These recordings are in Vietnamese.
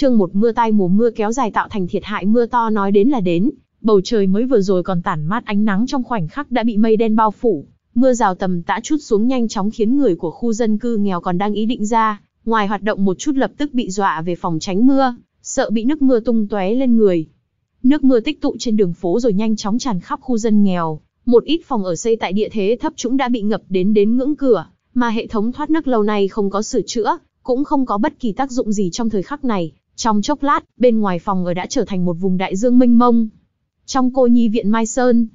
Chương một mưa tay mùa mưa kéo dài tạo thành thiệt hại mưa to nói đến là đến, bầu trời mới vừa rồi còn tản mát ánh nắng trong khoảnh khắc đã bị mây đen bao phủ, mưa rào tầm tã chút xuống nhanh chóng khiến người của khu dân cư nghèo còn đang ý định ra, ngoài hoạt động một chút lập tức bị dọa về phòng tránh mưa, sợ bị nước mưa tung tóe lên người. Nước mưa tích tụ trên đường phố rồi nhanh chóng tràn khắp khu dân nghèo, một ít phòng ở xây tại địa thế thấp chúng đã bị ngập đến đến ngưỡng cửa, mà hệ thống thoát nước lâu nay không có sửa chữa, cũng không có bất kỳ tác dụng gì trong thời khắc này, trong chốc lát, bên ngoài phòng ở đã trở thành một vùng đại dương mênh mông. Trong cô nhi viện Mai Sơn,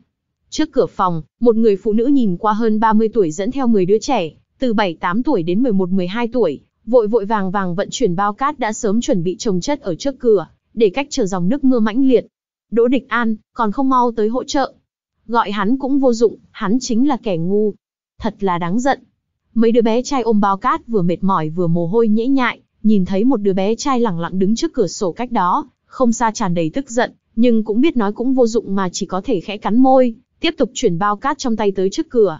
trước cửa phòng, một người phụ nữ nhìn qua hơn 30 tuổi dẫn theo 10 đứa trẻ, từ 7-8 tuổi đến 11-12 tuổi, vội vội vàng vàng vận chuyển bao cát đã sớm chuẩn bị trồng chất ở trước cửa, để cách trở dòng nước mưa mãnh liệt. Đỗ Địch An, còn không mau tới hỗ trợ. Gọi hắn cũng vô dụng, hắn chính là kẻ ngu. Thật là đáng giận. Mấy đứa bé trai ôm bao cát vừa mệt mỏi vừa mồ hôi nhễ nhại, nhìn thấy một đứa bé trai lẳng lặng đứng trước cửa sổ cách đó, không xa tràn đầy tức giận, nhưng cũng biết nói cũng vô dụng mà chỉ có thể khẽ cắn môi, tiếp tục chuyển bao cát trong tay tới trước cửa.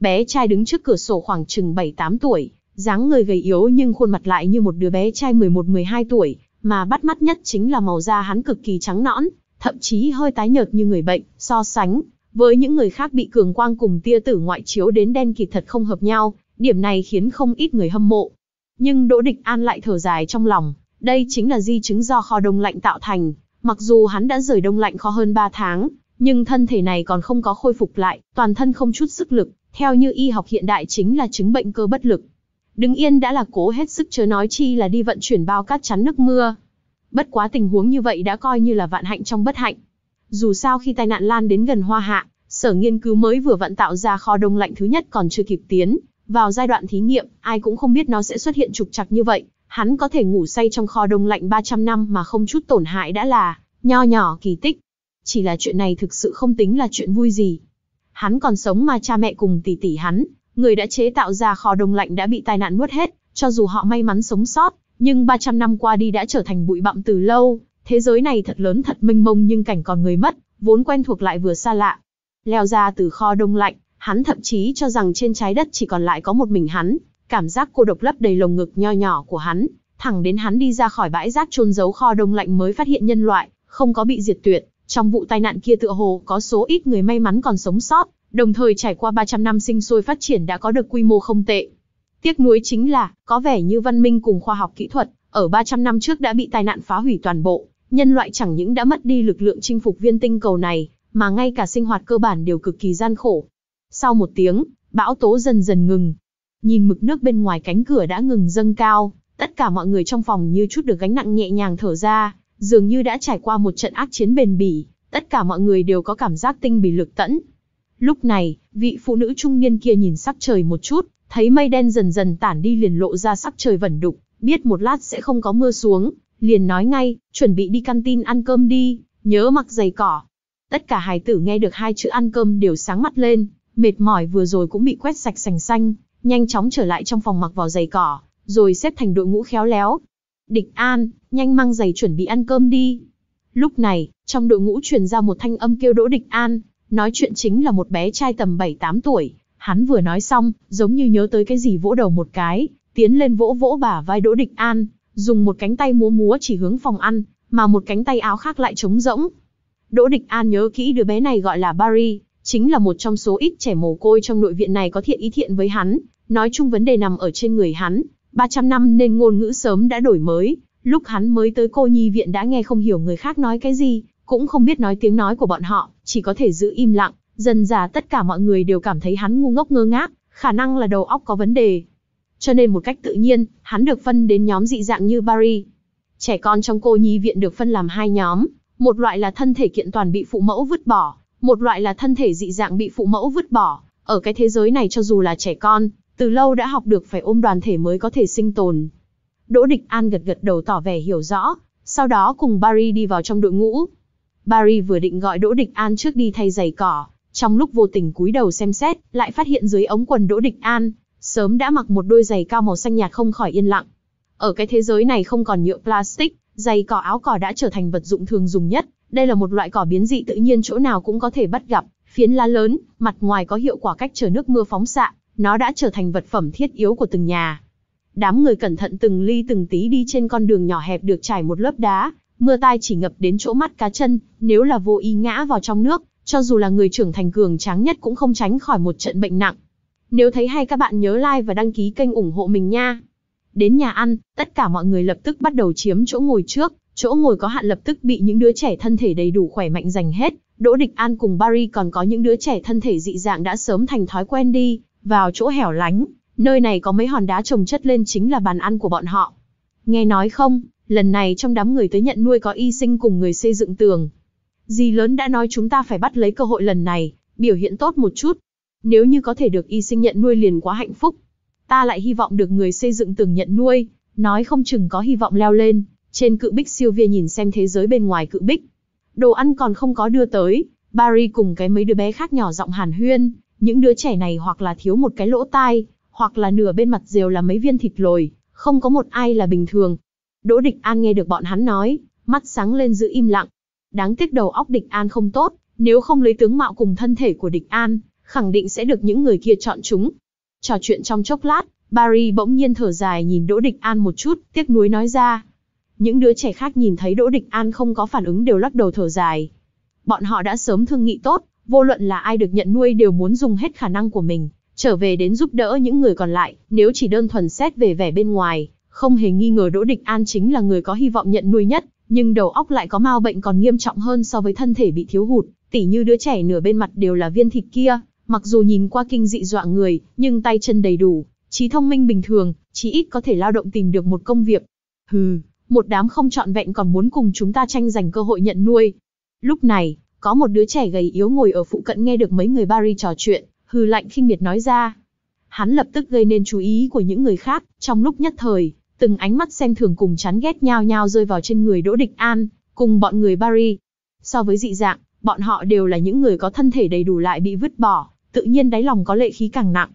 Bé trai đứng trước cửa sổ khoảng chừng 7-8 tuổi, dáng người gầy yếu nhưng khuôn mặt lại như một đứa bé trai 11-12 tuổi, mà bắt mắt nhất chính là màu da hắn cực kỳ trắng nõn, thậm chí hơi tái nhợt như người bệnh, so sánh với những người khác bị cường quang cùng tia tử ngoại chiếu đến đen kịt thật không hợp nhau, điểm này khiến không ít người hâm mộ, nhưng Đỗ Địch An lại thở dài trong lòng, đây chính là di chứng do kho đông lạnh tạo thành, mặc dù hắn đã rời đông lạnh kho hơn 3 tháng, nhưng thân thể này còn không có khôi phục lại, toàn thân không chút sức lực, theo như y học hiện đại chính là chứng bệnh cơ bất lực. Đứng yên đã là cố hết sức chớ nói chi là đi vận chuyển bao cát chắn nước mưa. Bất quá tình huống như vậy đã coi như là vạn hạnh trong bất hạnh. Dù sao khi tai nạn lan đến gần hoa hạ, sở nghiên cứu mới vừa vận tạo ra kho đông lạnh thứ nhất còn chưa kịp tiến, vào giai đoạn thí nghiệm, ai cũng không biết nó sẽ xuất hiện trục trặc như vậy, hắn có thể ngủ say trong kho đông lạnh 300 năm mà không chút tổn hại đã là nho nhỏ kỳ tích. Chỉ là chuyện này thực sự không tính là chuyện vui gì. Hắn còn sống mà cha mẹ cùng tỷ tỷ hắn, người đã chế tạo ra kho đông lạnh đã bị tai nạn nuốt hết, cho dù họ may mắn sống sót, nhưng 300 năm qua đi đã trở thành bụi bặm từ lâu, thế giới này thật lớn thật mênh mông nhưng cảnh còn người mất, vốn quen thuộc lại vừa xa lạ. Leo ra từ kho đông lạnh, Hắn thậm chí cho rằng trên trái đất chỉ còn lại có một mình hắn, cảm giác cô độc lấp đầy lồng ngực nho nhỏ của hắn, thẳng đến hắn đi ra khỏi bãi rác chôn giấu kho đông lạnh mới phát hiện nhân loại không có bị diệt tuyệt, trong vụ tai nạn kia tựa hồ có số ít người may mắn còn sống sót, đồng thời trải qua 300 năm sinh sôi phát triển đã có được quy mô không tệ. Tiếc nuối chính là, có vẻ như văn minh cùng khoa học kỹ thuật, ở 300 năm trước đã bị tai nạn phá hủy toàn bộ, nhân loại chẳng những đã mất đi lực lượng chinh phục viên tinh cầu này, mà ngay cả sinh hoạt cơ bản đều cực kỳ gian khổ, sau một tiếng, bão tố dần dần ngừng. Nhìn mực nước bên ngoài cánh cửa đã ngừng dâng cao, tất cả mọi người trong phòng như chút được gánh nặng nhẹ nhàng thở ra, dường như đã trải qua một trận ác chiến bền bỉ, tất cả mọi người đều có cảm giác tinh bỉ lực tẫn. Lúc này, vị phụ nữ trung niên kia nhìn sắc trời một chút, thấy mây đen dần dần tản đi liền lộ ra sắc trời vẩn đục, biết một lát sẽ không có mưa xuống, liền nói ngay, chuẩn bị đi căn tin ăn cơm đi, nhớ mặc giày cỏ. Tất cả hài tử nghe được hai chữ ăn cơm đều sáng mắt lên, mệt mỏi vừa rồi cũng bị quét sạch sành xanh, nhanh chóng trở lại trong phòng mặc vào giày cỏ, rồi xếp thành đội ngũ khéo léo. Địch An, nhanh mang giày chuẩn bị ăn cơm đi. Lúc này, trong đội ngũ truyền ra một thanh âm kêu Đỗ Địch An, nói chuyện chính là một bé trai tầm 7-8 tuổi. Hắn vừa nói xong, giống như nhớ tới cái gì vỗ đầu một cái, tiến lên vỗ vỗ bả vai Đỗ Địch An, dùng một cánh tay múa múa chỉ hướng phòng ăn, mà một cánh tay áo khác lại trống rỗng. Đỗ Địch An nhớ kỹ đứa bé này gọi là Barry, chính là một trong số ít trẻ mồ côi trong nội viện này có thiện ý thiện với hắn, nói chung vấn đề nằm ở trên người hắn, 300 năm nên ngôn ngữ sớm đã đổi mới, lúc hắn mới tới cô nhi viện đã nghe không hiểu người khác nói cái gì, cũng không biết nói tiếng nói của bọn họ, chỉ có thể giữ im lặng, dần già tất cả mọi người đều cảm thấy hắn ngu ngốc ngơ ngác, khả năng là đầu óc có vấn đề. Cho nên một cách tự nhiên, hắn được phân đến nhóm dị dạng như Barry. Trẻ con trong cô nhi viện được phân làm hai nhóm, một loại là thân thể kiện toàn bị phụ mẫu vứt bỏ, một loại là thân thể dị dạng bị phụ mẫu vứt bỏ, ở cái thế giới này cho dù là trẻ con, từ lâu đã học được phải ôm đoàn thể mới có thể sinh tồn. Đỗ Địch An gật gật đầu tỏ vẻ hiểu rõ, sau đó cùng Barry đi vào trong đội ngũ. Barry vừa định gọi Đỗ Địch An trước đi thay giày cỏ, trong lúc vô tình cúi đầu xem xét, lại phát hiện dưới ống quần Đỗ Địch An, sớm đã mặc một đôi giày cao màu xanh nhạt không khỏi yên lặng. Ở cái thế giới này không còn nhựa plastic, giày cỏ áo cỏ đã trở thành vật dụng thường dùng nhất, đây là một loại cỏ biến dị tự nhiên chỗ nào cũng có thể bắt gặp, phiến lá lớn, mặt ngoài có hiệu quả cách trở nước mưa phóng xạ, nó đã trở thành vật phẩm thiết yếu của từng nhà. Đám người cẩn thận từng ly từng tí đi trên con đường nhỏ hẹp được trải một lớp đá, mưa tai chỉ ngập đến chỗ mắt cá chân, nếu là vô ý ngã vào trong nước, cho dù là người trưởng thành cường tráng nhất cũng không tránh khỏi một trận bệnh nặng. Nếu thấy hay các bạn nhớ like và đăng ký kênh ủng hộ mình nha. Đến nhà ăn, tất cả mọi người lập tức bắt đầu chiếm chỗ ngồi trước, Chỗ ngồi có hạn lập tức bị những đứa trẻ thân thể đầy đủ khỏe mạnh giành hết, Đỗ Địch An cùng Barry còn có những đứa trẻ thân thể dị dạng đã sớm thành thói quen đi, vào chỗ hẻo lánh, nơi này có mấy hòn đá trồng chất lên chính là bàn ăn của bọn họ. Nghe nói không, lần này trong đám người tới nhận nuôi có y sinh cùng người xây dựng tường. Dì lớn đã nói chúng ta phải bắt lấy cơ hội lần này, biểu hiện tốt một chút. Nếu như có thể được y sinh nhận nuôi liền quá hạnh phúc. Ta lại hy vọng được người xây dựng tường nhận nuôi, nói không chừng có hy vọng leo lên, trên cự bích Sylvia nhìn xem thế giới bên ngoài cự bích. Đồ ăn còn không có đưa tới, Barry cùng cái mấy đứa bé khác nhỏ giọng hàn huyên, những đứa trẻ này hoặc là thiếu một cái lỗ tai, hoặc là nửa bên mặt rều là mấy viên thịt lồi, không có một ai là bình thường. Đỗ Địch An nghe được bọn hắn nói, mắt sáng lên giữ im lặng. Đáng tiếc đầu óc Địch An không tốt, nếu không lấy tướng mạo cùng thân thể của Địch An, khẳng định sẽ được những người kia chọn chúng. Trò chuyện trong chốc lát, Barry bỗng nhiên thở dài nhìn Đỗ Địch An một chút, tiếc nuối nói ra, những đứa trẻ khác nhìn thấy Đỗ Địch An không có phản ứng đều lắc đầu thở dài. Bọn họ đã sớm thương nghị tốt, vô luận là ai được nhận nuôi đều muốn dùng hết khả năng của mình, trở về đến giúp đỡ những người còn lại, nếu chỉ đơn thuần xét về vẻ bên ngoài, không hề nghi ngờ Đỗ Địch An chính là người có hy vọng nhận nuôi nhất, nhưng đầu óc lại có mau bệnh còn nghiêm trọng hơn so với thân thể bị thiếu hụt, tỉ như đứa trẻ nửa bên mặt đều là viên thịt kia, mặc dù nhìn qua kinh dị dọa người, nhưng tay chân đầy đủ, trí thông minh bình thường, chí ít có thể lao động tìm được một công việc. Hừ, một đám không trọn vẹn còn muốn cùng chúng ta tranh giành cơ hội nhận nuôi. Lúc này, có một đứa trẻ gầy yếu ngồi ở phụ cận nghe được mấy người Barry trò chuyện, hừ lạnh khinh miệt nói ra. Hắn lập tức gây nên chú ý của những người khác, trong lúc nhất thời, từng ánh mắt xem thường cùng chán ghét nhau nhao rơi vào trên người Đỗ Địch An, cùng bọn người Barry. So với dị dạng, bọn họ đều là những người có thân thể đầy đủ lại bị vứt bỏ, tự nhiên đáy lòng có lệ khí càng nặng.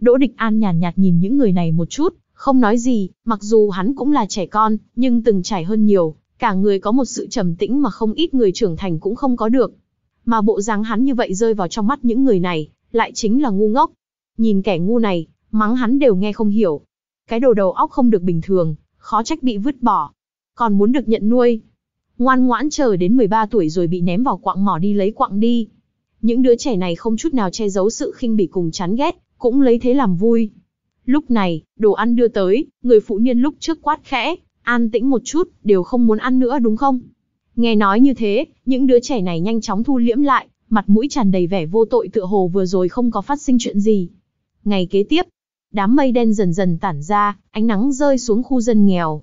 Đỗ Địch An nhàn nhạt, nhạt nhìn những người này một chút, không nói gì, mặc dù hắn cũng là trẻ con, nhưng từng trải hơn nhiều, cả người có một sự trầm tĩnh mà không ít người trưởng thành cũng không có được. Mà bộ dáng hắn như vậy rơi vào trong mắt những người này, lại chính là ngu ngốc. Nhìn kẻ ngu này, mắng hắn đều nghe không hiểu. Cái đầu đầu óc không được bình thường, khó trách bị vứt bỏ. Còn muốn được nhận nuôi. Ngoan ngoãn chờ đến 13 tuổi rồi bị ném vào quạng mỏ đi lấy quạng đi. Những đứa trẻ này không chút nào che giấu sự khinh bỉ cùng chán ghét, cũng lấy thế làm vui. Lúc này, đồ ăn đưa tới, người phụ nhân lúc trước quát khẽ, an tĩnh một chút, đều không muốn ăn nữa đúng không? Nghe nói như thế, những đứa trẻ này nhanh chóng thu liễm lại, mặt mũi tràn đầy vẻ vô tội tựa hồ vừa rồi không có phát sinh chuyện gì. Ngày kế tiếp, đám mây đen dần dần tản ra, ánh nắng rơi xuống khu dân nghèo.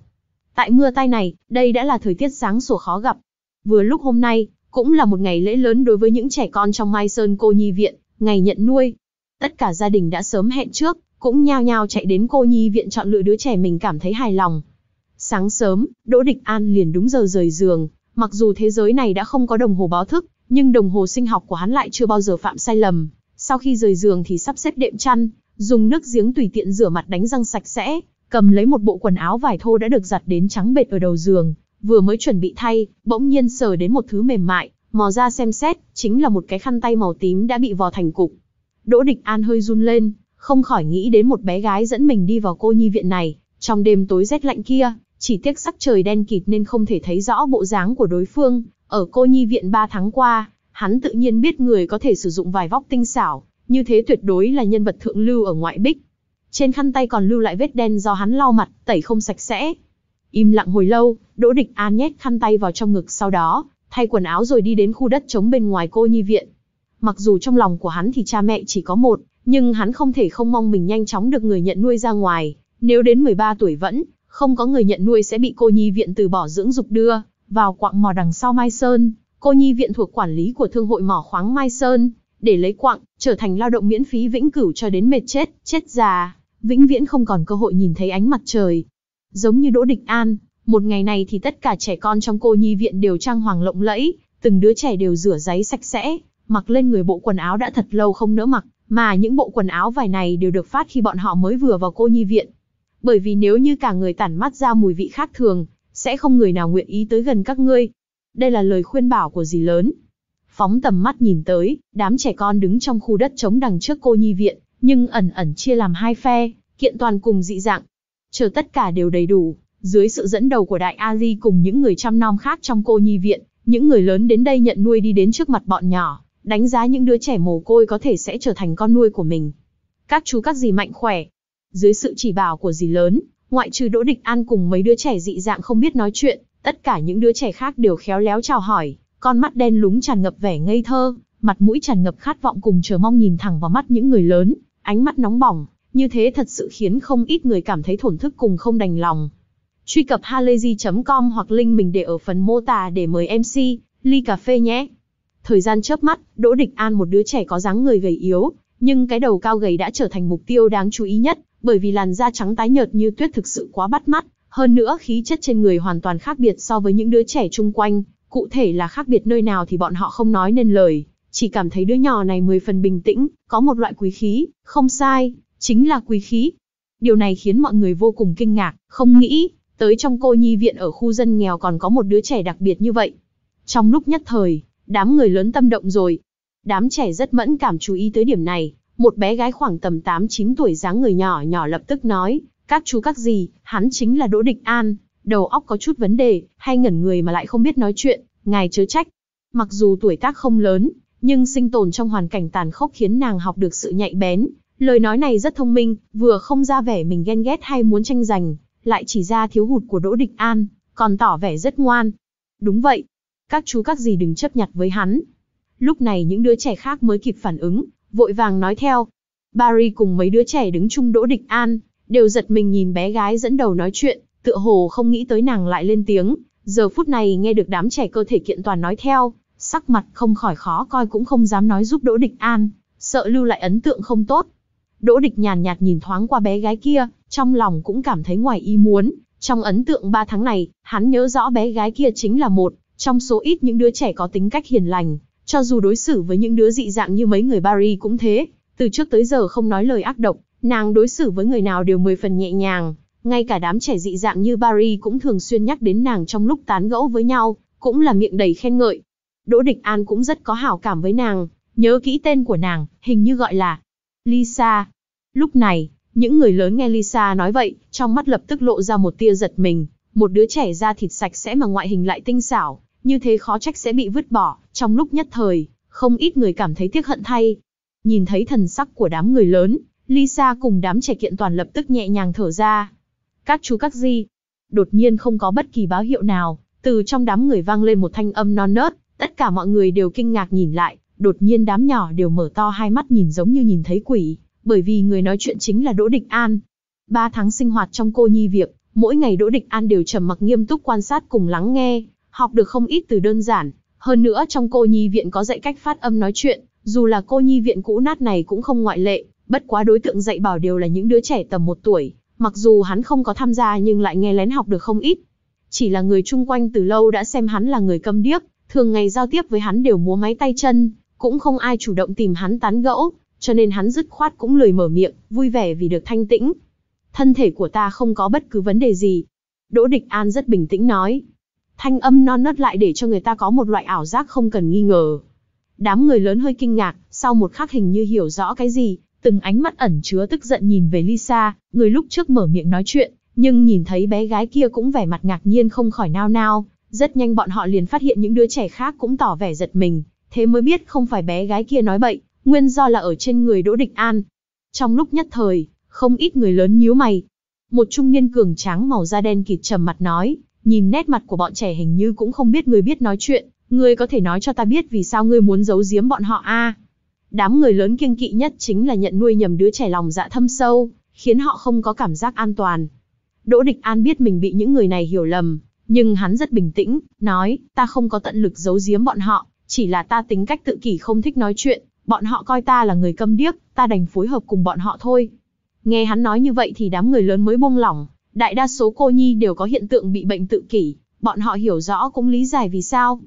Tại mưa tai này, đây đã là thời tiết sáng sủa khó gặp. Vừa lúc hôm nay, cũng là một ngày lễ lớn đối với những trẻ con trong Mai Sơn Cô Nhi Viện, ngày nhận nuôi. Tất cả gia đình đã sớm hẹn trước, cũng nhao nhao chạy đến cô nhi viện chọn lựa đứa trẻ mình cảm thấy hài lòng. Sáng sớm, Đỗ Địch An liền đúng giờ rời giường, mặc dù thế giới này đã không có đồng hồ báo thức, nhưng đồng hồ sinh học của hắn lại chưa bao giờ phạm sai lầm. Sau khi rời giường thì sắp xếp đệm chăn, dùng nước giếng tùy tiện rửa mặt đánh răng sạch sẽ, cầm lấy một bộ quần áo vải thô đã được giặt đến trắng bệt ở đầu giường, vừa mới chuẩn bị thay, bỗng nhiên sờ đến một thứ mềm mại, mò ra xem xét, chính là một cái khăn tay màu tím đã bị vò thành cục. Đỗ Địch An hơi run lên, không khỏi nghĩ đến một bé gái dẫn mình đi vào cô nhi viện này, trong đêm tối rét lạnh kia, chỉ tiếc sắc trời đen kịt nên không thể thấy rõ bộ dáng của đối phương, ở cô nhi viện 3 tháng qua, hắn tự nhiên biết người có thể sử dụng vài vóc tinh xảo, như thế tuyệt đối là nhân vật thượng lưu ở ngoại bích. Trên khăn tay còn lưu lại vết đen do hắn lau mặt, tẩy không sạch sẽ. Im lặng hồi lâu, Đỗ Địch An nhét khăn tay vào trong ngực sau đó, thay quần áo rồi đi đến khu đất trống bên ngoài cô nhi viện. Mặc dù trong lòng của hắn thì cha mẹ chỉ có một, nhưng hắn không thể không mong mình nhanh chóng được người nhận nuôi ra ngoài, nếu đến 13 tuổi vẫn không có người nhận nuôi sẽ bị cô nhi viện từ bỏ dưỡng dục đưa vào quạng mỏ đằng sau Mai Sơn, cô nhi viện thuộc quản lý của thương hội mỏ khoáng Mai Sơn, để lấy quạng trở thành lao động miễn phí vĩnh cửu cho đến mệt chết, chết già, vĩnh viễn không còn cơ hội nhìn thấy ánh mặt trời. Giống như Đỗ Địch An, một ngày này thì tất cả trẻ con trong cô nhi viện đều trang hoàng lộng lẫy, từng đứa trẻ đều rửa giấy sạch sẽ, mặc lên người bộ quần áo đã thật lâu không nỡ mặc, mà những bộ quần áo vải này đều được phát khi bọn họ mới vừa vào cô nhi viện. Bởi vì nếu như cả người tản mắt ra mùi vị khác thường, sẽ không người nào nguyện ý tới gần các ngươi. Đây là lời khuyên bảo của dì lớn. Phóng tầm mắt nhìn tới, đám trẻ con đứng trong khu đất trống đằng trước cô nhi viện, nhưng ẩn ẩn chia làm hai phe, kiện toàn cùng dị dạng. Chờ tất cả đều đầy đủ, dưới sự dẫn đầu của Đại Ali cùng những người chăm nom khác trong cô nhi viện, những người lớn đến đây nhận nuôi đi đến trước mặt bọn nhỏ, đánh giá những đứa trẻ mồ côi có thể sẽ trở thành con nuôi của mình. Các chú các dì mạnh khỏe. Dưới sự chỉ bảo của dì lớn, ngoại trừ Đỗ Địch An cùng mấy đứa trẻ dị dạng không biết nói chuyện, tất cả những đứa trẻ khác đều khéo léo chào hỏi, con mắt đen lúng tràn ngập vẻ ngây thơ, mặt mũi tràn ngập khát vọng cùng chờ mong nhìn thẳng vào mắt những người lớn, ánh mắt nóng bỏng, như thế thật sự khiến không ít người cảm thấy thổn thức cùng không đành lòng. Truy cập halayzi.com hoặc link mình để ở phần mô tả để mời MC, ly cà phê nhé. Thời gian chớp mắt, Đỗ Địch An một đứa trẻ có dáng người gầy yếu, nhưng cái đầu cao gầy đã trở thành mục tiêu đáng chú ý nhất, bởi vì làn da trắng tái nhợt như tuyết thực sự quá bắt mắt, hơn nữa khí chất trên người hoàn toàn khác biệt so với những đứa trẻ chung quanh, cụ thể là khác biệt nơi nào thì bọn họ không nói nên lời, chỉ cảm thấy đứa nhỏ này mười phần bình tĩnh, có một loại quý khí, không sai, chính là quý khí. Điều này khiến mọi người vô cùng kinh ngạc, không nghĩ, tới trong cô nhi viện ở khu dân nghèo còn có một đứa trẻ đặc biệt như vậy. Trong lúc nhất thời, Đám người lớn tâm động rồi. Đám trẻ rất mẫn cảm chú ý tới điểm này, một bé gái khoảng tầm 8-9 tuổi dáng người nhỏ nhỏ lập tức nói, các chú các gì, hắn chính là Đỗ Địch An, đầu óc có chút vấn đề, hay ngẩn người mà lại không biết nói chuyện, ngài chớ trách. Mặc dù tuổi tác không lớn, nhưng sinh tồn trong hoàn cảnh tàn khốc khiến nàng học được sự nhạy bén. Lời nói này rất thông minh, vừa không ra vẻ mình ghen ghét hay muốn tranh giành, lại chỉ ra thiếu hụt của Đỗ Địch An, còn tỏ vẻ rất ngoan. Đúng vậy, các chú các dì đừng chấp nhặt với hắn. Lúc này những đứa trẻ khác mới kịp phản ứng, vội vàng nói theo. Barry cùng mấy đứa trẻ đứng chung đỗ địch an, đều giật mình nhìn bé gái dẫn đầu nói chuyện, tựa hồ không nghĩ tới nàng lại lên tiếng. Giờ phút này nghe được đám trẻ cơ thể kiện toàn nói theo, sắc mặt không khỏi khó coi cũng không dám nói giúp đỗ địch an, sợ lưu lại ấn tượng không tốt. Đỗ địch nhàn nhạt nhìn thoáng qua bé gái kia, trong lòng cũng cảm thấy ngoài ý muốn. Trong ấn tượng ba tháng này, hắn nhớ rõ bé gái kia chính là một trong số ít những đứa trẻ có tính cách hiền lành, cho dù đối xử với những đứa dị dạng như mấy người Barry cũng thế, từ trước tới giờ không nói lời ác độc, nàng đối xử với người nào đều mười phần nhẹ nhàng. Ngay cả đám trẻ dị dạng như Barry cũng thường xuyên nhắc đến nàng trong lúc tán gẫu với nhau, cũng là miệng đầy khen ngợi. Đỗ Địch An cũng rất có hảo cảm với nàng, nhớ kỹ tên của nàng, hình như gọi là Lisa. Lúc này, những người lớn nghe Lisa nói vậy, trong mắt lập tức lộ ra một tia giật mình, một đứa trẻ da thịt sạch sẽ mà ngoại hình lại tinh xảo, như thế khó trách sẽ bị vứt bỏ, trong lúc nhất thời, không ít người cảm thấy tiếc hận thay. Nhìn thấy thần sắc của đám người lớn, Lisa cùng đám trẻ kiện toàn lập tức nhẹ nhàng thở ra. Các chú các di, đột nhiên không có bất kỳ báo hiệu nào, từ trong đám người vang lên một thanh âm non nớt, tất cả mọi người đều kinh ngạc nhìn lại, đột nhiên đám nhỏ đều mở to hai mắt nhìn giống như nhìn thấy quỷ, bởi vì người nói chuyện chính là Đỗ Địch An. Ba tháng sinh hoạt trong cô nhi việc, mỗi ngày Đỗ Địch An đều trầm mặc nghiêm túc quan sát cùng lắng nghe, học được không ít từ đơn giản, hơn nữa trong cô nhi viện có dạy cách phát âm nói chuyện, dù là cô nhi viện cũ nát này cũng không ngoại lệ, bất quá đối tượng dạy bảo đều là những đứa trẻ tầm một tuổi, mặc dù hắn không có tham gia nhưng lại nghe lén học được không ít. Chỉ là người chung quanh từ lâu đã xem hắn là người câm điếc, thường ngày giao tiếp với hắn đều múa máy tay chân, cũng không ai chủ động tìm hắn tán gẫu, cho nên hắn dứt khoát cũng lười mở miệng, vui vẻ vì được thanh tĩnh. Thân thể của ta không có bất cứ vấn đề gì. Đỗ Địch An rất bình tĩnh nói, Thanh âm non nớt lại để cho người ta có một loại ảo giác không cần nghi ngờ. Đám người lớn hơi kinh ngạc, sau một khắc hình như hiểu rõ cái gì, từng ánh mắt ẩn chứa tức giận nhìn về Lisa, người lúc trước mở miệng nói chuyện, nhưng nhìn thấy bé gái kia cũng vẻ mặt ngạc nhiên không khỏi nao nao, rất nhanh bọn họ liền phát hiện những đứa trẻ khác cũng tỏ vẻ giật mình, thế mới biết không phải bé gái kia nói bậy, nguyên do là ở trên người Đỗ Địch An. Trong lúc nhất thời, không ít người lớn nhíu mày. Một trung niên cường tráng màu da đen kịt trầm mặt nói, Nhìn nét mặt của bọn trẻ hình như cũng không biết người biết nói chuyện, ngươi có thể nói cho ta biết vì sao ngươi muốn giấu giếm bọn họ a? À? Đám người lớn kiêng kỵ nhất chính là nhận nuôi nhầm đứa trẻ lòng dạ thâm sâu, khiến họ không có cảm giác an toàn. Đỗ Địch An biết mình bị những người này hiểu lầm, nhưng hắn rất bình tĩnh, nói, ta không có tận lực giấu giếm bọn họ, chỉ là ta tính cách tự kỷ không thích nói chuyện, bọn họ coi ta là người câm điếc, ta đành phối hợp cùng bọn họ thôi. Nghe hắn nói như vậy thì đám người lớn mới buông lỏng, Đại đa số cô nhi đều có hiện tượng bị bệnh tự kỷ, bọn họ hiểu rõ cũng lý giải vì sao.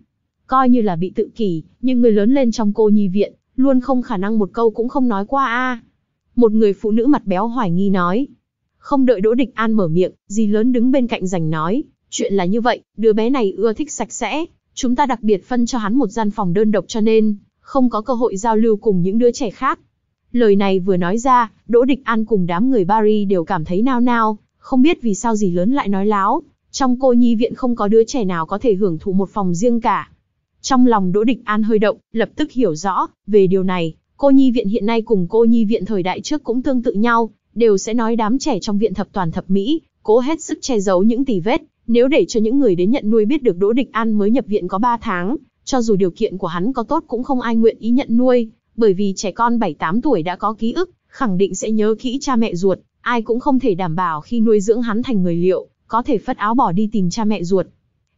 Coi như là bị tự kỷ, nhưng người lớn lên trong cô nhi viện, luôn không khả năng một câu cũng không nói qua a. Một người phụ nữ mặt béo hoài nghi nói. Không đợi Đỗ Địch An mở miệng, dì lớn đứng bên cạnh giành nói, chuyện là như vậy, đứa bé này ưa thích sạch sẽ, chúng ta đặc biệt phân cho hắn một gian phòng đơn độc cho nên, không có cơ hội giao lưu cùng những đứa trẻ khác. Lời này vừa nói ra, Đỗ Địch An cùng đám người Paris đều cảm thấy nao nao, không biết vì sao gì lớn lại nói láo, trong cô nhi viện không có đứa trẻ nào có thể hưởng thụ một phòng riêng cả. Trong lòng Đỗ Địch An hơi động, lập tức hiểu rõ, về điều này, cô nhi viện hiện nay cùng cô nhi viện thời đại trước cũng tương tự nhau, đều sẽ nói đám trẻ trong viện thập toàn thập mỹ, cố hết sức che giấu những tì vết, nếu để cho những người đến nhận nuôi biết được Đỗ Địch An mới nhập viện có 3 tháng, cho dù điều kiện của hắn có tốt cũng không ai nguyện ý nhận nuôi, bởi vì trẻ con 7-8 tuổi đã có ký ức, khẳng định sẽ nhớ kỹ cha mẹ ruột, Ai cũng không thể đảm bảo khi nuôi dưỡng hắn thành người liệu, có thể phất áo bỏ đi tìm cha mẹ ruột.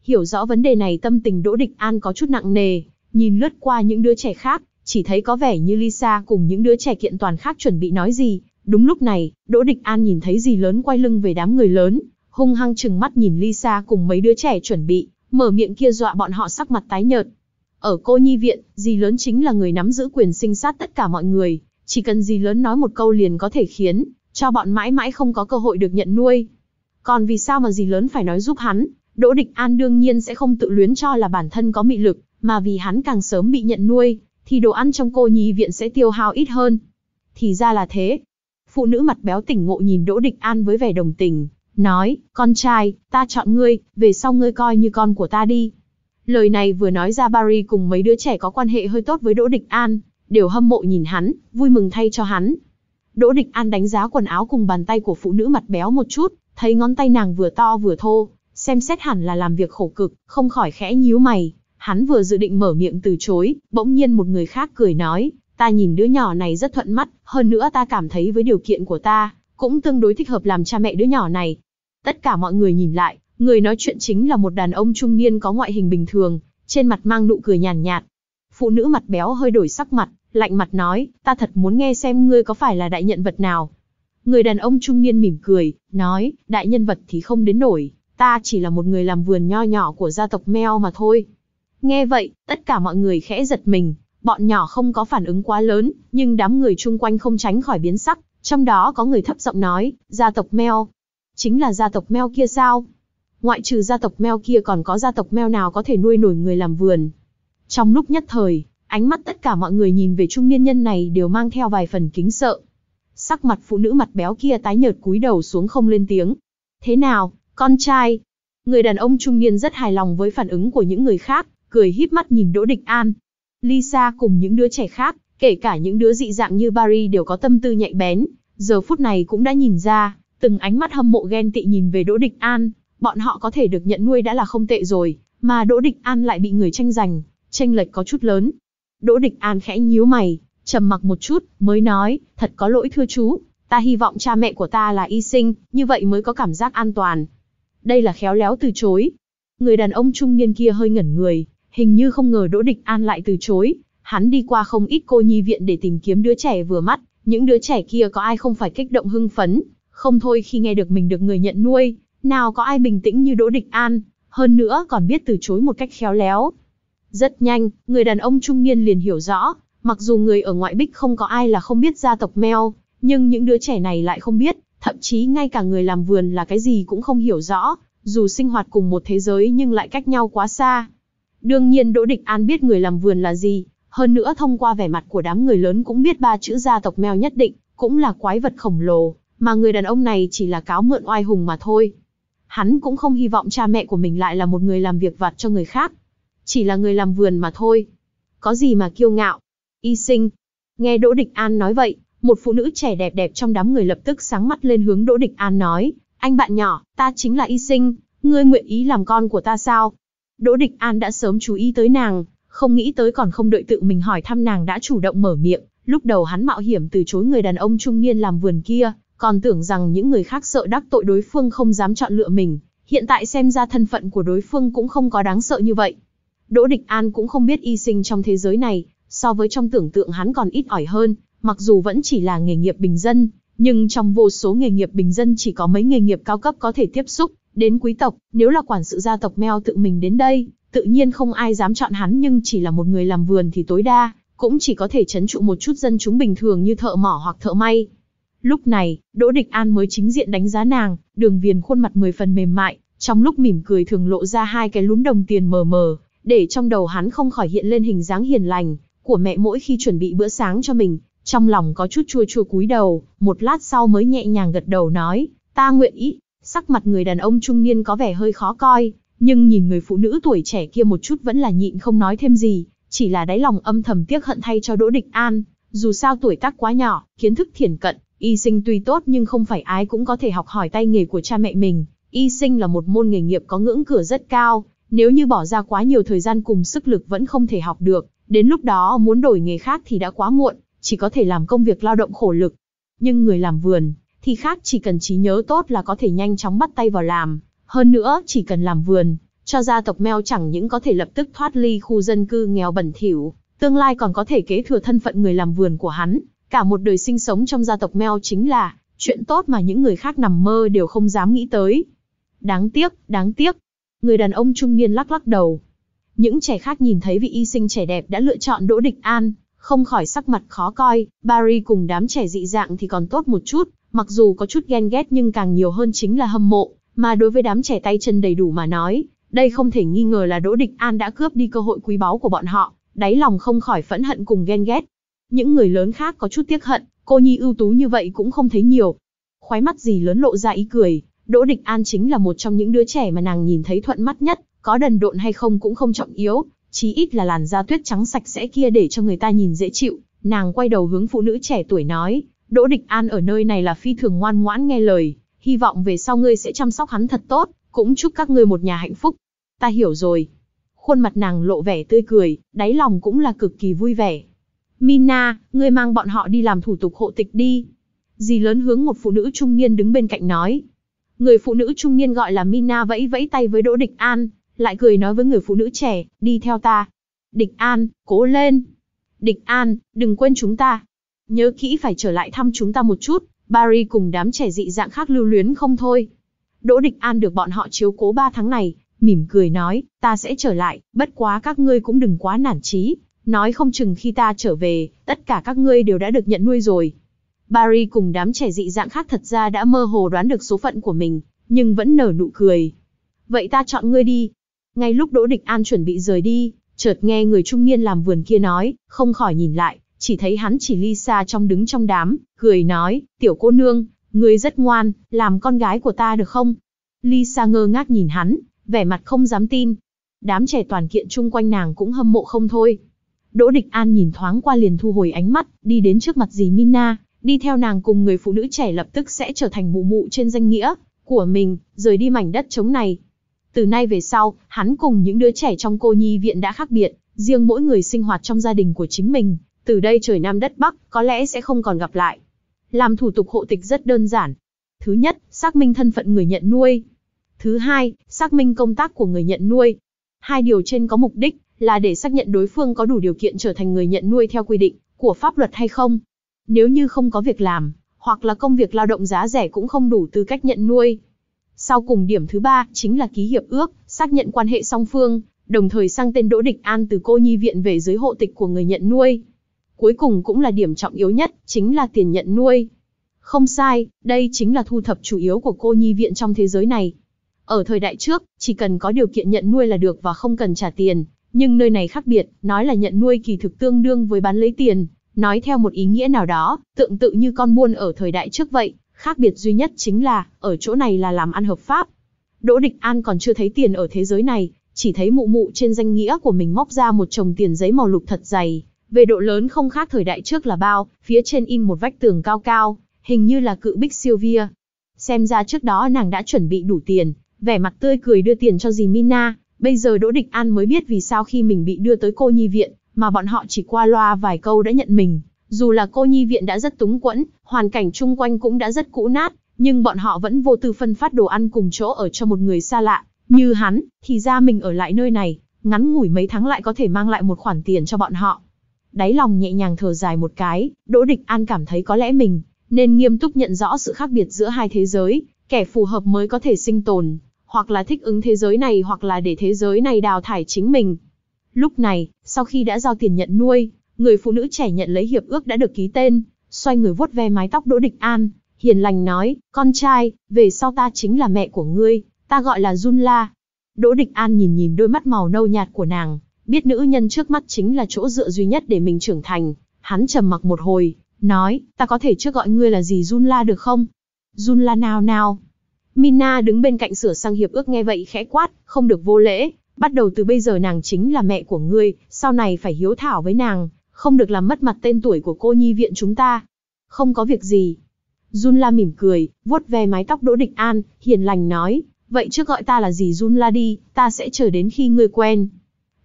Hiểu rõ vấn đề này tâm tình Đỗ Địch An có chút nặng nề, nhìn lướt qua những đứa trẻ khác, chỉ thấy có vẻ như Lisa cùng những đứa trẻ kiện toàn khác chuẩn bị nói gì. Đúng lúc này, Đỗ Địch An nhìn thấy gì lớn quay lưng về đám người lớn, hung hăng chừng mắt nhìn Lisa cùng mấy đứa trẻ chuẩn bị, mở miệng kia dọa bọn họ sắc mặt tái nhợt. Ở cô nhi viện, dì lớn chính là người nắm giữ quyền sinh sát tất cả mọi người, chỉ cần dì lớn nói một câu liền có thể khiến cho bọn mãi mãi không có cơ hội được nhận nuôi. Còn vì sao mà gì lớn phải nói giúp hắn, Đỗ Địch An đương nhiên sẽ không tự luyến cho là bản thân có mị lực, mà vì hắn càng sớm bị nhận nuôi, thì đồ ăn trong cô nhi viện sẽ tiêu hao ít hơn. Thì ra là thế. Phụ nữ mặt béo tỉnh ngộ nhìn Đỗ Địch An với vẻ đồng tình, nói, con trai, ta chọn ngươi, về sau ngươi coi như con của ta đi. Lời này vừa nói ra Barry cùng mấy đứa trẻ có quan hệ hơi tốt với Đỗ Địch An, đều hâm mộ nhìn hắn, vui mừng thay cho hắn, Đỗ Địch An đánh giá quần áo cùng bàn tay của phụ nữ mặt béo một chút, thấy ngón tay nàng vừa to vừa thô, xem xét hẳn là làm việc khổ cực, không khỏi khẽ nhíu mày. Hắn vừa dự định mở miệng từ chối, bỗng nhiên một người khác cười nói, ta nhìn đứa nhỏ này rất thuận mắt, hơn nữa ta cảm thấy với điều kiện của ta, cũng tương đối thích hợp làm cha mẹ đứa nhỏ này. Tất cả mọi người nhìn lại, người nói chuyện chính là một đàn ông trung niên có ngoại hình bình thường, trên mặt mang nụ cười nhàn nhạt. Phụ nữ mặt béo hơi đổi sắc mặt, lạnh mặt nói, ta thật muốn nghe xem ngươi có phải là đại nhân vật nào. Người đàn ông trung niên mỉm cười, nói, đại nhân vật thì không đến nổi, ta chỉ là một người làm vườn nho nhỏ của gia tộc Mel mà thôi. Nghe vậy, tất cả mọi người khẽ giật mình, bọn nhỏ không có phản ứng quá lớn, nhưng đám người chung quanh không tránh khỏi biến sắc, trong đó có người thấp giọng nói, gia tộc Mel, Chính là gia tộc Mel kia sao? Ngoại trừ gia tộc Mel kia còn có gia tộc Mel nào có thể nuôi nổi người làm vườn? Trong lúc nhất thời, Ánh mắt tất cả mọi người nhìn về trung niên nhân này đều mang theo vài phần kính sợ. Sắc mặt phụ nữ mặt béo kia tái nhợt cúi đầu xuống không lên tiếng. Thế nào, con trai? Người đàn ông trung niên rất hài lòng với phản ứng của những người khác, cười híp mắt nhìn Đỗ Địch An. Lisa cùng những đứa trẻ khác, kể cả những đứa dị dạng như Barry đều có tâm tư nhạy bén, giờ phút này cũng đã nhìn ra, từng ánh mắt hâm mộ ghen tị nhìn về Đỗ Địch An, bọn họ có thể được nhận nuôi đã là không tệ rồi, mà Đỗ Địch An lại bị người tranh giành, tranh lệch có chút lớn. Đỗ Địch An khẽ nhíu mày, trầm mặc một chút, mới nói, thật có lỗi thưa chú, ta hy vọng cha mẹ của ta là y sinh, như vậy mới có cảm giác an toàn. Đây là khéo léo từ chối. Người đàn ông trung niên kia hơi ngẩn người, hình như không ngờ Đỗ Địch An lại từ chối. Hắn đi qua không ít cô nhi viện để tìm kiếm đứa trẻ vừa mắt, những đứa trẻ kia có ai không phải kích động hưng phấn, không thôi khi nghe được mình được người nhận nuôi, nào có ai bình tĩnh như Đỗ Địch An, hơn nữa còn biết từ chối một cách khéo léo, rất nhanh, người đàn ông trung niên liền hiểu rõ, mặc dù người ở ngoại bích không có ai là không biết gia tộc Meo, nhưng những đứa trẻ này lại không biết, thậm chí ngay cả người làm vườn là cái gì cũng không hiểu rõ, dù sinh hoạt cùng một thế giới nhưng lại cách nhau quá xa. Đương nhiên Đỗ Địch An biết người làm vườn là gì, hơn nữa thông qua vẻ mặt của đám người lớn cũng biết ba chữ gia tộc Meo nhất định, cũng là quái vật khổng lồ, mà người đàn ông này chỉ là cáo mượn oai hùng mà thôi. Hắn cũng không hy vọng cha mẹ của mình lại là một người làm việc vặt cho người khác, chỉ là người làm vườn mà thôi. Có gì mà kiêu ngạo? Y sinh. Nghe Đỗ Địch An nói vậy, một phụ nữ trẻ đẹp đẹp trong đám người lập tức sáng mắt lên hướng Đỗ Địch An nói, anh bạn nhỏ, ta chính là Y sinh, ngươi nguyện ý làm con của ta sao? Đỗ Địch An đã sớm chú ý tới nàng, không nghĩ tới còn không đợi tự mình hỏi thăm nàng đã chủ động mở miệng, lúc đầu hắn mạo hiểm từ chối người đàn ông trung niên làm vườn kia, còn tưởng rằng những người khác sợ đắc tội đối phương không dám chọn lựa mình, hiện tại xem ra thân phận của đối phương cũng không có đáng sợ như vậy. Đỗ Địch An cũng không biết y sinh trong thế giới này, so với trong tưởng tượng hắn còn ít ỏi hơn, mặc dù vẫn chỉ là nghề nghiệp bình dân, nhưng trong vô số nghề nghiệp bình dân chỉ có mấy nghề nghiệp cao cấp có thể tiếp xúc, đến quý tộc, nếu là quản sự gia tộc Meo tự mình đến đây, tự nhiên không ai dám chọn hắn nhưng chỉ là một người làm vườn thì tối đa, cũng chỉ có thể chấn trụ một chút dân chúng bình thường như thợ mỏ hoặc thợ may. Lúc này, Đỗ Địch An mới chính diện đánh giá nàng, đường viền khuôn mặt mười phần mềm mại, trong lúc mỉm cười thường lộ ra hai cái lúm đồng tiền mờ mờ, để trong đầu hắn không khỏi hiện lên hình dáng hiền lành của mẹ mỗi khi chuẩn bị bữa sáng cho mình, trong lòng có chút chua chua cúi đầu, một lát sau mới nhẹ nhàng gật đầu nói, ta nguyện ý. Sắc mặt người đàn ông trung niên có vẻ hơi khó coi, nhưng nhìn người phụ nữ tuổi trẻ kia một chút vẫn là nhịn không nói thêm gì, chỉ là đáy lòng âm thầm tiếc hận thay cho Đỗ Địch An, dù sao tuổi tác quá nhỏ, kiến thức thiển cận, y sinh tuy tốt nhưng không phải ai cũng có thể học hỏi tay nghề của cha mẹ mình, y sinh là một môn nghề nghiệp có ngưỡng cửa rất cao, nếu như bỏ ra quá nhiều thời gian cùng sức lực vẫn không thể học được, đến lúc đó muốn đổi nghề khác thì đã quá muộn, chỉ có thể làm công việc lao động khổ lực. Nhưng người làm vườn, thì khác chỉ cần trí nhớ tốt là có thể nhanh chóng bắt tay vào làm. Hơn nữa, chỉ cần làm vườn, cho gia tộc Mèo chẳng những có thể lập tức thoát ly khu dân cư nghèo bẩn thỉu, tương lai còn có thể kế thừa thân phận người làm vườn của hắn. Cả một đời sinh sống trong gia tộc Mèo chính là chuyện tốt mà những người khác nằm mơ đều không dám nghĩ tới. Đáng tiếc, đáng tiếc, Người đàn ông trung niên lắc lắc đầu. Những trẻ khác nhìn thấy vị y sinh trẻ đẹp đã lựa chọn Đỗ Địch An, không khỏi sắc mặt khó coi, Barry cùng đám trẻ dị dạng thì còn tốt một chút, mặc dù có chút ghen ghét nhưng càng nhiều hơn chính là hâm mộ, mà đối với đám trẻ tay chân đầy đủ mà nói, đây không thể nghi ngờ là Đỗ Địch An đã cướp đi cơ hội quý báu của bọn họ, đáy lòng không khỏi phẫn hận cùng ghen ghét. Những người lớn khác có chút tiếc hận, cô nhi ưu tú như vậy cũng không thấy nhiều. Khoái mắt gì lớn lộ ra ý cười, Đỗ Địch An chính là một trong những đứa trẻ mà nàng nhìn thấy thuận mắt nhất, có đần độn hay không cũng không trọng yếu, chí ít là làn da tuyết trắng sạch sẽ kia để cho người ta nhìn dễ chịu. Nàng quay đầu hướng phụ nữ trẻ tuổi nói, Đỗ Địch An ở nơi này là phi thường ngoan ngoãn nghe lời, hy vọng về sau ngươi sẽ chăm sóc hắn thật tốt, cũng chúc các ngươi một nhà hạnh phúc. Ta hiểu rồi. Khuôn mặt nàng lộ vẻ tươi cười, đáy lòng cũng là cực kỳ vui vẻ. Mina, ngươi mang bọn họ đi làm thủ tục hộ tịch đi. Dì lớn hướng một phụ nữ trung niên đứng bên cạnh nói. Người phụ nữ trung niên gọi là Mina vẫy vẫy tay với Đỗ Địch An, lại cười nói với người phụ nữ trẻ, đi theo ta. Địch An, cố lên. Địch An, đừng quên chúng ta. Nhớ kỹ phải trở lại thăm chúng ta một chút, Barry cùng đám trẻ dị dạng khác lưu luyến không thôi. Đỗ Địch An được bọn họ chiếu cố ba tháng này, mỉm cười nói, ta sẽ trở lại, bất quá các ngươi cũng đừng quá nản chí. Nói không chừng khi ta trở về, tất cả các ngươi đều đã được nhận nuôi rồi, Barry cùng đám trẻ dị dạng khác thật ra đã mơ hồ đoán được số phận của mình, nhưng vẫn nở nụ cười. Vậy ta chọn ngươi đi. Ngay lúc Đỗ Địch An chuẩn bị rời đi, chợt nghe người trung niên làm vườn kia nói, không khỏi nhìn lại, chỉ thấy hắn chỉ Lisa trong đứng trong đám, cười nói, tiểu cô nương, ngươi rất ngoan, làm con gái của ta được không? Lisa ngơ ngác nhìn hắn, vẻ mặt không dám tin. Đám trẻ toàn kiện chung quanh nàng cũng hâm mộ không thôi. Đỗ Địch An nhìn thoáng qua liền thu hồi ánh mắt, đi đến trước mặt dì Mina, đi theo nàng cùng người phụ nữ trẻ lập tức sẽ trở thành mụ mụ trên danh nghĩa của mình, rời đi mảnh đất trống này. Từ nay về sau, hắn cùng những đứa trẻ trong cô nhi viện đã khác biệt, riêng mỗi người sinh hoạt trong gia đình của chính mình, từ đây trời Nam đất Bắc có lẽ sẽ không còn gặp lại. Làm thủ tục hộ tịch rất đơn giản. Thứ nhất, xác minh thân phận người nhận nuôi. Thứ hai, xác minh công tác của người nhận nuôi. Hai điều trên có mục đích là để xác nhận đối phương có đủ điều kiện trở thành người nhận nuôi theo quy định của pháp luật hay không. Nếu như không có việc làm, hoặc là công việc lao động giá rẻ cũng không đủ tư cách nhận nuôi. Sau cùng điểm thứ ba chính là ký hiệp ước, xác nhận quan hệ song phương, đồng thời sang tên Đỗ Địch An từ cô nhi viện về dưới hộ tịch của người nhận nuôi. Cuối cùng cũng là điểm trọng yếu nhất, chính là tiền nhận nuôi. Không sai, đây chính là thu thập chủ yếu của cô nhi viện trong thế giới này. Ở thời đại trước, chỉ cần có điều kiện nhận nuôi là được và không cần trả tiền, nhưng nơi này khác biệt, nói là nhận nuôi kỳ thực tương đương với bán lấy tiền, Nói theo một ý nghĩa nào đó, tượng tự như con buôn ở thời đại trước vậy, khác biệt duy nhất chính là, ở chỗ này là làm ăn hợp pháp. Đỗ Địch An còn chưa thấy tiền ở thế giới này, chỉ thấy mụ mụ trên danh nghĩa của mình móc ra một chồng tiền giấy màu lục thật dày, về độ lớn không khác thời đại trước là bao, phía trên in một vách tường cao cao, hình như là cự bích siêu via. Xem ra trước đó nàng đã chuẩn bị đủ tiền, vẻ mặt tươi cười đưa tiền cho dì Mina, bây giờ Đỗ Địch An mới biết vì sao khi mình bị đưa tới cô nhi viện, mà bọn họ chỉ qua loa vài câu đã nhận mình. Dù là cô nhi viện đã rất túng quẫn, hoàn cảnh chung quanh cũng đã rất cũ nát, nhưng bọn họ vẫn vô tư phân phát đồ ăn cùng chỗ ở cho một người xa lạ, như hắn, thì ra mình ở lại nơi này, ngắn ngủi mấy tháng lại có thể mang lại một khoản tiền cho bọn họ. Đáy lòng nhẹ nhàng thở dài một cái, Đỗ Địch An cảm thấy có lẽ mình nên nghiêm túc nhận rõ sự khác biệt giữa hai thế giới, kẻ phù hợp mới có thể sinh tồn, hoặc là thích ứng thế giới này hoặc là để thế giới này đào thải chính mình. Lúc này, sau khi đã giao tiền nhận nuôi, người phụ nữ trẻ nhận lấy hiệp ước đã được ký tên, xoay người vuốt ve mái tóc Đỗ Địch An, hiền lành nói, con trai, về sau ta chính là mẹ của ngươi, ta gọi là Jun La. Đỗ Địch An nhìn nhìn đôi mắt màu nâu nhạt của nàng, biết nữ nhân trước mắt chính là chỗ dựa duy nhất để mình trưởng thành, hắn trầm mặc một hồi, nói, ta có thể trước gọi ngươi là gì Jun La được không? Jun La nào nào? Mina đứng bên cạnh sửa sang hiệp ước nghe vậy khẽ quát, không được vô lễ, bắt đầu từ bây giờ nàng chính là mẹ của ngươi, sau này phải hiếu thảo với nàng, không được làm mất mặt tên tuổi của cô nhi viện chúng ta. Không có việc gì. Jun La mỉm cười, vuốt ve mái tóc Đỗ Địch An, hiền lành nói, vậy trước gọi ta là gì Jun La đi, ta sẽ chờ đến khi ngươi quen.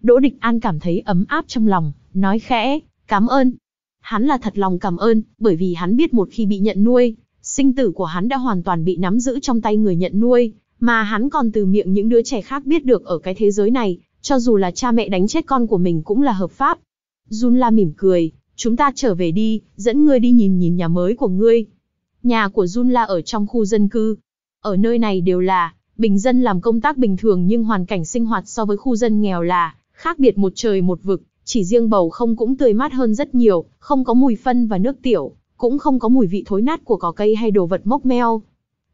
Đỗ Địch An cảm thấy ấm áp trong lòng, nói khẽ, cảm ơn. Hắn là thật lòng cảm ơn, bởi vì hắn biết một khi bị nhận nuôi, sinh tử của hắn đã hoàn toàn bị nắm giữ trong tay người nhận nuôi, mà hắn còn từ miệng những đứa trẻ khác biết được ở cái thế giới này, cho dù là cha mẹ đánh chết con của mình cũng là hợp pháp. Jun La mỉm cười, chúng ta trở về đi, dẫn ngươi đi nhìn nhìn nhà mới của ngươi. Nhà của Jun La ở trong khu dân cư. Ở nơi này đều là, bình dân làm công tác bình thường nhưng hoàn cảnh sinh hoạt so với khu dân nghèo là, khác biệt một trời một vực, chỉ riêng bầu không cũng tươi mát hơn rất nhiều, không có mùi phân và nước tiểu, cũng không có mùi vị thối nát của cỏ cây hay đồ vật mốc meo.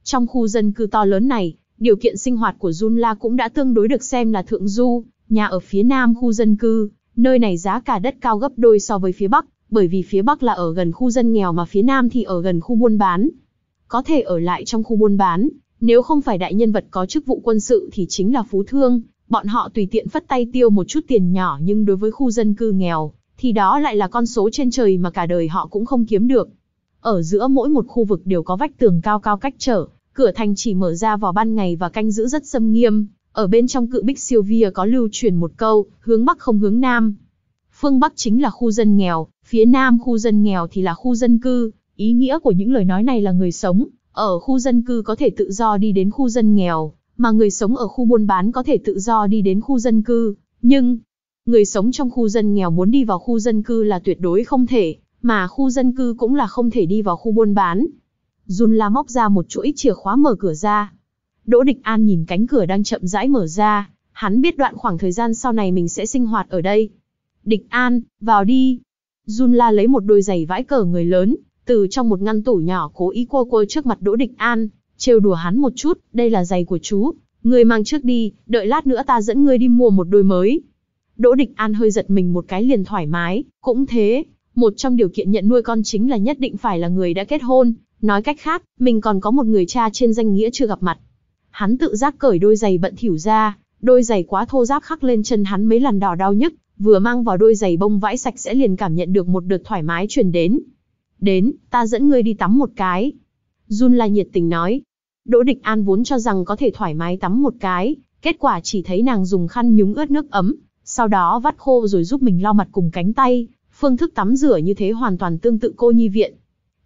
Trong khu dân cư to lớn này, Điều kiện sinh hoạt của Junla cũng đã tương đối được xem là thượng du, nhà ở phía nam khu dân cư, nơi này giá cả đất cao gấp đôi so với phía bắc, bởi vì phía bắc là ở gần khu dân nghèo mà phía nam thì ở gần khu buôn bán. Có thể ở lại trong khu buôn bán, nếu không phải đại nhân vật có chức vụ quân sự thì chính là phú thương, bọn họ tùy tiện phất tay tiêu một chút tiền nhỏ nhưng đối với khu dân cư nghèo, thì đó lại là con số trên trời mà cả đời họ cũng không kiếm được. Ở giữa mỗi một khu vực đều có vách tường cao cao cách trở, Cửa thành chỉ mở ra vào ban ngày và canh giữ rất xâm nghiêm, ở bên trong cự bích siêu via có lưu truyền một câu, hướng Bắc không hướng Nam. Phương Bắc chính là khu dân nghèo, phía Nam khu dân nghèo thì là khu dân cư, ý nghĩa của những lời nói này là người sống, ở khu dân cư có thể tự do đi đến khu dân nghèo, mà người sống ở khu buôn bán có thể tự do đi đến khu dân cư, nhưng người sống trong khu dân nghèo muốn đi vào khu dân cư là tuyệt đối không thể, mà khu dân cư cũng là không thể đi vào khu buôn bán, Jun La móc ra một chuỗi chìa khóa mở cửa ra. Đỗ Địch An nhìn cánh cửa đang chậm rãi mở ra, hắn biết đoạn khoảng thời gian sau này mình sẽ sinh hoạt ở đây. Địch An, vào đi. Jun La lấy một đôi giày vãi cờ người lớn, từ trong một ngăn tủ nhỏ cố ý cua cua trước mặt Đỗ Địch An, trêu đùa hắn một chút, đây là giày của chú, người mang trước đi, đợi lát nữa ta dẫn ngươi đi mua một đôi mới. Đỗ Địch An hơi giật mình một cái liền thoải mái, cũng thế, một trong điều kiện nhận nuôi con chính là nhất định phải là người đã kết hôn, Nói cách khác, mình còn có một người cha trên danh nghĩa chưa gặp mặt. Hắn tự giác cởi đôi giày bận thỉu ra, đôi giày quá thô ráp khắc lên chân hắn mấy lần đỏ đau nhức, vừa mang vào đôi giày bông vãi sạch sẽ liền cảm nhận được một đợt thoải mái truyền đến. Đến, ta dẫn ngươi đi tắm một cái. Jun La nhiệt tình nói. Đỗ Địch An vốn cho rằng có thể thoải mái tắm một cái, kết quả chỉ thấy nàng dùng khăn nhúng ướt nước ấm, sau đó vắt khô rồi giúp mình lau mặt cùng cánh tay. Phương thức tắm rửa như thế hoàn toàn tương tự cô nhi viện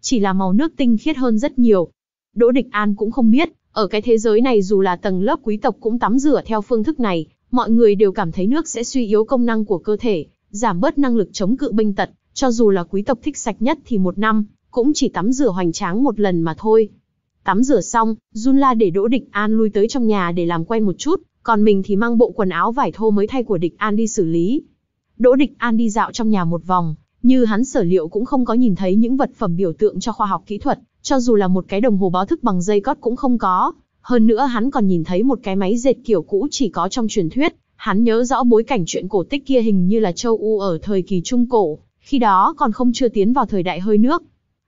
chỉ là màu nước tinh khiết hơn rất nhiều. Đỗ Địch An cũng không biết, ở cái thế giới này dù là tầng lớp quý tộc cũng tắm rửa theo phương thức này, mọi người đều cảm thấy nước sẽ suy yếu công năng của cơ thể, giảm bớt năng lực chống cự bệnh tật, cho dù là quý tộc thích sạch nhất thì một năm, cũng chỉ tắm rửa hoành tráng một lần mà thôi. Tắm rửa xong, Jun La để Đỗ Địch An lui tới trong nhà để làm quen một chút, còn mình thì mang bộ quần áo vải thô mới thay của Địch An đi xử lý. Đỗ Địch An đi dạo trong nhà một vòng, như hắn sở liệu cũng không có nhìn thấy những vật phẩm biểu tượng cho khoa học kỹ thuật, cho dù là một cái đồng hồ báo thức bằng dây cót cũng không có. Hơn nữa hắn còn nhìn thấy một cái máy dệt kiểu cũ chỉ có trong truyền thuyết, hắn nhớ rõ bối cảnh chuyện cổ tích kia hình như là châu U ở thời kỳ Trung Cổ, khi đó còn không chưa tiến vào thời đại hơi nước.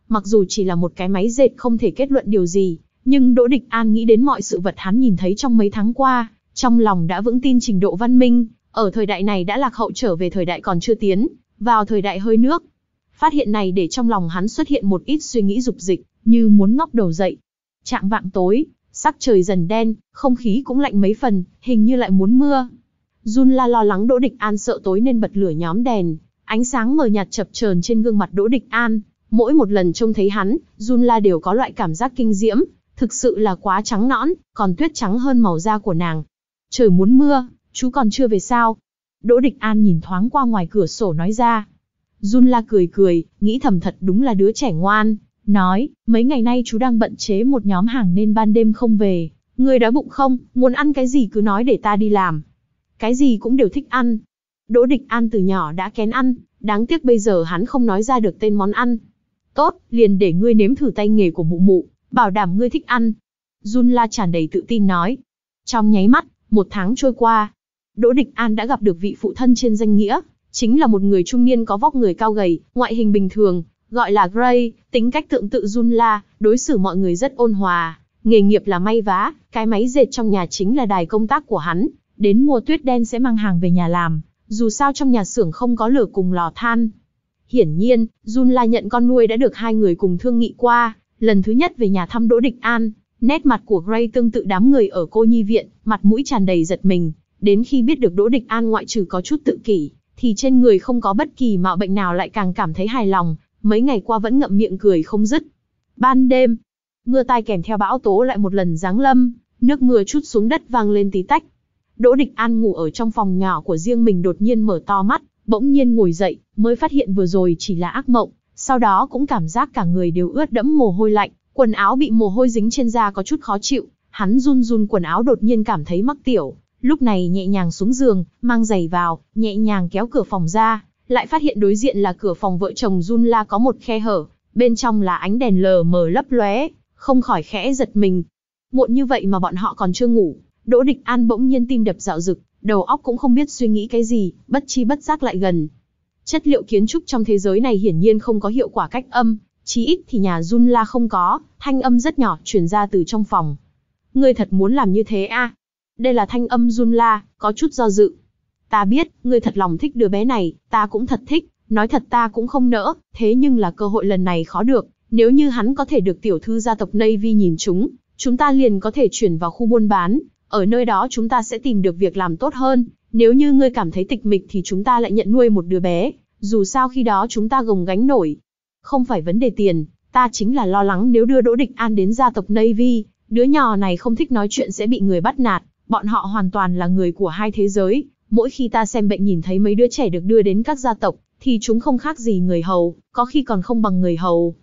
Mặc dù chỉ là một cái máy dệt không thể kết luận điều gì, nhưng Đỗ Địch An nghĩ đến mọi sự vật hắn nhìn thấy trong mấy tháng qua, trong lòng đã vững tin trình độ văn minh, ở thời đại này đã lạc hậu trở về thời đại còn chưa tiến, vào thời đại hơi nước. Phát hiện này để trong lòng hắn xuất hiện một ít suy nghĩ dục dịch, như muốn ngóc đầu dậy. Trạng vạng tối, sắc trời dần đen, không khí cũng lạnh mấy phần, hình như lại muốn mưa. Jun La lo lắng Đỗ Địch An sợ tối nên bật lửa nhóm đèn, ánh sáng mờ nhạt chập chờn trên gương mặt Đỗ Địch An, mỗi một lần trông thấy hắn, Jun La đều có loại cảm giác kinh diễm, thực sự là quá trắng nõn, còn tuyết trắng hơn màu da của nàng. Trời muốn mưa, chú còn chưa về sao, Đỗ Địch An nhìn thoáng qua ngoài cửa sổ nói ra. Jun La cười cười, nghĩ thầm thật đúng là đứa trẻ ngoan, nói, mấy ngày nay chú đang bận chế một nhóm hàng nên ban đêm không về. Người đói bụng không, muốn ăn cái gì cứ nói để ta đi làm. Cái gì cũng đều thích ăn. Đỗ Địch An từ nhỏ đã kén ăn, đáng tiếc bây giờ hắn không nói ra được tên món ăn. Tốt, liền để ngươi nếm thử tay nghề của mụ mụ, bảo đảm ngươi thích ăn. Jun La tràn đầy tự tin nói. Trong nháy mắt, một tháng trôi qua, Đỗ Địch An đã gặp được vị phụ thân trên danh nghĩa, chính là một người trung niên có vóc người cao gầy, ngoại hình bình thường, gọi là Gray, tính cách tượng tự Junla, đối xử mọi người rất ôn hòa, nghề nghiệp là may vá, cái máy dệt trong nhà chính là đài công tác của hắn, đến mùa tuyết đen sẽ mang hàng về nhà làm, dù sao trong nhà xưởng không có lửa cùng lò than. Hiển nhiên, Junla nhận con nuôi đã được hai người cùng thương nghị qua, lần thứ nhất về nhà thăm Đỗ Địch An, nét mặt của Gray tương tự đám người ở cô nhi viện, mặt mũi tràn đầy giật mình đến khi biết được Đỗ Địch An ngoại trừ có chút tự kỷ, thì trên người không có bất kỳ mạo bệnh nào lại càng cảm thấy hài lòng, mấy ngày qua vẫn ngậm miệng cười không dứt. Ban đêm, mưa tai kèm theo bão tố lại một lần giáng lâm, nước mưa chút xuống đất vang lên tí tách. Đỗ Địch An ngủ ở trong phòng nhỏ của riêng mình đột nhiên mở to mắt, bỗng nhiên ngồi dậy, mới phát hiện vừa rồi chỉ là ác mộng, sau đó cũng cảm giác cả người đều ướt đẫm mồ hôi lạnh, quần áo bị mồ hôi dính trên da có chút khó chịu, hắn run run quần áo đột nhiên cảm thấy mắc tiểu, Lúc này nhẹ nhàng xuống giường, mang giày vào, nhẹ nhàng kéo cửa phòng ra, lại phát hiện đối diện là cửa phòng vợ chồng Jun La có một khe hở, bên trong là ánh đèn lờ mờ lấp lóe, không khỏi khẽ giật mình. Muộn như vậy mà bọn họ còn chưa ngủ, Đỗ Địch An bỗng nhiên tim đập dạo dực, đầu óc cũng không biết suy nghĩ cái gì, bất chi bất giác lại gần. Chất liệu kiến trúc trong thế giới này hiển nhiên không có hiệu quả cách âm, chí ít thì nhà Jun La không có, thanh âm rất nhỏ truyền ra từ trong phòng. Ngươi thật muốn làm như thế À? Đây là thanh âm la có chút do dự. Ta biết, ngươi thật lòng thích đứa bé này, ta cũng thật thích, nói thật ta cũng không nỡ, thế nhưng là cơ hội lần này khó được, nếu như hắn có thể được tiểu thư gia tộc Navy nhìn chúng, chúng ta liền có thể chuyển vào khu buôn bán, ở nơi đó chúng ta sẽ tìm được việc làm tốt hơn, nếu như ngươi cảm thấy tịch mịch thì chúng ta lại nhận nuôi một đứa bé, dù sao khi đó chúng ta gồng gánh nổi. Không phải vấn đề tiền, ta chính là lo lắng nếu đưa Đỗ Địch An đến gia tộc Navy, đứa nhỏ này không thích nói chuyện sẽ bị người bắt nạt, Bọn họ hoàn toàn là người của hai thế giới, mỗi khi ta xem bệnh nhìn thấy mấy đứa trẻ được đưa đến các gia tộc, thì chúng không khác gì người hầu, có khi còn không bằng người hầu.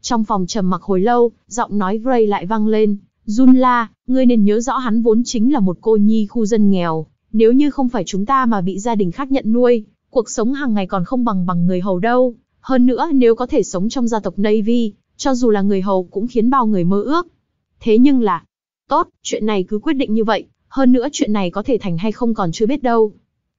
Trong phòng trầm mặc hồi lâu, giọng nói Gray lại vang lên, Junla, ngươi nên nhớ rõ hắn vốn chính là một cô nhi khu dân nghèo, nếu như không phải chúng ta mà bị gia đình khác nhận nuôi, cuộc sống hàng ngày còn không bằng bằng người hầu đâu. Hơn nữa nếu có thể sống trong gia tộc Navy, cho dù là người hầu cũng khiến bao người mơ ước. Thế nhưng là, tốt, chuyện này cứ quyết định như vậy, hơn nữa chuyện này có thể thành hay không còn chưa biết đâu.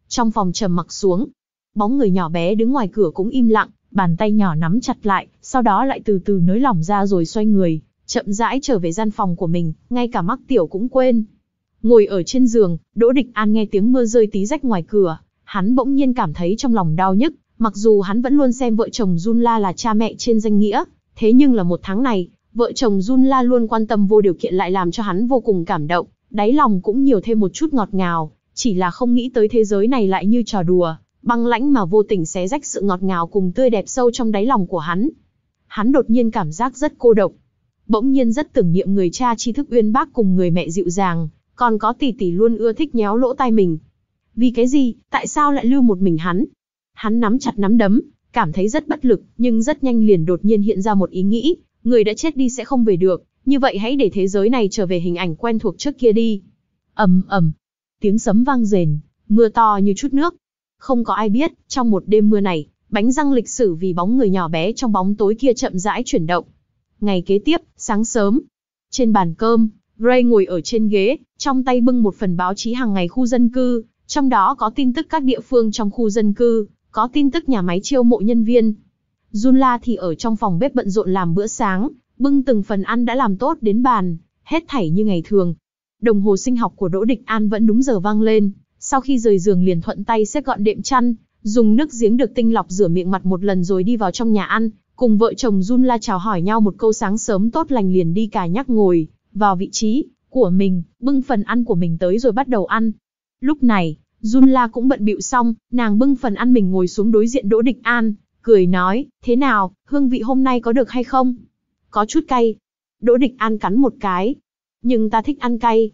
Trong phòng trầm mặc xuống, bóng người nhỏ bé đứng ngoài cửa cũng im lặng, bàn tay nhỏ nắm chặt lại, sau đó lại từ từ nới lỏng ra rồi xoay người, chậm rãi trở về gian phòng của mình, ngay cả mắc tiểu cũng quên. Ngồi ở trên giường, Đỗ Địch An nghe tiếng mưa rơi tí rách ngoài cửa, hắn bỗng nhiên cảm thấy trong lòng đau nhức, mặc dù hắn vẫn luôn xem vợ chồng Jun La là cha mẹ trên danh nghĩa, thế nhưng là một tháng này, vợ chồng Jun La luôn quan tâm vô điều kiện lại làm cho hắn vô cùng cảm động, đáy lòng cũng nhiều thêm một chút ngọt ngào, chỉ là không nghĩ tới thế giới này lại như trò đùa, băng lãnh mà vô tình xé rách sự ngọt ngào cùng tươi đẹp sâu trong đáy lòng của hắn. Hắn đột nhiên cảm giác rất cô độc, bỗng nhiên rất tưởng niệm người cha tri thức uyên bác cùng người mẹ dịu dàng, còn có tỷ tỷ luôn ưa thích nhéo lỗ tai mình. Vì cái gì, tại sao lại lưu một mình hắn? Hắn nắm chặt nắm đấm, cảm thấy rất bất lực, nhưng rất nhanh liền đột nhiên hiện ra một ý nghĩ, người đã chết đi sẽ không về được, như vậy hãy để thế giới này trở về hình ảnh quen thuộc trước kia đi. ầm ầm, tiếng sấm vang rền, mưa to như chút nước. Không có ai biết, trong một đêm mưa này, bánh răng lịch sử vì bóng người nhỏ bé trong bóng tối kia chậm rãi chuyển động. Ngày kế tiếp, sáng sớm, trên bàn cơm, Ray ngồi ở trên ghế, trong tay bưng một phần báo chí hàng ngày khu dân cư, trong đó có tin tức các địa phương trong khu dân cư, có tin tức nhà máy chiêu mộ nhân viên. Junla thì ở trong phòng bếp bận rộn làm bữa sáng, bưng từng phần ăn đã làm tốt đến bàn, hết thảy như ngày thường. Đồng hồ sinh học của Đỗ Địch An vẫn đúng giờ vang lên, sau khi rời giường liền thuận tay xếp gọn đệm chăn, dùng nước giếng được tinh lọc rửa miệng mặt một lần rồi đi vào trong nhà ăn, cùng vợ chồng Jun La chào hỏi nhau một câu sáng sớm tốt lành liền đi cà nhắc ngồi vào vị trí của mình, bưng phần ăn của mình tới rồi bắt đầu ăn. Lúc này, Jun La cũng bận bịu xong, nàng bưng phần ăn mình ngồi xuống đối diện Đỗ Địch An, cười nói, thế nào, hương vị hôm nay có được hay không? Có chút cay. Đỗ địch an cắn một cái. Nhưng ta thích ăn cay.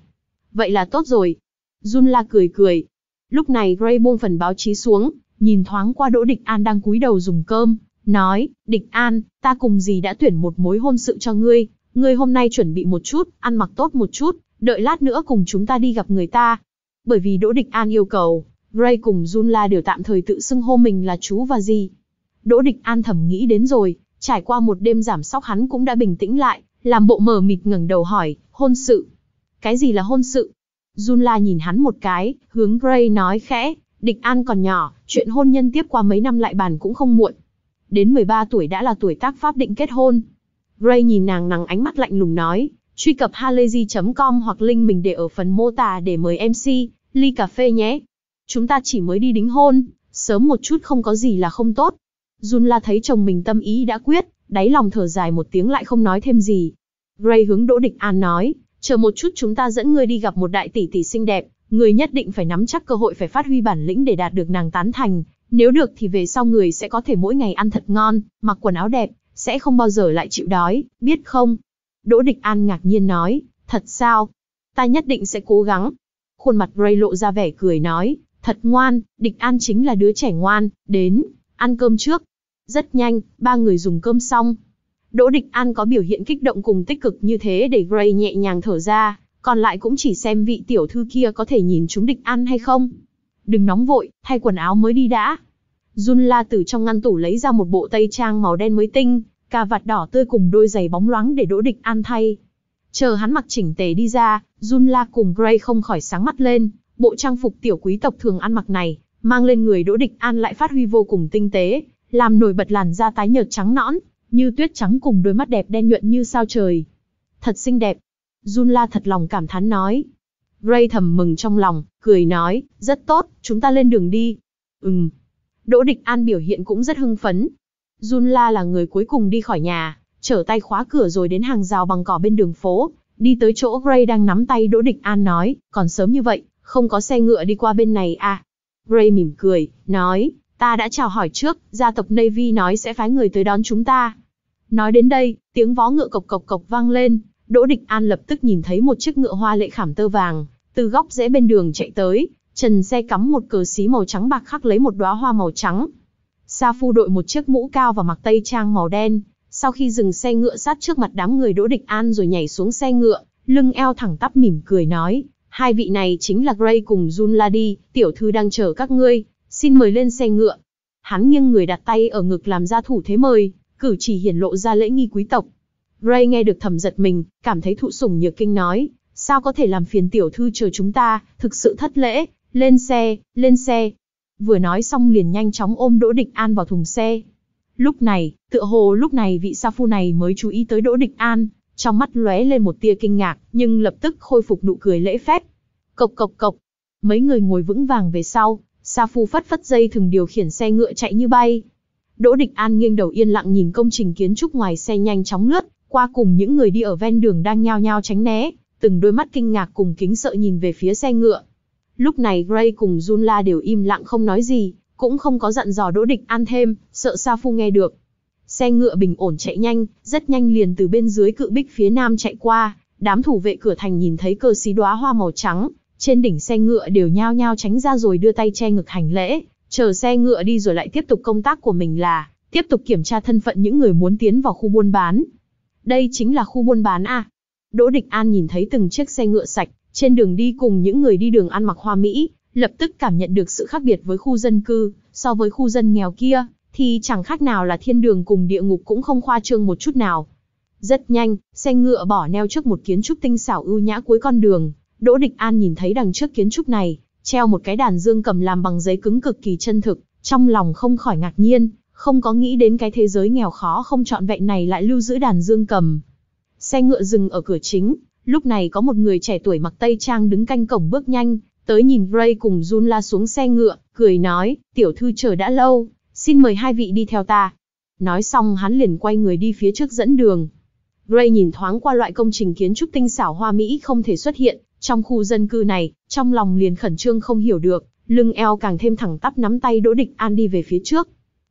Vậy là tốt rồi. Jun La cười cười. Lúc này Ray buông phần báo chí xuống, nhìn thoáng qua Đỗ Địch An đang cúi đầu dùng cơm, nói, Địch An, ta cùng gì đã tuyển một mối hôn sự cho ngươi, ngươi hôm nay chuẩn bị một chút, ăn mặc tốt một chút, đợi lát nữa cùng chúng ta đi gặp người ta. Bởi vì Đỗ Địch An yêu cầu, Ray cùng Jun La đều tạm thời tự xưng hô mình là chú và gì. Đỗ Địch An thầm nghĩ đến rồi, Trải qua một đêm giảm sóc hắn cũng đã bình tĩnh lại, làm bộ mờ mịt ngẩng đầu hỏi, hôn sự. Cái gì là hôn sự? Junla nhìn hắn một cái, hướng Gray nói khẽ, địch an còn nhỏ, chuyện hôn nhân tiếp qua mấy năm lại bàn cũng không muộn. Đến 13 tuổi đã là tuổi tác pháp định kết hôn. Gray nhìn nàng nắng ánh mắt lạnh lùng nói, truy cập halayzi.com hoặc link mình để ở phần mô tả để mời MC, ly cà phê nhé. Chúng ta chỉ mới đi đính hôn, sớm một chút không có gì là không tốt. Jun La thấy chồng mình tâm ý đã quyết, đáy lòng thở dài một tiếng lại không nói thêm gì. Gray hướng Đỗ Địch An nói, chờ một chút chúng ta dẫn ngươi đi gặp một đại tỷ tỷ xinh đẹp, ngươi nhất định phải nắm chắc cơ hội phải phát huy bản lĩnh để đạt được nàng tán thành, nếu được thì về sau người sẽ có thể mỗi ngày ăn thật ngon, mặc quần áo đẹp, sẽ không bao giờ lại chịu đói, biết không? Đỗ Địch An ngạc nhiên nói, thật sao? Ta nhất định sẽ cố gắng. Khuôn mặt Gray lộ ra vẻ cười nói, thật ngoan, Địch An chính là đứa trẻ ngoan, đến, ăn cơm trước. Rất nhanh, ba người dùng cơm xong. Đỗ Địch An có biểu hiện kích động cùng tích cực như thế để Gray nhẹ nhàng thở ra, còn lại cũng chỉ xem vị tiểu thư kia có thể nhìn chúng Địch An hay không. Đừng nóng vội, thay quần áo mới đi đã. Jun La từ trong ngăn tủ lấy ra một bộ tây trang màu đen mới tinh, cà vạt đỏ tươi cùng đôi giày bóng loáng để Đỗ Địch An thay. Chờ hắn mặc chỉnh tề đi ra, Jun La cùng Gray không khỏi sáng mắt lên, bộ trang phục tiểu quý tộc thường ăn mặc này, mang lên người Đỗ Địch An lại phát huy vô cùng tinh tế, làm nổi bật làn da tái nhợt trắng nõn, như tuyết trắng cùng đôi mắt đẹp đen nhuận như sao trời. Thật xinh đẹp. Jun La thật lòng cảm thán nói. Ray thầm mừng trong lòng, cười nói, rất tốt, chúng ta lên đường đi. Ừm. Đỗ Địch An biểu hiện cũng rất hưng phấn. Jun La là người cuối cùng đi khỏi nhà, trở tay khóa cửa rồi đến hàng rào bằng cỏ bên đường phố, đi tới chỗ Gray đang nắm tay Đỗ Địch An nói, còn sớm như vậy, không có xe ngựa đi qua bên này à. Ray mỉm cười, nói, ta đã chào hỏi trước, gia tộc Navy nói sẽ phái người tới đón chúng ta. Nói đến đây, tiếng vó ngựa cộc cộc cộc vang lên, Đỗ Địch An lập tức nhìn thấy một chiếc ngựa hoa lệ khảm tơ vàng, từ góc rẽ bên đường chạy tới, trần xe cắm một cờ xí màu trắng bạc khắc lấy một đóa hoa màu trắng. Sa Phu đội một chiếc mũ cao và mặc tây trang màu đen, sau khi dừng xe ngựa sát trước mặt đám người Đỗ Địch An rồi nhảy xuống xe ngựa, lưng eo thẳng tắp mỉm cười nói, Hai vị này chính là Gray cùng Jun Lady, tiểu thư đang chờ các ngươi, xin mời lên xe ngựa. Hắn nghiêng người đặt tay ở ngực làm ra thủ thế mời, cử chỉ hiển lộ ra lễ nghi quý tộc. Gray nghe được thầm giật mình, cảm thấy thụ sủng nhược kinh nói, sao có thể làm phiền tiểu thư chờ chúng ta, thực sự thất lễ, lên xe, lên xe. Vừa nói xong liền nhanh chóng ôm Đỗ Địch An vào thùng xe. Lúc này, tựa hồ lúc này vị sa phu này mới chú ý tới Đỗ Địch An, trong mắt lóe lên một tia kinh ngạc, nhưng lập tức khôi phục nụ cười lễ phép. Cộc cộc cộc, mấy người ngồi vững vàng về sau, Sa Phu phất phất dây thường điều khiển xe ngựa chạy như bay. Đỗ Địch An nghiêng đầu yên lặng nhìn công trình kiến trúc ngoài xe nhanh chóng lướt qua cùng những người đi ở ven đường đang nhao nhao tránh né, từng đôi mắt kinh ngạc cùng kính sợ nhìn về phía xe ngựa. Lúc này Gray cùng Junla đều im lặng không nói gì, cũng không có dặn dò Đỗ Địch An thêm, sợ Sa Phu nghe được. Xe ngựa bình ổn chạy nhanh, rất nhanh liền từ bên dưới cự bích phía nam chạy qua, đám thủ vệ cửa thành nhìn thấy cờ xí đóa hoa màu trắng, trên đỉnh xe ngựa đều nhao nhao tránh ra rồi đưa tay che ngực hành lễ, chờ xe ngựa đi rồi lại tiếp tục công tác của mình là tiếp tục kiểm tra thân phận những người muốn tiến vào khu buôn bán. Đây chính là khu buôn bán à? Đỗ Địch An nhìn thấy từng chiếc xe ngựa sạch, trên đường đi cùng những người đi đường ăn mặc hoa mỹ, lập tức cảm nhận được sự khác biệt với khu dân cư so với khu dân nghèo kia thì chẳng khác nào là thiên đường cùng địa ngục cũng không khoa trương một chút nào. Rất nhanh, xe ngựa bỏ neo trước một kiến trúc tinh xảo ưu nhã cuối con đường, Đỗ Địch An nhìn thấy đằng trước kiến trúc này, treo một cái đàn dương cầm làm bằng giấy cứng cực kỳ chân thực, trong lòng không khỏi ngạc nhiên, không có nghĩ đến cái thế giới nghèo khó không trọn vẹn này lại lưu giữ đàn dương cầm. Xe ngựa dừng ở cửa chính, lúc này có một người trẻ tuổi mặc tây trang đứng canh cổng bước nhanh, tới nhìn Bray cùng Jun La xuống xe ngựa, cười nói, tiểu thư chờ đã lâu, Xin mời hai vị đi theo ta. Nói xong hắn liền quay người đi phía trước dẫn đường. Gray nhìn thoáng qua loại công trình kiến trúc tinh xảo hoa Mỹ không thể xuất hiện, trong khu dân cư này, trong lòng liền khẩn trương không hiểu được, lưng eo càng thêm thẳng tắp nắm tay Đỗ Địch An đi về phía trước.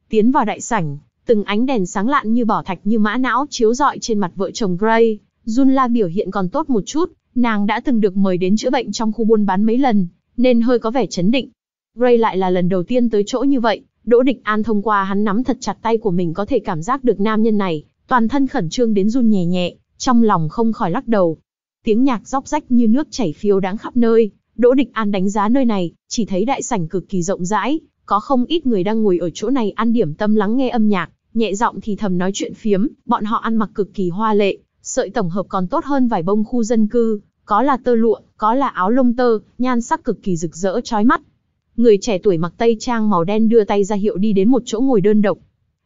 Tiến vào đại sảnh, từng ánh đèn sáng lạn như bỏ thạch như mã não chiếu rọi trên mặt vợ chồng Gray. Jun La biểu hiện còn tốt một chút, nàng đã từng được mời đến chữa bệnh trong khu buôn bán mấy lần, nên hơi có vẻ chấn định. Gray lại là lần đầu tiên tới chỗ như vậy, Đỗ Địch An thông qua hắn nắm thật chặt tay của mình có thể cảm giác được nam nhân này, toàn thân khẩn trương đến run nhẹ nhẹ, trong lòng không khỏi lắc đầu. Tiếng nhạc róc rách như nước chảy phiêu đáng khắp nơi, Đỗ Địch An đánh giá nơi này, chỉ thấy đại sảnh cực kỳ rộng rãi, có không ít người đang ngồi ở chỗ này ăn điểm tâm lắng nghe âm nhạc, nhẹ giọng thì thầm nói chuyện phiếm, bọn họ ăn mặc cực kỳ hoa lệ, sợi tổng hợp còn tốt hơn vài bông khu dân cư, có là tơ lụa, có là áo lông tơ, nhan sắc cực kỳ rực rỡ chói mắt, Người trẻ tuổi mặc tây trang màu đen đưa tay ra hiệu đi đến một chỗ ngồi đơn độc.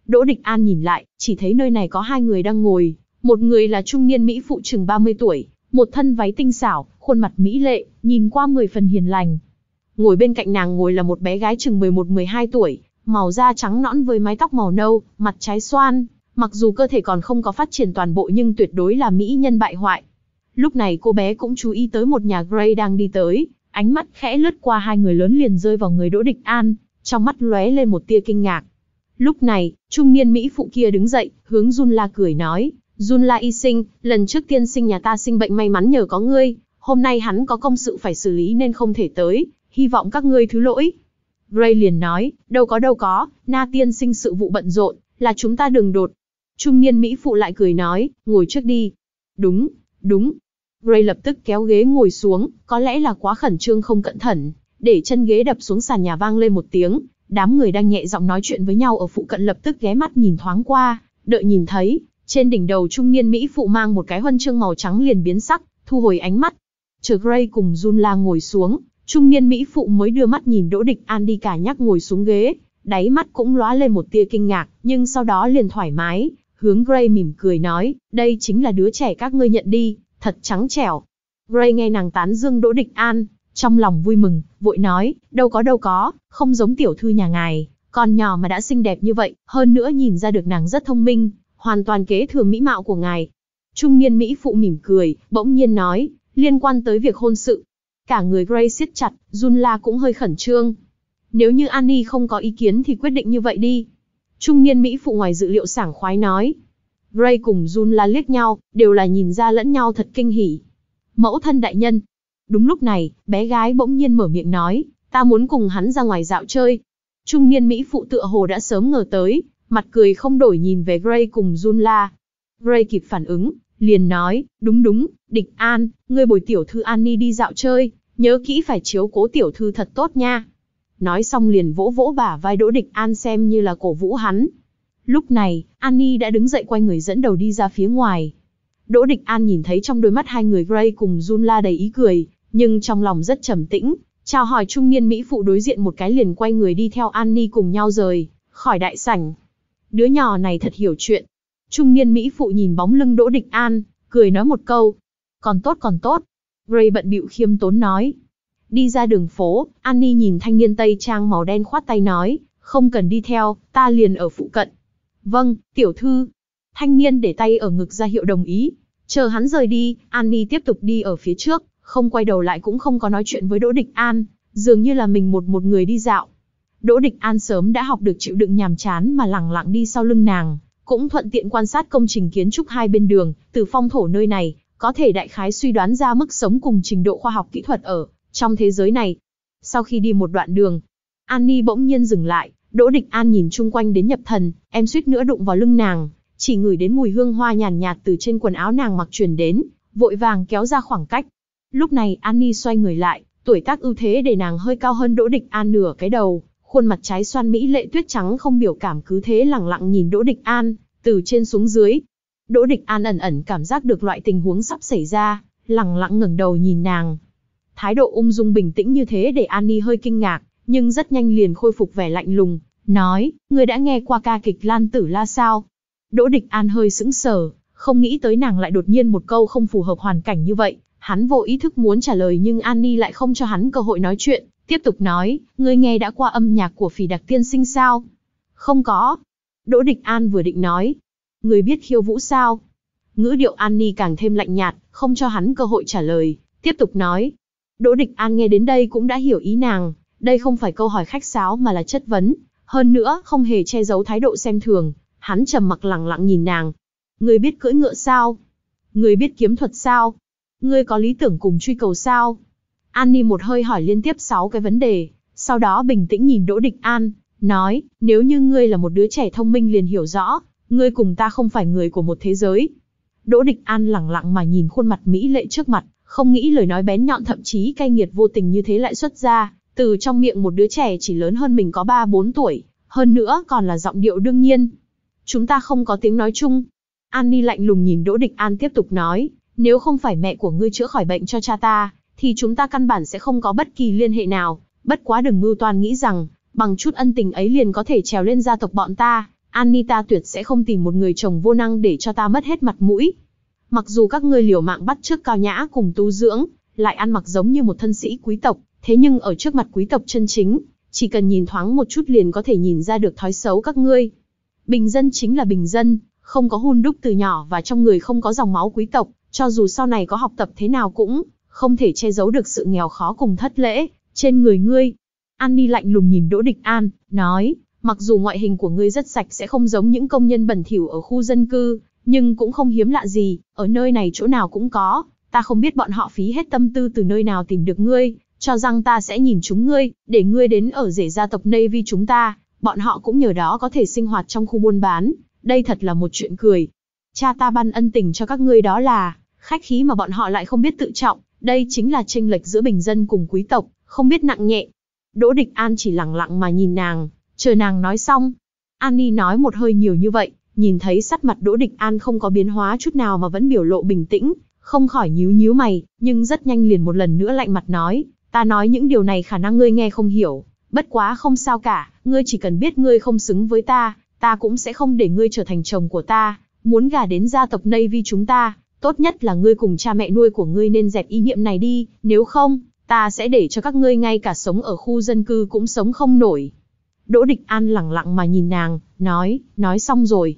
Đỗ Địch An nhìn lại, chỉ thấy nơi này có hai người đang ngồi, một người là trung niên mỹ phụ chừng 30 tuổi, một thân váy tinh xảo, khuôn mặt mỹ lệ, nhìn qua mười phần hiền lành. Ngồi bên cạnh nàng ngồi là một bé gái chừng 11-12 tuổi, màu da trắng nõn với mái tóc màu nâu, mặt trái xoan, mặc dù cơ thể còn không có phát triển toàn bộ nhưng tuyệt đối là mỹ nhân bại hoại. Lúc này cô bé cũng chú ý tới một nhà Grey đang đi tới, Ánh mắt khẽ lướt qua hai người lớn liền rơi vào người Đỗ Địch An, trong mắt lóe lên một tia kinh ngạc. Lúc này, trung niên Mỹ phụ kia đứng dậy, hướng Jun La cười nói, Jun La y sinh, lần trước tiên sinh nhà ta sinh bệnh may mắn nhờ có ngươi, hôm nay hắn có công sự phải xử lý nên không thể tới, hy vọng các ngươi thứ lỗi. Gray liền nói, đâu có đâu có, na tiên sinh sự vụ bận rộn, là chúng ta đừng đột. Trung niên Mỹ phụ lại cười nói, ngồi trước đi. Đúng, đúng, Gray lập tức kéo ghế ngồi xuống, có lẽ là quá khẩn trương không cẩn thận, để chân ghế đập xuống sàn nhà vang lên một tiếng, đám người đang nhẹ giọng nói chuyện với nhau ở phụ cận lập tức ghé mắt nhìn thoáng qua, đợi nhìn thấy, trên đỉnh đầu trung niên Mỹ phụ mang một cái huân chương màu trắng liền biến sắc, thu hồi ánh mắt. Chờ Gray cùng Junla ngồi xuống, trung niên Mỹ phụ mới đưa mắt nhìn đỗ địch Andy cả nhắc ngồi xuống ghế, đáy mắt cũng lóa lên một tia kinh ngạc, nhưng sau đó liền thoải mái, hướng Gray mỉm cười nói, đây chính là đứa trẻ các ngươi nhận đi, thật trắng trẻo. Ray nghe nàng tán dương Đỗ Địch An, trong lòng vui mừng, vội nói, đâu có đâu có, không giống tiểu thư nhà ngài, con nhỏ mà đã xinh đẹp như vậy, hơn nữa nhìn ra được nàng rất thông minh, hoàn toàn kế thừa mỹ mạo của ngài. Trung niên Mỹ phụ mỉm cười, bỗng nhiên nói, liên quan tới việc hôn sự. Cả người Gray siết chặt, Junla cũng hơi khẩn trương. Nếu như Annie không có ý kiến thì quyết định như vậy đi. Trung niên Mỹ phụ ngoài dự liệu sảng khoái nói. Gray cùng Jun La liếc nhau, đều là nhìn ra lẫn nhau thật kinh hỉ. Mẫu thân đại nhân. Đúng lúc này, bé gái bỗng nhiên mở miệng nói, ta muốn cùng hắn ra ngoài dạo chơi. Trung niên Mỹ phụ tựa hồ đã sớm ngờ tới, mặt cười không đổi nhìn về Gray cùng Jun La. Gray kịp phản ứng, liền nói, đúng đúng, địch an, ngươi bồi tiểu thư Annie đi dạo chơi, nhớ kỹ phải chiếu cố tiểu thư thật tốt nha. Nói xong liền vỗ vỗ bả vai đỗ địch an xem như là cổ vũ hắn, Lúc này, Annie đã đứng dậy quay người dẫn đầu đi ra phía ngoài. Đỗ Địch An nhìn thấy trong đôi mắt hai người Gray cùng Junla đầy ý cười, nhưng trong lòng rất trầm tĩnh. Chào hỏi trung niên Mỹ phụ đối diện một cái liền quay người đi theo Annie cùng nhau rời, khỏi đại sảnh. Đứa nhỏ này thật hiểu chuyện. Trung niên Mỹ phụ nhìn bóng lưng Đỗ Địch An, cười nói một câu. Còn tốt còn tốt. Gray bận bịu khiêm tốn nói. Đi ra đường phố, Annie nhìn thanh niên Tây Trang màu đen khoát tay nói, không cần đi theo, ta liền ở phụ cận, Vâng, tiểu thư. Thanh niên để tay ở ngực ra hiệu đồng ý. Chờ hắn rời đi, Annie tiếp tục đi ở phía trước, không quay đầu lại cũng không có nói chuyện với Đỗ Địch An, dường như là mình một một người đi dạo. Đỗ Địch An sớm đã học được chịu đựng nhàm chán mà lẳng lặng đi sau lưng nàng, cũng thuận tiện quan sát công trình kiến trúc hai bên đường, từ phong thổ nơi này, có thể đại khái suy đoán ra mức sống cùng trình độ khoa học kỹ thuật ở trong thế giới này. Sau khi đi một đoạn đường, Annie bỗng nhiên dừng lại, Đỗ Địch An nhìn chung quanh đến nhập thần, em suýt nữa đụng vào lưng nàng, chỉ ngửi đến mùi hương hoa nhàn nhạt từ trên quần áo nàng mặc truyền đến, vội vàng kéo ra khoảng cách. Lúc này Annie xoay người lại, tuổi tác ưu thế để nàng hơi cao hơn Đỗ Địch An nửa cái đầu, khuôn mặt trái xoan mỹ lệ tuyết trắng không biểu cảm cứ thế lẳng lặng nhìn Đỗ Địch An, từ trên xuống dưới. Đỗ Địch An ẩn ẩn cảm giác được loại tình huống sắp xảy ra, lẳng lặng ngẩng đầu nhìn nàng. Thái độ ung dung bình tĩnh như thế để Annie hơi kinh ngạc, nhưng rất nhanh liền khôi phục vẻ lạnh lùng, nói, người đã nghe qua ca kịch Lan Tử La sao? Đỗ Địch An hơi sững sờ, không nghĩ tới nàng lại đột nhiên một câu không phù hợp hoàn cảnh như vậy, hắn vô ý thức muốn trả lời nhưng An Annie lại không cho hắn cơ hội nói chuyện, tiếp tục nói, ngươi nghe đã qua âm nhạc của phỉ đặc tiên sinh sao? Không có. Đỗ Địch An vừa định nói, người biết khiêu vũ sao? Ngữ điệu An Annie càng thêm lạnh nhạt, không cho hắn cơ hội trả lời, tiếp tục nói. Đỗ Địch An nghe đến đây cũng đã hiểu ý nàng, đây không phải câu hỏi khách sáo mà là chất vấn, hơn nữa không hề che giấu thái độ xem thường, hắn trầm mặc lặng lặng nhìn nàng. Người biết cưỡi ngựa sao? Người biết kiếm thuật sao? Người có lý tưởng cùng truy cầu sao? Annie một hơi hỏi liên tiếp 6 cái vấn đề, sau đó bình tĩnh nhìn Đỗ Địch An, nói, nếu như ngươi là một đứa trẻ thông minh liền hiểu rõ, ngươi cùng ta không phải người của một thế giới. Đỗ Địch An lặng lặng mà nhìn khuôn mặt mỹ lệ trước mặt, không nghĩ lời nói bén nhọn thậm chí cay nghiệt vô tình như thế lại xuất ra, từ trong miệng một đứa trẻ chỉ lớn hơn mình có 3-4 tuổi, hơn nữa còn là giọng điệu đương nhiên. Chúng ta không có tiếng nói chung. Annie lạnh lùng nhìn Đỗ Địch An tiếp tục nói, nếu không phải mẹ của ngươi chữa khỏi bệnh cho cha ta, thì chúng ta căn bản sẽ không có bất kỳ liên hệ nào. Bất quá đừng mưu toàn nghĩ rằng, bằng chút ân tình ấy liền có thể trèo lên gia tộc bọn ta, Anita tuyệt sẽ không tìm một người chồng vô năng để cho ta mất hết mặt mũi. Mặc dù các ngươi liều mạng bắt trước cao nhã cùng tu dưỡng, lại ăn mặc giống như một thân sĩ quý tộc, Thế nhưng ở trước mặt quý tộc chân chính, chỉ cần nhìn thoáng một chút liền có thể nhìn ra được thói xấu các ngươi. Bình dân chính là bình dân, không có hun đúc từ nhỏ và trong người không có dòng máu quý tộc, cho dù sau này có học tập thế nào cũng không thể che giấu được sự nghèo khó cùng thất lễ trên người ngươi. an ni lạnh lùng nhìn Đỗ Địch An, nói, mặc dù ngoại hình của ngươi rất sạch sẽ không giống những công nhân bẩn thỉu ở khu dân cư, nhưng cũng không hiếm lạ gì, ở nơi này chỗ nào cũng có, ta không biết bọn họ phí hết tâm tư từ nơi nào tìm được ngươi, cho rằng ta sẽ nhìn chúng ngươi, để ngươi đến ở rể gia tộc Navy chúng ta, bọn họ cũng nhờ đó có thể sinh hoạt trong khu buôn bán, đây thật là một chuyện cười. Cha ta ban ân tình cho các ngươi đó là, khách khí mà bọn họ lại không biết tự trọng, đây chính là chênh lệch giữa bình dân cùng quý tộc, không biết nặng nhẹ. Đỗ Địch An chỉ lặng lặng mà nhìn nàng, chờ nàng nói xong. Annie nói một hơi nhiều như vậy, nhìn thấy sắc mặt Đỗ Địch An không có biến hóa chút nào mà vẫn biểu lộ bình tĩnh, không khỏi nhíu nhíu mày, nhưng rất nhanh liền một lần nữa lạnh mặt nói, Ta nói những điều này khả năng ngươi nghe không hiểu, bất quá không sao cả, ngươi chỉ cần biết ngươi không xứng với ta, ta cũng sẽ không để ngươi trở thành chồng của ta, muốn gả đến gia tộc Nây Vi chúng ta, tốt nhất là ngươi cùng cha mẹ nuôi của ngươi nên dẹp ý niệm này đi, nếu không, ta sẽ để cho các ngươi ngay cả sống ở khu dân cư cũng sống không nổi. Đỗ Địch An lẳng lặng mà nhìn nàng, nói, nói xong rồi.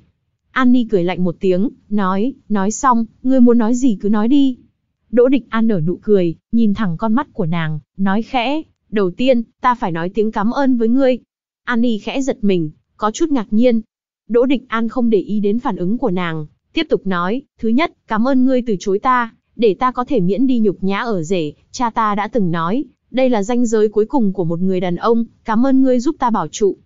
An Annie cười lạnh một tiếng, nói, nói xong, ngươi muốn nói gì cứ nói đi. Đỗ Địch An nở nụ cười, nhìn thẳng con mắt của nàng, nói khẽ, đầu tiên, ta phải nói tiếng cảm ơn với ngươi. An Annie khẽ giật mình, có chút ngạc nhiên. Đỗ Địch An không để ý đến phản ứng của nàng, tiếp tục nói, thứ nhất, cảm ơn ngươi từ chối ta, để ta có thể miễn đi nhục nhã ở rể, cha ta đã từng nói, đây là ranh giới cuối cùng của một người đàn ông, cảm ơn ngươi giúp ta bảo trụ.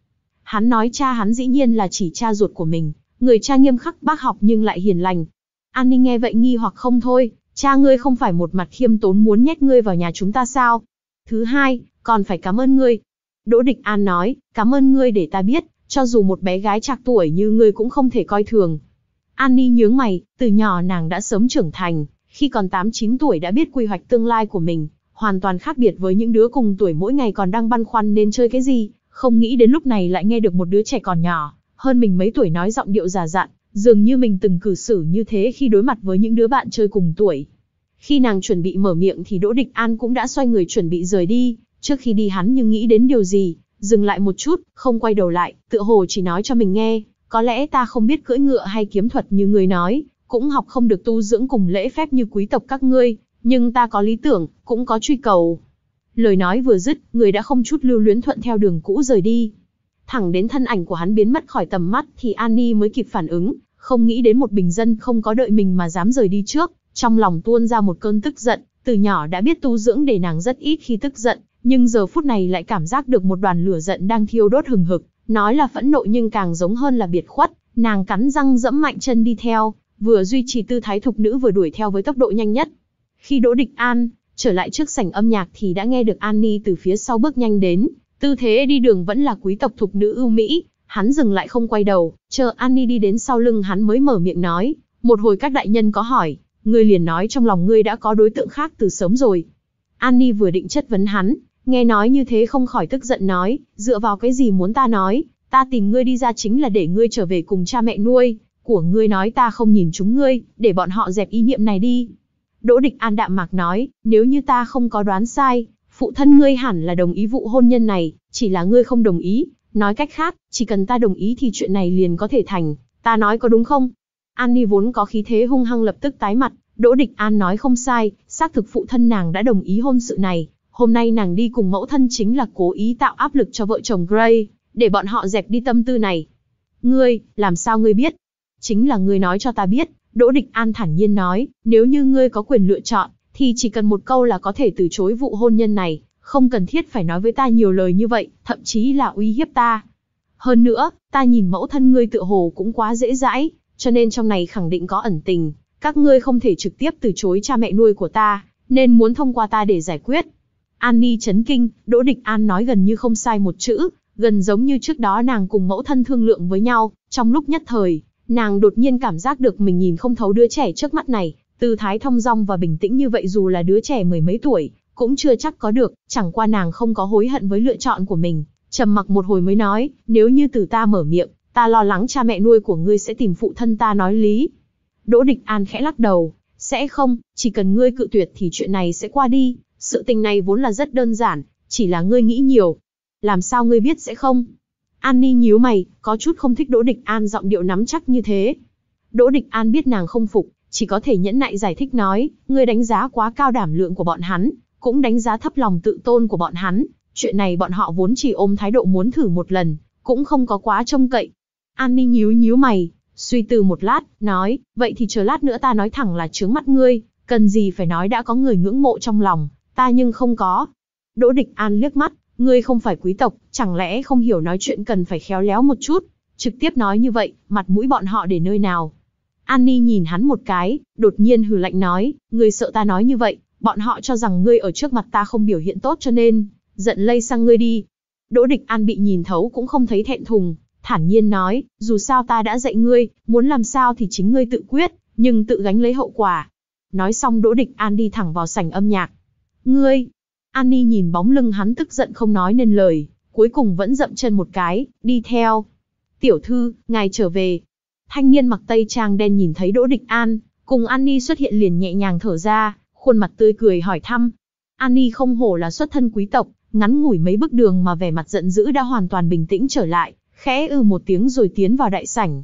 Hắn nói cha hắn dĩ nhiên là chỉ cha ruột của mình, người cha nghiêm khắc bác học nhưng lại hiền lành. An ninh nghe vậy nghi hoặc không thôi, cha ngươi không phải một mặt khiêm tốn muốn nhét ngươi vào nhà chúng ta sao? Thứ hai, còn phải cảm ơn ngươi. Đỗ Địch An nói, cảm ơn ngươi để ta biết, cho dù một bé gái trạc tuổi như ngươi cũng không thể coi thường. An Annie nhướng mày, từ nhỏ nàng đã sớm trưởng thành, khi còn 8-9 tuổi đã biết quy hoạch tương lai của mình, hoàn toàn khác biệt với những đứa cùng tuổi mỗi ngày còn đang băn khoăn nên chơi cái gì, không nghĩ đến lúc này lại nghe được một đứa trẻ còn nhỏ, hơn mình mấy tuổi nói giọng điệu già dặn, Dường như mình từng cử xử như thế khi đối mặt với những đứa bạn chơi cùng tuổi. Khi nàng chuẩn bị mở miệng thì Đỗ Địch An cũng đã xoay người chuẩn bị rời đi, trước khi đi hắn như nghĩ đến điều gì, dừng lại một chút, không quay đầu lại, tựa hồ chỉ nói cho mình nghe, có lẽ ta không biết cưỡi ngựa hay kiếm thuật như người nói, cũng học không được tu dưỡng cùng lễ phép như quý tộc các ngươi, nhưng ta có lý tưởng, cũng có truy cầu. Lời nói vừa dứt, người đã không chút lưu luyến thuận theo đường cũ rời đi. Thẳng đến thân ảnh của hắn biến mất khỏi tầm mắt thì Annie mới kịp phản ứng, không nghĩ đến một bình dân không có đợi mình mà dám rời đi trước, trong lòng tuôn ra một cơn tức giận, từ nhỏ đã biết tu dưỡng để nàng rất ít khi tức giận, nhưng giờ phút này lại cảm giác được một đoàn lửa giận đang thiêu đốt hừng hực, nói là phẫn nộ nhưng càng giống hơn là biệt khuất, nàng cắn răng dẫm mạnh chân đi theo, vừa duy trì tư thái thục nữ vừa đuổi theo với tốc độ nhanh nhất. Khi Đỗ Địch An trở lại trước sảnh âm nhạc thì đã nghe được An Ni từ phía sau bước nhanh đến, tư thế đi đường vẫn là quý tộc thục nữ ưu mỹ, Hắn dừng lại không quay đầu, chờ Annie đi đến sau lưng hắn mới mở miệng nói, một hồi các đại nhân có hỏi, ngươi liền nói trong lòng ngươi đã có đối tượng khác từ sớm rồi. Annie vừa định chất vấn hắn, nghe nói như thế không khỏi tức giận nói, dựa vào cái gì muốn ta nói, ta tìm ngươi đi ra chính là để ngươi trở về cùng cha mẹ nuôi, của ngươi nói ta không nhìn chúng ngươi, để bọn họ dẹp ý niệm này đi. Đỗ Địch An đạm mạc nói, nếu như ta không có đoán sai, phụ thân ngươi hẳn là đồng ý vụ hôn nhân này, chỉ là ngươi không đồng ý, Nói cách khác, chỉ cần ta đồng ý thì chuyện này liền có thể thành, ta nói có đúng không? Annie vốn có khí thế hung hăng lập tức tái mặt, Đỗ Địch An nói không sai, xác thực phụ thân nàng đã đồng ý hôn sự này, hôm nay nàng đi cùng mẫu thân chính là cố ý tạo áp lực cho vợ chồng Gray, để bọn họ dẹp đi tâm tư này. Ngươi, làm sao ngươi biết? Chính là ngươi nói cho ta biết, Đỗ Địch An thản nhiên nói, nếu như ngươi có quyền lựa chọn, thì chỉ cần một câu là có thể từ chối vụ hôn nhân này, không cần thiết phải nói với ta nhiều lời như vậy, thậm chí là uy hiếp ta. Hơn nữa, ta nhìn mẫu thân ngươi tựa hồ cũng quá dễ dãi, cho nên trong này khẳng định có ẩn tình, các ngươi không thể trực tiếp từ chối cha mẹ nuôi của ta, nên muốn thông qua ta để giải quyết. An Ni chấn kinh, Đỗ Địch An nói gần như không sai một chữ, gần giống như trước đó nàng cùng mẫu thân thương lượng với nhau, trong lúc nhất thời, nàng đột nhiên cảm giác được mình nhìn không thấu đứa trẻ trước mắt này, tư thái thông dong và bình tĩnh như vậy dù là đứa trẻ mười mấy tuổi, cũng chưa chắc có được, chẳng qua nàng không có hối hận với lựa chọn của mình. Trầm mặc một hồi mới nói, nếu như từ ta mở miệng, ta lo lắng cha mẹ nuôi của ngươi sẽ tìm phụ thân ta nói lý. Đỗ Địch An khẽ lắc đầu, sẽ không, chỉ cần ngươi cự tuyệt thì chuyện này sẽ qua đi, sự tình này vốn là rất đơn giản, chỉ là ngươi nghĩ nhiều. Làm sao ngươi biết sẽ không? An Ni nhíu mày, có chút không thích Đỗ Địch An giọng điệu nắm chắc như thế. Đỗ Địch An biết nàng không phục, chỉ có thể nhẫn nại giải thích nói, ngươi đánh giá quá cao đảm lượng của bọn hắn, cũng đánh giá thấp lòng tự tôn của bọn hắn, chuyện này bọn họ vốn chỉ ôm thái độ muốn thử một lần, cũng không có quá trông cậy. An ninh nhíu nhíu mày, suy tư một lát, nói, vậy thì chờ lát nữa ta nói thẳng là trướng mắt ngươi, cần gì phải nói đã có người ngưỡng mộ trong lòng, ta nhưng không có. Đỗ địch an liếc mắt, ngươi không phải quý tộc, chẳng lẽ không hiểu nói chuyện cần phải khéo léo một chút, trực tiếp nói như vậy, mặt mũi bọn họ để nơi nào. Annie nhìn hắn một cái, đột nhiên hừ lạnh nói, ngươi sợ ta nói như vậy, bọn họ cho rằng ngươi ở trước mặt ta không biểu hiện tốt cho nên, giận lây sang ngươi đi. Đỗ Địch An bị nhìn thấu cũng không thấy thẹn thùng, thản nhiên nói, dù sao ta đã dạy ngươi, muốn làm sao thì chính ngươi tự quyết, nhưng tự gánh lấy hậu quả. Nói xong Đỗ Địch An đi thẳng vào sảnh âm nhạc. Ngươi! Annie nhìn bóng lưng hắn tức giận không nói nên lời, cuối cùng vẫn dậm chân một cái, đi theo. Tiểu thư, ngài trở về. Thanh niên mặc tây trang đen nhìn thấy Đỗ Địch An, cùng Annie xuất hiện liền nhẹ nhàng thở ra, khuôn mặt tươi cười hỏi thăm. Annie không hổ là xuất thân quý tộc, ngắn ngủi mấy bước đường mà vẻ mặt giận dữ đã hoàn toàn bình tĩnh trở lại, khẽ ư ừ một tiếng rồi tiến vào đại sảnh.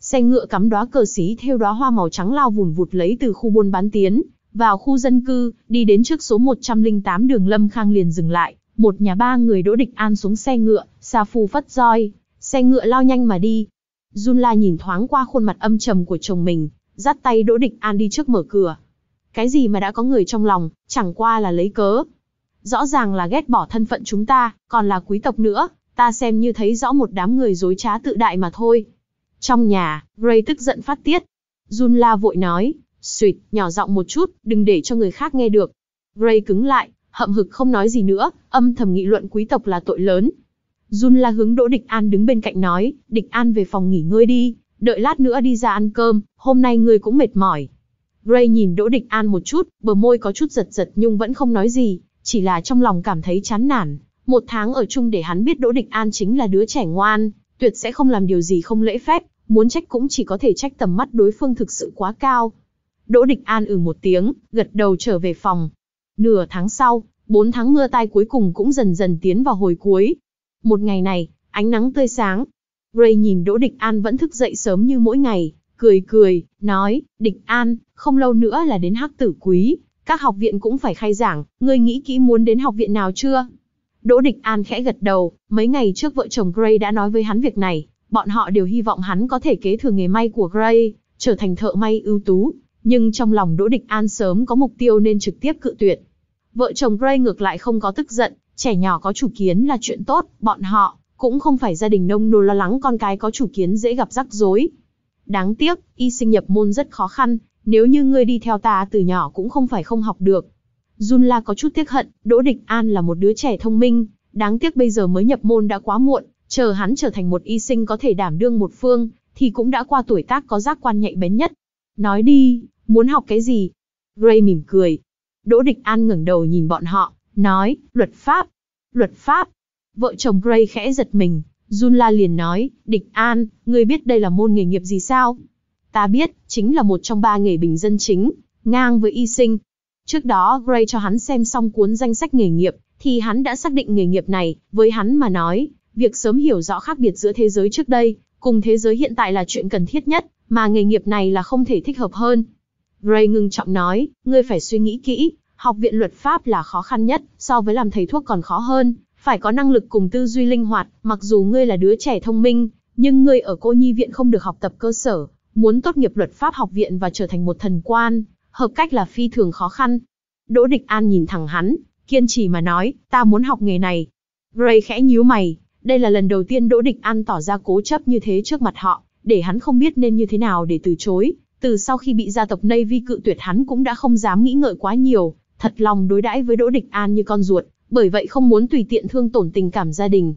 Xe ngựa cắm đóa cờ xí theo đóa hoa màu trắng lao vùn vụt lấy từ khu buôn bán tiến, vào khu dân cư, đi đến trước số 108 đường Lâm Khang liền dừng lại, một nhà ba người đỗ địch an xuống xe ngựa, xa phu phất roi, xe ngựa lao nhanh mà đi. Jun La nhìn thoáng qua khuôn mặt âm trầm của chồng mình, dắt tay đỗ địch an đi trước mở cửa, cái gì mà đã có người trong lòng, chẳng qua là lấy cớ. Rõ ràng là ghét bỏ thân phận chúng ta, còn là quý tộc nữa, ta xem như thấy rõ một đám người dối trá tự đại mà thôi. Trong nhà, Ray tức giận phát tiết. Jun La vội nói, suyệt, nhỏ giọng một chút, đừng để cho người khác nghe được. Ray cứng lại, hậm hực không nói gì nữa, âm thầm nghị luận quý tộc là tội lớn. Jun La hướng Đỗ Địch An đứng bên cạnh nói, Địch An về phòng nghỉ ngơi đi, đợi lát nữa đi ra ăn cơm, hôm nay người cũng mệt mỏi. Gray nhìn Đỗ Địch An một chút, bờ môi có chút giật giật nhưng vẫn không nói gì, chỉ là trong lòng cảm thấy chán nản. Một tháng ở chung để hắn biết Đỗ Địch An chính là đứa trẻ ngoan, tuyệt sẽ không làm điều gì không lễ phép, muốn trách cũng chỉ có thể trách tầm mắt đối phương thực sự quá cao. Đỗ Địch An ừ một tiếng, gật đầu trở về phòng. Nửa tháng sau, bốn tháng mưa tai cuối cùng cũng dần dần tiến vào hồi cuối. Một ngày này, ánh nắng tươi sáng. Ray nhìn Đỗ Địch An vẫn thức dậy sớm như mỗi ngày, cười cười, nói, địch an, không lâu nữa là đến hắc tử quý, các học viện cũng phải khai giảng, ngươi nghĩ kỹ muốn đến học viện nào chưa? Đỗ Địch An khẽ gật đầu, mấy ngày trước vợ chồng Gray đã nói với hắn việc này, bọn họ đều hy vọng hắn có thể kế thừa nghề may của Gray, trở thành thợ may ưu tú, nhưng trong lòng Đỗ Địch An sớm có mục tiêu nên trực tiếp cự tuyệt. Vợ chồng Gray ngược lại không có tức giận, trẻ nhỏ có chủ kiến là chuyện tốt, bọn họ cũng không phải gia đình nông nô lo lắng con cái có chủ kiến dễ gặp rắc rối. Đáng tiếc, y sinh nhập môn rất khó khăn, nếu như ngươi đi theo ta từ nhỏ cũng không phải không học được. Jun La có chút tiếc hận, Đỗ Địch An là một đứa trẻ thông minh, đáng tiếc bây giờ mới nhập môn đã quá muộn, chờ hắn trở thành một y sinh có thể đảm đương một phương, thì cũng đã qua tuổi tác có giác quan nhạy bén nhất. Nói đi, muốn học cái gì? Gray mỉm cười. Đỗ Địch An ngẩng đầu nhìn bọn họ, nói, luật pháp. Luật pháp. Vợ chồng Gray khẽ giật mình, Jun la liền nói, địch an, ngươi biết đây là môn nghề nghiệp gì sao? Ta biết, chính là một trong ba nghề bình dân chính, ngang với y sinh. Trước đó Gray cho hắn xem xong cuốn danh sách nghề nghiệp, thì hắn đã xác định nghề nghiệp này, với hắn mà nói, việc sớm hiểu rõ khác biệt giữa thế giới trước đây, cùng thế giới hiện tại là chuyện cần thiết nhất, mà nghề nghiệp này là không thể thích hợp hơn. Gray ngưng trọng nói, ngươi phải suy nghĩ kỹ, học viện luật pháp là khó khăn nhất, so với làm thầy thuốc còn khó hơn phải có năng lực cùng tư duy linh hoạt, mặc dù ngươi là đứa trẻ thông minh, nhưng ngươi ở cô nhi viện không được học tập cơ sở, muốn tốt nghiệp luật pháp học viện và trở thành một thần quan, hợp cách là phi thường khó khăn. Đỗ Địch An nhìn thẳng hắn, kiên trì mà nói, ta muốn học nghề này. Gray khẽ nhíu mày, đây là lần đầu tiên Đỗ Địch An tỏ ra cố chấp như thế trước mặt họ, để hắn không biết nên như thế nào để từ chối. Từ sau khi bị gia tộc Navy cự tuyệt hắn cũng đã không dám nghĩ ngợi quá nhiều, thật lòng đối đãi với Đỗ Địch An như con ruột bởi vậy không muốn tùy tiện thương tổn tình cảm gia đình.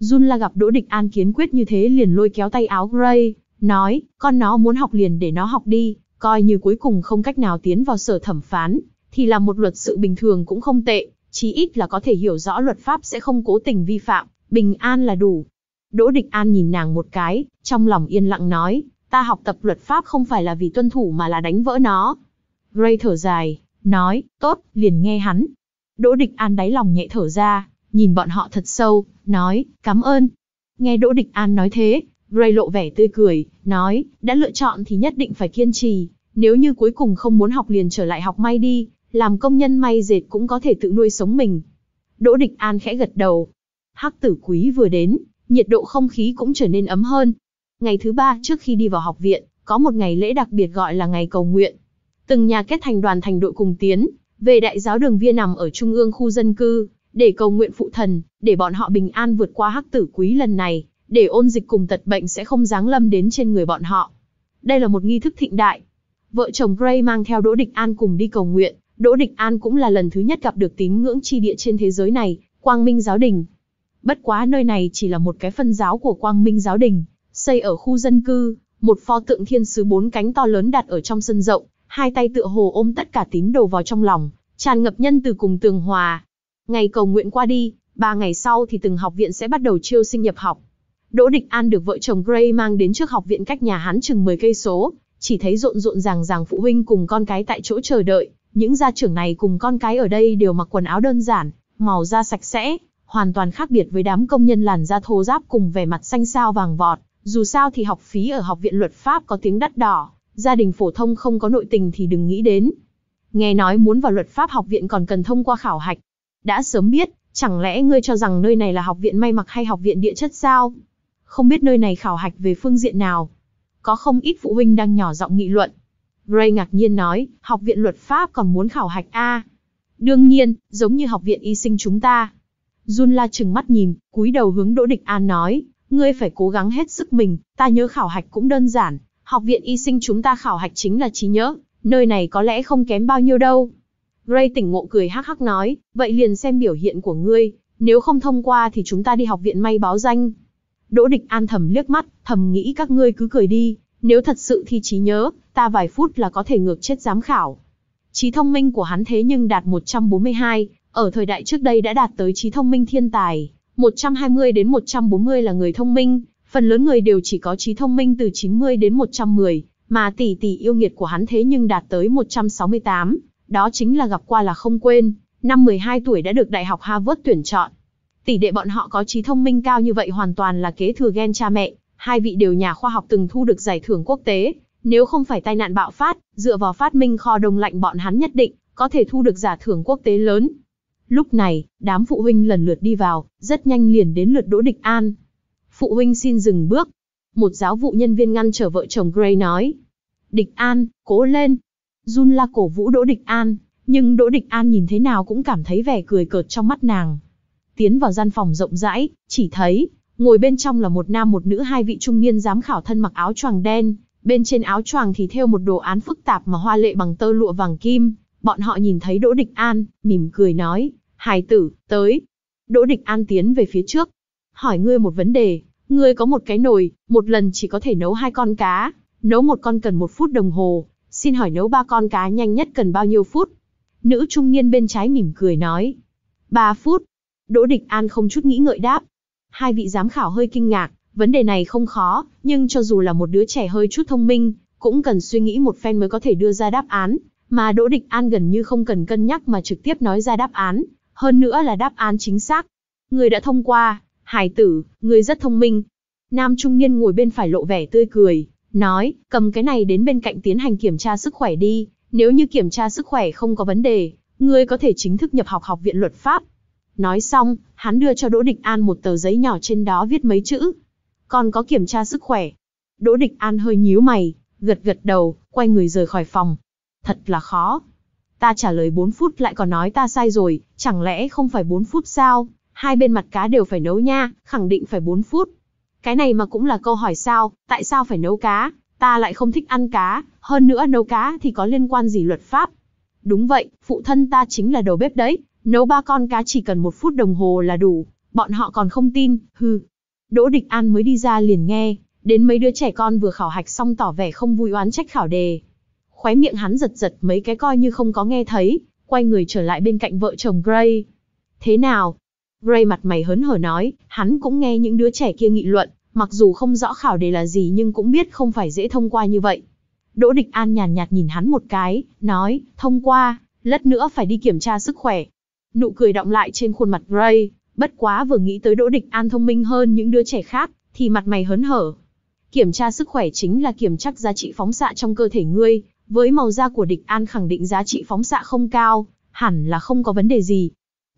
Jun La gặp Đỗ Địch An kiên quyết như thế liền lôi kéo tay áo Gray, nói, con nó muốn học liền để nó học đi, coi như cuối cùng không cách nào tiến vào sở thẩm phán, thì là một luật sự bình thường cũng không tệ, chí ít là có thể hiểu rõ luật pháp sẽ không cố tình vi phạm, bình an là đủ. Đỗ Địch An nhìn nàng một cái, trong lòng yên lặng nói, ta học tập luật pháp không phải là vì tuân thủ mà là đánh vỡ nó. Gray thở dài, nói, tốt, liền nghe hắn, Đỗ Địch An đáy lòng nhẹ thở ra, nhìn bọn họ thật sâu, nói, cảm ơn. Nghe Đỗ Địch An nói thế, Gray lộ vẻ tươi cười, nói, đã lựa chọn thì nhất định phải kiên trì, nếu như cuối cùng không muốn học liền trở lại học may đi, làm công nhân may dệt cũng có thể tự nuôi sống mình. Đỗ Địch An khẽ gật đầu. Hắc tử quý vừa đến, nhiệt độ không khí cũng trở nên ấm hơn. Ngày thứ ba trước khi đi vào học viện, có một ngày lễ đặc biệt gọi là ngày cầu nguyện. Từng nhà kết thành đoàn thành đội cùng tiến, về đại giáo đường Via nằm ở trung ương khu dân cư, để cầu nguyện phụ thần, để bọn họ bình an vượt qua hắc tử quý lần này, để ôn dịch cùng tật bệnh sẽ không giáng lâm đến trên người bọn họ. Đây là một nghi thức thịnh đại. Vợ chồng Gray mang theo Đỗ Địch An cùng đi cầu nguyện, Đỗ Địch An cũng là lần thứ nhất gặp được tín ngưỡng chi địa trên thế giới này, Quang Minh Giáo Đình. Bất quá nơi này chỉ là một cái phân giáo của Quang Minh Giáo Đình, xây ở khu dân cư, một pho tượng thiên sứ bốn cánh to lớn đặt ở trong sân rộng, hai tay tựa hồ ôm tất cả tín đồ vào trong lòng, tràn ngập nhân từ cùng tường hòa. Ngày cầu nguyện qua đi, ba ngày sau thì từng học viện sẽ bắt đầu chiêu sinh nhập học. Đỗ Địch An được vợ chồng Gray mang đến trước học viện cách nhà hắn chừng 10 cây số, chỉ thấy rộn rộn ràng ràng phụ huynh cùng con cái tại chỗ chờ đợi, những gia trưởng này cùng con cái ở đây đều mặc quần áo đơn giản, màu da sạch sẽ, hoàn toàn khác biệt với đám công nhân làn da thô ráp cùng vẻ mặt xanh xao vàng vọt, dù sao thì học phí ở học viện luật pháp có tiếng đắt đỏ, gia đình phổ thông không có nội tình thì đừng nghĩ đến. Nghe nói muốn vào luật pháp học viện còn cần thông qua khảo hạch. Đã sớm biết, chẳng lẽ ngươi cho rằng nơi này là học viện may mặc hay học viện địa chất sao? Không biết nơi này khảo hạch về phương diện nào. Có không ít phụ huynh đang nhỏ giọng nghị luận. Gray ngạc nhiên nói, học viện luật pháp còn muốn khảo hạch A. đương nhiên, giống như học viện y sinh chúng ta. Jun la chừng mắt nhìn, cúi đầu hướng Đỗ Địch An nói, ngươi phải cố gắng hết sức mình, ta nhớ khảo hạch cũng đơn giản, học viện y sinh chúng ta khảo hạch chính là trí nhớ, nơi này có lẽ không kém bao nhiêu đâu. Ray tỉnh ngộ cười hắc hắc nói, vậy liền xem biểu hiện của ngươi, nếu không thông qua thì chúng ta đi học viện may báo danh. Đỗ địch an thầm liếc mắt, thầm nghĩ các ngươi cứ cười đi, nếu thật sự thì trí nhớ, ta vài phút là có thể ngược chết giám khảo. Trí thông minh của hắn thế nhưng đạt 142, ở thời đại trước đây đã đạt tới trí thông minh thiên tài, 120 đến 140 là người thông minh, Phần lớn người đều chỉ có trí thông minh từ 90 đến 110, mà tỷ tỷ yêu nghiệt của hắn thế nhưng đạt tới 168, đó chính là gặp qua là không quên, năm 12 tuổi đã được Đại học Harvard tuyển chọn. Tỷ đệ bọn họ có trí thông minh cao như vậy hoàn toàn là kế thừa gen cha mẹ, hai vị đều nhà khoa học từng thu được giải thưởng quốc tế, nếu không phải tai nạn bạo phát, dựa vào phát minh kho đông lạnh bọn hắn nhất định có thể thu được giải thưởng quốc tế lớn. Lúc này, đám phụ huynh lần lượt đi vào, rất nhanh liền đến lượt Đỗ Địch An phụ huynh xin dừng bước. Một giáo vụ nhân viên ngăn trở vợ chồng Gray nói. Địch An, cố lên. Jun la cổ vũ Đỗ Địch An, nhưng Đỗ Địch An nhìn thế nào cũng cảm thấy vẻ cười cợt trong mắt nàng. Tiến vào gian phòng rộng rãi, chỉ thấy, ngồi bên trong là một nam một nữ hai vị trung niên giám khảo thân mặc áo choàng đen, bên trên áo choàng thì thêu một đồ án phức tạp mà hoa lệ bằng tơ lụa vàng kim. Bọn họ nhìn thấy Đỗ Địch An, mỉm cười nói, hài tử, tới. Đỗ Địch An tiến về phía trước. Hỏi ngươi một vấn đề, Ngươi có một cái nồi, một lần chỉ có thể nấu hai con cá, nấu một con cần một phút đồng hồ, xin hỏi nấu ba con cá nhanh nhất cần bao nhiêu phút? Nữ trung niên bên trái mỉm cười nói. Ba phút. Đỗ Địch An không chút nghĩ ngợi đáp. Hai vị giám khảo hơi kinh ngạc, vấn đề này không khó, nhưng cho dù là một đứa trẻ hơi chút thông minh, cũng cần suy nghĩ một phen mới có thể đưa ra đáp án, mà Đỗ Địch An gần như không cần cân nhắc mà trực tiếp nói ra đáp án, hơn nữa là đáp án chính xác. Người đã thông qua, Hải tử, người rất thông minh. Nam trung niên ngồi bên phải lộ vẻ tươi cười, nói, cầm cái này đến bên cạnh tiến hành kiểm tra sức khỏe đi, nếu như kiểm tra sức khỏe không có vấn đề, người có thể chính thức nhập học học viện luật pháp. Nói xong, hắn đưa cho Đỗ Địch An một tờ giấy nhỏ trên đó viết mấy chữ. Còn có kiểm tra sức khỏe. Đỗ Địch An hơi nhíu mày, gật gật đầu, quay người rời khỏi phòng. Thật là khó. Ta trả lời 4 phút lại còn nói ta sai rồi, chẳng lẽ không phải 4 phút sao? hai bên mặt cá đều phải nấu nha, khẳng định phải 4 phút. Cái này mà cũng là câu hỏi sao, tại sao phải nấu cá, ta lại không thích ăn cá, hơn nữa nấu cá thì có liên quan gì luật pháp. Đúng vậy, phụ thân ta chính là đầu bếp đấy, nấu ba con cá chỉ cần một phút đồng hồ là đủ, bọn họ còn không tin, hừ. Đỗ Địch An mới đi ra liền nghe, đến mấy đứa trẻ con vừa khảo hạch xong tỏ vẻ không vui oán trách khảo đề. Khóe miệng hắn giật giật mấy cái coi như không có nghe thấy, quay người trở lại bên cạnh vợ chồng Gray. Thế nào, Ray mặt mày hớn hở nói, hắn cũng nghe những đứa trẻ kia nghị luận, mặc dù không rõ khảo đề là gì nhưng cũng biết không phải dễ thông qua như vậy. Đỗ Địch An nhàn nhạt, nhìn hắn một cái, nói, thông qua, lát nữa phải đi kiểm tra sức khỏe. Nụ cười động lại trên khuôn mặt Ray, bất quá vừa nghĩ tới Đỗ Địch An thông minh hơn những đứa trẻ khác, thì mặt mày hớn hở. Kiểm tra sức khỏe chính là kiểm tra giá trị phóng xạ trong cơ thể ngươi, với màu da của Địch An khẳng định giá trị phóng xạ không cao, hẳn là không có vấn đề gì,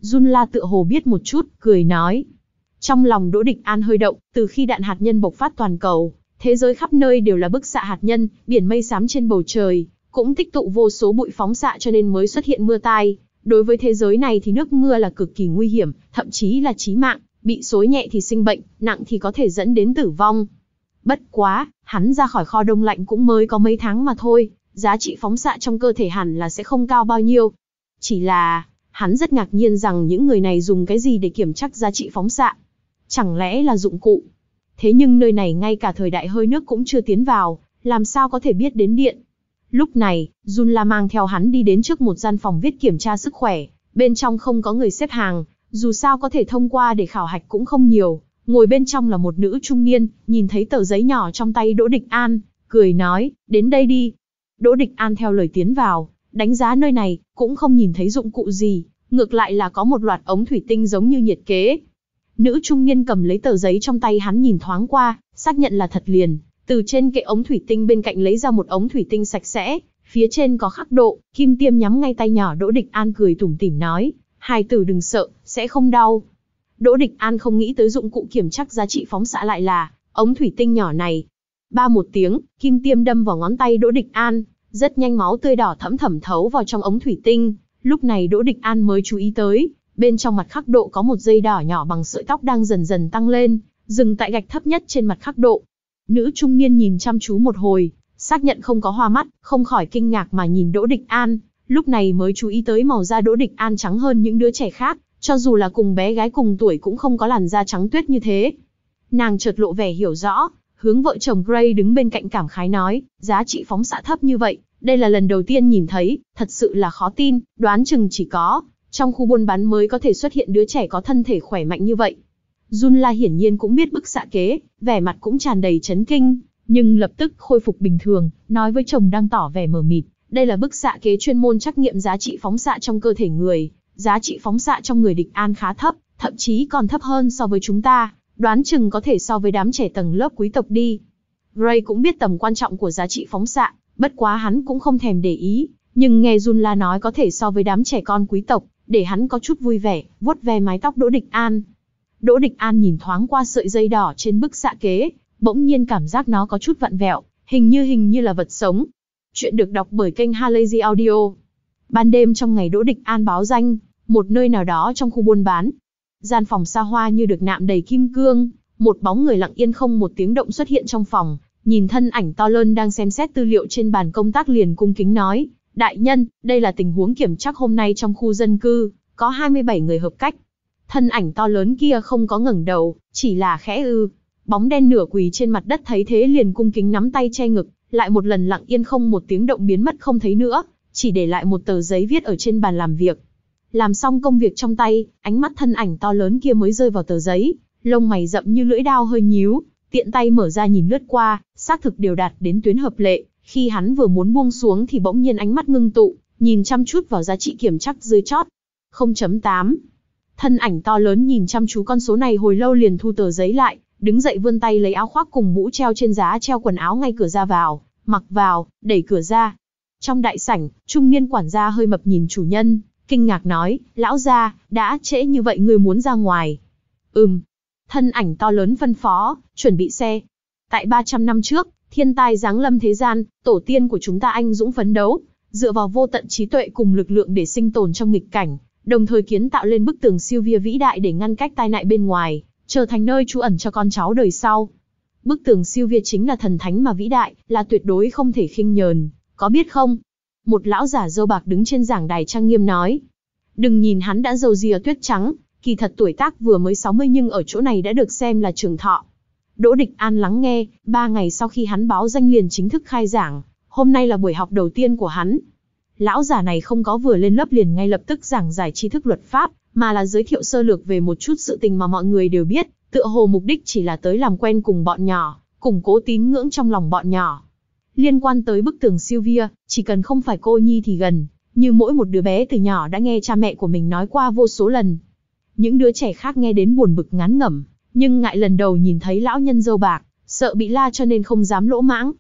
Jun La tựa hồ biết một chút, cười nói. Trong lòng Đỗ Địch An hơi động, từ khi đạn hạt nhân bộc phát toàn cầu, thế giới khắp nơi đều là bức xạ hạt nhân, biển mây xám trên bầu trời, cũng tích tụ vô số bụi phóng xạ cho nên mới xuất hiện mưa tai. Đối với thế giới này thì nước mưa là cực kỳ nguy hiểm, thậm chí là chí mạng, bị xối nhẹ thì sinh bệnh, nặng thì có thể dẫn đến tử vong. Bất quá, hắn ra khỏi kho đông lạnh cũng mới có mấy tháng mà thôi, giá trị phóng xạ trong cơ thể hẳn là sẽ không cao bao nhiêu. Chỉ là, Hắn rất ngạc nhiên rằng những người này dùng cái gì để kiểm chắc giá trị phóng xạ. Chẳng lẽ là dụng cụ? Thế nhưng nơi này ngay cả thời đại hơi nước cũng chưa tiến vào, làm sao có thể biết đến điện? Lúc này, Jun La mang theo hắn đi đến trước một gian phòng viết kiểm tra sức khỏe, bên trong không có người xếp hàng, dù sao có thể thông qua để khảo hạch cũng không nhiều. Ngồi bên trong là một nữ trung niên, nhìn thấy tờ giấy nhỏ trong tay Đỗ Địch An, cười nói, đến đây đi. Đỗ Địch An theo lời tiến vào, đánh giá nơi này, cũng không nhìn thấy dụng cụ gì, ngược lại là có một loạt ống thủy tinh giống như nhiệt kế. Nữ trung niên cầm lấy tờ giấy trong tay hắn nhìn thoáng qua, xác nhận là thật liền, từ trên kệ ống thủy tinh bên cạnh lấy ra một ống thủy tinh sạch sẽ, phía trên có khắc độ, kim tiêm nhắm ngay tay nhỏ Đỗ Địch An cười tủm tỉm nói, hai tử đừng sợ, sẽ không đau. Đỗ Địch An không nghĩ tới dụng cụ kiểm chắc giá trị phóng xạ lại là ống thủy tinh nhỏ này. Ba một tiếng, kim tiêm đâm vào ngón tay Đỗ Địch An, rất nhanh máu tươi đỏ thẫm thẩm thấu vào trong ống thủy tinh, lúc này Đỗ Địch An mới chú ý tới, bên trong mặt khắc độ có một dây đỏ nhỏ bằng sợi tóc đang dần dần tăng lên, dừng tại gạch thấp nhất trên mặt khắc độ. Nữ trung niên nhìn chăm chú một hồi, xác nhận không có hoa mắt, không khỏi kinh ngạc mà nhìn Đỗ Địch An, lúc này mới chú ý tới màu da Đỗ Địch An trắng hơn những đứa trẻ khác, cho dù là cùng bé gái cùng tuổi cũng không có làn da trắng tuyết như thế. Nàng chợt lộ vẻ hiểu rõ, Hướng vợ chồng Gray đứng bên cạnh cảm khái nói, giá trị phóng xạ thấp như vậy, đây là lần đầu tiên nhìn thấy, thật sự là khó tin, đoán chừng chỉ có. Trong khu buôn bán mới có thể xuất hiện đứa trẻ có thân thể khỏe mạnh như vậy. Junla hiển nhiên cũng biết bức xạ kế, vẻ mặt cũng tràn đầy chấn kinh, nhưng lập tức khôi phục bình thường, nói với chồng đang tỏ vẻ mờ mịt. Đây là bức xạ kế chuyên môn trắc nghiệm giá trị phóng xạ trong cơ thể người, giá trị phóng xạ trong người địch an khá thấp, thậm chí còn thấp hơn so với chúng ta, Đoán chừng có thể so với đám trẻ tầng lớp quý tộc đi. Ray cũng biết tầm quan trọng của giá trị phóng xạ, bất quá hắn cũng không thèm để ý, nhưng nghe Junla nói có thể so với đám trẻ con quý tộc, để hắn có chút vui vẻ, vuốt ve mái tóc Đỗ Địch An. Đỗ Địch An nhìn thoáng qua sợi dây đỏ trên bức xạ kế, bỗng nhiên cảm giác nó có chút vặn vẹo, hình như hình như là vật sống. Chuyện được đọc bởi kênh Halazy Audio. Ban đêm trong ngày Đỗ Địch An báo danh, một nơi nào đó trong khu buôn bán, Gian phòng xa hoa như được nạm đầy kim cương, một bóng người lặng yên không một tiếng động xuất hiện trong phòng, nhìn thân ảnh to lớn đang xem xét tư liệu trên bàn công tác liền cung kính nói, đại nhân, đây là tình huống kiểm trắc hôm nay trong khu dân cư, có 27 người hợp cách. Thân ảnh to lớn kia không có ngẩng đầu, chỉ là khẽ ư. Bóng đen nửa quỳ trên mặt đất thấy thế liền cung kính nắm tay che ngực, lại một lần lặng yên không một tiếng động biến mất không thấy nữa, chỉ để lại một tờ giấy viết ở trên bàn làm việc. Làm xong công việc trong tay, ánh mắt thân ảnh to lớn kia mới rơi vào tờ giấy, lông mày rậm như lưỡi dao hơi nhíu, tiện tay mở ra nhìn lướt qua, xác thực đều đạt đến tuyến hợp lệ. Khi hắn vừa muốn buông xuống thì bỗng nhiên ánh mắt ngưng tụ, nhìn chăm chút vào giá trị kiểm chắc dưới chót. 0.8 Thân ảnh to lớn nhìn chăm chú con số này hồi lâu liền thu tờ giấy lại, đứng dậy vươn tay lấy áo khoác cùng mũ treo trên giá treo quần áo ngay cửa ra vào, mặc vào, đẩy cửa ra. Trong đại sảnh, trung niên quản gia hơi mập nhìn chủ nhân, kinh ngạc nói, lão gia, đã trễ như vậy người muốn ra ngoài. Ừm. Thân ảnh to lớn phân phó, chuẩn bị xe. Tại 300 năm trước, thiên tai giáng lâm thế gian, tổ tiên của chúng ta anh dũng phấn đấu, dựa vào vô tận trí tuệ cùng lực lượng để sinh tồn trong nghịch cảnh, đồng thời kiến tạo lên bức tường siêu via vĩ đại để ngăn cách tai nạn bên ngoài, trở thành nơi trú ẩn cho con cháu đời sau. Bức tường siêu via chính là thần thánh mà vĩ đại, là tuyệt đối không thể khinh nhờn, có biết không, một lão giả dâu bạc đứng trên giảng đài trang nghiêm nói. Đừng nhìn hắn đã dâu ria tuyết trắng, kỳ thật tuổi tác vừa mới 60 nhưng ở chỗ này đã được xem là trường thọ. Đỗ Địch An lắng nghe, ba ngày sau khi hắn báo danh liền chính thức khai giảng, hôm nay là buổi học đầu tiên của hắn. Lão giả này không có vừa lên lớp liền ngay lập tức giảng giải tri thức luật pháp, mà là giới thiệu sơ lược về một chút sự tình mà mọi người đều biết, tựa hồ mục đích chỉ là tới làm quen cùng bọn nhỏ, củng cố tín ngưỡng trong lòng bọn nhỏ. Liên quan tới bức tường Sylvia, chỉ cần không phải cô nhi thì gần, như mỗi một đứa bé từ nhỏ đã nghe cha mẹ của mình nói qua vô số lần. Những đứa trẻ khác nghe đến buồn bực ngán ngẩm, nhưng ngại lần đầu nhìn thấy lão nhân dâu bạc, sợ bị la cho nên không dám lỗ mãng.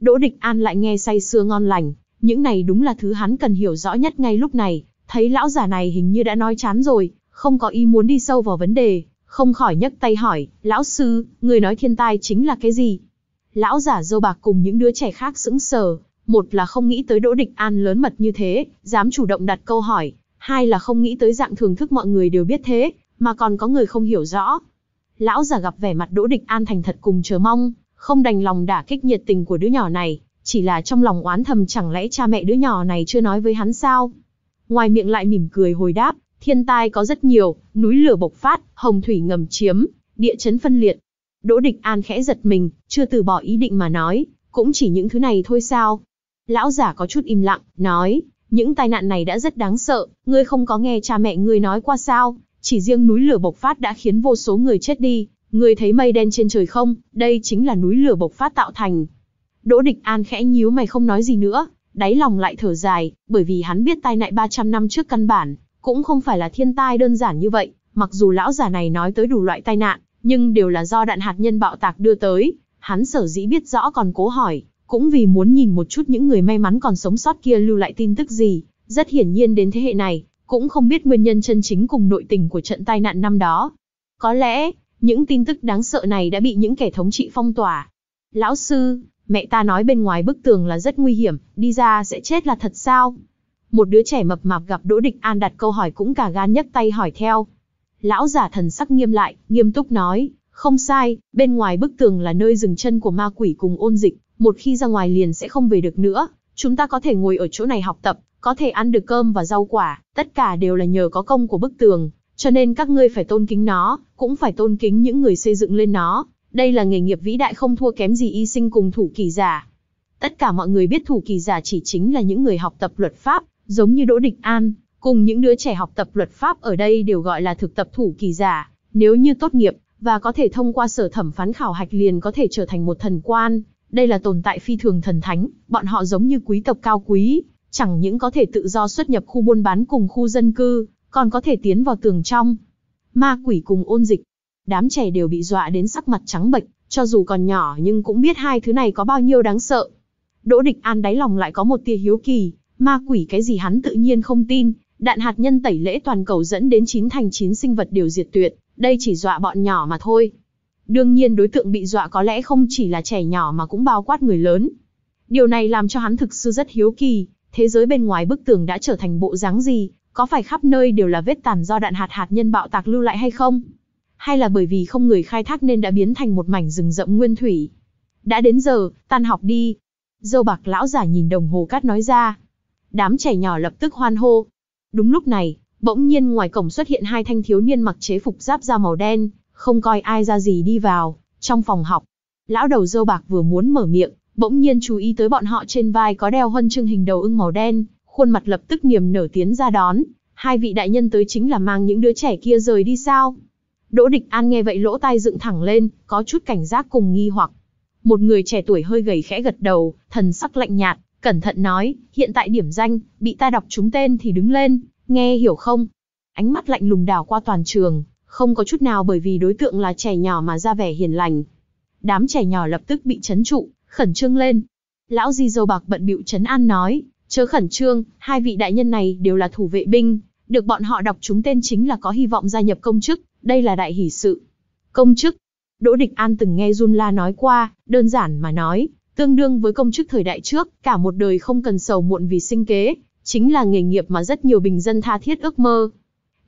Đỗ Địch An lại nghe say sưa ngon lành, những này đúng là thứ hắn cần hiểu rõ nhất ngay lúc này, thấy lão già này hình như đã nói chán rồi, không có ý muốn đi sâu vào vấn đề, không khỏi nhấc tay hỏi, lão sư, người nói thiên tai chính là cái gì? lão giả dâu bạc cùng những đứa trẻ khác sững sờ, một là không nghĩ tới Đỗ Địch An lớn mật như thế, dám chủ động đặt câu hỏi, hai là không nghĩ tới dạng thưởng thức mọi người đều biết thế, mà còn có người không hiểu rõ. Lão giả gặp vẻ mặt Đỗ Địch An thành thật cùng chờ mong, không đành lòng đả kích nhiệt tình của đứa nhỏ này, chỉ là trong lòng oán thầm chẳng lẽ cha mẹ đứa nhỏ này chưa nói với hắn sao? Ngoài miệng lại mỉm cười hồi đáp, thiên tai có rất nhiều, núi lửa bộc phát, hồng thủy ngầm chiếm, địa chấn phân liệt, Đỗ Địch An khẽ giật mình, chưa từ bỏ ý định mà nói, cũng chỉ những thứ này thôi sao? Lão giả có chút im lặng, nói, những tai nạn này đã rất đáng sợ, ngươi không có nghe cha mẹ ngươi nói qua sao? Chỉ riêng núi lửa bộc phát đã khiến vô số người chết đi, ngươi thấy mây đen trên trời không? Đây chính là núi lửa bộc phát tạo thành. Đỗ Địch An khẽ nhíu mày không nói gì nữa, đáy lòng lại thở dài, bởi vì hắn biết tai nạn 300 năm trước căn bản, cũng không phải là thiên tai đơn giản như vậy, mặc dù lão giả này nói tới đủ loại tai nạn, nhưng đều là do đạn hạt nhân bạo tạc đưa tới, hắn sở dĩ biết rõ còn cố hỏi, cũng vì muốn nhìn một chút những người may mắn còn sống sót kia lưu lại tin tức gì, rất hiển nhiên đến thế hệ này, cũng không biết nguyên nhân chân chính cùng nội tình của trận tai nạn năm đó. Có lẽ, những tin tức đáng sợ này đã bị những kẻ thống trị phong tỏa. Lão sư, mẹ ta nói bên ngoài bức tường là rất nguy hiểm, đi ra sẽ chết là thật sao? Một đứa trẻ mập mạp gặp Đỗ Địch An đặt câu hỏi cũng cả gan nhấc tay hỏi theo, Lão giả thần sắc nghiêm lại, nghiêm túc nói, không sai, bên ngoài bức tường là nơi dừng chân của ma quỷ cùng ôn dịch, một khi ra ngoài liền sẽ không về được nữa. Chúng ta có thể ngồi ở chỗ này học tập, có thể ăn được cơm và rau quả, tất cả đều là nhờ có công của bức tường, cho nên các ngươi phải tôn kính nó, cũng phải tôn kính những người xây dựng lên nó. Đây là nghề nghiệp vĩ đại không thua kém gì y sinh cùng thủ kỳ giả. Tất cả mọi người biết thủ kỳ giả chỉ chính là những người học tập luật pháp, giống như Đỗ Địch An, Cùng những đứa trẻ học tập luật pháp ở đây đều gọi là thực tập thủ kỳ giả, nếu như tốt nghiệp, và có thể thông qua sở thẩm phán khảo hạch liền có thể trở thành một thần quan. Đây là tồn tại phi thường thần thánh, bọn họ giống như quý tộc cao quý, chẳng những có thể tự do xuất nhập khu buôn bán cùng khu dân cư, còn có thể tiến vào tường trong. Ma quỷ cùng ôn dịch. Đám trẻ đều bị dọa đến sắc mặt trắng bệch, cho dù còn nhỏ nhưng cũng biết hai thứ này có bao nhiêu đáng sợ. Đỗ Địch An đáy lòng lại có một tia hiếu kỳ, ma quỷ cái gì hắn tự nhiên không tin, Đạn hạt nhân tẩy lễ toàn cầu dẫn đến chín thành chín sinh vật đều diệt tuyệt, đây chỉ dọa bọn nhỏ mà thôi. Đương nhiên đối tượng bị dọa có lẽ không chỉ là trẻ nhỏ mà cũng bao quát người lớn. Điều này làm cho hắn thực sự rất hiếu kỳ, thế giới bên ngoài bức tường đã trở thành bộ dáng gì, có phải khắp nơi đều là vết tàn do đạn hạt hạt nhân bạo tạc lưu lại hay không? Hay là bởi vì không người khai thác nên đã biến thành một mảnh rừng rậm nguyên thủy? Đã đến giờ, tan học đi. Dâu bạc lão giả nhìn đồng hồ cát nói ra. Đám trẻ nhỏ lập tức hoan hô, Đúng lúc này, bỗng nhiên ngoài cổng xuất hiện hai thanh thiếu niên mặc chế phục giáp da màu đen, không coi ai ra gì đi vào, trong phòng học. Lão đầu dâu bạc vừa muốn mở miệng, bỗng nhiên chú ý tới bọn họ trên vai có đeo huân chương hình đầu ưng màu đen, khuôn mặt lập tức niềm nở tiến ra đón. Hai vị đại nhân tới chính là mang những đứa trẻ kia rời đi sao? Đỗ Địch An nghe vậy lỗ tai dựng thẳng lên, có chút cảnh giác cùng nghi hoặc. Một người trẻ tuổi hơi gầy khẽ gật đầu, thần sắc lạnh nhạt, Cẩn thận nói, hiện tại điểm danh, bị ta đọc trúng tên thì đứng lên, nghe hiểu không? Ánh mắt lạnh lùng đảo qua toàn trường, không có chút nào bởi vì đối tượng là trẻ nhỏ mà ra vẻ hiền lành. Đám trẻ nhỏ lập tức bị chấn trụ, khẩn trương lên. Lão Di Dâu Bạc bận bịu chấn an nói, chớ khẩn trương, hai vị đại nhân này đều là thủ vệ binh, được bọn họ đọc trúng tên chính là có hy vọng gia nhập công chức, đây là đại hỷ sự. Công chức, Đỗ Địch An từng nghe Jun La nói qua, đơn giản mà nói, Tương đương với công chức thời đại trước, cả một đời không cần sầu muộn vì sinh kế, chính là nghề nghiệp mà rất nhiều bình dân tha thiết ước mơ.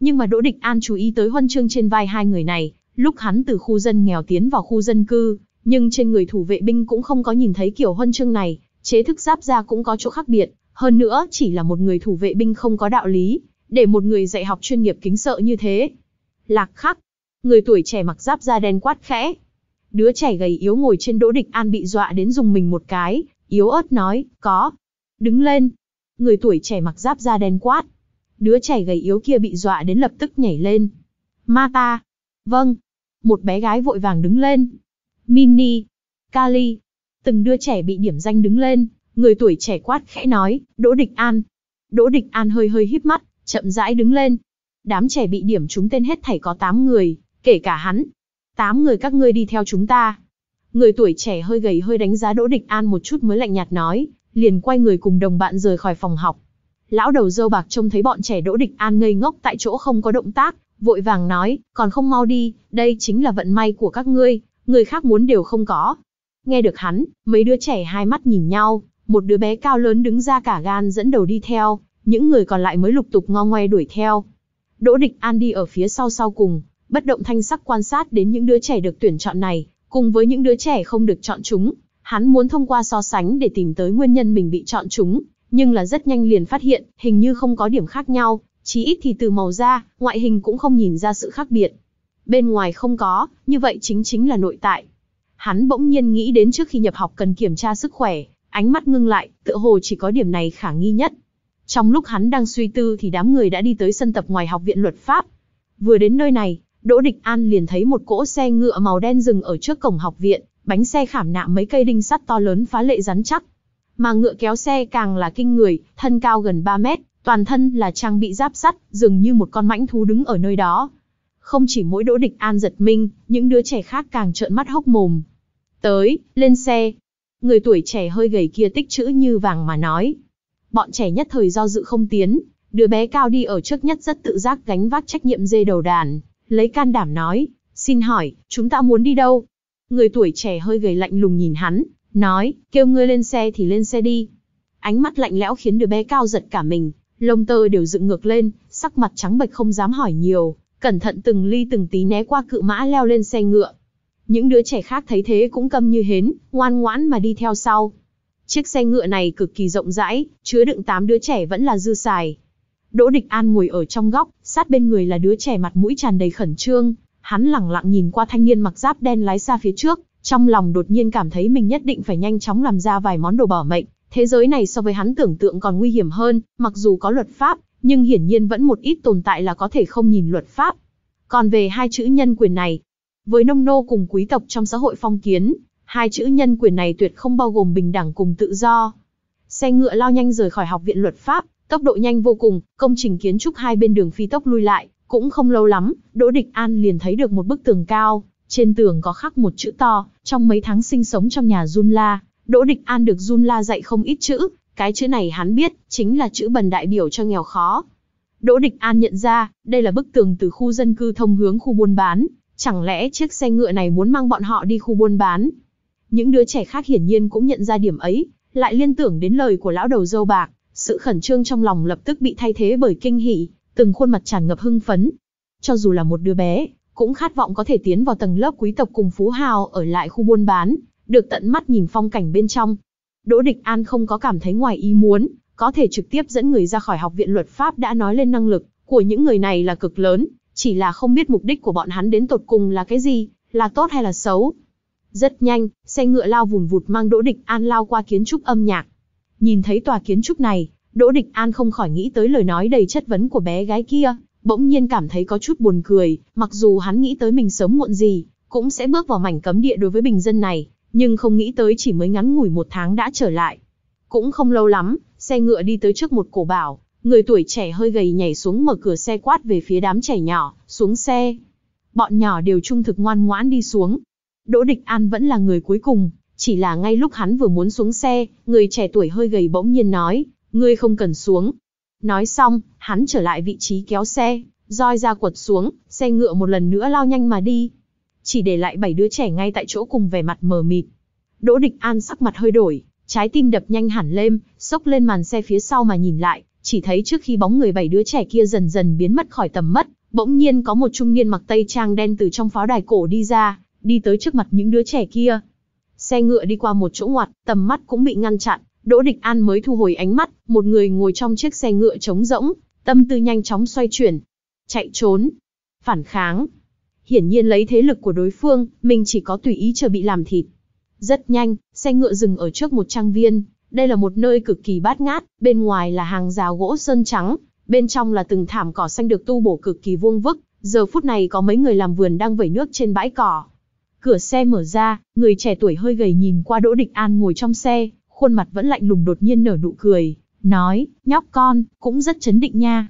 Nhưng mà Đỗ Địch An chú ý tới huân chương trên vai hai người này, lúc hắn từ khu dân nghèo tiến vào khu dân cư, nhưng trên người thủ vệ binh cũng không có nhìn thấy kiểu huân chương này, chế thức giáp ra cũng có chỗ khác biệt, hơn nữa chỉ là một người thủ vệ binh không có đạo lý, để một người dạy học chuyên nghiệp kính sợ như thế. Lạc khắc, người tuổi trẻ mặc giáp da đen quát khẽ, Đứa trẻ gầy yếu ngồi trên đỗ địch an bị dọa đến dùng mình một cái, yếu ớt nói, có. Đứng lên. Người tuổi trẻ mặc giáp da đen quát. Đứa trẻ gầy yếu kia bị dọa đến lập tức nhảy lên. Ma ta. Vâng. Một bé gái vội vàng đứng lên. Mini. Kali. Từng đứa trẻ bị điểm danh đứng lên. Người tuổi trẻ quát khẽ nói, Đỗ Địch An. Đỗ Địch An hơi hơi híp mắt, chậm rãi đứng lên. Đám trẻ bị điểm trúng tên hết thảy có tám người, kể cả hắn, tám người các ngươi đi theo chúng ta. Người tuổi trẻ hơi gầy hơi đánh giá Đỗ Địch An một chút mới lạnh nhạt nói, liền quay người cùng đồng bạn rời khỏi phòng học. Lão đầu dâu bạc trông thấy bọn trẻ Đỗ Địch An ngây ngốc tại chỗ không có động tác, vội vàng nói, còn không mau đi, đây chính là vận may của các ngươi, người khác muốn đều không có. Nghe được hắn, mấy đứa trẻ hai mắt nhìn nhau, một đứa bé cao lớn đứng ra cả gan dẫn đầu đi theo, những người còn lại mới lục tục ngo ngoe đuổi theo. Đỗ Địch An đi ở phía sau sau cùng, bất động thanh sắc quan sát đến những đứa trẻ được tuyển chọn này, cùng với những đứa trẻ không được chọn chúng. Hắn muốn thông qua so sánh để tìm tới nguyên nhân mình bị chọn chúng, nhưng là rất nhanh liền phát hiện, hình như không có điểm khác nhau, chí ít thì từ màu da, ngoại hình cũng không nhìn ra sự khác biệt. Bên ngoài không có, như vậy chính chính là nội tại. Hắn bỗng nhiên nghĩ đến trước khi nhập học cần kiểm tra sức khỏe, ánh mắt ngưng lại, tựa hồ chỉ có điểm này khả nghi nhất. Trong lúc hắn đang suy tư thì đám người đã đi tới sân tập ngoài học viện luật pháp. Vừa đến nơi này, Đỗ Địch An liền thấy một cỗ xe ngựa màu đen dừng ở trước cổng học viện, bánh xe khảm nạm mấy cây đinh sắt to lớn phá lệ rắn chắc. Mà ngựa kéo xe càng là kinh người, thân cao gần 3 mét, toàn thân là trang bị giáp sắt, dường như một con mãnh thú đứng ở nơi đó. Không chỉ mỗi Đỗ Địch An giật mình, những đứa trẻ khác càng trợn mắt hốc mồm. Tới, lên xe. Người tuổi trẻ hơi gầy kia tích chữ như vàng mà nói. Bọn trẻ nhất thời do dự không tiến, đứa bé cao đi ở trước nhất rất tự giác gánh vác trách nhiệm dê đầu đàn, lấy can đảm nói, xin hỏi, chúng ta muốn đi đâu? Người tuổi trẻ hơi gầy lạnh lùng nhìn hắn, nói, kêu ngươi lên xe thì lên xe đi. Ánh mắt lạnh lẽo khiến đứa bé cao giật cả mình, lông tơ đều dựng ngược lên, sắc mặt trắng bệch không dám hỏi nhiều, cẩn thận từng ly từng tí né qua cự mã leo lên xe ngựa. Những đứa trẻ khác thấy thế cũng câm như hến, ngoan ngoãn mà đi theo sau. Chiếc xe ngựa này cực kỳ rộng rãi, chứa đựng 8 đứa trẻ vẫn là dư xài. Đỗ Địch An ngồi ở trong góc, sát bên người là đứa trẻ mặt mũi tràn đầy khẩn trương, hắn lẳng lặng nhìn qua thanh niên mặc giáp đen lái xa phía trước, trong lòng đột nhiên cảm thấy mình nhất định phải nhanh chóng làm ra vài món đồ bỏ mệnh, thế giới này so với hắn tưởng tượng còn nguy hiểm hơn, mặc dù có luật pháp, nhưng hiển nhiên vẫn một ít tồn tại là có thể không nhìn luật pháp. Còn về hai chữ nhân quyền này, với nông nô cùng quý tộc trong xã hội phong kiến, hai chữ nhân quyền này tuyệt không bao gồm bình đẳng cùng tự do. Xe ngựa lao nhanh rời khỏi học viện luật pháp, Tốc độ nhanh vô cùng, công trình kiến trúc hai bên đường phi tốc lui lại, cũng không lâu lắm, Đỗ Địch An liền thấy được một bức tường cao, trên tường có khắc một chữ to, trong mấy tháng sinh sống trong nhà Jun La, Đỗ Địch An được Jun La dạy không ít chữ, cái chữ này hắn biết, chính là chữ bần đại biểu cho nghèo khó. Đỗ Địch An nhận ra, đây là bức tường từ khu dân cư thông hướng khu buôn bán, chẳng lẽ chiếc xe ngựa này muốn mang bọn họ đi khu buôn bán? Những đứa trẻ khác hiển nhiên cũng nhận ra điểm ấy, lại liên tưởng đến lời của lão đầu dâu bạc, sự khẩn trương trong lòng lập tức bị thay thế bởi kinh hỉ, từng khuôn mặt tràn ngập hưng phấn. Cho dù là một đứa bé, cũng khát vọng có thể tiến vào tầng lớp quý tộc cùng phú hào ở lại khu buôn bán, được tận mắt nhìn phong cảnh bên trong. Đỗ Địch An không có cảm thấy ngoài ý muốn, có thể trực tiếp dẫn người ra khỏi học viện luật pháp đã nói lên năng lực của những người này là cực lớn, chỉ là không biết mục đích của bọn hắn đến tột cùng là cái gì, là tốt hay là xấu. Rất nhanh, xe ngựa lao vùn vụt mang Đỗ Địch An lao qua kiến trúc âm nhạc, Nhìn thấy tòa kiến trúc này, Đỗ Địch An không khỏi nghĩ tới lời nói đầy chất vấn của bé gái kia, bỗng nhiên cảm thấy có chút buồn cười, mặc dù hắn nghĩ tới mình sớm muộn gì, cũng sẽ bước vào mảnh cấm địa đối với bình dân này, nhưng không nghĩ tới chỉ mới ngắn ngủi một tháng đã trở lại. Cũng không lâu lắm, xe ngựa đi tới trước một cổ bảo, người tuổi trẻ hơi gầy nhảy xuống mở cửa xe quát về phía đám trẻ nhỏ, xuống xe. Bọn nhỏ đều trung thực ngoan ngoãn đi xuống. Đỗ Địch An vẫn là người cuối cùng, chỉ là ngay lúc hắn vừa muốn xuống xe, người trẻ tuổi hơi gầy bỗng nhiên nói, ngươi không cần xuống. Nói xong, hắn trở lại vị trí kéo xe, roi ra quật xuống, xe ngựa một lần nữa lao nhanh mà đi. Chỉ để lại bảy đứa trẻ ngay tại chỗ cùng vẻ mặt mờ mịt. Đỗ Địch An sắc mặt hơi đổi, trái tim đập nhanh hẳn lên, sốc lên màn xe phía sau mà nhìn lại, chỉ thấy trước khi bóng người bảy đứa trẻ kia dần dần biến mất khỏi tầm mắt, bỗng nhiên có một trung niên mặc tây trang đen từ trong pháo đài cổ đi ra, đi tới trước mặt những đứa trẻ kia, Xe ngựa đi qua một chỗ ngoặt, tầm mắt cũng bị ngăn chặn, Đỗ Địch An mới thu hồi ánh mắt, một người ngồi trong chiếc xe ngựa trống rỗng, tâm tư nhanh chóng xoay chuyển. Chạy trốn. Phản kháng. Hiển nhiên lấy thế lực của đối phương, mình chỉ có tùy ý chờ bị làm thịt. Rất nhanh, xe ngựa dừng ở trước một trang viên. Đây là một nơi cực kỳ bát ngát, bên ngoài là hàng rào gỗ sơn trắng, bên trong là từng thảm cỏ xanh được tu bổ cực kỳ vuông vức. Giờ phút này có mấy người làm vườn đang vẩy nước trên bãi cỏ, Cửa xe mở ra, người trẻ tuổi hơi gầy nhìn qua Đỗ Địch An ngồi trong xe, khuôn mặt vẫn lạnh lùng đột nhiên nở nụ cười, nói, nhóc con, cũng rất chấn định nha.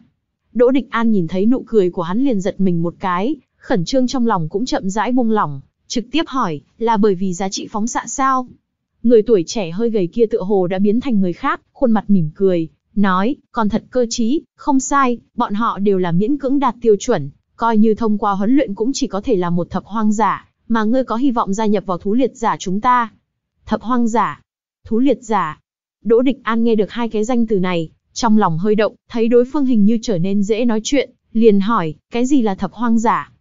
Đỗ Địch An nhìn thấy nụ cười của hắn liền giật mình một cái, khẩn trương trong lòng cũng chậm rãi buông lỏng, trực tiếp hỏi, là bởi vì giá trị phóng xạ sao? Người tuổi trẻ hơi gầy kia tựa hồ đã biến thành người khác, khuôn mặt mỉm cười, nói, còn thật cơ trí, không sai, bọn họ đều là miễn cưỡng đạt tiêu chuẩn, coi như thông qua huấn luyện cũng chỉ có thể là một thập hoang giả, mà ngươi có hy vọng gia nhập vào thú liệt giả chúng ta. Thập hoang giả, thú liệt giả. Đỗ Địch An nghe được hai cái danh từ này, trong lòng hơi động, thấy đối phương hình như trở nên dễ nói chuyện, liền hỏi, cái gì là thập hoang giả?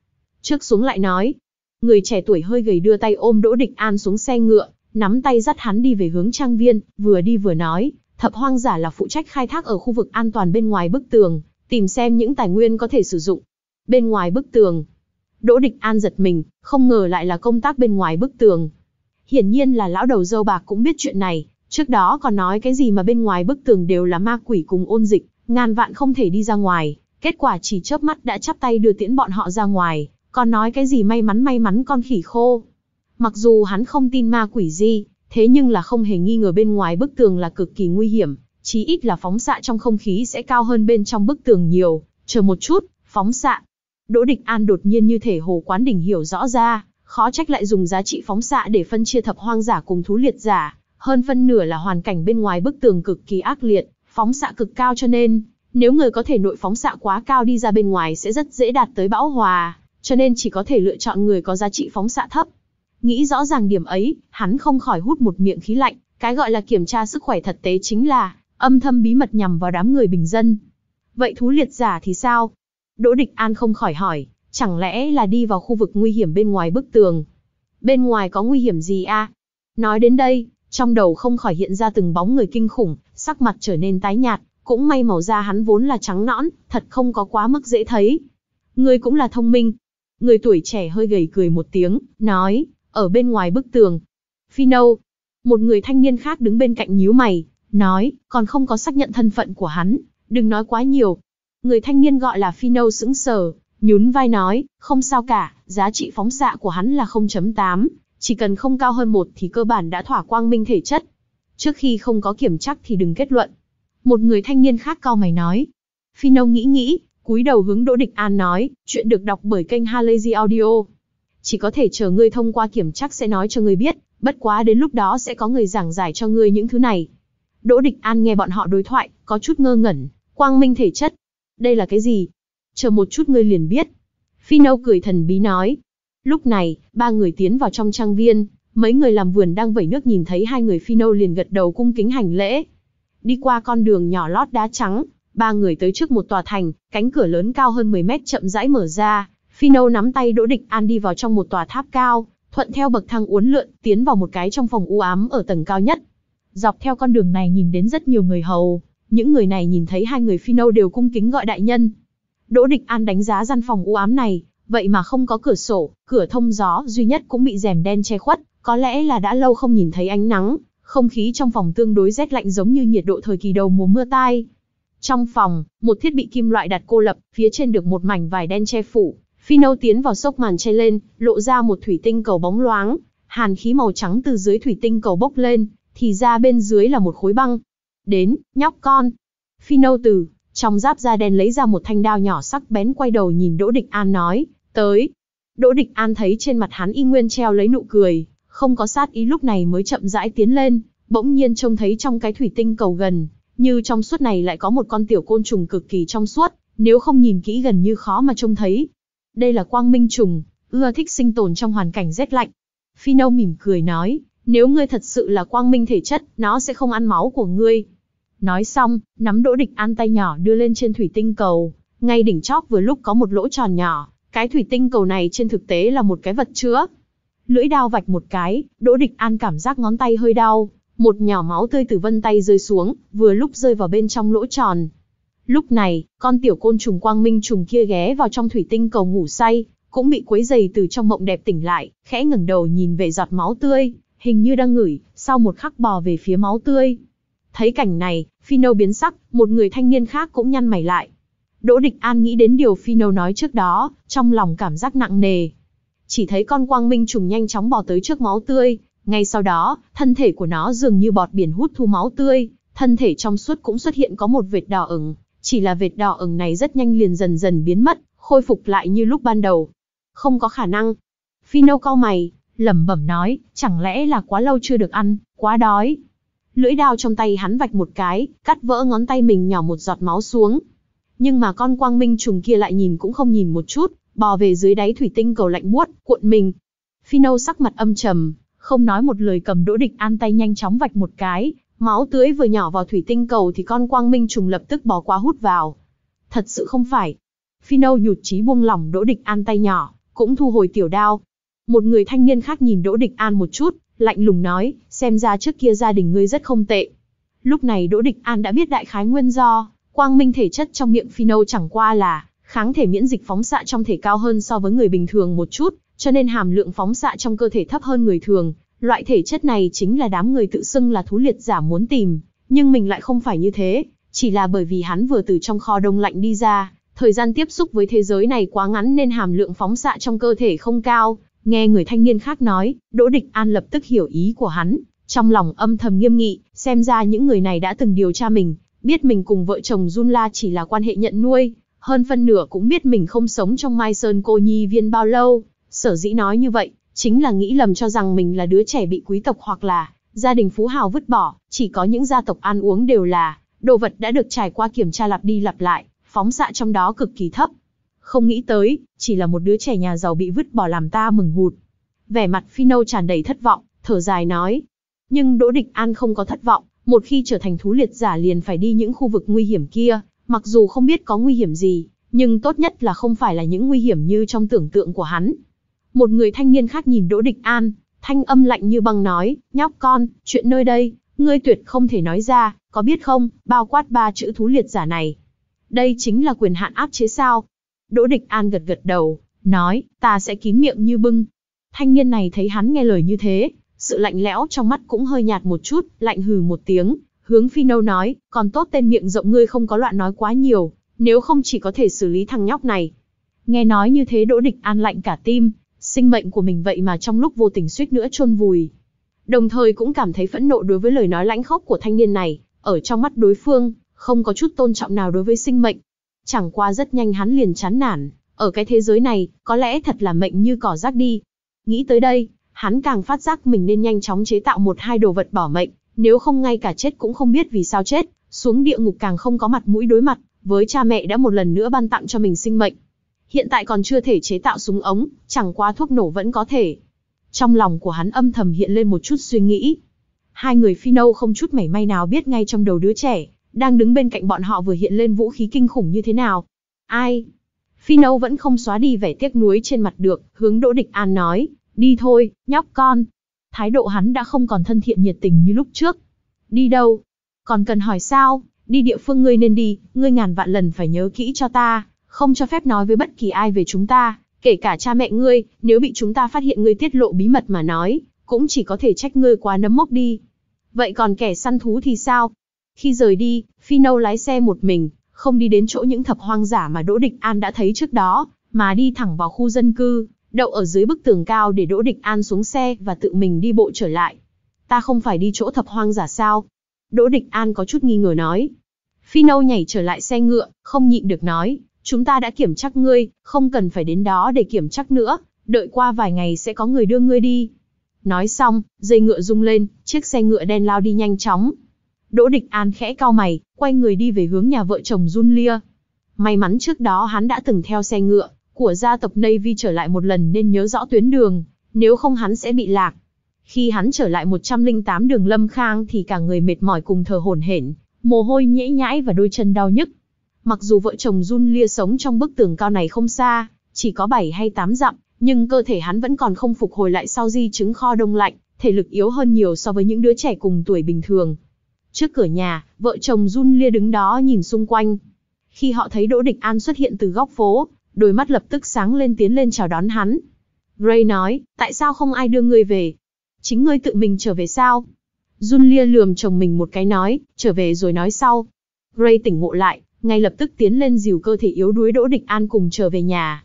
Trước xuống lại nói, người trẻ tuổi hơi gầy đưa tay ôm Đỗ Địch An xuống xe ngựa, nắm tay dắt hắn đi về hướng trang viên, vừa đi vừa nói, thập hoang giả là phụ trách khai thác ở khu vực an toàn bên ngoài bức tường, tìm xem những tài nguyên có thể sử dụng. Bên ngoài bức tường, Đỗ Địch An giật mình, không ngờ lại là công tác bên ngoài bức tường. Hiển nhiên là lão đầu dâu bạc cũng biết chuyện này, trước đó còn nói cái gì mà bên ngoài bức tường đều là ma quỷ cùng ôn dịch, ngàn vạn không thể đi ra ngoài, kết quả chỉ chớp mắt đã chắp tay đưa tiễn bọn họ ra ngoài, còn nói cái gì may mắn may mắn con khỉ khô. Mặc dù hắn không tin ma quỷ gì, thế nhưng là không hề nghi ngờ bên ngoài bức tường là cực kỳ nguy hiểm, chí ít là phóng xạ trong không khí sẽ cao hơn bên trong bức tường nhiều, chờ một chút, phóng xạ, Đỗ Địch An đột nhiên như thể hồ quán đỉnh hiểu rõ ra, khó trách lại dùng giá trị phóng xạ để phân chia thập hoang giả cùng thú liệt giả, hơn phân nửa là hoàn cảnh bên ngoài bức tường cực kỳ ác liệt, phóng xạ cực cao cho nên, nếu người có thể nội phóng xạ quá cao đi ra bên ngoài sẽ rất dễ đạt tới bão hòa, cho nên chỉ có thể lựa chọn người có giá trị phóng xạ thấp. Nghĩ rõ ràng điểm ấy, hắn không khỏi hút một miệng khí lạnh, cái gọi là kiểm tra sức khỏe thật tế chính là âm thầm bí mật nhằm vào đám người bình dân. Vậy thú liệt giả thì sao? Đỗ Địch An không khỏi hỏi, chẳng lẽ là đi vào khu vực nguy hiểm bên ngoài bức tường? Bên ngoài có nguy hiểm gì a? À? Nói đến đây, trong đầu không khỏi hiện ra từng bóng người kinh khủng, sắc mặt trở nên tái nhạt, cũng may màu da hắn vốn là trắng nõn, thật không có quá mức dễ thấy. Người cũng là thông minh. Người tuổi trẻ hơi gầy cười một tiếng, nói, ở bên ngoài bức tường. Phi Một người thanh niên khác đứng bên cạnh nhíu mày, nói, còn không có xác nhận thân phận của hắn, đừng nói quá nhiều, Người thanh niên gọi là Phino sững sờ, nhún vai nói, không sao cả, giá trị phóng xạ của hắn là 0.8, chỉ cần không cao hơn một thì cơ bản đã thỏa quang minh thể chất. Trước khi không có kiểm chắc thì đừng kết luận. Một người thanh niên khác cao mày nói. Phino nghĩ nghĩ, cúi đầu hướng Đỗ Địch An nói, chuyện được đọc bởi kênh Halazy Audio. Chỉ có thể chờ ngươi thông qua kiểm chắc sẽ nói cho ngươi biết, bất quá đến lúc đó sẽ có người giảng giải cho ngươi những thứ này. Đỗ Địch An nghe bọn họ đối thoại, có chút ngơ ngẩn, quang minh thể chất, đây là cái gì? Chờ một chút ngươi liền biết. Phi nâu cười thần bí nói. Lúc này, ba người tiến vào trong trang viên, mấy người làm vườn đang vẩy nước nhìn thấy hai người phi nâu liền gật đầu cung kính hành lễ. Đi qua con đường nhỏ lót đá trắng, ba người tới trước một tòa thành, cánh cửa lớn cao hơn 10 mét chậm rãi mở ra, phi nâu nắm tay đỗ địch an đi vào trong một tòa tháp cao, thuận theo bậc thang uốn lượn tiến vào một cái trong phòng u ám ở tầng cao nhất. Dọc theo con đường này nhìn đến rất nhiều người hầu, những người này nhìn thấy hai người phi nâu đều cung kính gọi đại nhân. Đỗ Địch An đánh giá gian phòng u ám này, vậy mà không có cửa sổ, cửa thông gió duy nhất cũng bị rèm đen che khuất, có lẽ là đã lâu không nhìn thấy ánh nắng, không khí trong phòng tương đối rét lạnh giống như nhiệt độ thời kỳ đầu mùa mưa tai. Trong phòng, một thiết bị kim loại đặt cô lập, phía trên được một mảnh vải đen che phủ. Phi nâu tiến vào sốc màn che lên, lộ ra một thủy tinh cầu bóng loáng, hàn khí màu trắng từ dưới thủy tinh cầu bốc lên, thì ra bên dưới là một khối băng, Đến, nhóc con. Phi nâu tử, trong giáp da đen lấy ra một thanh đao nhỏ sắc bén quay đầu nhìn Đỗ Địch An nói, tới. Đỗ Địch An thấy trên mặt hắn y nguyên treo lấy nụ cười, không có sát ý lúc này mới chậm rãi tiến lên, bỗng nhiên trông thấy trong cái thủy tinh cầu gần, như trong suốt này lại có một con tiểu côn trùng cực kỳ trong suốt, nếu không nhìn kỹ gần như khó mà trông thấy. Đây là quang minh trùng, ưa thích sinh tồn trong hoàn cảnh rét lạnh. Phi nâu mỉm cười nói, nếu ngươi thật sự là quang minh thể chất, nó sẽ không ăn máu của ngươi. Nói xong, nắm Đỗ Địch An tay nhỏ đưa lên trên thủy tinh cầu, ngay đỉnh chóp vừa lúc có một lỗ tròn nhỏ, cái thủy tinh cầu này trên thực tế là một cái vật chứa. Lưỡi dao vạch một cái, Đỗ Địch An cảm giác ngón tay hơi đau, một nhỏ máu tươi từ vân tay rơi xuống, vừa lúc rơi vào bên trong lỗ tròn. Lúc này, con tiểu côn trùng quang minh trùng kia ghé vào trong thủy tinh cầu ngủ say, cũng bị quấy dày từ trong mộng đẹp tỉnh lại, khẽ ngẩng đầu nhìn về giọt máu tươi, hình như đang ngửi, sau một khắc bò về phía máu tươi. Thấy cảnh này, Phino biến sắc, một người thanh niên khác cũng nhăn mày lại. Đỗ Địch An nghĩ đến điều Phino nói trước đó, trong lòng cảm giác nặng nề. Chỉ thấy con quang minh trùng nhanh chóng bò tới trước máu tươi, ngay sau đó, thân thể của nó dường như bọt biển hút thu máu tươi, thân thể trong suốt cũng xuất hiện có một vệt đỏ ửng, chỉ là vệt đỏ ửng này rất nhanh liền dần dần biến mất, khôi phục lại như lúc ban đầu. Không có khả năng. Phino cau mày, lẩm bẩm nói, chẳng lẽ là quá lâu chưa được ăn, quá đói. Lưỡi đao trong tay hắn vạch một cái, cắt vỡ ngón tay mình nhỏ một giọt máu xuống. Nhưng mà con quang minh trùng kia lại nhìn cũng không nhìn một chút, bò về dưới đáy thủy tinh cầu lạnh buốt, cuộn mình. Phi sắc mặt âm trầm, không nói một lời cầm đỗ địch an tay nhanh chóng vạch một cái, máu tưới vừa nhỏ vào thủy tinh cầu thì con quang minh trùng lập tức bò qua hút vào. Thật sự không phải. Phi nhụt chí buông lỏng đỗ địch an tay nhỏ, cũng thu hồi tiểu đao. Một người thanh niên khác nhìn đỗ địch an một chút, lạnh lùng nói, xem ra trước kia gia đình ngươi rất không tệ. Lúc này Đỗ Địch An đã biết đại khái nguyên do, quang minh thể chất trong miệng phi nâu chẳng qua là kháng thể miễn dịch phóng xạ trong thể cao hơn so với người bình thường một chút, cho nên hàm lượng phóng xạ trong cơ thể thấp hơn người thường. Loại thể chất này chính là đám người tự xưng là thú liệt giả muốn tìm, nhưng mình lại không phải như thế, chỉ là bởi vì hắn vừa từ trong kho đông lạnh đi ra, thời gian tiếp xúc với thế giới này quá ngắn nên hàm lượng phóng xạ trong cơ thể không cao. Nghe người thanh niên khác nói, Đỗ Địch An lập tức hiểu ý của hắn, trong lòng âm thầm nghiêm nghị, xem ra những người này đã từng điều tra mình, biết mình cùng vợ chồng Junla chỉ là quan hệ nhận nuôi, hơn phân nửa cũng biết mình không sống trong Mai Sơn cô nhi viên bao lâu, sở dĩ nói như vậy, chính là nghĩ lầm cho rằng mình là đứa trẻ bị quý tộc hoặc là gia đình phú hào vứt bỏ, chỉ có những gia tộc ăn uống đều là đồ vật đã được trải qua kiểm tra lặp đi lặp lại, phóng xạ trong đó cực kỳ thấp. Không nghĩ tới, chỉ là một đứa trẻ nhà giàu bị vứt bỏ làm ta mừng hụt. Vẻ mặt Phi Nâu tràn đầy thất vọng, thở dài nói, nhưng Đỗ Địch An không có thất vọng, một khi trở thành thú liệt giả liền phải đi những khu vực nguy hiểm kia, mặc dù không biết có nguy hiểm gì, nhưng tốt nhất là không phải là những nguy hiểm như trong tưởng tượng của hắn. Một người thanh niên khác nhìn Đỗ Địch An, thanh âm lạnh như băng nói, nhóc con, chuyện nơi đây, ngươi tuyệt không thể nói ra, có biết không, bao quát ba chữ thú liệt giả này. Đây chính là quyền hạn áp chế sao. Đỗ Địch An gật gật đầu, nói, ta sẽ kín miệng như bưng. Thanh niên này thấy hắn nghe lời như thế, sự lạnh lẽo trong mắt cũng hơi nhạt một chút, lạnh hừ một tiếng, hướng Phi Nâu nói, còn tốt tên miệng rộng ngươi không có loạn nói quá nhiều, nếu không chỉ có thể xử lý thằng nhóc này. Nghe nói như thế Đỗ Địch An lạnh cả tim, sinh mệnh của mình vậy mà trong lúc vô tình suýt nữa chôn vùi. Đồng thời cũng cảm thấy phẫn nộ đối với lời nói lãnh khốc của thanh niên này, ở trong mắt đối phương, không có chút tôn trọng nào đối với sinh mệnh. Chẳng qua rất nhanh hắn liền chán nản, ở cái thế giới này, có lẽ thật là mệnh như cỏ rác đi. Nghĩ tới đây, Hắn càng phát giác mình nên nhanh chóng chế tạo một hai đồ vật bỏ mệnh, nếu không ngay cả chết cũng không biết vì sao chết, xuống địa ngục càng không có mặt mũi đối mặt, với cha mẹ đã một lần nữa ban tặng cho mình sinh mệnh. Hiện tại còn chưa thể chế tạo súng ống, chẳng qua thuốc nổ vẫn có thể. Trong lòng của hắn âm thầm hiện lên một chút suy nghĩ. Hai người phi nâu không chút mảy may nào biết ngay trong đầu đứa trẻ, đang đứng bên cạnh bọn họ vừa hiện lên vũ khí kinh khủng như thế nào. Ai? Phi nâu vẫn không xóa đi vẻ tiếc nuối trên mặt được, hướng Đỗ Địch An nói, Đi thôi, nhóc con. Thái độ hắn đã không còn thân thiện nhiệt tình như lúc trước. Đi đâu? Còn cần hỏi sao? Đi địa phương ngươi nên đi, ngươi ngàn vạn lần phải nhớ kỹ cho ta, không cho phép nói với bất kỳ ai về chúng ta, kể cả cha mẹ ngươi, nếu bị chúng ta phát hiện ngươi tiết lộ bí mật mà nói, cũng chỉ có thể trách ngươi quá nấm mốc đi. Vậy còn kẻ săn thú thì sao? Khi rời đi, Phi Nâu lái xe một mình, không đi đến chỗ những thập hoang dã mà Đỗ Địch An đã thấy trước đó, mà đi thẳng vào khu dân cư, đậu ở dưới bức tường cao để Đỗ Địch An xuống xe và tự mình đi bộ trở lại. Ta không phải đi chỗ thập hoang giả sao? Đỗ Địch An có chút nghi ngờ nói. Phi Nâu nhảy trở lại xe ngựa, không nhịn được nói, chúng ta đã kiểm chắc ngươi, không cần phải đến đó để kiểm chắc nữa, đợi qua vài ngày sẽ có người đưa ngươi đi. Nói xong, dây ngựa rung lên, chiếc xe ngựa đen lao đi nhanh chóng. Đỗ Địch An khẽ cao mày, quay người đi về hướng nhà vợ chồng Jun Lia. May mắn trước đó hắn đã từng theo xe ngựa, của gia tộc Navy trở lại một lần nên nhớ rõ tuyến đường, nếu không hắn sẽ bị lạc. Khi hắn trở lại 108 đường Lâm Khang thì cả người mệt mỏi cùng thở hổn hển, mồ hôi nhễ nhãi và đôi chân đau nhức. Mặc dù vợ chồng Jun Lia sống trong bức tường cao này không xa, chỉ có 7 hay 8 dặm, nhưng cơ thể hắn vẫn còn không phục hồi lại sau di chứng kho đông lạnh, thể lực yếu hơn nhiều so với những đứa trẻ cùng tuổi bình thường. Trước cửa nhà, vợ chồng Jun Lia đứng đó nhìn xung quanh. Khi họ thấy Đỗ Địch An xuất hiện từ góc phố, đôi mắt lập tức sáng lên tiến lên chào đón hắn. Ray nói, tại sao không ai đưa ngươi về? Chính ngươi tự mình trở về sao? Julia lườm chồng mình một cái nói, trở về rồi nói sau. Ray tỉnh ngộ lại, ngay lập tức tiến lên dìu cơ thể yếu đuối Đỗ Địch An cùng trở về nhà.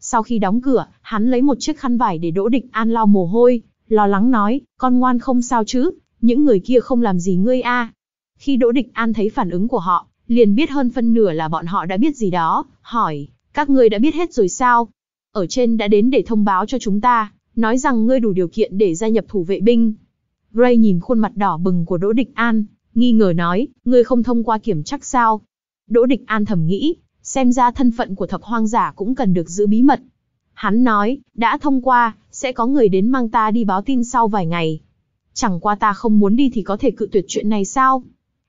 Sau khi đóng cửa, hắn lấy một chiếc khăn vải để Đỗ Địch An lau mồ hôi, lo lắng nói, con ngoan không sao chứ, những người kia không làm gì ngươi a. À. Khi Đỗ Địch An thấy phản ứng của họ, liền biết hơn phân nửa là bọn họ đã biết gì đó, hỏi, các ngươi đã biết hết rồi sao? Ở trên đã đến để thông báo cho chúng ta, nói rằng ngươi đủ điều kiện để gia nhập thủ vệ binh. Ray nhìn khuôn mặt đỏ bừng của Đỗ Địch An, nghi ngờ nói, ngươi không thông qua kiểm chắc sao? Đỗ Địch An thầm nghĩ, xem ra thân phận của thập hoang giả cũng cần được giữ bí mật. Hắn nói, đã thông qua, sẽ có người đến mang ta đi báo tin sau vài ngày. Chẳng qua ta không muốn đi thì có thể cự tuyệt chuyện này sao?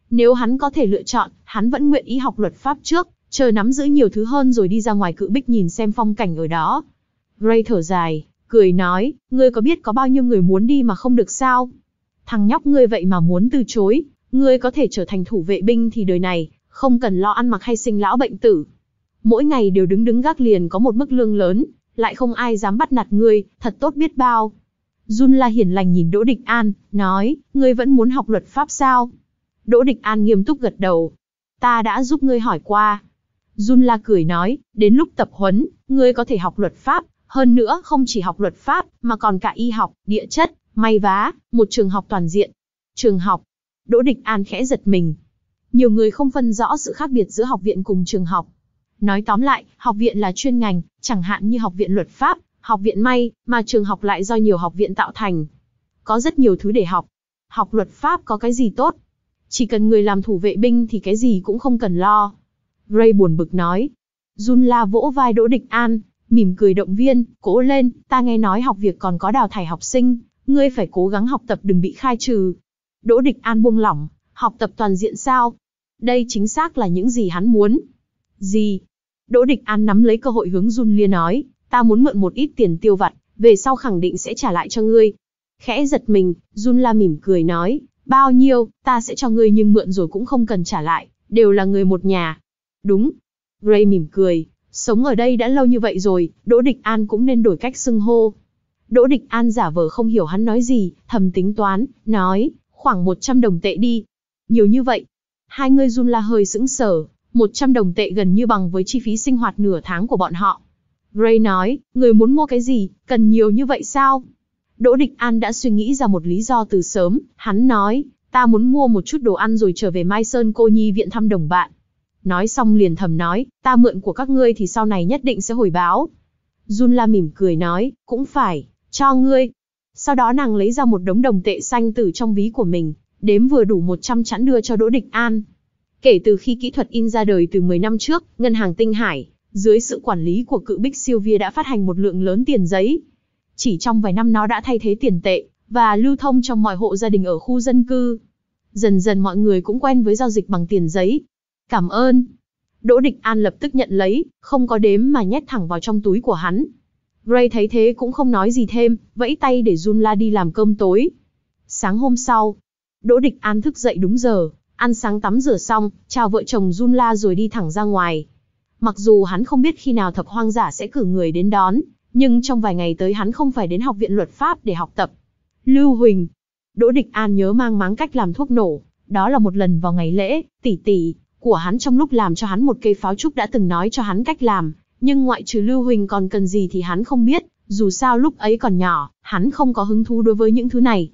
Nếu hắn có thể lựa chọn, hắn vẫn nguyện ý học luật pháp trước, Chờ nắm giữ nhiều thứ hơn rồi đi ra ngoài cự bích nhìn xem phong cảnh ở đó. Ray thở dài, cười nói, ngươi có biết có bao nhiêu người muốn đi mà không được sao? Thằng nhóc ngươi vậy mà muốn từ chối, ngươi có thể trở thành thủ vệ binh thì đời này, không cần lo ăn mặc hay sinh lão bệnh tử. Mỗi ngày đều đứng đứng gác liền có một mức lương lớn, lại không ai dám bắt nạt ngươi, thật tốt biết bao. Jun La hiền lành nhìn Đỗ Địch An, nói, ngươi vẫn muốn học luật pháp sao? Đỗ Địch An nghiêm túc gật đầu. Ta đã giúp ngươi hỏi qua, Jun la cười nói, đến lúc tập huấn, ngươi có thể học luật pháp, hơn nữa không chỉ học luật pháp, mà còn cả y học, địa chất, may vá, một trường học toàn diện. Trường học. Đỗ Địch An khẽ giật mình. Nhiều người không phân rõ sự khác biệt giữa học viện cùng trường học. Nói tóm lại, học viện là chuyên ngành, chẳng hạn như học viện luật pháp, học viện may, mà trường học lại do nhiều học viện tạo thành. Có rất nhiều thứ để học. Học luật pháp có cái gì tốt? Chỉ cần người làm thủ vệ binh thì cái gì cũng không cần lo. Ray buồn bực nói. Jun La vỗ vai Đỗ Địch An, mỉm cười động viên, cố lên, ta nghe nói học việc còn có đào thải học sinh, ngươi phải cố gắng học tập đừng bị khai trừ. Đỗ Địch An buông lỏng, học tập toàn diện sao? Đây chính xác là những gì hắn muốn. Gì? Đỗ Địch An nắm lấy cơ hội hướng Jun Lia nói, ta muốn mượn một ít tiền tiêu vặt, về sau khẳng định sẽ trả lại cho ngươi. Khẽ giật mình, Jun La mỉm cười nói, bao nhiêu, ta sẽ cho ngươi nhưng mượn rồi cũng không cần trả lại, đều là người một nhà, Đúng. Gray mỉm cười, sống ở đây đã lâu như vậy rồi, Đỗ Địch An cũng nên đổi cách xưng hô. Đỗ Địch An giả vờ không hiểu hắn nói gì, thầm tính toán, nói, khoảng 100 đồng tệ đi. Nhiều như vậy. Hai người run la hơi sững sờ, 100 đồng tệ gần như bằng với chi phí sinh hoạt nửa tháng của bọn họ. Gray nói, người muốn mua cái gì, cần nhiều như vậy sao? Đỗ Địch An đã suy nghĩ ra một lý do từ sớm, hắn nói, ta muốn mua một chút đồ ăn rồi trở về Mai Sơn cô nhi viện thăm đồng bạn nói xong liền thầm nói, ta mượn của các ngươi thì sau này nhất định sẽ hồi báo. Jun la mỉm cười nói, cũng phải, cho ngươi. Sau đó nàng lấy ra một đống đồng tệ xanh từ trong ví của mình, đếm vừa đủ 100 chẵn đưa cho Đỗ Địch An. Kể từ khi kỹ thuật in ra đời từ 10 năm trước, Ngân hàng Tinh Hải, dưới sự quản lý của cự bích siêu via đã phát hành một lượng lớn tiền giấy. Chỉ trong vài năm nó đã thay thế tiền tệ, và lưu thông trong mọi hộ gia đình ở khu dân cư. Dần dần mọi người cũng quen với giao dịch bằng tiền giấy, Cảm ơn. Đỗ Địch An lập tức nhận lấy, không có đếm mà nhét thẳng vào trong túi của hắn. Gray thấy thế cũng không nói gì thêm, vẫy tay để Junla đi làm cơm tối. Sáng hôm sau, Đỗ Địch An thức dậy đúng giờ, ăn sáng tắm rửa xong, chào vợ chồng Junla rồi đi thẳng ra ngoài. Mặc dù hắn không biết khi nào thập hoang giả sẽ cử người đến đón, nhưng trong vài ngày tới hắn không phải đến học viện luật pháp để học tập. Lưu Huỳnh, Đỗ Địch An nhớ mang máng cách làm thuốc nổ, đó là một lần vào ngày lễ, tỷ tỷ, của hắn trong lúc làm cho hắn một cây pháo trúc đã từng nói cho hắn cách làm, nhưng ngoại trừ Lưu Huỳnh còn cần gì thì hắn không biết, dù sao lúc ấy còn nhỏ, hắn không có hứng thú đối với những thứ này.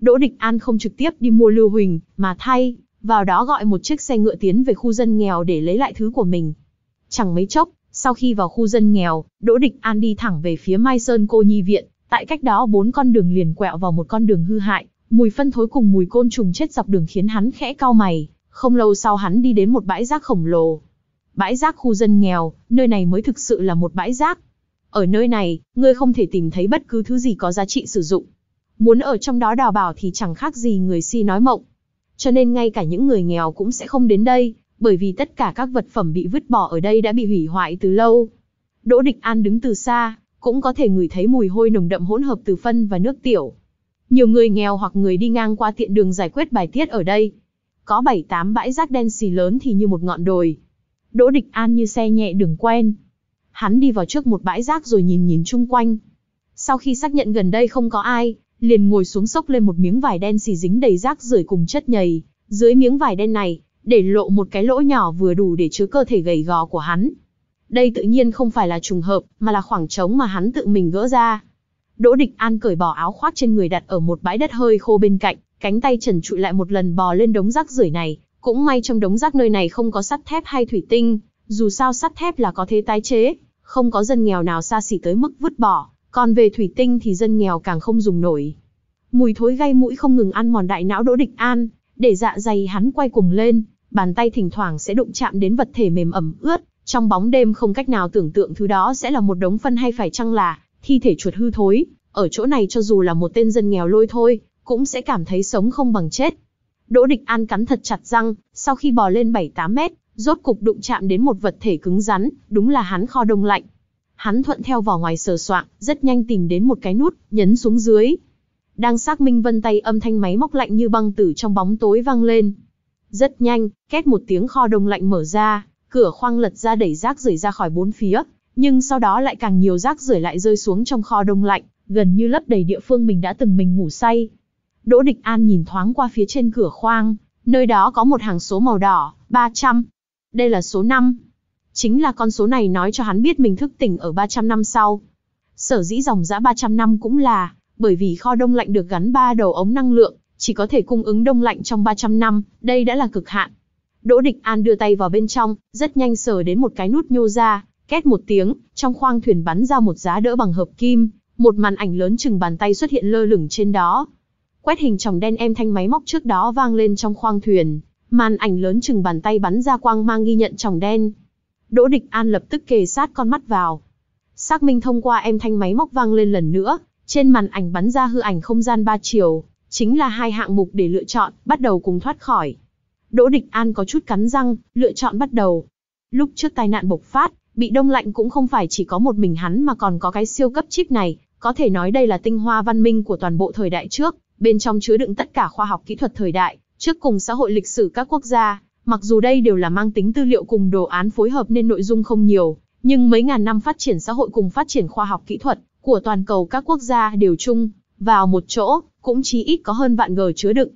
Đỗ Địch An không trực tiếp đi mua Lưu Huỳnh, mà thay, vào đó gọi một chiếc xe ngựa tiến về khu dân nghèo để lấy lại thứ của mình. Chẳng mấy chốc, sau khi vào khu dân nghèo, Đỗ Địch An đi thẳng về phía Mai Sơn Cô Nhi Viện, tại cách đó bốn con đường liền quẹo vào một con đường hư hại, mùi phân thối cùng mùi côn trùng chết dọc đường khiến hắn khẽ cau mày, không lâu sau hắn đi đến một bãi rác khổng lồ. Bãi rác khu dân nghèo, nơi này mới thực sự là một bãi rác. Ở nơi này, ngươi không thể tìm thấy bất cứ thứ gì có giá trị sử dụng. Muốn ở trong đó đào bảo thì chẳng khác gì người si nói mộng. Cho nên ngay cả những người nghèo cũng sẽ không đến đây, bởi vì tất cả các vật phẩm bị vứt bỏ ở đây đã bị hủy hoại từ lâu. Đỗ Địch An đứng từ xa, cũng có thể ngửi thấy mùi hôi nồng đậm hỗn hợp từ phân và nước tiểu. Nhiều người nghèo hoặc người đi ngang qua tiện đường giải quyết bài tiết ở đây, có bảy tám bãi rác đen xì lớn thì như một ngọn đồi. Đỗ Địch An như xe nhẹ đường quen. Hắn đi vào trước một bãi rác rồi nhìn nhìn chung quanh. Sau khi xác nhận gần đây không có ai, liền ngồi xuống sốc lên một miếng vải đen xì dính đầy rác rưởi cùng chất nhầy. Dưới miếng vải đen này, để lộ một cái lỗ nhỏ vừa đủ để chứa cơ thể gầy gò của hắn. Đây tự nhiên không phải là trùng hợp, mà là khoảng trống mà hắn tự mình gỡ ra. Đỗ Địch An cởi bỏ áo khoác trên người đặt ở một bãi đất hơi khô bên cạnh, Cánh tay trần trụi lại một lần bò lên đống rác rưởi này, cũng may trong đống rác nơi này không có sắt thép hay thủy tinh, dù sao sắt thép là có thể tái chế, không có dân nghèo nào xa xỉ tới mức vứt bỏ, còn về thủy tinh thì dân nghèo càng không dùng nổi. Mùi thối gây mũi không ngừng ăn mòn đại não Đỗ Địch An, để dạ dày hắn quay cuồng lên, bàn tay thỉnh thoảng sẽ đụng chạm đến vật thể mềm ẩm ướt, trong bóng đêm không cách nào tưởng tượng thứ đó sẽ là một đống phân hay phải chăng là thi thể chuột hư thối, ở chỗ này cho dù là một tên dân nghèo lôi thôi, cũng sẽ cảm thấy sống không bằng chết. Đỗ Địch An cắn thật chặt răng, sau khi bò lên 7-8 mét, rốt cục đụng chạm đến một vật thể cứng rắn, đúng là hắn kho đông lạnh. Hắn thuận theo vỏ ngoài sờ soạng, rất nhanh tìm đến một cái nút, nhấn xuống dưới. Đang xác minh vân tay âm thanh máy móc lạnh như băng tử trong bóng tối vang lên. Rất nhanh, két một tiếng kho đông lạnh mở ra, cửa khoang lật ra đẩy rác rưởi ra khỏi bốn phía, nhưng sau đó lại càng nhiều rác rưởi lại rơi xuống trong kho đông lạnh, gần như lấp đầy địa phương mình đã từng mình ngủ say. Đỗ Địch An nhìn thoáng qua phía trên cửa khoang, nơi đó có một hàng số màu đỏ, 300. Đây là số 5. Chính là con số này nói cho hắn biết mình thức tỉnh ở 300 năm sau. Sở dĩ dòng giã 300 năm cũng là, bởi vì kho đông lạnh được gắn ba đầu ống năng lượng, chỉ có thể cung ứng đông lạnh trong 300 năm, đây đã là cực hạn. Đỗ Địch An đưa tay vào bên trong, rất nhanh sờ đến một cái nút nhô ra, két một tiếng, trong khoang thuyền bắn ra một giá đỡ bằng hợp kim, một màn ảnh lớn chừng bàn tay xuất hiện lơ lửng trên đó, Quét hình tròng đen em thanh máy móc trước đó vang lên trong khoang thuyền, màn ảnh lớn chừng bàn tay bắn ra quang mang ghi nhận tròng đen. Đỗ Địch An lập tức kề sát con mắt vào. Xác minh thông qua em thanh máy móc vang lên lần nữa, trên màn ảnh bắn ra hư ảnh không gian ba chiều, chính là hai hạng mục để lựa chọn, bắt đầu cùng thoát khỏi. Đỗ Địch An có chút cắn răng, lựa chọn bắt đầu. Lúc trước tai nạn bộc phát, bị đông lạnh cũng không phải chỉ có một mình hắn mà còn có cái siêu cấp chip này, có thể nói đây là tinh hoa văn minh của toàn bộ thời đại trước, bên trong chứa đựng tất cả khoa học kỹ thuật thời đại, trước cùng xã hội lịch sử các quốc gia, mặc dù đây đều là mang tính tư liệu cùng đồ án phối hợp nên nội dung không nhiều, nhưng mấy ngàn năm phát triển xã hội cùng phát triển khoa học kỹ thuật của toàn cầu các quốc gia đều chung vào một chỗ, cũng chí ít có hơn vạn gờ chứa đựng.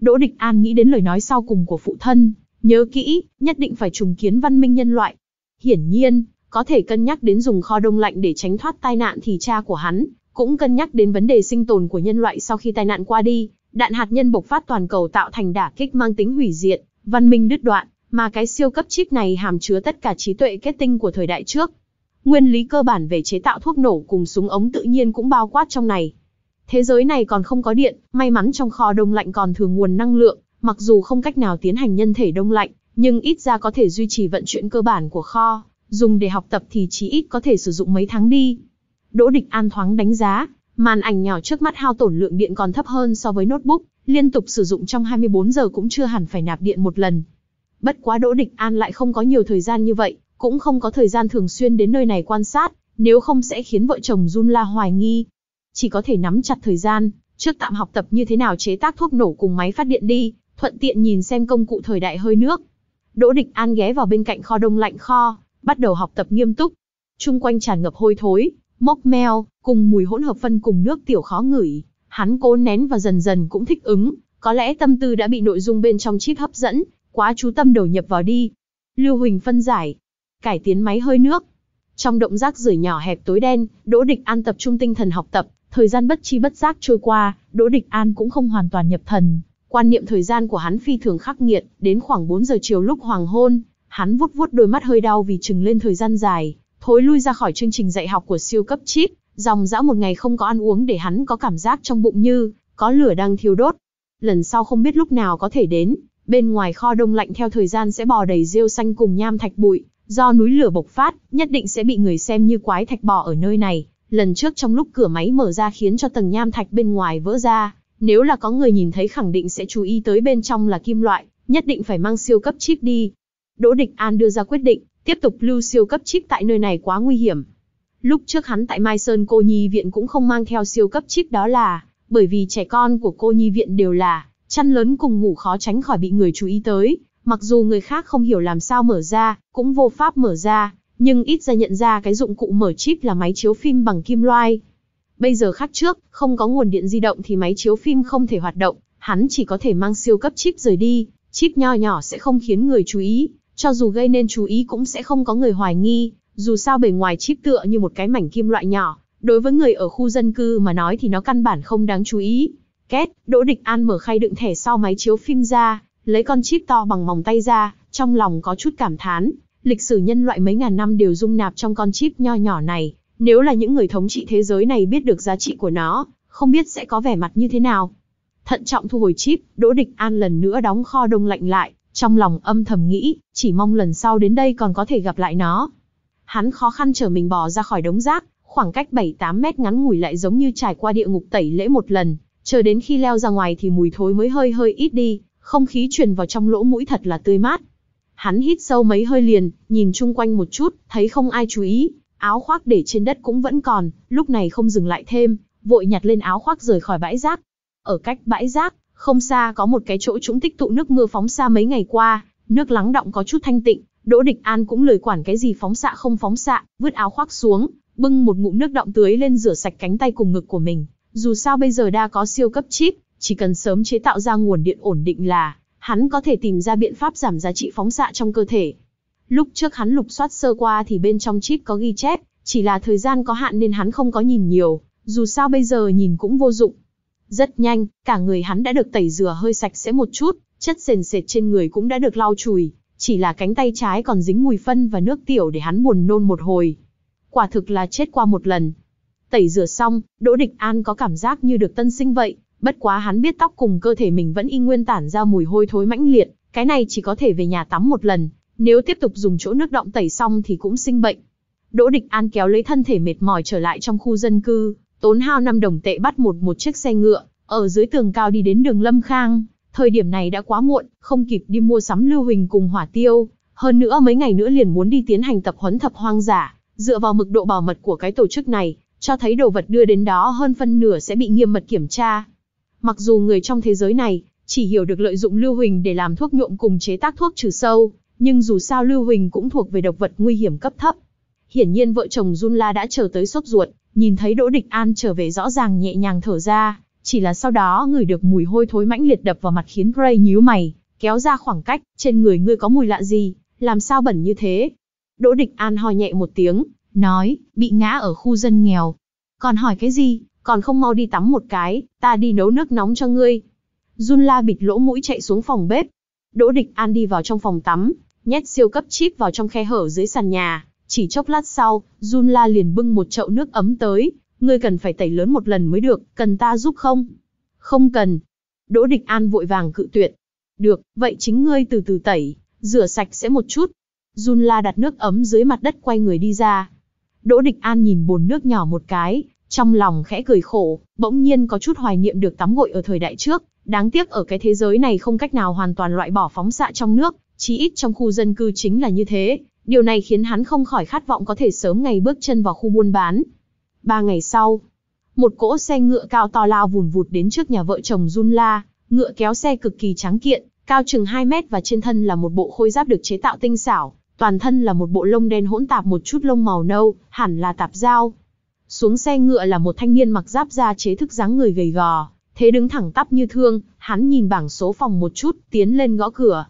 Đỗ Địch An nghĩ đến lời nói sau cùng của phụ thân, nhớ kỹ, nhất định phải trùng kiến văn minh nhân loại. Hiển nhiên, có thể cân nhắc đến dùng kho đông lạnh để tránh thoát tai nạn thì cha của hắn cũng cân nhắc đến vấn đề sinh tồn của nhân loại sau khi tai nạn qua đi, đạn hạt nhân bộc phát toàn cầu tạo thành đả kích mang tính hủy diệt, văn minh đứt đoạn, mà cái siêu cấp chip này hàm chứa tất cả trí tuệ kết tinh của thời đại trước. Nguyên lý cơ bản về chế tạo thuốc nổ cùng súng ống tự nhiên cũng bao quát trong này. Thế giới này còn không có điện, may mắn trong kho đông lạnh còn thừa nguồn năng lượng, mặc dù không cách nào tiến hành nhân thể đông lạnh, nhưng ít ra có thể duy trì vận chuyển cơ bản của kho, dùng để học tập thì chí ít có thể sử dụng mấy tháng đi. Đỗ Địch An thoáng đánh giá, màn ảnh nhỏ trước mắt hao tổn lượng điện còn thấp hơn so với notebook, liên tục sử dụng trong 24 giờ cũng chưa hẳn phải nạp điện một lần. Bất quá Đỗ Địch An lại không có nhiều thời gian như vậy, cũng không có thời gian thường xuyên đến nơi này quan sát, nếu không sẽ khiến vợ chồng Jun La hoài nghi. Chỉ có thể nắm chặt thời gian, trước tạm học tập như thế nào chế tác thuốc nổ cùng máy phát điện đi, thuận tiện nhìn xem công cụ thời đại hơi nước. Đỗ Địch An ghé vào bên cạnh kho đông lạnh kho, bắt đầu học tập nghiêm túc. Trung quanh tràn ngập hôi thối, mốc meo, cùng mùi hỗn hợp phân cùng nước tiểu khó ngửi, hắn cố nén và dần dần cũng thích ứng, có lẽ tâm tư đã bị nội dung bên trong chip hấp dẫn, quá chú tâm đầu nhập vào đi. Lưu Huỳnh phân giải, cải tiến máy hơi nước. Trong động rác rưởi nhỏ hẹp tối đen, Đỗ Địch An tập trung tinh thần học tập, thời gian bất chi bất giác trôi qua, Đỗ Địch An cũng không hoàn toàn nhập thần. Quan niệm thời gian của hắn phi thường khắc nghiệt, đến khoảng 4 giờ chiều lúc hoàng hôn, hắn vuốt vuốt đôi mắt hơi đau vì chừng lên thời gian dài, thối lui ra khỏi chương trình dạy học của siêu cấp chip, dòng dã một ngày không có ăn uống để hắn có cảm giác trong bụng như có lửa đang thiêu đốt. Lần sau không biết lúc nào có thể đến, bên ngoài kho đông lạnh theo thời gian sẽ bò đầy rêu xanh cùng nham thạch bụi, do núi lửa bộc phát, nhất định sẽ bị người xem như quái thạch bò ở nơi này. Lần trước trong lúc cửa máy mở ra khiến cho tầng nham thạch bên ngoài vỡ ra, nếu là có người nhìn thấy khẳng định sẽ chú ý tới bên trong là kim loại, nhất định phải mang siêu cấp chip đi. Đỗ Địch An đưa ra quyết định, Tiếp tục lưu siêu cấp chip tại nơi này quá nguy hiểm. Lúc trước hắn tại Mai Sơn cô nhi viện cũng không mang theo siêu cấp chip đó là, bởi vì trẻ con của cô nhi viện đều là, chăn lớn cùng ngủ khó tránh khỏi bị người chú ý tới, mặc dù người khác không hiểu làm sao mở ra, cũng vô pháp mở ra, nhưng ít ra nhận ra cái dụng cụ mở chip là máy chiếu phim bằng kim loại. Bây giờ khác trước, không có nguồn điện di động thì máy chiếu phim không thể hoạt động, hắn chỉ có thể mang siêu cấp chip rời đi, chip nho nhỏ sẽ không khiến người chú ý, cho dù gây nên chú ý cũng sẽ không có người hoài nghi, dù sao bề ngoài chip tựa như một cái mảnh kim loại nhỏ, đối với người ở khu dân cư mà nói thì nó căn bản không đáng chú ý. Két, Đỗ Địch An mở khay đựng thẻ sau máy chiếu phim ra, lấy con chip to bằng mỏng tay ra, trong lòng có chút cảm thán, lịch sử nhân loại mấy ngàn năm đều dung nạp trong con chip nho nhỏ này, nếu là những người thống trị thế giới này biết được giá trị của nó, không biết sẽ có vẻ mặt như thế nào. Thận trọng thu hồi chip, Đỗ Địch An lần nữa đóng kho đông lạnh lại, trong lòng âm thầm nghĩ, chỉ mong lần sau đến đây còn có thể gặp lại nó. Hắn khó khăn trở mình bò ra khỏi đống rác, khoảng cách 7-8 mét ngắn ngủi lại giống như trải qua địa ngục tẩy lễ một lần, chờ đến khi leo ra ngoài thì mùi thối mới hơi hơi ít đi, không khí truyền vào trong lỗ mũi thật là tươi mát. Hắn hít sâu mấy hơi liền, nhìn chung quanh một chút, thấy không ai chú ý, áo khoác để trên đất cũng vẫn còn, lúc này không dừng lại thêm, vội nhặt lên áo khoác rời khỏi bãi rác. Ở cách bãi rác, không xa có một cái chỗ trũng tích tụ nước mưa phóng xa mấy ngày qua, nước lắng động có chút thanh tịnh, Đỗ Địch An cũng lời quản cái gì phóng xạ không phóng xạ, vứt áo khoác xuống, bưng một ngụm nước động tưới lên rửa sạch cánh tay cùng ngực của mình. Dù sao bây giờ đa có siêu cấp chip, chỉ cần sớm chế tạo ra nguồn điện ổn định là, hắn có thể tìm ra biện pháp giảm giá trị phóng xạ trong cơ thể. Lúc trước hắn lục soát sơ qua thì bên trong chip có ghi chép, chỉ là thời gian có hạn nên hắn không có nhìn nhiều, dù sao bây giờ nhìn cũng vô dụng. Rất nhanh, cả người hắn đã được tẩy rửa hơi sạch sẽ một chút, chất sền sệt trên người cũng đã được lau chùi, chỉ là cánh tay trái còn dính mùi phân và nước tiểu để hắn buồn nôn một hồi. Quả thực là chết qua một lần. Tẩy rửa xong, Đỗ Địch An có cảm giác như được tân sinh vậy, bất quá hắn biết tóc cùng cơ thể mình vẫn y nguyên tản ra mùi hôi thối mãnh liệt, cái này chỉ có thể về nhà tắm một lần, nếu tiếp tục dùng chỗ nước động tẩy xong thì cũng sinh bệnh. Đỗ Địch An kéo lấy thân thể mệt mỏi trở lại trong khu dân cư, tốn hao 5 đồng tệ bắt một một chiếc xe ngựa, ở dưới tường cao đi đến đường Lâm Khang, thời điểm này đã quá muộn, không kịp đi mua sắm lưu huỳnh cùng hỏa tiêu, hơn nữa mấy ngày nữa liền muốn đi tiến hành tập huấn thập hoang giả, dựa vào mực độ bảo mật của cái tổ chức này, cho thấy đồ vật đưa đến đó hơn phân nửa sẽ bị nghiêm mật kiểm tra. Mặc dù người trong thế giới này chỉ hiểu được lợi dụng lưu huỳnh để làm thuốc nhuộm cùng chế tác thuốc trừ sâu, nhưng dù sao lưu huỳnh cũng thuộc về độc vật nguy hiểm cấp thấp. Hiển nhiên vợ chồng Jun La đã chờ tới sốt ruột, nhìn thấy Đỗ Địch An trở về rõ ràng nhẹ nhàng thở ra, chỉ là sau đó người được mùi hôi thối mãnh liệt đập vào mặt khiến Gray nhíu mày, kéo ra khoảng cách, trên người ngươi có mùi lạ gì, làm sao bẩn như thế? Đỗ Địch An ho nhẹ một tiếng, nói, bị ngã ở khu dân nghèo. Còn hỏi cái gì, còn không mau đi tắm một cái, ta đi nấu nước nóng cho ngươi. Jun La bịt lỗ mũi chạy xuống phòng bếp. Đỗ Địch An đi vào trong phòng tắm, nhét siêu cấp chip vào trong khe hở dưới sàn nhà, chỉ chốc lát sau, Jun La liền bưng một chậu nước ấm tới, ngươi cần phải tẩy lớn một lần mới được, cần ta giúp không? Không cần. Đỗ Địch An vội vàng cự tuyệt. Được, vậy chính ngươi từ từ tẩy, rửa sạch sẽ một chút. Jun La đặt nước ấm dưới mặt đất quay người đi ra. Đỗ Địch An nhìn bồn nước nhỏ một cái, trong lòng khẽ cười khổ, bỗng nhiên có chút hoài niệm được tắm gội ở thời đại trước, đáng tiếc ở cái thế giới này không cách nào hoàn toàn loại bỏ phóng xạ trong nước, chí ít trong khu dân cư chính là như thế, Điều này khiến hắn không khỏi khát vọng có thể sớm ngày bước chân vào khu buôn bán. Ba ngày sau, một cỗ xe ngựa cao to lao vùn vụt đến trước nhà vợ chồng Jun La, ngựa kéo xe cực kỳ trắng kiện, cao chừng 2 mét và trên thân là một bộ khôi giáp được chế tạo tinh xảo, toàn thân là một bộ lông đen hỗn tạp một chút lông màu nâu, hẳn là tạp dao. Xuống xe ngựa là một thanh niên mặc giáp da chế thức dáng người gầy gò, thế đứng thẳng tắp như thương, hắn nhìn bảng số phòng một chút, tiến lên gõ cửa.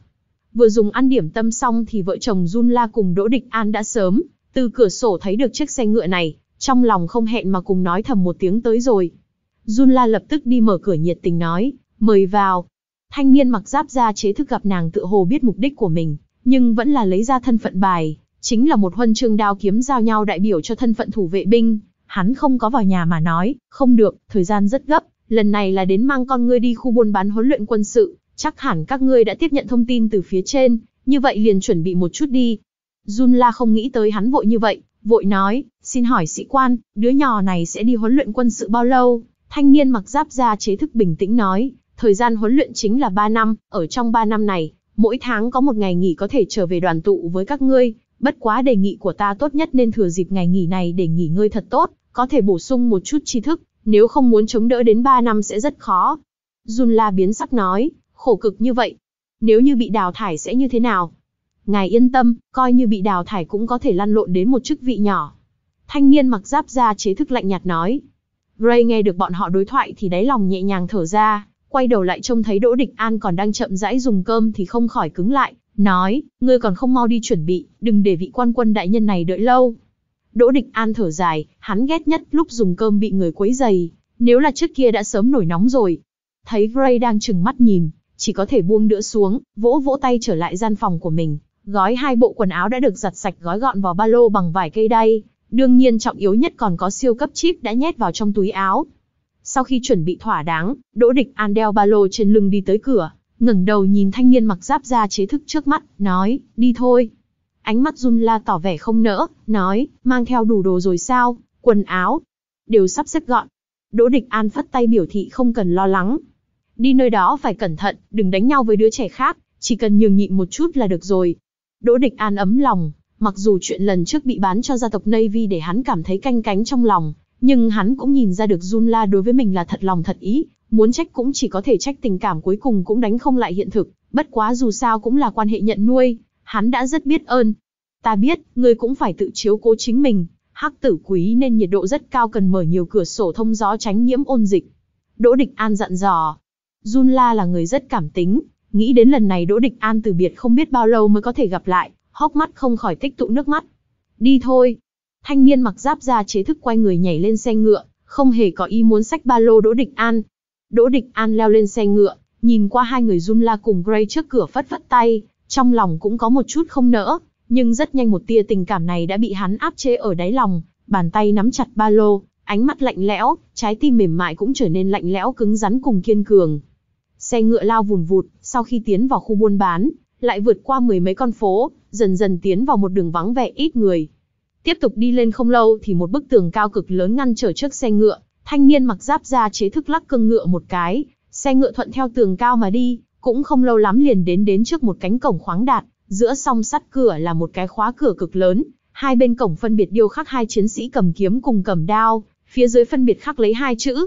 Vừa dùng ăn điểm tâm xong thì vợ chồng Jun La cùng Đỗ Địch An đã sớm, từ cửa sổ thấy được chiếc xe ngựa này, trong lòng không hẹn mà cùng nói thầm một tiếng tới rồi. Jun La lập tức đi mở cửa nhiệt tình nói, mời vào. Thanh niên mặc giáp da chế thức gặp nàng tự hồ biết mục đích của mình, nhưng vẫn là lấy ra thân phận bài, chính là một huân chương đao kiếm giao nhau đại biểu cho thân phận thủ vệ binh. Hắn không có vào nhà mà nói, không được, thời gian rất gấp, lần này là đến mang con ngươi đi khu buôn bán huấn luyện quân sự, Chắc hẳn các ngươi đã tiếp nhận thông tin từ phía trên, như vậy liền chuẩn bị một chút đi. Jun La không nghĩ tới hắn vội như vậy, vội nói, xin hỏi sĩ quan, đứa nhỏ này sẽ đi huấn luyện quân sự bao lâu? Thanh niên mặc giáp da chế thức bình tĩnh nói, thời gian huấn luyện chính là 3 năm, ở trong 3 năm này, mỗi tháng có một ngày nghỉ có thể trở về đoàn tụ với các ngươi, bất quá đề nghị của ta tốt nhất nên thừa dịp ngày nghỉ này để nghỉ ngơi thật tốt, có thể bổ sung một chút tri thức, nếu không muốn chống đỡ đến 3 năm sẽ rất khó. Jun La biến sắc nói, khổ cực như vậy. Nếu như bị đào thải sẽ như thế nào? Ngài yên tâm, coi như bị đào thải cũng có thể lăn lộn đến một chức vị nhỏ. Thanh niên mặc giáp da chế thức lạnh nhạt nói. Ray nghe được bọn họ đối thoại thì đáy lòng nhẹ nhàng thở ra, quay đầu lại trông thấy Đỗ Địch An còn đang chậm rãi dùng cơm thì không khỏi cứng lại, nói, ngươi còn không mau đi chuẩn bị, đừng để vị quan quân đại nhân này đợi lâu. Đỗ Địch An thở dài, hắn ghét nhất lúc dùng cơm bị người quấy dày, nếu là trước kia đã sớm nổi nóng rồi. Thấy Gray đang chừng mắt nhìn, chỉ có thể buông đỡ xuống, vỗ vỗ tay trở lại gian phòng của mình, gói hai bộ quần áo đã được giặt sạch gói gọn vào ba lô bằng vải cây đay, đương nhiên trọng yếu nhất còn có siêu cấp chip đã nhét vào trong túi áo. Sau khi chuẩn bị thỏa đáng, Đỗ Địch An đeo ba lô trên lưng đi tới cửa, ngẩng đầu nhìn thanh niên mặc giáp da chế thức trước mắt, nói, đi thôi. Ánh mắt Jun La tỏ vẻ không nỡ, nói, mang theo đủ đồ rồi sao, quần áo, đều sắp xếp gọn. Đỗ Địch An phất tay biểu thị không cần lo lắng, đi nơi đó phải cẩn thận, đừng đánh nhau với đứa trẻ khác, chỉ cần nhường nhịn một chút là được rồi. Đỗ Địch An ấm lòng, mặc dù chuyện lần trước bị bán cho gia tộc Navy để hắn cảm thấy canh cánh trong lòng, nhưng hắn cũng nhìn ra được Junla đối với mình là thật lòng thật ý, muốn trách cũng chỉ có thể trách tình cảm cuối cùng cũng đánh không lại hiện thực, bất quá dù sao cũng là quan hệ nhận nuôi, hắn đã rất biết ơn. Ta biết, ngươi cũng phải tự chiếu cố chính mình, hắc tử quý nên nhiệt độ rất cao cần mở nhiều cửa sổ thông gió tránh nhiễm ôn dịch. Đỗ Địch An dặn dò, Jun La là người rất cảm tính, nghĩ đến lần này Đỗ Địch An từ biệt không biết bao lâu mới có thể gặp lại, hốc mắt không khỏi tích tụ nước mắt. Đi thôi. Thanh niên mặc giáp da chế thức quay người nhảy lên xe ngựa, không hề có ý muốn xách ba lô Đỗ Địch An. Đỗ Địch An leo lên xe ngựa, nhìn qua hai người Jun La cùng Gray trước cửa phất phất tay, trong lòng cũng có một chút không nỡ, nhưng rất nhanh một tia tình cảm này đã bị hắn áp chế ở đáy lòng, bàn tay nắm chặt ba lô, ánh mắt lạnh lẽo, trái tim mềm mại cũng trở nên lạnh lẽo cứng rắn cùng kiên cường. Xe ngựa lao vùn vụt, sau khi tiến vào khu buôn bán, lại vượt qua mười mấy con phố, dần dần tiến vào một đường vắng vẻ ít người. Tiếp tục đi lên không lâu thì một bức tường cao cực lớn ngăn trở trước xe ngựa, thanh niên mặc giáp da chế thức lắc cương ngựa một cái, xe ngựa thuận theo tường cao mà đi, cũng không lâu lắm liền đến đến trước một cánh cổng khoáng đạt, giữa song sắt cửa là một cái khóa cửa cực lớn, hai bên cổng phân biệt điêu khắc hai chiến sĩ cầm kiếm cùng cầm đao, phía dưới phân biệt khắc lấy hai chữ: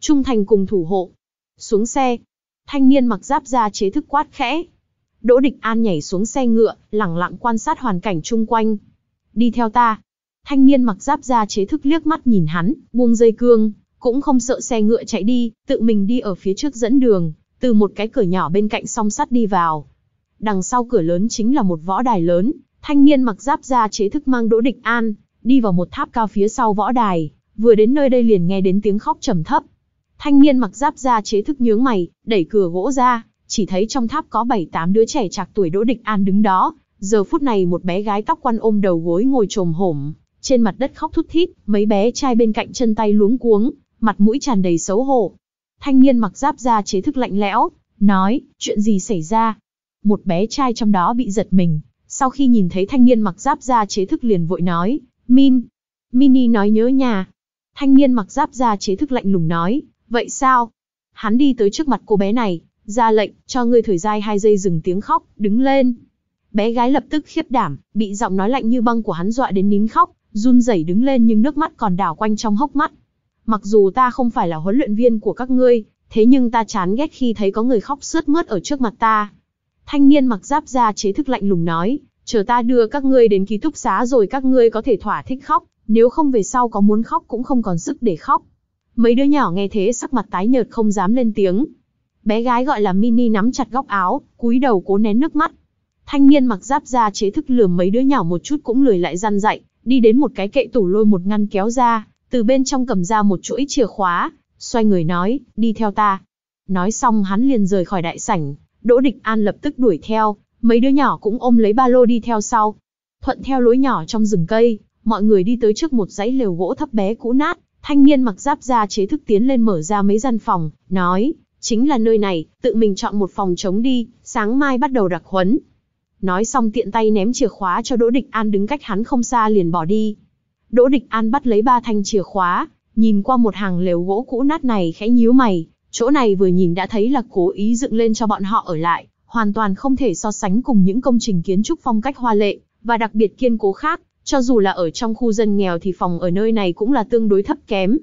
Trung thành cùng thủ hộ. Xuống xe, thanh niên mặc giáp da chế thức quát khẽ. Đỗ Địch An nhảy xuống xe ngựa, lặng lặng quan sát hoàn cảnh chung quanh. Đi theo ta. Thanh niên mặc giáp da chế thức liếc mắt nhìn hắn, buông dây cương, cũng không sợ xe ngựa chạy đi, tự mình đi ở phía trước dẫn đường, từ một cái cửa nhỏ bên cạnh song sắt đi vào. Đằng sau cửa lớn chính là một võ đài lớn, thanh niên mặc giáp da chế thức mang Đỗ Địch An, đi vào một tháp cao phía sau võ đài, vừa đến nơi đây liền nghe đến tiếng khóc trầm thấp. Thanh niên mặc giáp da chế thức nhướng mày, đẩy cửa gỗ ra, chỉ thấy trong tháp có 7-8 đứa trẻ trạc tuổi Đỗ Địch An đứng đó. Giờ phút này một bé gái tóc quăn ôm đầu gối ngồi trồm hổm, trên mặt đất khóc thút thít, mấy bé trai bên cạnh chân tay luống cuống, mặt mũi tràn đầy xấu hổ. Thanh niên mặc giáp da chế thức lạnh lẽo, nói, chuyện gì xảy ra? Một bé trai trong đó bị giật mình, sau khi nhìn thấy thanh niên mặc giáp da chế thức liền vội nói, Min. Mini nói nhớ nhà. Thanh niên mặc giáp da chế thức lạnh lùng nói, Vậy sao? Hắn đi tới trước mặt cô bé này, ra lệnh, cho người thời gian hai giây dừng tiếng khóc, đứng lên. Bé gái lập tức khiếp đảm, bị giọng nói lạnh như băng của hắn dọa đến nín khóc, run rẩy đứng lên nhưng nước mắt còn đảo quanh trong hốc mắt. Mặc dù ta không phải là huấn luyện viên của các ngươi, thế nhưng ta chán ghét khi thấy có người khóc sướt mướt ở trước mặt ta. Thanh niên mặc giáp da chế thức lạnh lùng nói, chờ ta đưa các ngươi đến ký túc xá rồi các ngươi có thể thỏa thích khóc, nếu không về sau có muốn khóc cũng không còn sức để khóc. Mấy đứa nhỏ nghe thế sắc mặt tái nhợt không dám lên tiếng. Bé gái gọi là Mini nắm chặt góc áo, cúi đầu cố nén nước mắt. Thanh niên mặc giáp da chế thức lườm mấy đứa nhỏ một chút cũng lười lại răn dạy, đi đến một cái kệ tủ lôi một ngăn kéo ra, từ bên trong cầm ra một chuỗi chìa khóa, xoay người nói, đi theo ta. Nói xong hắn liền rời khỏi đại sảnh, Đỗ Địch An lập tức đuổi theo, mấy đứa nhỏ cũng ôm lấy ba lô đi theo sau. Thuận theo lối nhỏ trong rừng cây, mọi người đi tới trước một dãy lều gỗ thấp bé cũ nát, Thanh niên mặc giáp da chế thức tiến lên mở ra mấy gian phòng, nói, chính là nơi này, tự mình chọn một phòng trống đi, sáng mai bắt đầu đặc huấn. Nói xong tiện tay ném chìa khóa cho Đỗ Địch An đứng cách hắn không xa liền bỏ đi. Đỗ Địch An bắt lấy ba thanh chìa khóa, nhìn qua một hàng lều gỗ cũ nát này khẽ nhíu mày, chỗ này vừa nhìn đã thấy là cố ý dựng lên cho bọn họ ở lại, hoàn toàn không thể so sánh cùng những công trình kiến trúc phong cách hoa lệ và đặc biệt kiên cố khác, cho dù là ở trong khu dân nghèo thì phòng ở nơi này cũng là tương đối thấp kém.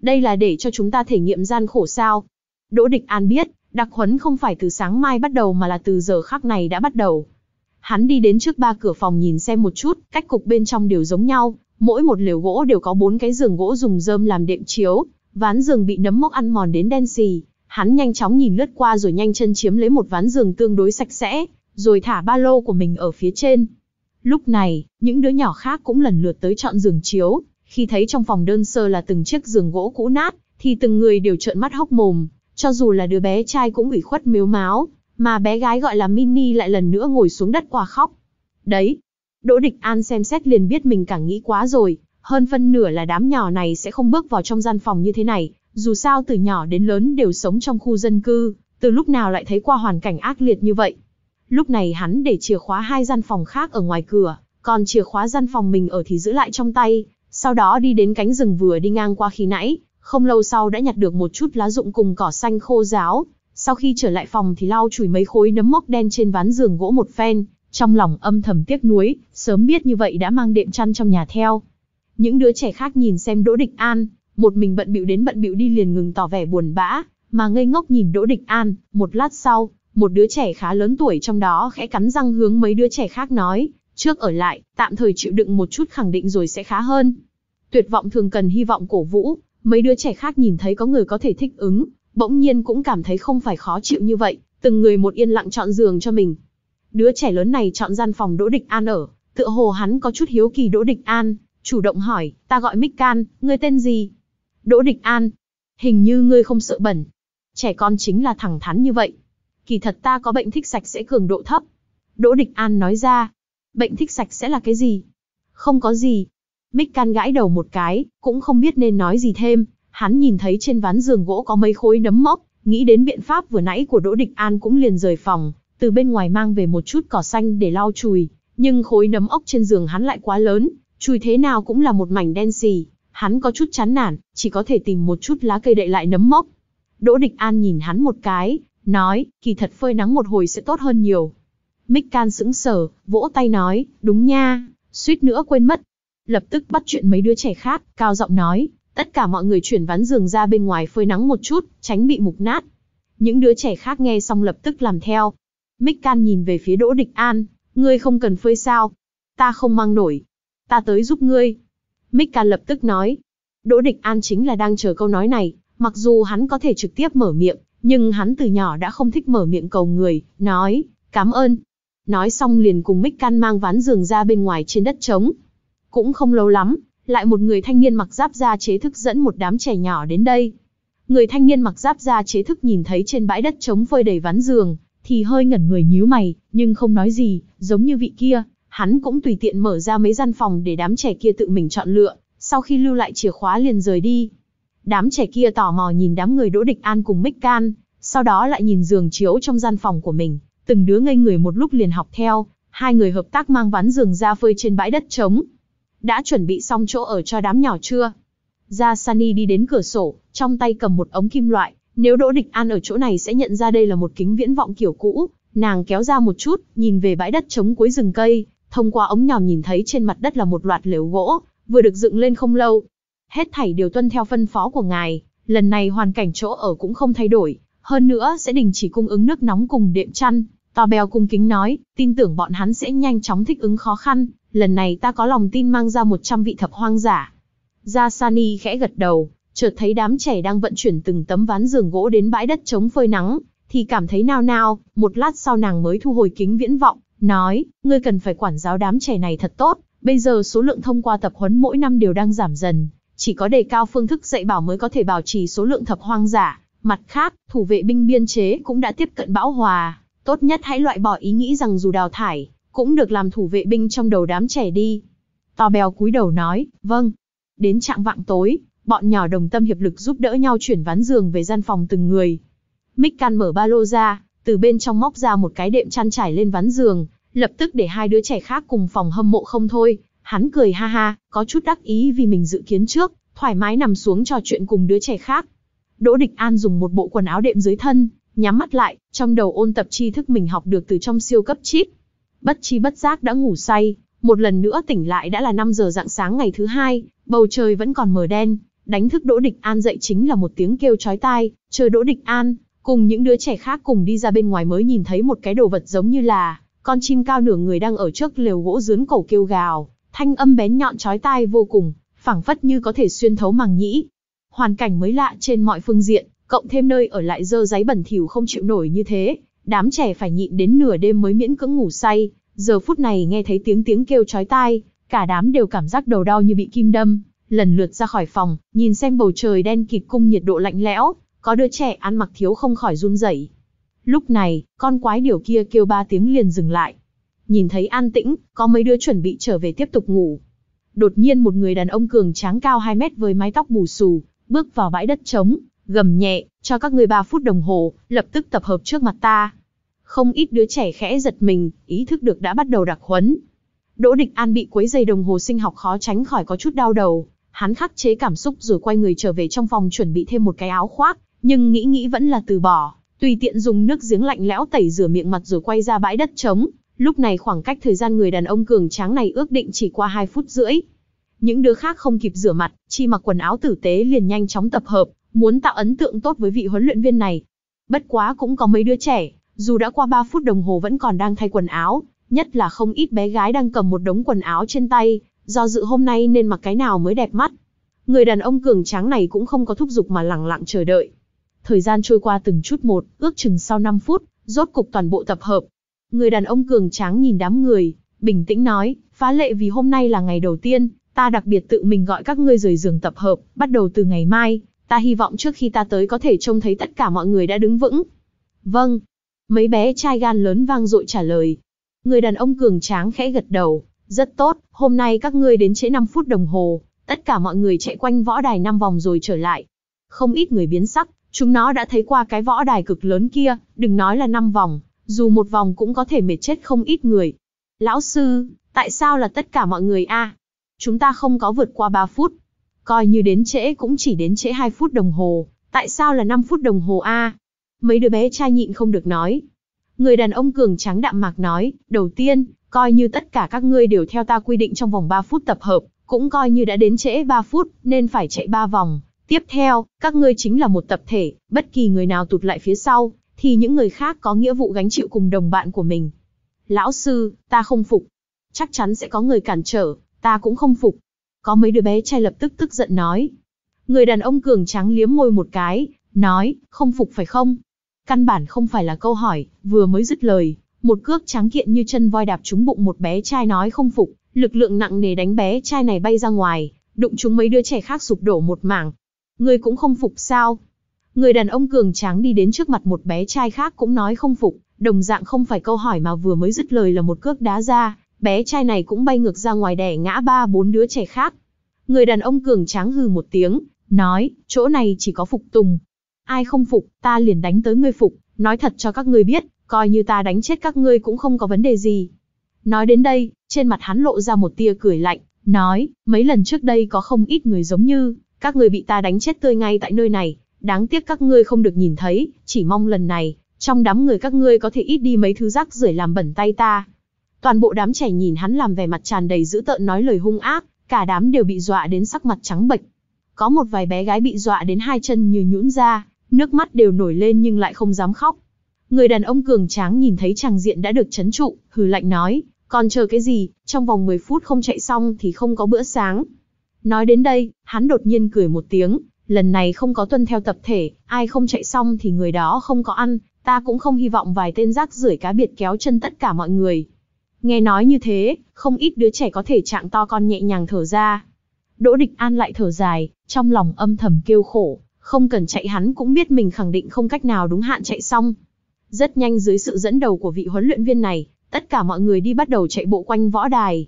Đây là để cho chúng ta thể nghiệm gian khổ sao. Đỗ Địch An biết, đặc huấn không phải từ sáng mai bắt đầu mà là từ giờ khắc này đã bắt đầu. Hắn đi đến trước ba cửa phòng nhìn xem một chút, cách cục bên trong đều giống nhau, mỗi một lều gỗ đều có bốn cái giường gỗ dùng rơm làm đệm chiếu, ván giường bị nấm mốc ăn mòn đến đen xì, hắn nhanh chóng nhìn lướt qua rồi nhanh chân chiếm lấy một ván giường tương đối sạch sẽ, rồi thả ba lô của mình ở phía trên, Lúc này, những đứa nhỏ khác cũng lần lượt tới chọn giường chiếu, khi thấy trong phòng đơn sơ là từng chiếc giường gỗ cũ nát, thì từng người đều trợn mắt hốc mồm, cho dù là đứa bé trai cũng ủy khuất miếu máu mà bé gái gọi là Mini lại lần nữa ngồi xuống đất qua khóc. Đấy, Đỗ Địch An xem xét liền biết mình càng nghĩ quá rồi, hơn phân nửa là đám nhỏ này sẽ không bước vào trong gian phòng như thế này, dù sao từ nhỏ đến lớn đều sống trong khu dân cư, từ lúc nào lại thấy qua hoàn cảnh ác liệt như vậy. Lúc này hắn để chìa khóa hai gian phòng khác ở ngoài cửa, còn chìa khóa gian phòng mình ở thì giữ lại trong tay, sau đó đi đến cánh rừng vừa đi ngang qua khi nãy, không lâu sau đã nhặt được một chút lá rụng cùng cỏ xanh khô ráo. Sau khi trở lại phòng thì lau chùi mấy khối nấm mốc đen trên ván giường gỗ một phen, trong lòng âm thầm tiếc nuối, sớm biết như vậy đã mang đệm chăn trong nhà theo. Những đứa trẻ khác nhìn xem Đỗ Địch An, một mình bận bịu đến bận bịu đi liền ngừng tỏ vẻ buồn bã, mà ngây ngốc nhìn Đỗ Địch An, một lát sau, một đứa trẻ khá lớn tuổi trong đó khẽ cắn răng hướng mấy đứa trẻ khác nói, trước ở lại, tạm thời chịu đựng một chút khẳng định rồi sẽ khá hơn. Tuyệt vọng thường cần hy vọng cổ vũ, mấy đứa trẻ khác nhìn thấy có người có thể thích ứng, bỗng nhiên cũng cảm thấy không phải khó chịu như vậy, từng người một yên lặng chọn giường cho mình. Đứa trẻ lớn này chọn gian phòng Đỗ Địch An ở, tựa hồ hắn có chút hiếu kỳ Đỗ Địch An, chủ động hỏi, ta gọi Mích Can, ngươi tên gì? Đỗ Địch An, hình như ngươi không sợ bẩn. Trẻ con chính là thẳng thắn như vậy, kỳ thật ta có bệnh thích sạch sẽ cường độ thấp. Đỗ Địch An nói ra, bệnh thích sạch sẽ là cái gì? Không có gì. Mích Can gãi đầu một cái, cũng không biết nên nói gì thêm, hắn nhìn thấy trên ván giường gỗ có mấy khối nấm mốc, nghĩ đến biện pháp vừa nãy của Đỗ Địch An cũng liền rời phòng, từ bên ngoài mang về một chút cỏ xanh để lau chùi, nhưng khối nấm ốc trên giường hắn lại quá lớn, chùi thế nào cũng là một mảnh đen xì, hắn có chút chán nản, chỉ có thể tìm một chút lá cây đậy lại nấm mốc. Đỗ Địch An nhìn hắn một cái, nói, kỳ thật phơi nắng một hồi sẽ tốt hơn nhiều. Mích Can sững sờ, vỗ tay nói, đúng nha, suýt nữa quên mất. Lập tức bắt chuyện mấy đứa trẻ khác, cao giọng nói, tất cả mọi người chuyển ván giường ra bên ngoài phơi nắng một chút, tránh bị mục nát. Những đứa trẻ khác nghe xong lập tức làm theo. Mích Can nhìn về phía Đỗ Địch An, ngươi không cần phơi sao? Ta không mang nổi. Ta tới giúp ngươi. Mích Can lập tức nói. Đỗ Địch An chính là đang chờ câu nói này, mặc dù hắn có thể trực tiếp mở miệng, nhưng hắn từ nhỏ đã không thích mở miệng cầu người, nói, cảm ơn. Nói xong liền cùng Mích Can mang ván giường ra bên ngoài trên đất trống. Cũng không lâu lắm, lại một người thanh niên mặc giáp da chế thức dẫn một đám trẻ nhỏ đến đây. Người thanh niên mặc giáp da chế thức nhìn thấy trên bãi đất trống phơi đầy ván giường, thì hơi ngẩn người nhíu mày, nhưng không nói gì, giống như vị kia, hắn cũng tùy tiện mở ra mấy gian phòng để đám trẻ kia tự mình chọn lựa, sau khi lưu lại chìa khóa liền rời đi. Đám trẻ kia tò mò nhìn đám người Đỗ Địch An cùng Mích Can, sau đó lại nhìn giường chiếu trong gian phòng của mình, từng đứa ngây người một lúc liền học theo, hai người hợp tác mang ván giường ra phơi trên bãi đất trống. Đã chuẩn bị xong chỗ ở cho đám nhỏ chưa? Ra sunny đi đến cửa sổ, trong tay cầm một ống kim loại, nếu Đỗ Địch An ở chỗ này sẽ nhận ra đây là một kính viễn vọng kiểu cũ, nàng kéo ra một chút, nhìn về bãi đất trống cuối rừng cây, thông qua ống nhòm nhìn thấy trên mặt đất là một loạt lều gỗ, vừa được dựng lên không lâu, hết thảy đều tuân theo phân phó của ngài, lần này hoàn cảnh chỗ ở cũng không thay đổi, hơn nữa sẽ đình chỉ cung ứng nước nóng cùng đệm chăn. To Bèo cung kính nói, tin tưởng bọn hắn sẽ nhanh chóng thích ứng khó khăn, lần này ta có lòng tin mang ra 100 vị thập hoang giả. Gia Sani khẽ gật đầu, chợt thấy đám trẻ đang vận chuyển từng tấm ván giường gỗ đến bãi đất chống phơi nắng, thì cảm thấy nao nao, một lát sau nàng mới thu hồi kính viễn vọng, nói, ngươi cần phải quản giáo đám trẻ này thật tốt, bây giờ số lượng thông qua tập huấn mỗi năm đều đang giảm dần, chỉ có đề cao phương thức dạy bảo mới có thể bảo trì số lượng thập hoang giả. Mặt khác, thủ vệ binh biên chế cũng đã tiếp cận bão hòa, tốt nhất hãy loại bỏ ý nghĩ rằng dù đào thải, cũng được làm thủ vệ binh trong đầu đám trẻ đi. To bèo cúi đầu nói, vâng. Đến trạng vạng tối, bọn nhỏ đồng tâm hiệp lực giúp đỡ nhau chuyển ván giường về gian phòng từng người. Mick can mở ba lô ra, từ bên trong móc ra một cái đệm chăn trải lên ván giường, lập tức để hai đứa trẻ khác cùng phòng hâm mộ không thôi, Hắn cười ha ha, có chút đắc ý vì mình dự kiến trước, thoải mái nằm xuống trò chuyện cùng đứa trẻ khác. Đỗ Địch An dùng một bộ quần áo đệm dưới thân, nhắm mắt lại, trong đầu ôn tập tri thức mình học được từ trong siêu cấp chip. Bất chi bất giác đã ngủ say, một lần nữa tỉnh lại đã là 5 giờ rạng sáng ngày thứ hai, bầu trời vẫn còn mờ đen, đánh thức Đỗ Địch An dậy chính là một tiếng kêu chói tai, trời Đỗ Địch An, cùng những đứa trẻ khác cùng đi ra bên ngoài mới nhìn thấy một cái đồ vật giống như là con chim cao nửa người đang ở trước lều gỗ dướn cổ kêu gào, thanh âm bén nhọn chói tai vô cùng, phảng phất như có thể xuyên thấu màng nhĩ. Hoàn cảnh mới lạ trên mọi phương diện, cộng thêm nơi ở lại dơ giấy bẩn thỉu không chịu nổi như thế, đám trẻ phải nhịn đến nửa đêm mới miễn cưỡng ngủ say, giờ phút này nghe thấy tiếng tiếng kêu chói tai, cả đám đều cảm giác đầu đau như bị kim đâm, lần lượt ra khỏi phòng, nhìn xem bầu trời đen kịt cung nhiệt độ lạnh lẽo, có đứa trẻ ăn mặc thiếu không khỏi run rẩy. Lúc này, con quái điểu kia kêu ba tiếng liền dừng lại, nhìn thấy an tĩnh, có mấy đứa chuẩn bị trở về tiếp tục ngủ. Đột nhiên một người đàn ông cường tráng cao 2 mét với mái tóc bù xù, bước vào bãi đất trống, gầm nhẹ, cho các người 3 phút đồng hồ, lập tức tập hợp trước mặt ta. Không ít đứa trẻ khẽ giật mình, ý thức được đã bắt đầu đặc huấn. Đỗ Địch An bị quấy dày đồng hồ sinh học khó tránh khỏi có chút đau đầu, hắn khắc chế cảm xúc rồi quay người trở về trong phòng chuẩn bị thêm một cái áo khoác, nhưng nghĩ nghĩ vẫn là từ bỏ, tùy tiện dùng nước giếng lạnh lẽo tẩy rửa miệng mặt rồi quay ra bãi đất trống, Lúc này khoảng cách thời gian người đàn ông cường tráng này ước định chỉ qua 2 phút rưỡi. Những đứa khác không kịp rửa mặt, chi mặc quần áo tử tế liền nhanh chóng tập hợp, muốn tạo ấn tượng tốt với vị huấn luyện viên này. Bất quá cũng có mấy đứa trẻ, dù đã qua 3 phút đồng hồ vẫn còn đang thay quần áo, nhất là không ít bé gái đang cầm một đống quần áo trên tay, do dự hôm nay nên mặc cái nào mới đẹp mắt. Người đàn ông cường tráng này cũng không có thúc giục mà lặng lặng chờ đợi. Thời gian trôi qua từng chút một, ước chừng sau 5 phút, rốt cục toàn bộ tập hợp, Người đàn ông cường tráng nhìn đám người, bình tĩnh nói, phá lệ vì hôm nay là ngày đầu tiên, ta đặc biệt tự mình gọi các ngươi rời giường tập hợp, bắt đầu từ ngày mai, ta hy vọng trước khi ta tới có thể trông thấy tất cả mọi người đã đứng vững. Vâng. Mấy bé trai gan lớn vang dội trả lời. Người đàn ông cường tráng khẽ gật đầu, rất tốt, hôm nay các ngươi đến trễ 5 phút đồng hồ, tất cả mọi người chạy quanh võ đài 5 vòng rồi trở lại. Không ít người biến sắc, chúng nó đã thấy qua cái võ đài cực lớn kia, đừng nói là 5 vòng, dù một vòng cũng có thể mệt chết không ít người. Lão sư, tại sao là tất cả mọi người a? Chúng ta không có vượt qua 3 phút, coi như đến trễ cũng chỉ đến trễ 2 phút đồng hồ, tại sao là 5 phút đồng hồ a? Mấy đứa bé trai nhịn không được nói. Người đàn ông cường trắng đạm mạc nói, đầu tiên, coi như tất cả các ngươi đều theo ta quy định trong vòng 3 phút tập hợp, cũng coi như đã đến trễ 3 phút, nên phải chạy 3 vòng. Tiếp theo, các ngươi chính là một tập thể, bất kỳ người nào tụt lại phía sau, thì những người khác có nghĩa vụ gánh chịu cùng đồng bạn của mình. Lão sư, ta không phục. Chắc chắn sẽ có người cản trở, ta cũng không phục. Có mấy đứa bé trai lập tức tức giận nói. Người đàn ông cường tráng liếm môi một cái, nói, không phục phải không? Căn bản không phải là câu hỏi, vừa mới dứt lời, một cước trắng kiện như chân voi đạp trúng bụng một bé trai nói không phục, lực lượng nặng nề đánh bé trai này bay ra ngoài, đụng chúng mấy đứa trẻ khác sụp đổ một mảng. người cũng không phục sao? Người đàn ông cường tráng đi đến trước mặt một bé trai khác cũng nói không phục, đồng dạng không phải câu hỏi mà vừa mới dứt lời là một cước đá ra, bé trai này cũng bay ngược ra ngoài đẻ ngã ba bốn đứa trẻ khác. Người đàn ông cường tráng hừ một tiếng, nói, chỗ này chỉ có phục tùng. Ai không phục, ta liền đánh tới ngươi phục, nói thật cho các ngươi biết, coi như ta đánh chết các ngươi cũng không có vấn đề gì. Nói đến đây, trên mặt hắn lộ ra một tia cười lạnh, nói, mấy lần trước đây có không ít người giống như, các ngươi bị ta đánh chết tươi ngay tại nơi này, đáng tiếc các ngươi không được nhìn thấy, chỉ mong lần này, trong đám người các ngươi có thể ít đi mấy thứ rác rưởi làm bẩn tay ta. Toàn bộ đám trẻ nhìn hắn làm vẻ mặt tràn đầy dữ tợn nói lời hung ác, cả đám đều bị dọa đến sắc mặt trắng bệch. Có một vài bé gái bị dọa đến hai chân như nhũn ra, nước mắt đều nổi lên nhưng lại không dám khóc. Người đàn ông cường tráng nhìn thấy chàng diện đã được chấn trụ, hừ lạnh nói, còn chờ cái gì, trong vòng 10 phút không chạy xong thì không có bữa sáng. Nói đến đây, hắn đột nhiên cười một tiếng, lần này không có tuân theo tập thể, ai không chạy xong thì người đó không có ăn, ta cũng không hy vọng vài tên rác rưởi cá biệt kéo chân tất cả mọi người. Nghe nói như thế, không ít đứa trẻ có thể trạng to con nhẹ nhàng thở ra. Đỗ Địch An lại thở dài, trong lòng âm thầm kêu khổ, không cần chạy hắn cũng biết mình khẳng định không cách nào đúng hạn chạy xong. Rất nhanh dưới sự dẫn đầu của vị huấn luyện viên này, tất cả mọi người đi bắt đầu chạy bộ quanh võ đài.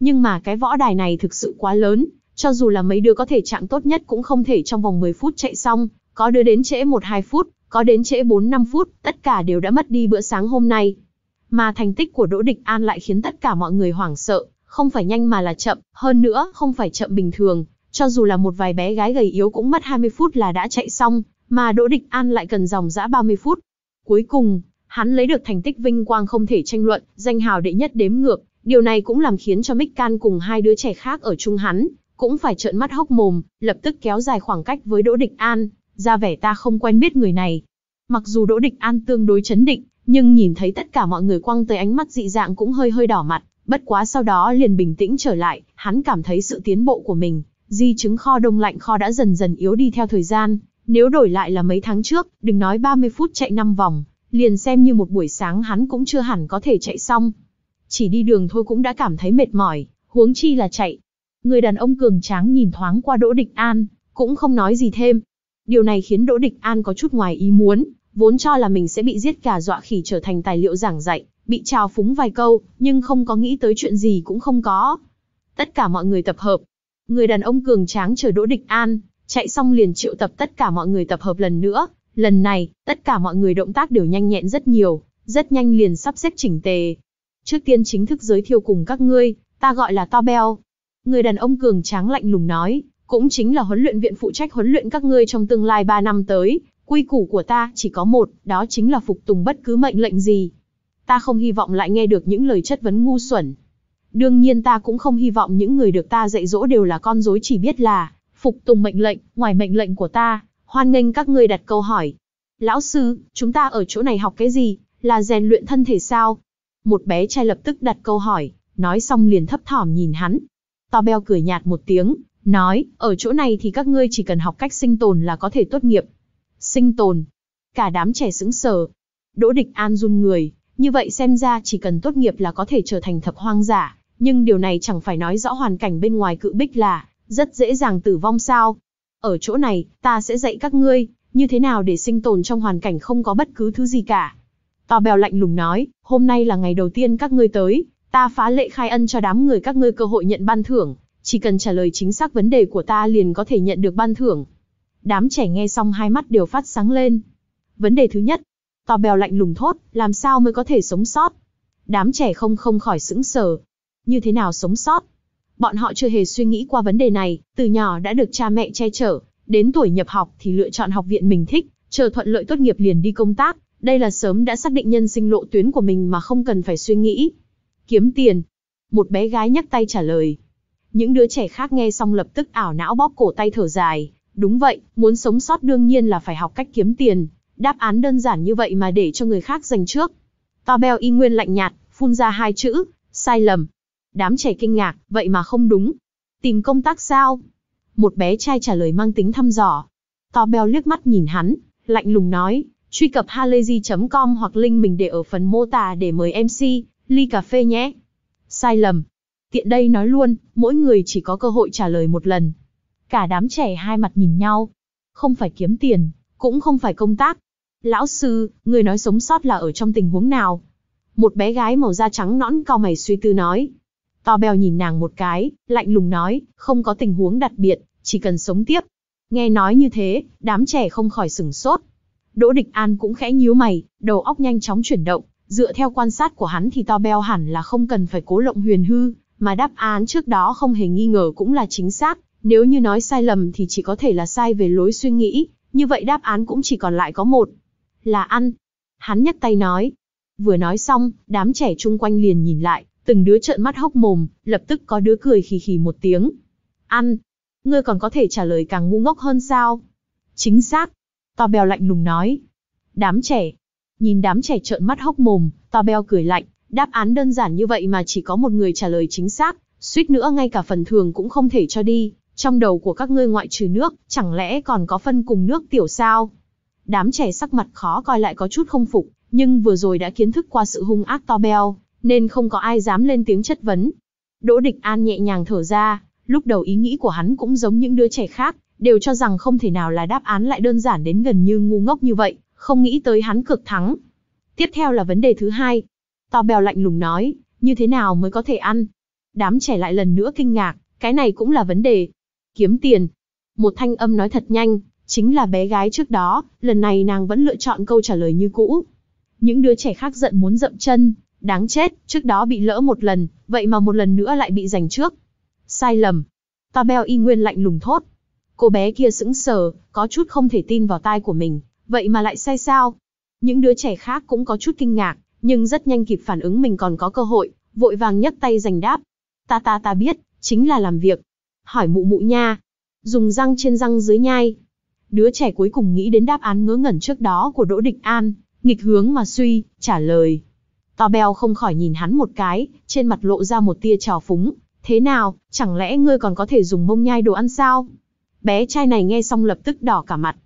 Nhưng mà cái võ đài này thực sự quá lớn, cho dù là mấy đứa có thể trạng tốt nhất cũng không thể trong vòng 10 phút chạy xong, có đứa đến trễ 1-2 phút, có đến trễ 4-5 phút, tất cả đều đã mất đi bữa sáng hôm nay. Mà thành tích của Đỗ Địch An lại khiến tất cả mọi người hoảng sợ, không phải nhanh mà là chậm, hơn nữa không phải chậm bình thường, cho dù là một vài bé gái gầy yếu cũng mất 20 phút là đã chạy xong, mà Đỗ Địch An lại cần dòng dã 30 phút. Cuối cùng, hắn lấy được thành tích vinh quang không thể tranh luận, danh hào đệ nhất đếm ngược, điều này cũng làm khiến cho Mick Can cùng hai đứa trẻ khác ở chung hắn, cũng phải trợn mắt hốc mồm, lập tức kéo dài khoảng cách với Đỗ Địch An, ra vẻ ta không quen biết người này. Mặc dù Đỗ Địch An tương đối chấn định, nhưng nhìn thấy tất cả mọi người quăng tới ánh mắt dị dạng cũng hơi hơi đỏ mặt, bất quá sau đó liền bình tĩnh trở lại, hắn cảm thấy sự tiến bộ của mình, di chứng kho đông lạnh kho đã dần dần yếu đi theo thời gian, nếu đổi lại là mấy tháng trước, đừng nói 30 phút chạy 5 vòng, liền xem như một buổi sáng hắn cũng chưa hẳn có thể chạy xong. Chỉ đi đường thôi cũng đã cảm thấy mệt mỏi, huống chi là chạy, người đàn ông cường tráng nhìn thoáng qua Đỗ Địch An, cũng không nói gì thêm. Điều này khiến Đỗ Địch An có chút ngoài ý muốn, vốn cho là mình sẽ bị giết cả dọa khỉ trở thành tài liệu giảng dạy, bị trào phúng vài câu, nhưng không có nghĩ tới chuyện gì cũng không có. Tất cả mọi người tập hợp. Người đàn ông cường tráng chờ Đỗ Địch An, chạy xong liền triệu tập tất cả mọi người tập hợp lần nữa. Lần này, tất cả mọi người động tác đều nhanh nhẹn rất nhiều, rất nhanh liền sắp xếp chỉnh tề. Trước tiên chính thức giới thiệu cùng các ngươi, ta gọi là To Beo, Người đàn ông cường tráng lạnh lùng nói, cũng chính là huấn luyện viện phụ trách huấn luyện các ngươi trong tương lai 3 năm tới, quy củ của ta chỉ có một, đó chính là phục tùng bất cứ mệnh lệnh gì. Ta không hy vọng lại nghe được những lời chất vấn ngu xuẩn. Đương nhiên ta cũng không hy vọng những người được ta dạy dỗ đều là con rối chỉ biết là phục tùng mệnh lệnh, ngoài mệnh lệnh của ta, hoan nghênh các ngươi đặt câu hỏi. Lão sư, chúng ta ở chỗ này học cái gì, là rèn luyện thân thể sao? Một bé trai lập tức đặt câu hỏi, nói xong liền thấp thỏm nhìn hắn, To Beo cười nhạt một tiếng, nói, ở chỗ này thì các ngươi chỉ cần học cách sinh tồn là có thể tốt nghiệp. Sinh tồn. Cả đám trẻ sững sờ. Đỗ địch an run người, như vậy xem ra chỉ cần tốt nghiệp là có thể trở thành thập hoang giả, nhưng điều này chẳng phải nói rõ hoàn cảnh bên ngoài cự bích là rất dễ dàng tử vong sao. Ở chỗ này, ta sẽ dạy các ngươi, như thế nào để sinh tồn trong hoàn cảnh không có bất cứ thứ gì cả. To bèo lạnh lùng nói, hôm nay là ngày đầu tiên các ngươi tới, Ta phá lệ khai ân cho đám người các ngươi cơ hội nhận ban thưởng, chỉ cần trả lời chính xác vấn đề của ta liền có thể nhận được ban thưởng. Đám trẻ nghe xong hai mắt đều phát sáng lên. Vấn đề thứ nhất, to bèo lạnh lùng thốt, làm sao mới có thể sống sót? Đám trẻ không không khỏi sững sờ. Như thế nào sống sót? Bọn họ chưa hề suy nghĩ qua vấn đề này, từ nhỏ đã được cha mẹ che chở, đến tuổi nhập học thì lựa chọn học viện mình thích, chờ thuận lợi tốt nghiệp liền đi công tác, đây là sớm đã xác định nhân sinh lộ tuyến của mình mà không cần phải suy nghĩ kiếm tiền. Một bé gái nhắc tay trả lời. Những đứa trẻ khác nghe xong lập tức ảo não bóp cổ tay thở dài. Đúng vậy, muốn sống sót đương nhiên là phải học cách kiếm tiền. Đáp án đơn giản như vậy mà để cho người khác giành trước. beo y nguyên lạnh nhạt, phun ra hai chữ, sai lầm. Đám trẻ kinh ngạc, vậy mà không đúng. Tìm công tác sao? Một bé trai trả lời mang tính thăm dò. beo liếc mắt nhìn hắn, lạnh lùng nói, truy cập halayzi.com hoặc link mình để ở phần mô tả để mời MC, ly cà phê nhé. Sai lầm. Tiện đây nói luôn, mỗi người chỉ có cơ hội trả lời một lần. Cả đám trẻ hai mặt nhìn nhau. Không phải kiếm tiền, cũng không phải công tác. Lão sư, người nói sống sót là ở trong tình huống nào? Một bé gái màu da trắng nõn cao mày suy tư nói. To bèo nhìn nàng một cái, lạnh lùng nói, không có tình huống đặc biệt, chỉ cần sống tiếp. Nghe nói như thế, đám trẻ không khỏi sửng sốt. Đỗ Địch An cũng khẽ nhíu mày, đầu óc nhanh chóng chuyển động, Dựa theo quan sát của hắn thì to beo hẳn là không cần phải cố lộng huyền hư, mà đáp án trước đó không hề nghi ngờ cũng là chính xác, nếu như nói sai lầm thì chỉ có thể là sai về lối suy nghĩ, như vậy đáp án cũng chỉ còn lại có một, là ăn. Hắn nhấc tay nói. Vừa nói xong, đám trẻ chung quanh liền nhìn lại, từng đứa trợn mắt hốc mồm, lập tức có đứa cười khì khì một tiếng. Ăn. Ngươi còn có thể trả lời càng ngu ngốc hơn sao? Chính xác. To bèo lạnh lùng nói. Đám trẻ, Nhìn đám trẻ trợn mắt hốc mồm, to beo cười lạnh, đáp án đơn giản như vậy mà chỉ có một người trả lời chính xác, suýt nữa ngay cả phần thường cũng không thể cho đi, trong đầu của các ngươi ngoại trừ nước, chẳng lẽ còn có phân cùng nước tiểu sao? Đám trẻ sắc mặt khó coi lại có chút không phục, nhưng vừa rồi đã kiến thức qua sự hung ác to beo, nên không có ai dám lên tiếng chất vấn. Đỗ Địch An nhẹ nhàng thở ra, lúc đầu ý nghĩ của hắn cũng giống những đứa trẻ khác, đều cho rằng không thể nào là đáp án lại đơn giản đến gần như ngu ngốc như vậy, không nghĩ tới hắn cực thắng. Tiếp theo là vấn đề thứ hai. to bèo lạnh lùng nói, như thế nào mới có thể ăn? Đám trẻ lại lần nữa kinh ngạc, cái này cũng là vấn đề. Kiếm tiền. Một thanh âm nói thật nhanh, chính là bé gái trước đó, lần này nàng vẫn lựa chọn câu trả lời như cũ. Những đứa trẻ khác giận muốn dậm chân, đáng chết, trước đó bị lỡ một lần, vậy mà một lần nữa lại bị giành trước. Sai lầm. to bèo y nguyên lạnh lùng thốt. Cô bé kia sững sờ, có chút không thể tin vào tai của mình. Vậy mà lại sai sao? Những đứa trẻ khác cũng có chút kinh ngạc, nhưng rất nhanh kịp phản ứng mình còn có cơ hội, vội vàng nhấc tay giành đáp. Ta ta ta biết, chính là làm việc. Hỏi mụ mụ nha. Dùng răng trên răng dưới nhai. Đứa trẻ cuối cùng nghĩ đến đáp án ngớ ngẩn trước đó của Đỗ Địch An, nghịch hướng mà suy, trả lời. To Bèo không khỏi nhìn hắn một cái, trên mặt lộ ra một tia trào phúng. Thế nào, chẳng lẽ ngươi còn có thể dùng mông nhai đồ ăn sao? Bé trai này nghe xong lập tức đỏ cả mặt,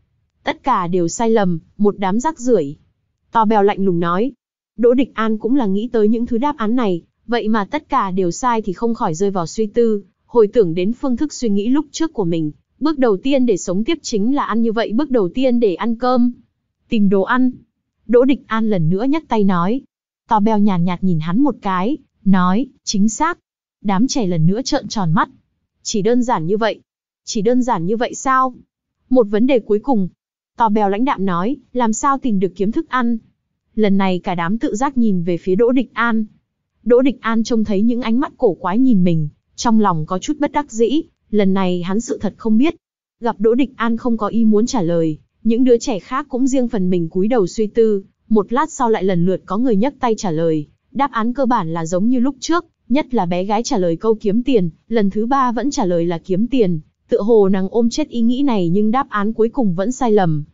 Tất cả đều sai lầm, một đám rác rưởi. To bèo lạnh lùng nói. Đỗ Địch An cũng là nghĩ tới những thứ đáp án này, vậy mà tất cả đều sai thì không khỏi rơi vào suy tư, hồi tưởng đến phương thức suy nghĩ lúc trước của mình. Bước đầu tiên để sống tiếp chính là ăn như vậy, bước đầu tiên để ăn cơm. Tìm đồ ăn. Đỗ Địch An lần nữa nhắc tay nói. To bèo nhàn nhạt, nhạt nhìn hắn một cái, nói, chính xác. Đám trẻ lần nữa trợn tròn mắt. Chỉ đơn giản như vậy. Chỉ đơn giản như vậy sao? Một vấn đề cuối cùng, to bèo lãnh đạm nói, làm sao tìm được kiếm thức ăn. Lần này cả đám tự giác nhìn về phía Đỗ Địch An. Đỗ Địch An trông thấy những ánh mắt cổ quái nhìn mình, trong lòng có chút bất đắc dĩ, lần này hắn sự thật không biết. Gặp Đỗ Địch An không có ý muốn trả lời, những đứa trẻ khác cũng riêng phần mình cúi đầu suy tư, một lát sau lại lần lượt có người nhấc tay trả lời, đáp án cơ bản là giống như lúc trước, nhất là bé gái trả lời câu kiếm tiền, lần thứ ba vẫn trả lời là kiếm tiền, Tựa hồ nàng ôm chết ý nghĩ này nhưng đáp án cuối cùng vẫn sai lầm.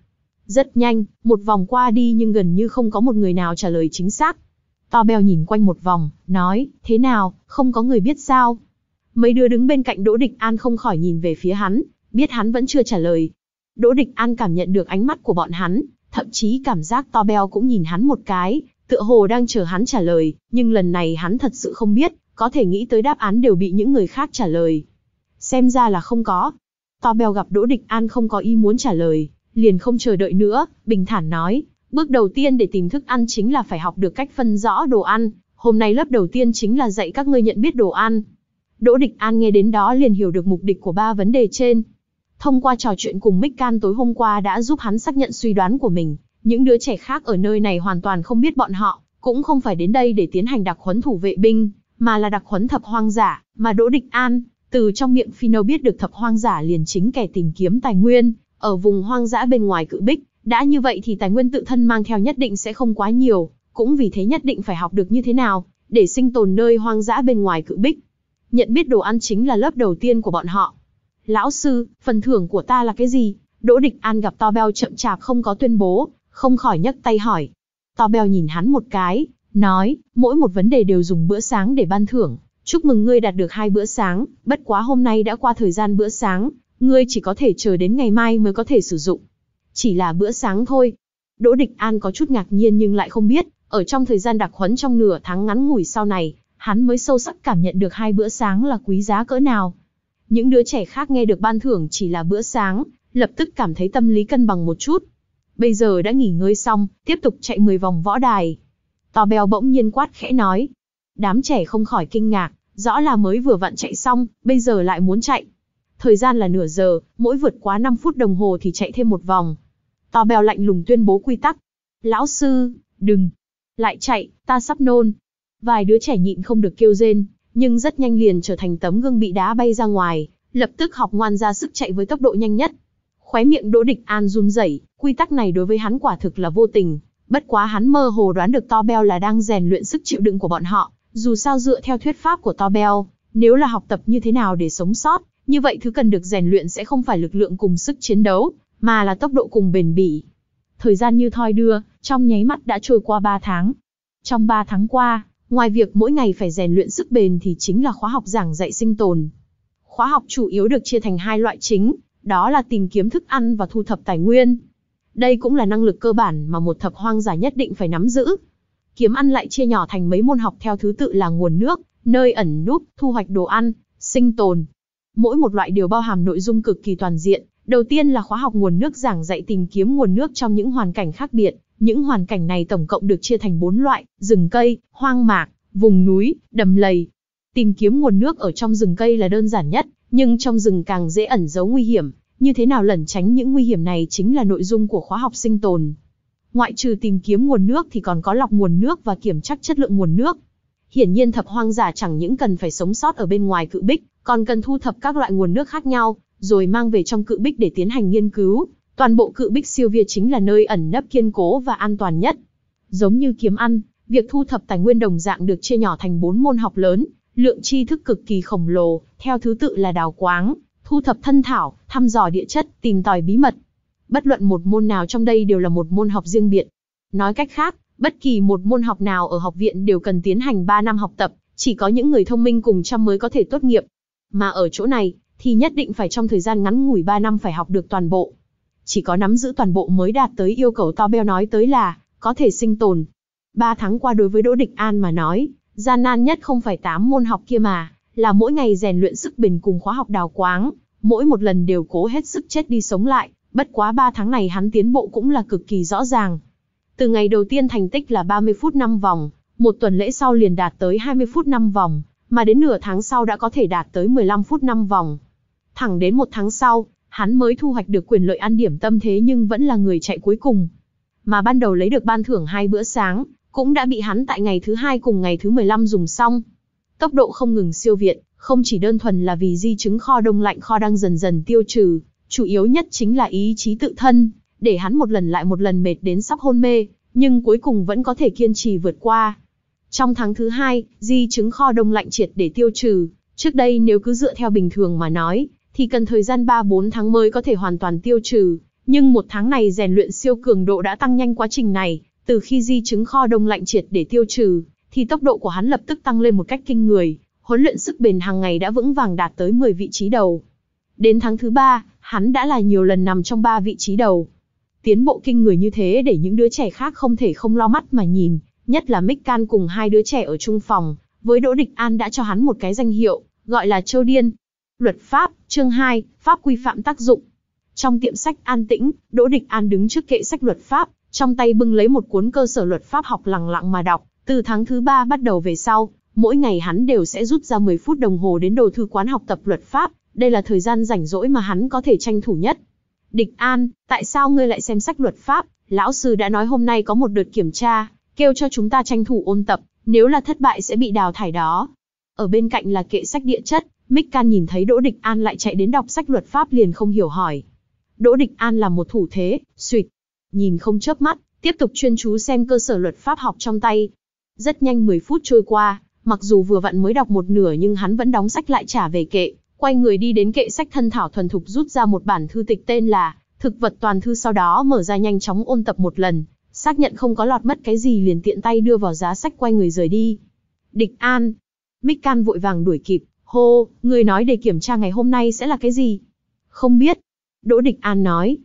Rất nhanh, một vòng qua đi nhưng gần như không có một người nào trả lời chính xác. To Beo nhìn quanh một vòng, nói, thế nào, không có người biết sao. Mấy đứa đứng bên cạnh Đỗ Địch An không khỏi nhìn về phía hắn, biết hắn vẫn chưa trả lời. Đỗ Địch An cảm nhận được ánh mắt của bọn hắn, thậm chí cảm giác To Beo cũng nhìn hắn một cái, tựa hồ đang chờ hắn trả lời, nhưng lần này hắn thật sự không biết, có thể nghĩ tới đáp án đều bị những người khác trả lời xem ra là không có. To Bèo gặp Đỗ Địch An không có ý muốn trả lời, liền không chờ đợi nữa, bình thản nói, bước đầu tiên để tìm thức ăn chính là phải học được cách phân rõ đồ ăn, hôm nay lớp đầu tiên chính là dạy các ngươi nhận biết đồ ăn. Đỗ Địch An nghe đến đó liền hiểu được mục đích của ba vấn đề trên. Thông qua trò chuyện cùng Mích Can tối hôm qua đã giúp hắn xác nhận suy đoán của mình, những đứa trẻ khác ở nơi này hoàn toàn không biết bọn họ, cũng không phải đến đây để tiến hành đặc huấn thủ vệ binh, mà là đặc huấn thập hoang giả, mà Đỗ Địch An từ trong miệng Phino biết được thập hoang giả liền chính kẻ tìm kiếm tài nguyên, ở vùng hoang dã bên ngoài cự bích, đã như vậy thì tài nguyên tự thân mang theo nhất định sẽ không quá nhiều, cũng vì thế nhất định phải học được như thế nào, để sinh tồn nơi hoang dã bên ngoài cự bích. Nhận biết đồ ăn chính là lớp đầu tiên của bọn họ. Lão sư, phần thưởng của ta là cái gì? Đỗ Địch An gặp To Beo chậm chạp không có tuyên bố, không khỏi nhấc tay hỏi. To Beo nhìn hắn một cái, nói, mỗi một vấn đề đều dùng bữa sáng để ban thưởng, chúc mừng ngươi đạt được hai bữa sáng, bất quá hôm nay đã qua thời gian bữa sáng, ngươi chỉ có thể chờ đến ngày mai mới có thể sử dụng. Chỉ là bữa sáng thôi. Đỗ Địch An có chút ngạc nhiên nhưng lại không biết, ở trong thời gian đặc huấn trong nửa tháng ngắn ngủi sau này, hắn mới sâu sắc cảm nhận được hai bữa sáng là quý giá cỡ nào. Những đứa trẻ khác nghe được ban thưởng chỉ là bữa sáng, lập tức cảm thấy tâm lý cân bằng một chút. Bây giờ đã nghỉ ngơi xong, tiếp tục chạy 10 vòng võ đài. Tò bèo bỗng nhiên quát khẽ nói. Đám trẻ không khỏi kinh ngạc, rõ là mới vừa vặn chạy xong, bây giờ lại muốn chạy. Thời gian là nửa giờ, mỗi vượt quá 5 phút đồng hồ thì chạy thêm một vòng. To bèo lạnh lùng tuyên bố quy tắc. Lão sư, đừng. Lại chạy, ta sắp nôn. Vài đứa trẻ nhịn không được kêu rên, nhưng rất nhanh liền trở thành tấm gương bị đá bay ra ngoài, lập tức học ngoan ra sức chạy với tốc độ nhanh nhất. Khóe miệng Đỗ Địch An run rẩy, quy tắc này đối với hắn quả thực là vô tình, bất quá hắn mơ hồ đoán được To Beo là đang rèn luyện sức chịu đựng của bọn họ, dù sao dựa theo thuyết pháp của Tobel, nếu là học tập như thế nào để sống sót, như vậy thứ cần được rèn luyện sẽ không phải lực lượng cùng sức chiến đấu, mà là tốc độ cùng bền bỉ. Thời gian như thoi đưa, trong nháy mắt đã trôi qua 3 tháng. Trong 3 tháng qua, ngoài việc mỗi ngày phải rèn luyện sức bền thì chính là khóa học giảng dạy sinh tồn. Khóa học chủ yếu được chia thành hai loại chính, đó là tìm kiếm thức ăn và thu thập tài nguyên. Đây cũng là năng lực cơ bản mà một thập hoang giả nhất định phải nắm giữ kiếm ăn lại chia nhỏ thành mấy môn học theo thứ tự là nguồn nước, nơi ẩn núp, thu hoạch đồ ăn, sinh tồn. Mỗi một loại đều bao hàm nội dung cực kỳ toàn diện. Đầu tiên là khóa học nguồn nước giảng dạy tìm kiếm nguồn nước trong những hoàn cảnh khác biệt. Những hoàn cảnh này tổng cộng được chia thành 4 loại, rừng cây, hoang mạc, vùng núi, đầm lầy. Tìm kiếm nguồn nước ở trong rừng cây là đơn giản nhất, nhưng trong rừng càng dễ ẩn giấu nguy hiểm. Như thế nào lẩn tránh những nguy hiểm này chính là nội dung của khóa học sinh tồn. Ngoại trừ tìm kiếm nguồn nước thì còn có lọc nguồn nước và kiểm tra chất lượng nguồn nước. Hiển nhiên thập hoang giả chẳng những cần phải sống sót ở bên ngoài cự bích, còn cần thu thập các loại nguồn nước khác nhau, rồi mang về trong cự bích để tiến hành nghiên cứu. Toàn bộ cự bích siêu việt chính là nơi ẩn nấp kiên cố và an toàn nhất. Giống như kiếm ăn, việc thu thập tài nguyên đồng dạng được chia nhỏ thành bốn môn học lớn, lượng tri thức cực kỳ khổng lồ, theo thứ tự là đào quáng, thu thập thân thảo, thăm dò địa chất, tìm tòi bí mật, bất luận một môn nào trong đây đều là một môn học riêng biệt. Nói cách khác, bất kỳ một môn học nào ở học viện đều cần tiến hành 3 năm học tập, chỉ có những người thông minh cùng chăm mới có thể tốt nghiệp. Mà ở chỗ này, thì nhất định phải trong thời gian ngắn ngủi 3 năm phải học được toàn bộ. Chỉ có nắm giữ toàn bộ mới đạt tới yêu cầu to beo nói tới là, có thể sinh tồn. 3 tháng qua đối với Đỗ Địch An mà nói, gian nan nhất không phải 8 môn học kia mà, là mỗi ngày rèn luyện sức bền cùng khóa học đào quáng, mỗi một lần đều cố hết sức chết đi sống lại, Bất quá 3 tháng này hắn tiến bộ cũng là cực kỳ rõ ràng. Từ ngày đầu tiên thành tích là 30 phút 5 vòng, một tuần lễ sau liền đạt tới 20 phút 5 vòng, mà đến nửa tháng sau đã có thể đạt tới 15 phút 5 vòng. Thẳng đến một tháng sau, hắn mới thu hoạch được quyền lợi ăn điểm tâm thế nhưng vẫn là người chạy cuối cùng. Mà ban đầu lấy được ban thưởng hai bữa sáng, cũng đã bị hắn tại ngày thứ hai cùng ngày thứ 15 dùng xong. Tốc độ không ngừng siêu việt, không chỉ đơn thuần là vì di chứng kho đông lạnh kho đang dần dần tiêu trừ, chủ yếu nhất chính là ý chí tự thân, để hắn một lần lại một lần mệt đến sắp hôn mê, nhưng cuối cùng vẫn có thể kiên trì vượt qua. Trong tháng thứ hai, di chứng kho đông lạnh triệt để tiêu trừ, trước đây nếu cứ dựa theo bình thường mà nói, thì cần thời gian 3-4 tháng mới có thể hoàn toàn tiêu trừ, nhưng một tháng này rèn luyện siêu cường độ đã tăng nhanh quá trình này, từ khi di chứng kho đông lạnh triệt để tiêu trừ, thì tốc độ của hắn lập tức tăng lên một cách kinh người, huấn luyện sức bền hàng ngày đã vững vàng đạt tới 10 vị trí đầu. Đến tháng thứ 3, hắn đã là nhiều lần nằm trong ba vị trí đầu. Tiến bộ kinh người như thế để những đứa trẻ khác không thể không lo mắt mà nhìn, nhất là Mick Can cùng hai đứa trẻ ở chung phòng, với Đỗ Địch An đã cho hắn một cái danh hiệu, gọi là Châu Điên. Luật pháp, chương 2, pháp quy phạm tác dụng. Trong tiệm sách an tĩnh, Đỗ Địch An đứng trước kệ sách luật pháp, trong tay bưng lấy một cuốn cơ sở luật pháp học lặng lặng mà đọc, từ tháng thứ ba bắt đầu về sau, mỗi ngày hắn đều sẽ rút ra 10 phút đồng hồ đến đồ thư quán học tập luật pháp, đây là thời gian rảnh rỗi mà hắn có thể tranh thủ nhất. Địch An, tại sao ngươi lại xem sách luật pháp? Lão sư đã nói hôm nay có một đợt kiểm tra, kêu cho chúng ta tranh thủ ôn tập, nếu là thất bại sẽ bị đào thải đó. Ở bên cạnh là kệ sách địa chất, Mích Can nhìn thấy Đỗ Địch An lại chạy đến đọc sách luật pháp liền không hiểu hỏi. Đỗ Địch An là một thủ thế, suyệt. Nhìn không chớp mắt, tiếp tục chuyên chú xem cơ sở luật pháp học trong tay. Rất nhanh 10 phút trôi qua, mặc dù vừa vặn mới đọc một nửa nhưng hắn vẫn đóng sách lại trả về kệ, Quay người đi đến kệ sách thân thảo thuần thục rút ra một bản thư tịch tên là Thực vật toàn thư sau đó mở ra nhanh chóng ôn tập một lần, xác nhận không có lọt mất cái gì liền tiện tay đưa vào giá sách quay người rời đi. Địch An, Mích Can vội vàng đuổi kịp, hô, người nói để kiểm tra ngày hôm nay sẽ là cái gì? Không biết. Đỗ Địch An nói,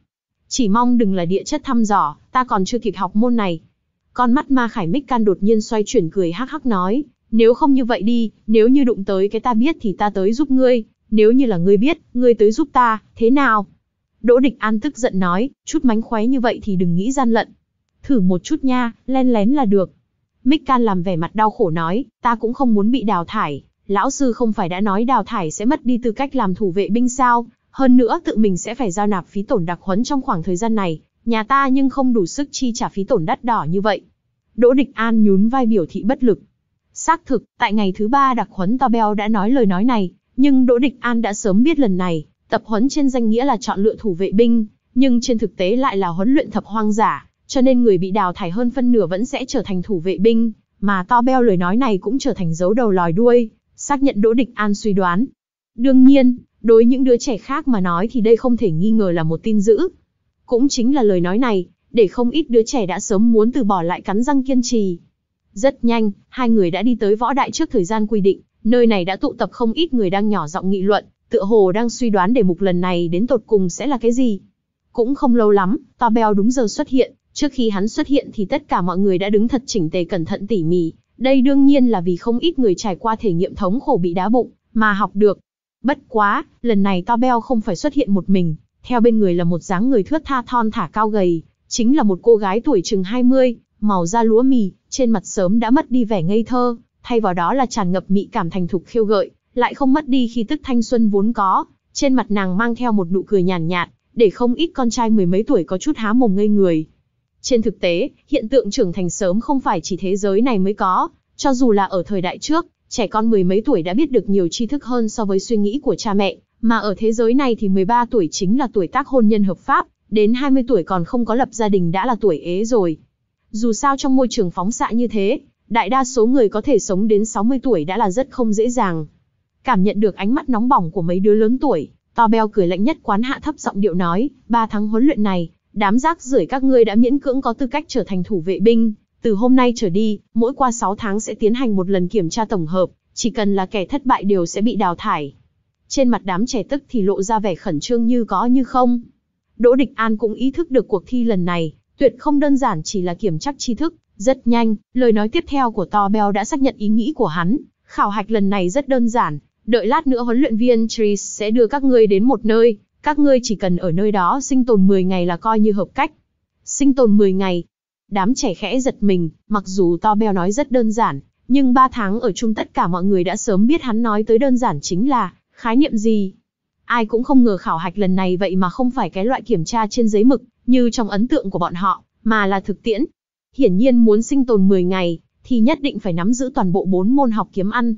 chỉ mong đừng là địa chất thăm dò, ta còn chưa kịp học môn này. Con mắt ma khải Mích Can đột nhiên xoay chuyển cười hắc hắc nói, nếu không như vậy đi, nếu như đụng tới cái ta biết thì ta tới giúp ngươi nếu như là ngươi biết, ngươi tới giúp ta, thế nào? Đỗ Địch An tức giận nói, chút mánh khóe như vậy thì đừng nghĩ gian lận. Thử một chút nha, len lén là được. Mích Can làm vẻ mặt đau khổ nói, ta cũng không muốn bị đào thải. Lão sư không phải đã nói đào thải sẽ mất đi tư cách làm thủ vệ binh sao, hơn nữa tự mình sẽ phải giao nạp phí tổn đặc huấn trong khoảng thời gian này, nhà ta nhưng không đủ sức chi trả phí tổn đắt đỏ như vậy. Đỗ Địch An nhún vai biểu thị bất lực. Xác thực, tại ngày thứ ba đặc huấn Tabel đã nói lời nói này, nhưng Đỗ Địch An đã sớm biết lần này, tập huấn trên danh nghĩa là chọn lựa thủ vệ binh, nhưng trên thực tế lại là huấn luyện thập hoang giả, cho nên người bị đào thải hơn phân nửa vẫn sẽ trở thành thủ vệ binh, mà to beo lời nói này cũng trở thành dấu đầu lòi đuôi, xác nhận Đỗ Địch An suy đoán. Đương nhiên, đối những đứa trẻ khác mà nói thì đây không thể nghi ngờ là một tin dữ. Cũng chính là lời nói này, để không ít đứa trẻ đã sớm muốn từ bỏ lại cắn răng kiên trì. Rất nhanh, hai người đã đi tới võ đại trước thời gian quy định, Nơi này đã tụ tập không ít người đang nhỏ giọng nghị luận, tựa hồ đang suy đoán đề mục lần này đến tột cùng sẽ là cái gì. Cũng không lâu lắm, to beo đúng giờ xuất hiện, trước khi hắn xuất hiện thì tất cả mọi người đã đứng thật chỉnh tề cẩn thận tỉ mỉ, đây đương nhiên là vì không ít người trải qua thể nghiệm thống khổ bị đá bụng, mà học được. Bất quá, lần này to beo không phải xuất hiện một mình, theo bên người là một dáng người thướt tha thon thả cao gầy, chính là một cô gái tuổi chừng 20, màu da lúa mì, trên mặt sớm đã mất đi vẻ ngây thơ, thay vào đó là tràn ngập mị cảm thành thục khiêu gợi, lại không mất đi khi tức thanh xuân vốn có. Trên mặt nàng mang theo một nụ cười nhàn nhạt, để không ít con trai mười mấy tuổi có chút há mồm ngây người. Trên thực tế, hiện tượng trưởng thành sớm không phải chỉ thế giới này mới có, cho dù là ở thời đại trước, trẻ con mười mấy tuổi đã biết được nhiều tri thức hơn so với suy nghĩ của cha mẹ, mà ở thế giới này thì 13 tuổi chính là tuổi tác hôn nhân hợp pháp, đến 20 tuổi còn không có lập gia đình đã là tuổi ế rồi. Dù sao trong môi trường phóng xạ như thế, Đại đa số người có thể sống đến 60 tuổi đã là rất không dễ dàng. Cảm nhận được ánh mắt nóng bỏng của mấy đứa lớn tuổi, To Beo cười lạnh nhất quán hạ thấp giọng điệu nói, ba tháng huấn luyện này, đám rác rưởi các ngươi đã miễn cưỡng có tư cách trở thành thủ vệ binh, từ hôm nay trở đi, mỗi qua 6 tháng sẽ tiến hành một lần kiểm tra tổng hợp, chỉ cần là kẻ thất bại đều sẽ bị đào thải. Trên mặt đám trẻ tức thì lộ ra vẻ khẩn trương như có như không. Đỗ Địch An cũng ý thức được cuộc thi lần này, tuyệt không đơn giản chỉ là kiểm tra tri thức, rất nhanh, lời nói tiếp theo của To Bell đã xác nhận ý nghĩ của hắn. Khảo hạch lần này rất đơn giản, đợi lát nữa huấn luyện viên Tris sẽ đưa các ngươi đến một nơi, các ngươi chỉ cần ở nơi đó sinh tồn 10 ngày là coi như hợp cách. Sinh tồn 10 ngày. Đám trẻ khẽ giật mình, mặc dù To Bell nói rất đơn giản, nhưng 3 tháng ở chung tất cả mọi người đã sớm biết hắn nói tới đơn giản chính là khái niệm gì. Ai cũng không ngờ khảo hạch lần này vậy mà không phải cái loại kiểm tra trên giấy mực, như trong ấn tượng của bọn họ, mà là thực tiễn, hiển nhiên muốn sinh tồn 10 ngày, thì nhất định phải nắm giữ toàn bộ 4 môn học kiếm ăn.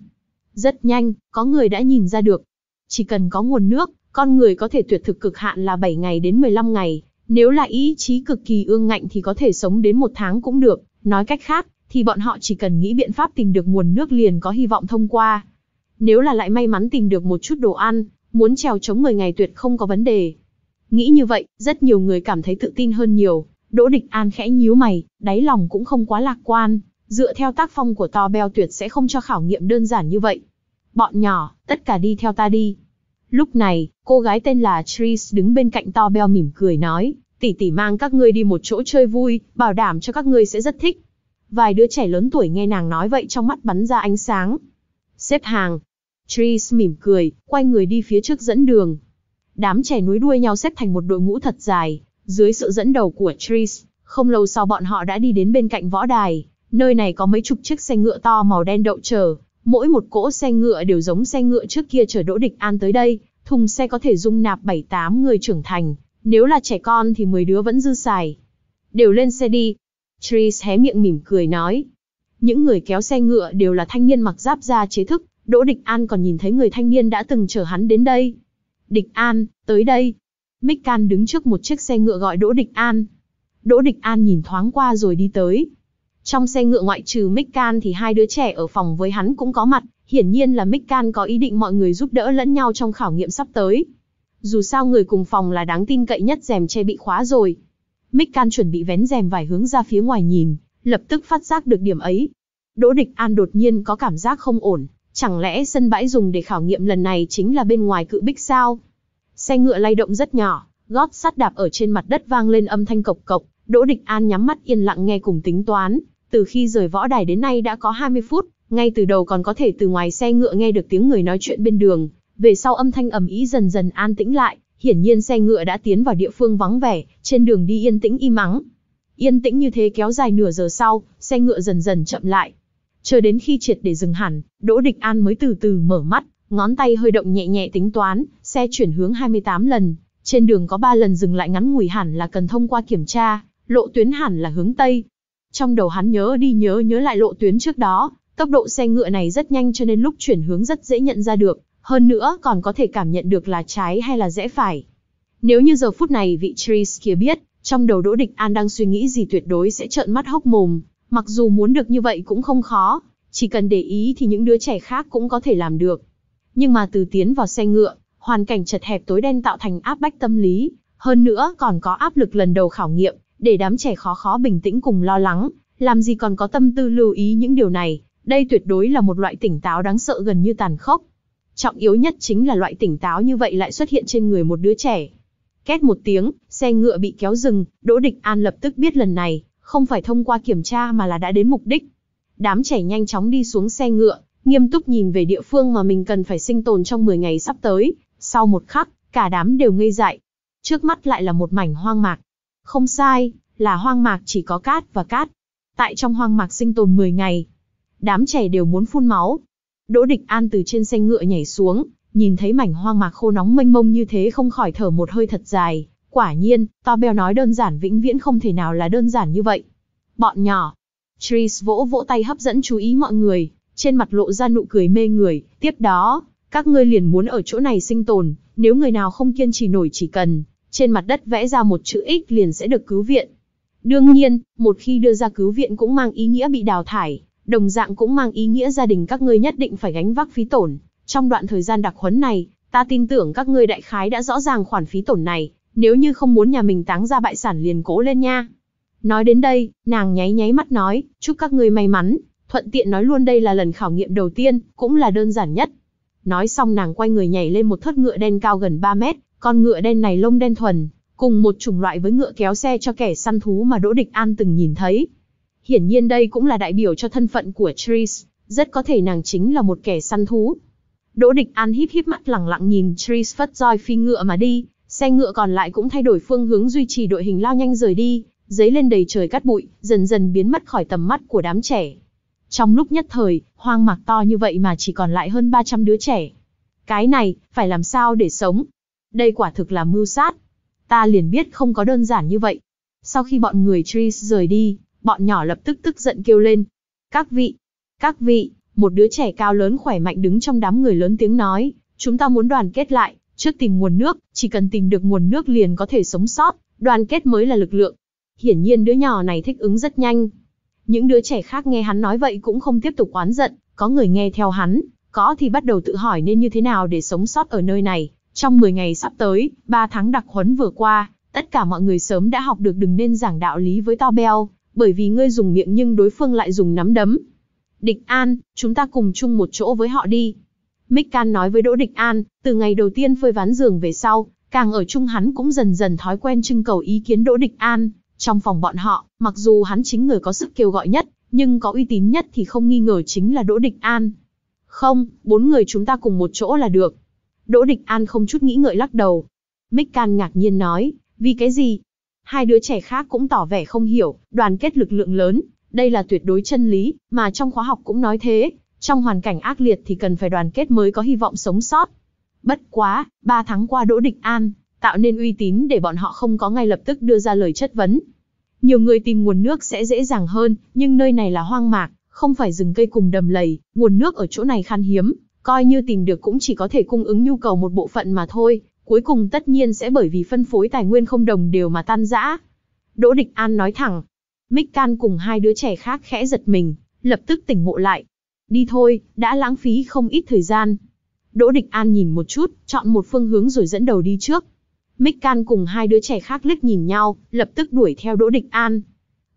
Rất nhanh, có người đã nhìn ra được. Chỉ cần có nguồn nước, con người có thể tuyệt thực cực hạn là 7 ngày đến 15 ngày, nếu là ý chí cực kỳ ương ngạnh thì có thể sống đến một tháng cũng được, nói cách khác, thì bọn họ chỉ cần nghĩ biện pháp tìm được nguồn nước liền có hy vọng thông qua. Nếu là lại may mắn tìm được một chút đồ ăn, muốn trèo chống 10 ngày tuyệt không có vấn đề. Nghĩ như vậy, rất nhiều người cảm thấy tự tin hơn nhiều, Đỗ Địch An khẽ nhíu mày, đáy lòng cũng không quá lạc quan, dựa theo tác phong của to beo tuyệt sẽ không cho khảo nghiệm đơn giản như vậy. Bọn nhỏ, tất cả đi theo ta đi. Lúc này, cô gái tên là Tris đứng bên cạnh to beo mỉm cười nói, tỷ tỷ mang các ngươi đi một chỗ chơi vui, bảo đảm cho các ngươi sẽ rất thích. Vài đứa trẻ lớn tuổi nghe nàng nói vậy trong mắt bắn ra ánh sáng. Xếp hàng. Tris mỉm cười, quay người đi phía trước dẫn đường. Đám trẻ núi đuôi nhau xếp thành một đội ngũ thật dài, dưới sự dẫn đầu của Tris, không lâu sau bọn họ đã đi đến bên cạnh võ đài, nơi này có mấy chục chiếc xe ngựa to màu đen đậu chờ, mỗi một cỗ xe ngựa đều giống xe ngựa trước kia chở Đỗ Địch An tới đây, thùng xe có thể dung nạp 7-8 người trưởng thành, nếu là trẻ con thì 10 đứa vẫn dư xài. Đều lên xe đi. Tris hé miệng mỉm cười nói. Những người kéo xe ngựa đều là thanh niên mặc giáp da chế thức, Đỗ Địch An còn nhìn thấy người thanh niên đã từng chờ hắn đến đây. Địch An, tới đây, Mích Can đứng trước một chiếc xe ngựa gọi Đỗ Địch An. Đỗ Địch An nhìn thoáng qua rồi đi tới. Trong xe ngựa ngoại trừ Mích Can thì hai đứa trẻ ở phòng với hắn cũng có mặt, hiển nhiên là Mích Can có ý định mọi người giúp đỡ lẫn nhau trong khảo nghiệm sắp tới. Dù sao người cùng phòng là đáng tin cậy nhất rèm che bị khóa rồi. Mích Can chuẩn bị vén rèm vải hướng ra phía ngoài nhìn, lập tức phát giác được điểm ấy. Đỗ Địch An đột nhiên có cảm giác không ổn, chẳng lẽ sân bãi dùng để khảo nghiệm lần này chính là bên ngoài cự bích sao? Xe ngựa lay động rất nhỏ, gót sắt đạp ở trên mặt đất vang lên âm thanh cộc cộc, Đỗ Địch An nhắm mắt yên lặng nghe cùng tính toán, từ khi rời võ đài đến nay đã có 20 phút, ngay từ đầu còn có thể từ ngoài xe ngựa nghe được tiếng người nói chuyện bên đường, về sau âm thanh ầm ĩ dần dần an tĩnh lại, hiển nhiên xe ngựa đã tiến vào địa phương vắng vẻ, trên đường đi yên tĩnh im mắng. Yên tĩnh như thế kéo dài nửa giờ sau, xe ngựa dần dần chậm lại. Chờ đến khi triệt để dừng hẳn, Đỗ Địch An mới từ từ mở mắt, ngón tay hơi động nhẹ nhẹ tính toán, Xe chuyển hướng 28 lần, trên đường có 3 lần dừng lại ngắn ngủi hẳn là cần thông qua kiểm tra, lộ tuyến hẳn là hướng Tây. Trong đầu hắn nhớ đi nhớ nhớ lại lộ tuyến trước đó, tốc độ xe ngựa này rất nhanh cho nên lúc chuyển hướng rất dễ nhận ra được, hơn nữa còn có thể cảm nhận được là trái hay là rẽ phải. Nếu như giờ phút này vị Tris kia biết, trong đầu Đỗ Địch An đang suy nghĩ gì tuyệt đối sẽ trợn mắt hốc mồm, mặc dù muốn được như vậy cũng không khó, chỉ cần để ý thì những đứa trẻ khác cũng có thể làm được. Nhưng mà từ tiến vào xe ngựa, hoàn cảnh chật hẹp tối đen tạo thành áp bách tâm lý, hơn nữa còn có áp lực lần đầu khảo nghiệm, để đám trẻ khó khó bình tĩnh cùng lo lắng, làm gì còn có tâm tư lưu ý những điều này, đây tuyệt đối là một loại tỉnh táo đáng sợ gần như tàn khốc. Trọng yếu nhất chính là loại tỉnh táo như vậy lại xuất hiện trên người một đứa trẻ. Két một tiếng, xe ngựa bị kéo dừng, Đỗ Địch An lập tức biết lần này, không phải thông qua kiểm tra mà là đã đến mục đích. Đám trẻ nhanh chóng đi xuống xe ngựa, nghiêm túc nhìn về địa phương mà mình cần phải sinh tồn trong 10 ngày sắp tới, sau một khắc, cả đám đều ngây dại. Trước mắt lại là một mảnh hoang mạc. Không sai, là hoang mạc chỉ có cát và cát. Tại trong hoang mạc sinh tồn 10 ngày, đám trẻ đều muốn phun máu. Đỗ Địch An từ trên xe ngựa nhảy xuống, nhìn thấy mảnh hoang mạc khô nóng mênh mông như thế không khỏi thở một hơi thật dài. Quả nhiên, To Beo nói đơn giản vĩnh viễn không thể nào là đơn giản như vậy. Bọn nhỏ. Tris vỗ vỗ tay hấp dẫn chú ý mọi người, trên mặt lộ ra nụ cười mê người, tiếp đó, các ngươi liền muốn ở chỗ này sinh tồn, nếu người nào không kiên trì nổi chỉ cần, trên mặt đất vẽ ra một chữ X liền sẽ được cứu viện. Đương nhiên, một khi đưa ra cứu viện cũng mang ý nghĩa bị đào thải, đồng dạng cũng mang ý nghĩa gia đình các ngươi nhất định phải gánh vác phí tổn. Trong đoạn thời gian đặc huấn này, ta tin tưởng các ngươi đại khái đã rõ ràng khoản phí tổn này, nếu như không muốn nhà mình táng ra bại sản liền cố lên nha. Nói đến đây, nàng nháy nháy mắt nói, chúc các ngươi may mắn, thuận tiện nói luôn đây là lần khảo nghiệm đầu tiên, cũng là đơn giản nhất, Nói xong nàng quay người nhảy lên một thớt ngựa đen cao gần 3 mét, con ngựa đen này lông đen thuần, cùng một chủng loại với ngựa kéo xe cho kẻ săn thú mà Đỗ Địch An từng nhìn thấy. Hiển nhiên đây cũng là đại biểu cho thân phận của Tris, rất có thể nàng chính là một kẻ săn thú. Đỗ Địch An híp híp mắt lẳng lặng nhìn Tris phất roi phi ngựa mà đi, xe ngựa còn lại cũng thay đổi phương hướng duy trì đội hình lao nhanh rời đi, giấy lên đầy trời cát bụi, dần dần biến mất khỏi tầm mắt của đám trẻ. Trong lúc nhất thời, hoang mạc to như vậy mà chỉ còn lại hơn 300 đứa trẻ. Cái này, phải làm sao để sống? Đây quả thực là mưu sát. Ta liền biết không có đơn giản như vậy. Sau khi bọn người Tris rời đi, bọn nhỏ lập tức tức giận kêu lên. Các vị, các vị, một đứa trẻ cao lớn khỏe mạnh đứng trong đám người lớn tiếng nói, chúng ta muốn đoàn kết lại, trước tìm nguồn nước, chỉ cần tìm được nguồn nước liền có thể sống sót, đoàn kết mới là lực lượng. Hiển nhiên đứa nhỏ này thích ứng rất nhanh, những đứa trẻ khác nghe hắn nói vậy cũng không tiếp tục oán giận, có người nghe theo hắn, có thì bắt đầu tự hỏi nên như thế nào để sống sót ở nơi này. Trong 10 ngày sắp tới, 3 tháng đặc huấn vừa qua, tất cả mọi người sớm đã học được đừng nên giảng đạo lý với to beo, bởi vì ngươi dùng miệng nhưng đối phương lại dùng nắm đấm. Địch An, chúng ta cùng chung một chỗ với họ đi. Mick Can nói với Đỗ Địch An, từ ngày đầu tiên phơi ván giường về sau, càng ở chung hắn cũng dần dần thói quen trưng cầu ý kiến Đỗ Địch An, trong phòng bọn họ, mặc dù hắn chính người có sức kêu gọi nhất, nhưng có uy tín nhất thì không nghi ngờ chính là Đỗ Địch An. Không, bốn người chúng ta cùng một chỗ là được. Đỗ Địch An không chút nghĩ ngợi lắc đầu. Mích Can ngạc nhiên nói, vì cái gì? Hai đứa trẻ khác cũng tỏ vẻ không hiểu, đoàn kết lực lượng lớn, đây là tuyệt đối chân lý, mà trong khóa học cũng nói thế, trong hoàn cảnh ác liệt thì cần phải đoàn kết mới có hy vọng sống sót. Bất quá, ba tháng qua Đỗ Địch An, tạo nên uy tín để bọn họ không có ngay lập tức đưa ra lời chất vấn. Nhiều người tìm nguồn nước sẽ dễ dàng hơn, nhưng nơi này là hoang mạc, không phải rừng cây cùng đầm lầy, nguồn nước ở chỗ này khan hiếm, coi như tìm được cũng chỉ có thể cung ứng nhu cầu một bộ phận mà thôi, cuối cùng tất nhiên sẽ bởi vì phân phối tài nguyên không đồng đều mà tan rã. Đỗ Địch An nói thẳng, Mích Can cùng hai đứa trẻ khác khẽ giật mình, lập tức tỉnh ngộ lại. Đi thôi, đã lãng phí không ít thời gian. Đỗ Địch An nhìn một chút, chọn một phương hướng rồi dẫn đầu đi trước. Mích Can cùng hai đứa trẻ khác liếc nhìn nhau, lập tức đuổi theo Đỗ Địch An.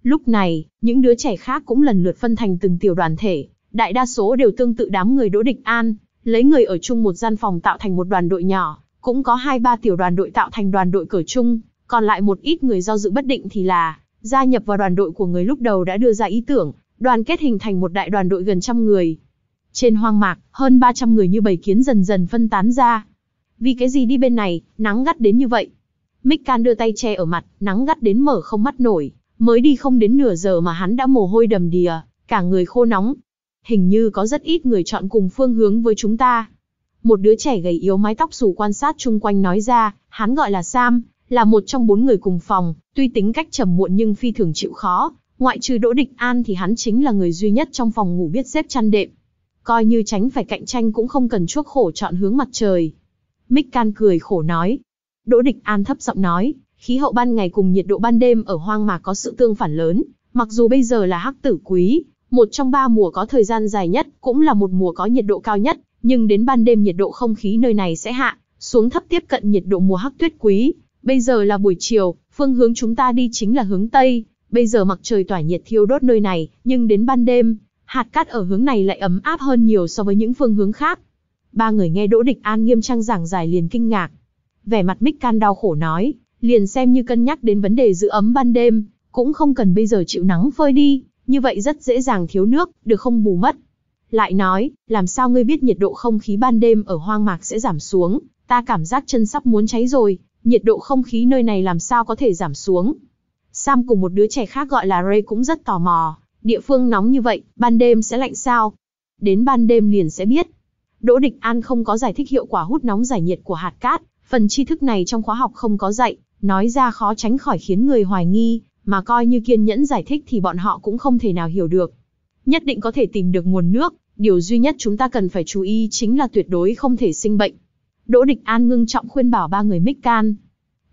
Lúc này, những đứa trẻ khác cũng lần lượt phân thành từng tiểu đoàn thể, đại đa số đều tương tự đám người Đỗ Địch An, lấy người ở chung một gian phòng tạo thành một đoàn đội nhỏ, cũng có hai ba tiểu đoàn đội tạo thành đoàn đội cởi chung, còn lại một ít người do dự bất định thì là gia nhập vào đoàn đội của người lúc đầu đã đưa ra ý tưởng, đoàn kết hình thành một đại đoàn đội gần trăm người. Trên hoang mạc, hơn 300 người như bầy kiến dần dần phân tán ra, vì cái gì đi bên này, nắng gắt đến như vậy. Mick Can đưa tay che ở mặt, nắng gắt đến mở không mắt nổi, mới đi không đến nửa giờ mà hắn đã mồ hôi đầm đìa, cả người khô nóng. Hình như có rất ít người chọn cùng phương hướng với chúng ta. Một đứa trẻ gầy yếu mái tóc xù quan sát chung quanh nói ra, hắn gọi là Sam, là một trong bốn người cùng phòng, tuy tính cách trầm muộn nhưng phi thường chịu khó, ngoại trừ Đỗ Địch An thì hắn chính là người duy nhất trong phòng ngủ biết xếp chăn đệm. Coi như tránh phải cạnh tranh cũng không cần chuốc khổ chọn hướng mặt trời. Mick Can cười khổ nói. Đỗ Địch An thấp giọng nói, khí hậu ban ngày cùng nhiệt độ ban đêm ở hoang mạc có sự tương phản lớn, mặc dù bây giờ là hắc tử quý, một trong ba mùa có thời gian dài nhất, cũng là một mùa có nhiệt độ cao nhất, nhưng đến ban đêm nhiệt độ không khí nơi này sẽ hạ, xuống thấp tiếp cận nhiệt độ mùa hắc tuyết quý. Bây giờ là buổi chiều, phương hướng chúng ta đi chính là hướng Tây, bây giờ mặt trời tỏa nhiệt thiêu đốt nơi này, nhưng đến ban đêm, hạt cát ở hướng này lại ấm áp hơn nhiều so với những phương hướng khác, Ba người nghe Đỗ Địch An nghiêm trang giảng giải liền kinh ngạc. Vẻ mặt Mích Can đau khổ nói, liền xem như cân nhắc đến vấn đề giữ ấm ban đêm, cũng không cần bây giờ chịu nắng phơi đi, như vậy rất dễ dàng thiếu nước, được không bù mất. Lại nói, làm sao ngươi biết nhiệt độ không khí ban đêm ở hoang mạc sẽ giảm xuống, ta cảm giác chân sắp muốn cháy rồi, nhiệt độ không khí nơi này làm sao có thể giảm xuống. Sam cùng một đứa trẻ khác gọi là Ray cũng rất tò mò, địa phương nóng như vậy, ban đêm sẽ lạnh sao? Đến ban đêm liền sẽ biết, Đỗ Địch An không có giải thích hiệu quả hút nóng giải nhiệt của hạt cát, phần tri thức này trong khóa học không có dạy, nói ra khó tránh khỏi khiến người hoài nghi, mà coi như kiên nhẫn giải thích thì bọn họ cũng không thể nào hiểu được. Nhất định có thể tìm được nguồn nước, điều duy nhất chúng ta cần phải chú ý chính là tuyệt đối không thể sinh bệnh. Đỗ Địch An ngưng trọng khuyên bảo ba người Mích Can.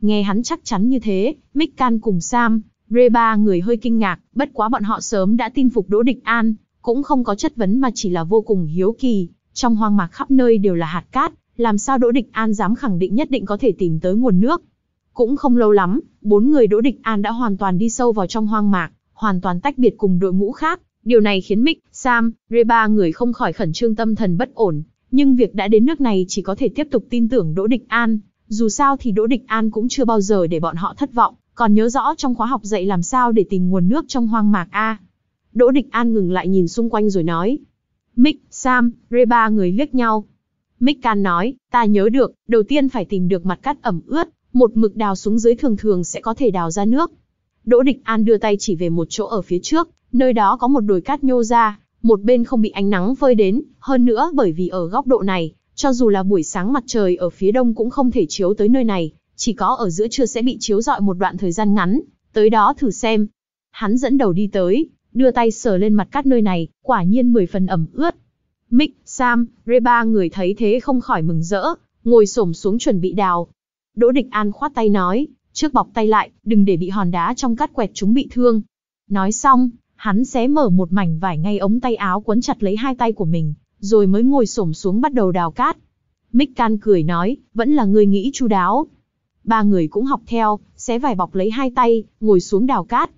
Nghe hắn chắc chắn như thế, Mích Can cùng Sam, Rê ba người hơi kinh ngạc, bất quá bọn họ sớm đã tin phục Đỗ Địch An, cũng không có chất vấn mà chỉ là vô cùng hiếu kỳ, trong hoang mạc khắp nơi đều là hạt cát, làm sao Đỗ Địch An dám khẳng định nhất định có thể tìm tới nguồn nước. Cũng không lâu lắm, bốn người Đỗ Địch An đã hoàn toàn đi sâu vào trong hoang mạc, hoàn toàn tách biệt cùng đội ngũ khác. Điều này khiến Mick, Sam, Reba người không khỏi khẩn trương tâm thần bất ổn. Nhưng việc đã đến nước này chỉ có thể tiếp tục tin tưởng Đỗ Địch An. Dù sao thì Đỗ Địch An cũng chưa bao giờ để bọn họ thất vọng, còn nhớ rõ trong khóa học dạy làm sao để tìm nguồn nước trong hoang mạc A. Đỗ Địch An ngừng lại nhìn xung quanh rồi nói, Mick, Sam, Ray ba người liếc nhau. Mick Can nói, ta nhớ được, đầu tiên phải tìm được mặt cắt ẩm ướt, một mực đào xuống dưới thường thường sẽ có thể đào ra nước. Đỗ Địch An đưa tay chỉ về một chỗ ở phía trước, nơi đó có một đồi cát nhô ra, một bên không bị ánh nắng phơi đến, hơn nữa bởi vì ở góc độ này, cho dù là buổi sáng mặt trời ở phía đông cũng không thể chiếu tới nơi này, chỉ có ở giữa trưa sẽ bị chiếu dọi một đoạn thời gian ngắn, tới đó thử xem. Hắn dẫn đầu đi tới, đưa tay sờ lên mặt cát nơi này, quả nhiên mười phần ẩm ướt. Mick, Sam, Reba người thấy thế không khỏi mừng rỡ, ngồi xổm xuống chuẩn bị đào. Đỗ Địch An khoát tay nói, trước bọc tay lại, đừng để bị hòn đá trong cát quẹt chúng bị thương. Nói xong, hắn xé mở một mảnh vải ngay ống tay áo quấn chặt lấy hai tay của mình, rồi mới ngồi xổm xuống bắt đầu đào cát. Mick Can cười nói, vẫn là người nghĩ chu đáo. Ba người cũng học theo, xé vải bọc lấy hai tay, ngồi xuống đào cát.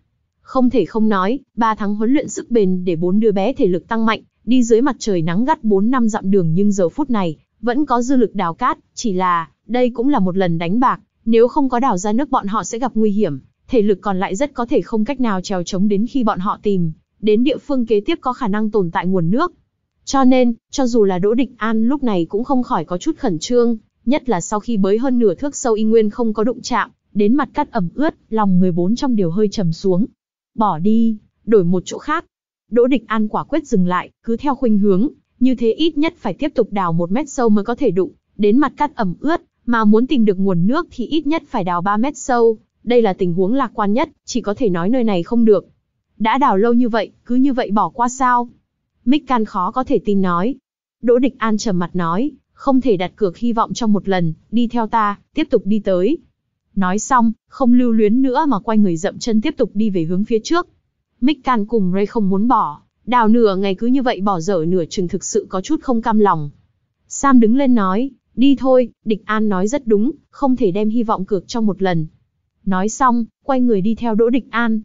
Không thể không nói, 3 tháng huấn luyện sức bền để bốn đứa bé thể lực tăng mạnh, đi dưới mặt trời nắng gắt 4 năm dặm đường nhưng giờ phút này, vẫn có dư lực đào cát, chỉ là, đây cũng là một lần đánh bạc, nếu không có đào ra nước bọn họ sẽ gặp nguy hiểm, thể lực còn lại rất có thể không cách nào trèo chống đến khi bọn họ tìm, đến địa phương kế tiếp có khả năng tồn tại nguồn nước. Cho nên, cho dù là Đỗ Địch An lúc này cũng không khỏi có chút khẩn trương, nhất là sau khi bới hơn nửa thước sâu y nguyên không có đụng chạm, đến mặt cắt ẩm ướt, lòng người bốn trong điều hơi trầm xuống, bỏ đi, đổi một chỗ khác. Đỗ Địch An quả quyết dừng lại, cứ theo khuynh hướng, như thế ít nhất phải tiếp tục đào một mét sâu mới có thể đụng, đến mặt cắt ẩm ướt, mà muốn tìm được nguồn nước thì ít nhất phải đào 3 mét sâu, đây là tình huống lạc quan nhất, chỉ có thể nói nơi này không được. Đã đào lâu như vậy, cứ như vậy bỏ qua sao? Mích Can khó có thể tin nói. Đỗ Địch An trầm mặt nói, không thể đặt cược hy vọng trong một lần, đi theo ta, tiếp tục đi tới. Nói xong, không lưu luyến nữa mà quay người dậm chân tiếp tục đi về hướng phía trước. Mích Can cùng Ray không muốn bỏ, đào nửa ngày cứ như vậy bỏ dở nửa chừng thực sự có chút không cam lòng. Sam đứng lên nói, đi thôi, địch an nói rất đúng, không thể đem hy vọng cược trong một lần. Nói xong, quay người đi theo đỗ địch an.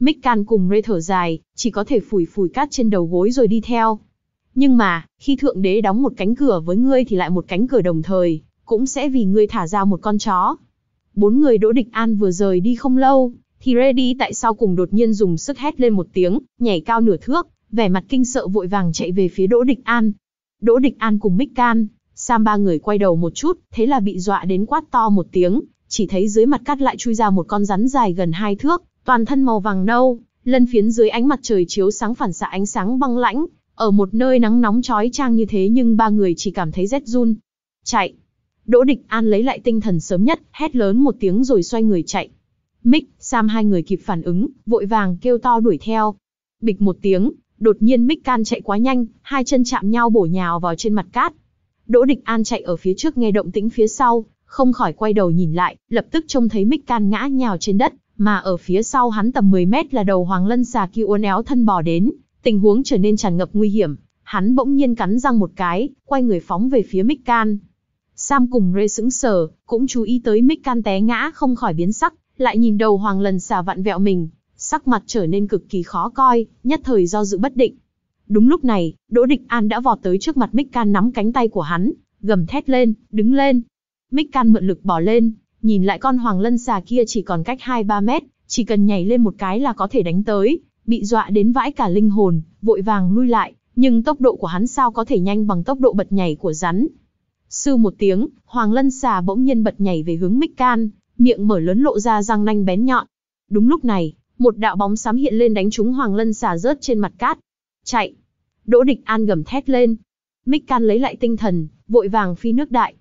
Mích Can cùng Ray thở dài, chỉ có thể phủi phủi cát trên đầu gối rồi đi theo. Nhưng mà, khi Thượng Đế đóng một cánh cửa với ngươi thì lại một cánh cửa đồng thời, cũng sẽ vì ngươi thả ra một con chó. Bốn người Đỗ Địch An vừa rời đi không lâu, thì Reddy tại sau cùng đột nhiên dùng sức hét lên một tiếng, nhảy cao nửa thước, vẻ mặt kinh sợ vội vàng chạy về phía Đỗ Địch An. Đỗ Địch An cùng Mick Can, Sam ba người quay đầu một chút, thế là bị dọa đến quát to một tiếng, chỉ thấy dưới mặt cắt lại chui ra một con rắn dài gần hai thước, toàn thân màu vàng nâu, lân phiến dưới ánh mặt trời chiếu sáng phản xạ ánh sáng băng lãnh, ở một nơi nắng nóng trói trang như thế nhưng ba người chỉ cảm thấy rét run. Chạy! Đỗ Địch An lấy lại tinh thần sớm nhất, hét lớn một tiếng rồi xoay người chạy. Mick, Sam hai người kịp phản ứng, vội vàng kêu to đuổi theo. Bịch một tiếng, đột nhiên Mick Can chạy quá nhanh, hai chân chạm nhau bổ nhào vào trên mặt cát. Đỗ Địch An chạy ở phía trước nghe động tĩnh phía sau, không khỏi quay đầu nhìn lại, lập tức trông thấy Mick Can ngã nhào trên đất, mà ở phía sau hắn tầm 10 mét là đầu Hoàng Lân xà kia uốn éo thân bò đến, tình huống trở nên tràn ngập nguy hiểm. Hắn bỗng nhiên cắn răng một cái, quay người phóng về phía Mick Can. Sam cùng Rê sững sờ, cũng chú ý tới Mick Can té ngã không khỏi biến sắc, lại nhìn đầu hoàng lần xà vặn vẹo mình, sắc mặt trở nên cực kỳ khó coi, nhất thời do dự bất định. Đúng lúc này, Đỗ Địch An đã vọt tới trước mặt Mick Can nắm cánh tay của hắn, gầm thét lên, đứng lên. Mick Can mượn lực bỏ lên, nhìn lại con hoàng lân xà kia chỉ còn cách 2-3 mét, chỉ cần nhảy lên một cái là có thể đánh tới, bị dọa đến vãi cả linh hồn, vội vàng lui lại, nhưng tốc độ của hắn sao có thể nhanh bằng tốc độ bật nhảy của rắn, Sư một tiếng, Hoàng Lân Xà bỗng nhiên bật nhảy về hướng Mích Can, miệng mở lớn lộ ra răng nanh bén nhọn. Đúng lúc này, một đạo bóng xám hiện lên đánh trúng Hoàng Lân Xà rớt trên mặt cát. Chạy! Đỗ Địch An gầm thét lên. Mích Can lấy lại tinh thần, vội vàng phi nước đại.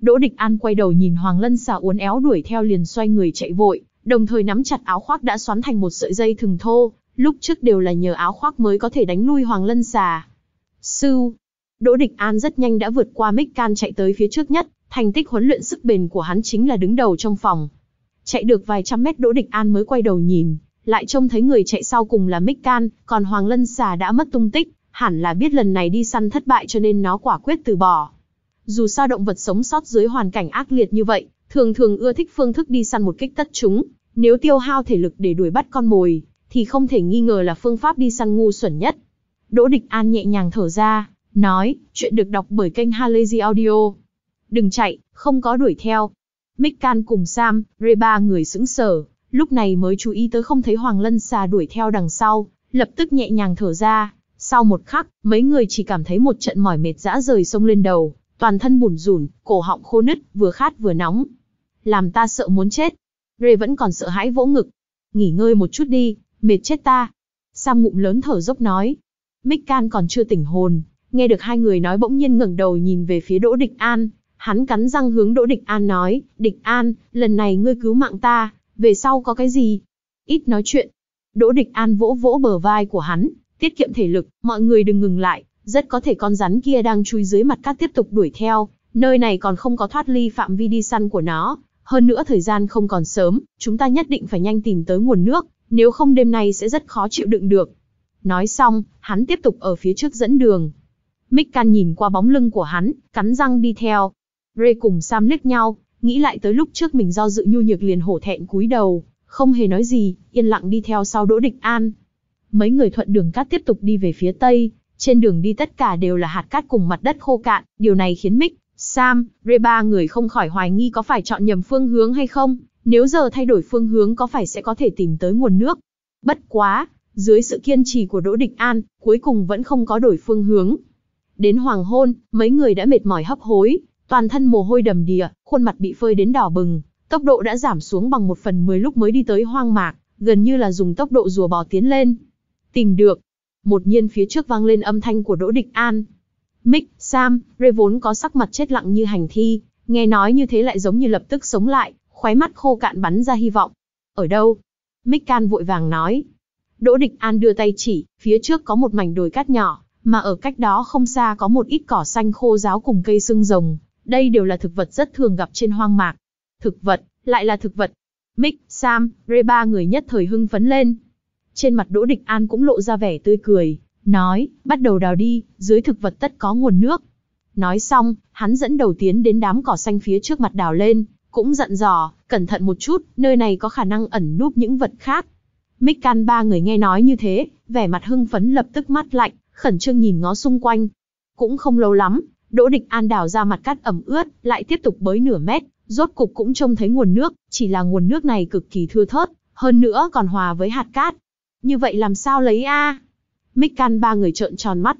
Đỗ Địch An quay đầu nhìn Hoàng Lân Xà uốn éo đuổi theo liền xoay người chạy vội, đồng thời nắm chặt áo khoác đã xoắn thành một sợi dây thừng thô, lúc trước đều là nhờ áo khoác mới có thể đánh lui Hoàng Lân Xà. Sư, Đỗ Địch An rất nhanh đã vượt qua Mick Can chạy tới phía trước nhất, thành tích huấn luyện sức bền của hắn chính là đứng đầu trong phòng. Chạy được vài trăm mét Đỗ Địch An mới quay đầu nhìn, lại trông thấy người chạy sau cùng là Mick Can, còn Hoàng Lân Xà đã mất tung tích, hẳn là biết lần này đi săn thất bại cho nên nó quả quyết từ bỏ. Dù sao động vật sống sót dưới hoàn cảnh ác liệt như vậy, thường thường ưa thích phương thức đi săn một kích tất chúng, nếu tiêu hao thể lực để đuổi bắt con mồi, thì không thể nghi ngờ là phương pháp đi săn ngu xuẩn nhất. Đỗ Địch An nhẹ nhàng thở ra, nói, chuyện được đọc bởi kênh Halazy Audio. Đừng chạy, không có đuổi theo. Can cùng Sam, Reba người sững sờ, lúc này mới chú ý tới không thấy Hoàng Lân Xà đuổi theo đằng sau, lập tức nhẹ nhàng thở ra. Sau một khắc, mấy người chỉ cảm thấy một trận mỏi mệt dã rời sông lên đầu, toàn thân bùn rùn, cổ họng khô nứt, vừa khát vừa nóng. Làm ta sợ muốn chết. Ray vẫn còn sợ hãi vỗ ngực. Nghỉ ngơi một chút đi, mệt chết ta. Sam ngụm lớn thở dốc nói. Can còn chưa tỉnh hồn, nghe được hai người nói bỗng nhiên ngẩng đầu nhìn về phía Đỗ Địch An, hắn cắn răng hướng Đỗ Địch An nói, Địch An, lần này ngươi cứu mạng ta, về sau có cái gì? Ít nói chuyện. Đỗ Địch An vỗ vỗ bờ vai của hắn, tiết kiệm thể lực, mọi người đừng ngừng lại, rất có thể con rắn kia đang chui dưới mặt cát tiếp tục đuổi theo, nơi này còn không có thoát ly phạm vi đi săn của nó. Hơn nữa thời gian không còn sớm, chúng ta nhất định phải nhanh tìm tới nguồn nước, nếu không đêm nay sẽ rất khó chịu đựng được. Nói xong, hắn tiếp tục ở phía trước dẫn đường, Mickan nhìn qua bóng lưng của hắn, cắn răng đi theo. Ray cùng Sam liếc nhau, nghĩ lại tới lúc trước mình do dự nhu nhược liền hổ thẹn cúi đầu, không hề nói gì, yên lặng đi theo sau Đỗ Địch An. Mấy người thuận đường cát tiếp tục đi về phía tây, trên đường đi tất cả đều là hạt cát cùng mặt đất khô cạn, điều này khiến Mick, Sam, Ray ba người không khỏi hoài nghi có phải chọn nhầm phương hướng hay không, nếu giờ thay đổi phương hướng có phải sẽ có thể tìm tới nguồn nước. Bất quá, dưới sự kiên trì của Đỗ Địch An, cuối cùng vẫn không có đổi phương hướng, Đến hoàng hôn, mấy người đã mệt mỏi hấp hối, toàn thân mồ hôi đầm đìa, khuôn mặt bị phơi đến đỏ bừng, tốc độ đã giảm xuống bằng một phần mười lúc mới đi tới hoang mạc, gần như là dùng tốc độ rùa bò tiến lên. Tìm được. Một nhiên phía trước vang lên âm thanh của Đỗ Địch An. Mick, Sam, Ray vốn có sắc mặt chết lặng như hành thi, nghe nói như thế lại giống như lập tức sống lại, khóe mắt khô cạn bắn ra hy vọng. Ở đâu? Mick Can vội vàng nói. Đỗ Địch An đưa tay chỉ, phía trước có một mảnh đồi cát nhỏ, mà ở cách đó không xa có một ít cỏ xanh khô ráo cùng cây xương rồng, đây đều là thực vật rất thường gặp trên hoang mạc. Thực vật, lại là thực vật. Mick, Sam, Ray ba người nhất thời hưng phấn lên. Trên mặt Đỗ Địch An cũng lộ ra vẻ tươi cười, nói, bắt đầu đào đi, dưới thực vật tất có nguồn nước. Nói xong, hắn dẫn đầu tiến đến đám cỏ xanh phía trước mặt đào lên, cũng dặn dò, cẩn thận một chút, nơi này có khả năng ẩn núp những vật khác. Mick Can ba người nghe nói như thế, vẻ mặt hưng phấn lập tức mắt lạnh, khẩn trương nhìn ngó xung quanh. Cũng không lâu lắm, Đỗ Địch An đào ra mặt cát ẩm ướt, lại tiếp tục bới nửa mét, rốt cục cũng trông thấy nguồn nước, chỉ là nguồn nước này cực kỳ thưa thớt, hơn nữa còn hòa với hạt cát. Như vậy làm sao lấy a? À? Mích Can ba người trợn tròn mắt.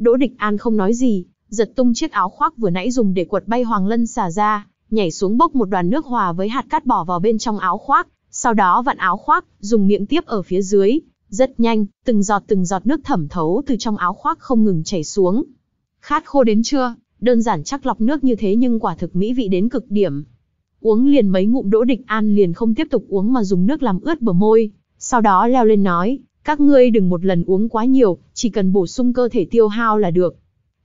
Đỗ Địch An không nói gì, giật tung chiếc áo khoác vừa nãy dùng để quật bay Hoàng Lân xả ra, nhảy xuống bốc một đoàn nước hòa với hạt cát bỏ vào bên trong áo khoác, sau đó vặn áo khoác, dùng miệng tiếp ở phía dưới, rất nhanh, từng giọt từng giọt nước thẩm thấu từ trong áo khoác không ngừng chảy xuống. Khát khô đến chưa, đơn giản chắc lọc nước như thế nhưng quả thực mỹ vị đến cực điểm. Uống liền mấy ngụm đỗ địch an liền không tiếp tục uống mà dùng nước làm ướt bờ môi, sau đó leo lên nói, các ngươi đừng một lần uống quá nhiều, chỉ cần bổ sung cơ thể tiêu hao là được.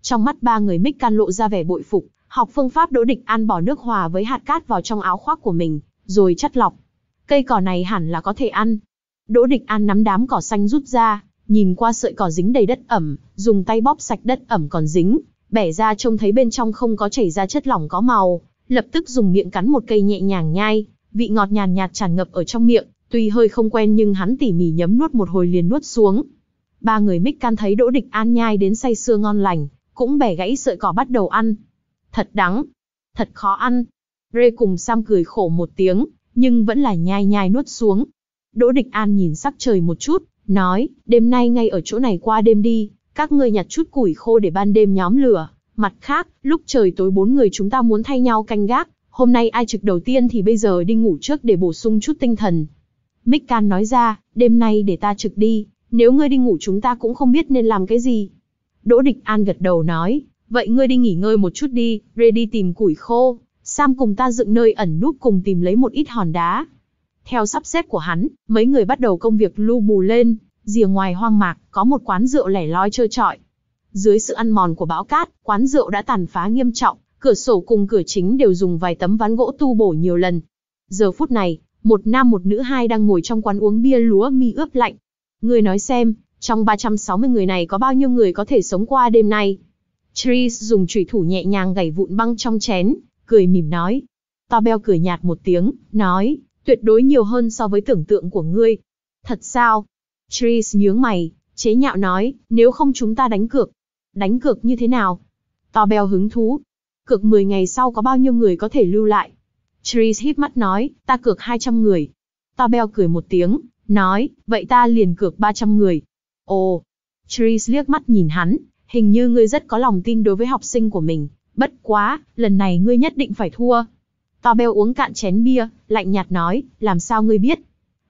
Trong mắt ba người mít Can lộ ra vẻ bội phục, học phương pháp đỗ địch an bỏ nước hòa với hạt cát vào trong áo khoác của mình, rồi chắt lọc. Cây cỏ này hẳn là có thể ăn, Đỗ Địch An nắm đám cỏ xanh rút ra, nhìn qua sợi cỏ dính đầy đất ẩm, dùng tay bóp sạch đất ẩm còn dính, bẻ ra trông thấy bên trong không có chảy ra chất lỏng có màu, lập tức dùng miệng cắn một cây nhẹ nhàng nhai, vị ngọt nhàn nhạt tràn ngập ở trong miệng, tuy hơi không quen nhưng hắn tỉ mỉ nhấm nuốt một hồi liền nuốt xuống. Ba người Mích Can thấy Đỗ Địch An nhai đến say sưa ngon lành, cũng bẻ gãy sợi cỏ bắt đầu ăn. Thật đắng, thật khó ăn. Rê cùng Sam cười khổ một tiếng, nhưng vẫn là nhai nhai nuốt xuống, Đỗ Địch An nhìn sắc trời một chút, nói, đêm nay ngay ở chỗ này qua đêm đi, các ngươi nhặt chút củi khô để ban đêm nhóm lửa. Mặt khác, lúc trời tối bốn người chúng ta muốn thay nhau canh gác, hôm nay ai trực đầu tiên thì bây giờ đi ngủ trước để bổ sung chút tinh thần. Mích Can nói ra, đêm nay để ta trực đi, nếu ngươi đi ngủ chúng ta cũng không biết nên làm cái gì. Đỗ Địch An gật đầu nói, vậy ngươi đi nghỉ ngơi một chút đi, Ready tìm củi khô, Sam cùng ta dựng nơi ẩn núp cùng tìm lấy một ít hòn đá. Theo sắp xếp của hắn, mấy người bắt đầu công việc lu bù lên, rìa ngoài hoang mạc, có một quán rượu lẻ loi trơ trọi. Dưới sự ăn mòn của bão cát, quán rượu đã tàn phá nghiêm trọng, cửa sổ cùng cửa chính đều dùng vài tấm ván gỗ tu bổ nhiều lần. Giờ phút này, một nam một nữ hai đang ngồi trong quán uống bia lúa mi ướp lạnh. Người nói xem, trong 360 người này có bao nhiêu người có thể sống qua đêm nay? Tris dùng chủy thủ nhẹ nhàng gảy vụn băng trong chén, cười mỉm nói. To Beo cười nhạt một tiếng, nói, tuyệt đối nhiều hơn so với tưởng tượng của ngươi. Thật sao? Tris nhướng mày, chế nhạo nói, nếu không chúng ta đánh cược. Đánh cược như thế nào? To bèo hứng thú. Cược 10 ngày sau có bao nhiêu người có thể lưu lại? Tris híp mắt nói, ta cược 200 người. To bèo cười một tiếng, nói, vậy ta liền cược 300 người. Ồ, Tris liếc mắt nhìn hắn, hình như ngươi rất có lòng tin đối với học sinh của mình. Bất quá, lần này ngươi nhất định phải thua. To Beo uống cạn chén bia, lạnh nhạt nói, làm sao ngươi biết?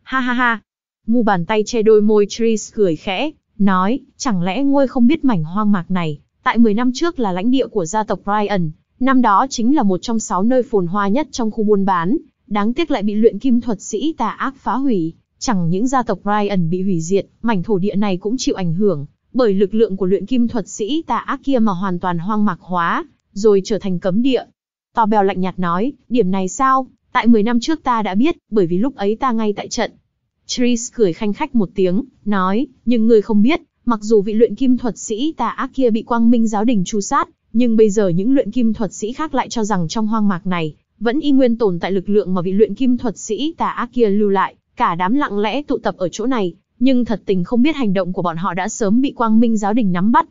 Ha ha ha. Mu bàn tay che đôi môi Tris cười khẽ, nói, chẳng lẽ ngươi không biết mảnh hoang mạc này, tại 10 năm trước là lãnh địa của gia tộc Ryan, năm đó chính là một trong sáu nơi phồn hoa nhất trong khu buôn bán, đáng tiếc lại bị luyện kim thuật sĩ tà ác phá hủy, chẳng những gia tộc Ryan bị hủy diệt, mảnh thổ địa này cũng chịu ảnh hưởng, bởi lực lượng của luyện kim thuật sĩ tà ác kia mà hoàn toàn hoang mạc hóa, rồi trở thành cấm địa, Tò bèo lạnh nhạt nói, điểm này sao, tại 10 năm trước ta đã biết, bởi vì lúc ấy ta ngay tại trận. Tris cười khanh khách một tiếng, nói, nhưng người không biết, mặc dù vị luyện kim thuật sĩ tà ác kia bị quang minh giáo đình tru sát, nhưng bây giờ những luyện kim thuật sĩ khác lại cho rằng trong hoang mạc này, vẫn y nguyên tồn tại lực lượng mà vị luyện kim thuật sĩ tà ác kia lưu lại, cả đám lặng lẽ tụ tập ở chỗ này, nhưng thật tình không biết hành động của bọn họ đã sớm bị quang minh giáo đình nắm bắt.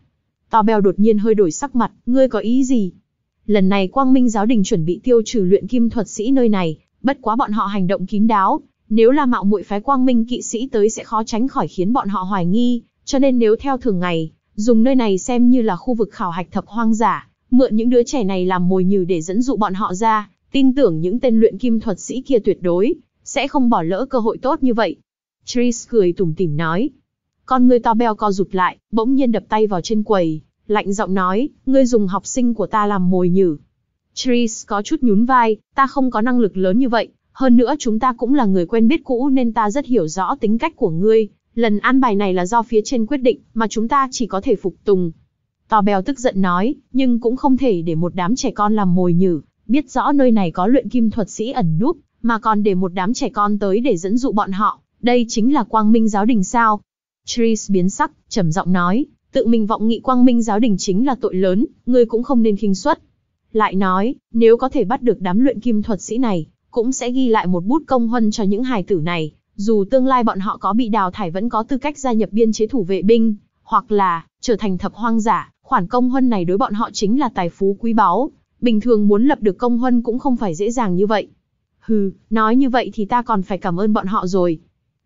Tò bèo đột nhiên hơi đổi sắc mặt, ngươi có ý gì? Lần này Quang Minh giáo đình chuẩn bị tiêu trừ luyện kim thuật sĩ nơi này, bất quá bọn họ hành động kín đáo, nếu là mạo muội phái Quang Minh kỵ sĩ tới sẽ khó tránh khỏi khiến bọn họ hoài nghi, cho nên nếu theo thường ngày, dùng nơi này xem như là khu vực khảo hạch thập hoang giả, mượn những đứa trẻ này làm mồi nhử để dẫn dụ bọn họ ra, tin tưởng những tên luyện kim thuật sĩ kia tuyệt đối sẽ không bỏ lỡ cơ hội tốt như vậy. Tris cười tủm tỉm nói. Con người to beo co rụt lại, bỗng nhiên đập tay vào trên quầy lạnh giọng nói, ngươi dùng học sinh của ta làm mồi nhử. Tris có chút nhún vai, ta không có năng lực lớn như vậy, hơn nữa chúng ta cũng là người quen biết cũ nên ta rất hiểu rõ tính cách của ngươi, lần an bài này là do phía trên quyết định, mà chúng ta chỉ có thể phục tùng. Tò bèo tức giận nói, nhưng cũng không thể để một đám trẻ con làm mồi nhử, biết rõ nơi này có luyện kim thuật sĩ ẩn núp, mà còn để một đám trẻ con tới để dẫn dụ bọn họ, đây chính là quang minh giáo đình sao. Tris biến sắc, trầm giọng nói, tự mình vọng nghị quang minh giáo đình chính là tội lớn, ngươi cũng không nên khinh suất. Lại nói, nếu có thể bắt được đám luyện kim thuật sĩ này, cũng sẽ ghi lại một bút công huân cho những hài tử này, dù tương lai bọn họ có bị đào thải vẫn có tư cách gia nhập biên chế thủ vệ binh, hoặc là trở thành thập hoang giả, khoản công huân này đối bọn họ chính là tài phú quý báu, bình thường muốn lập được công huân cũng không phải dễ dàng như vậy. Hừ, nói như vậy thì ta còn phải cảm ơn bọn họ rồi.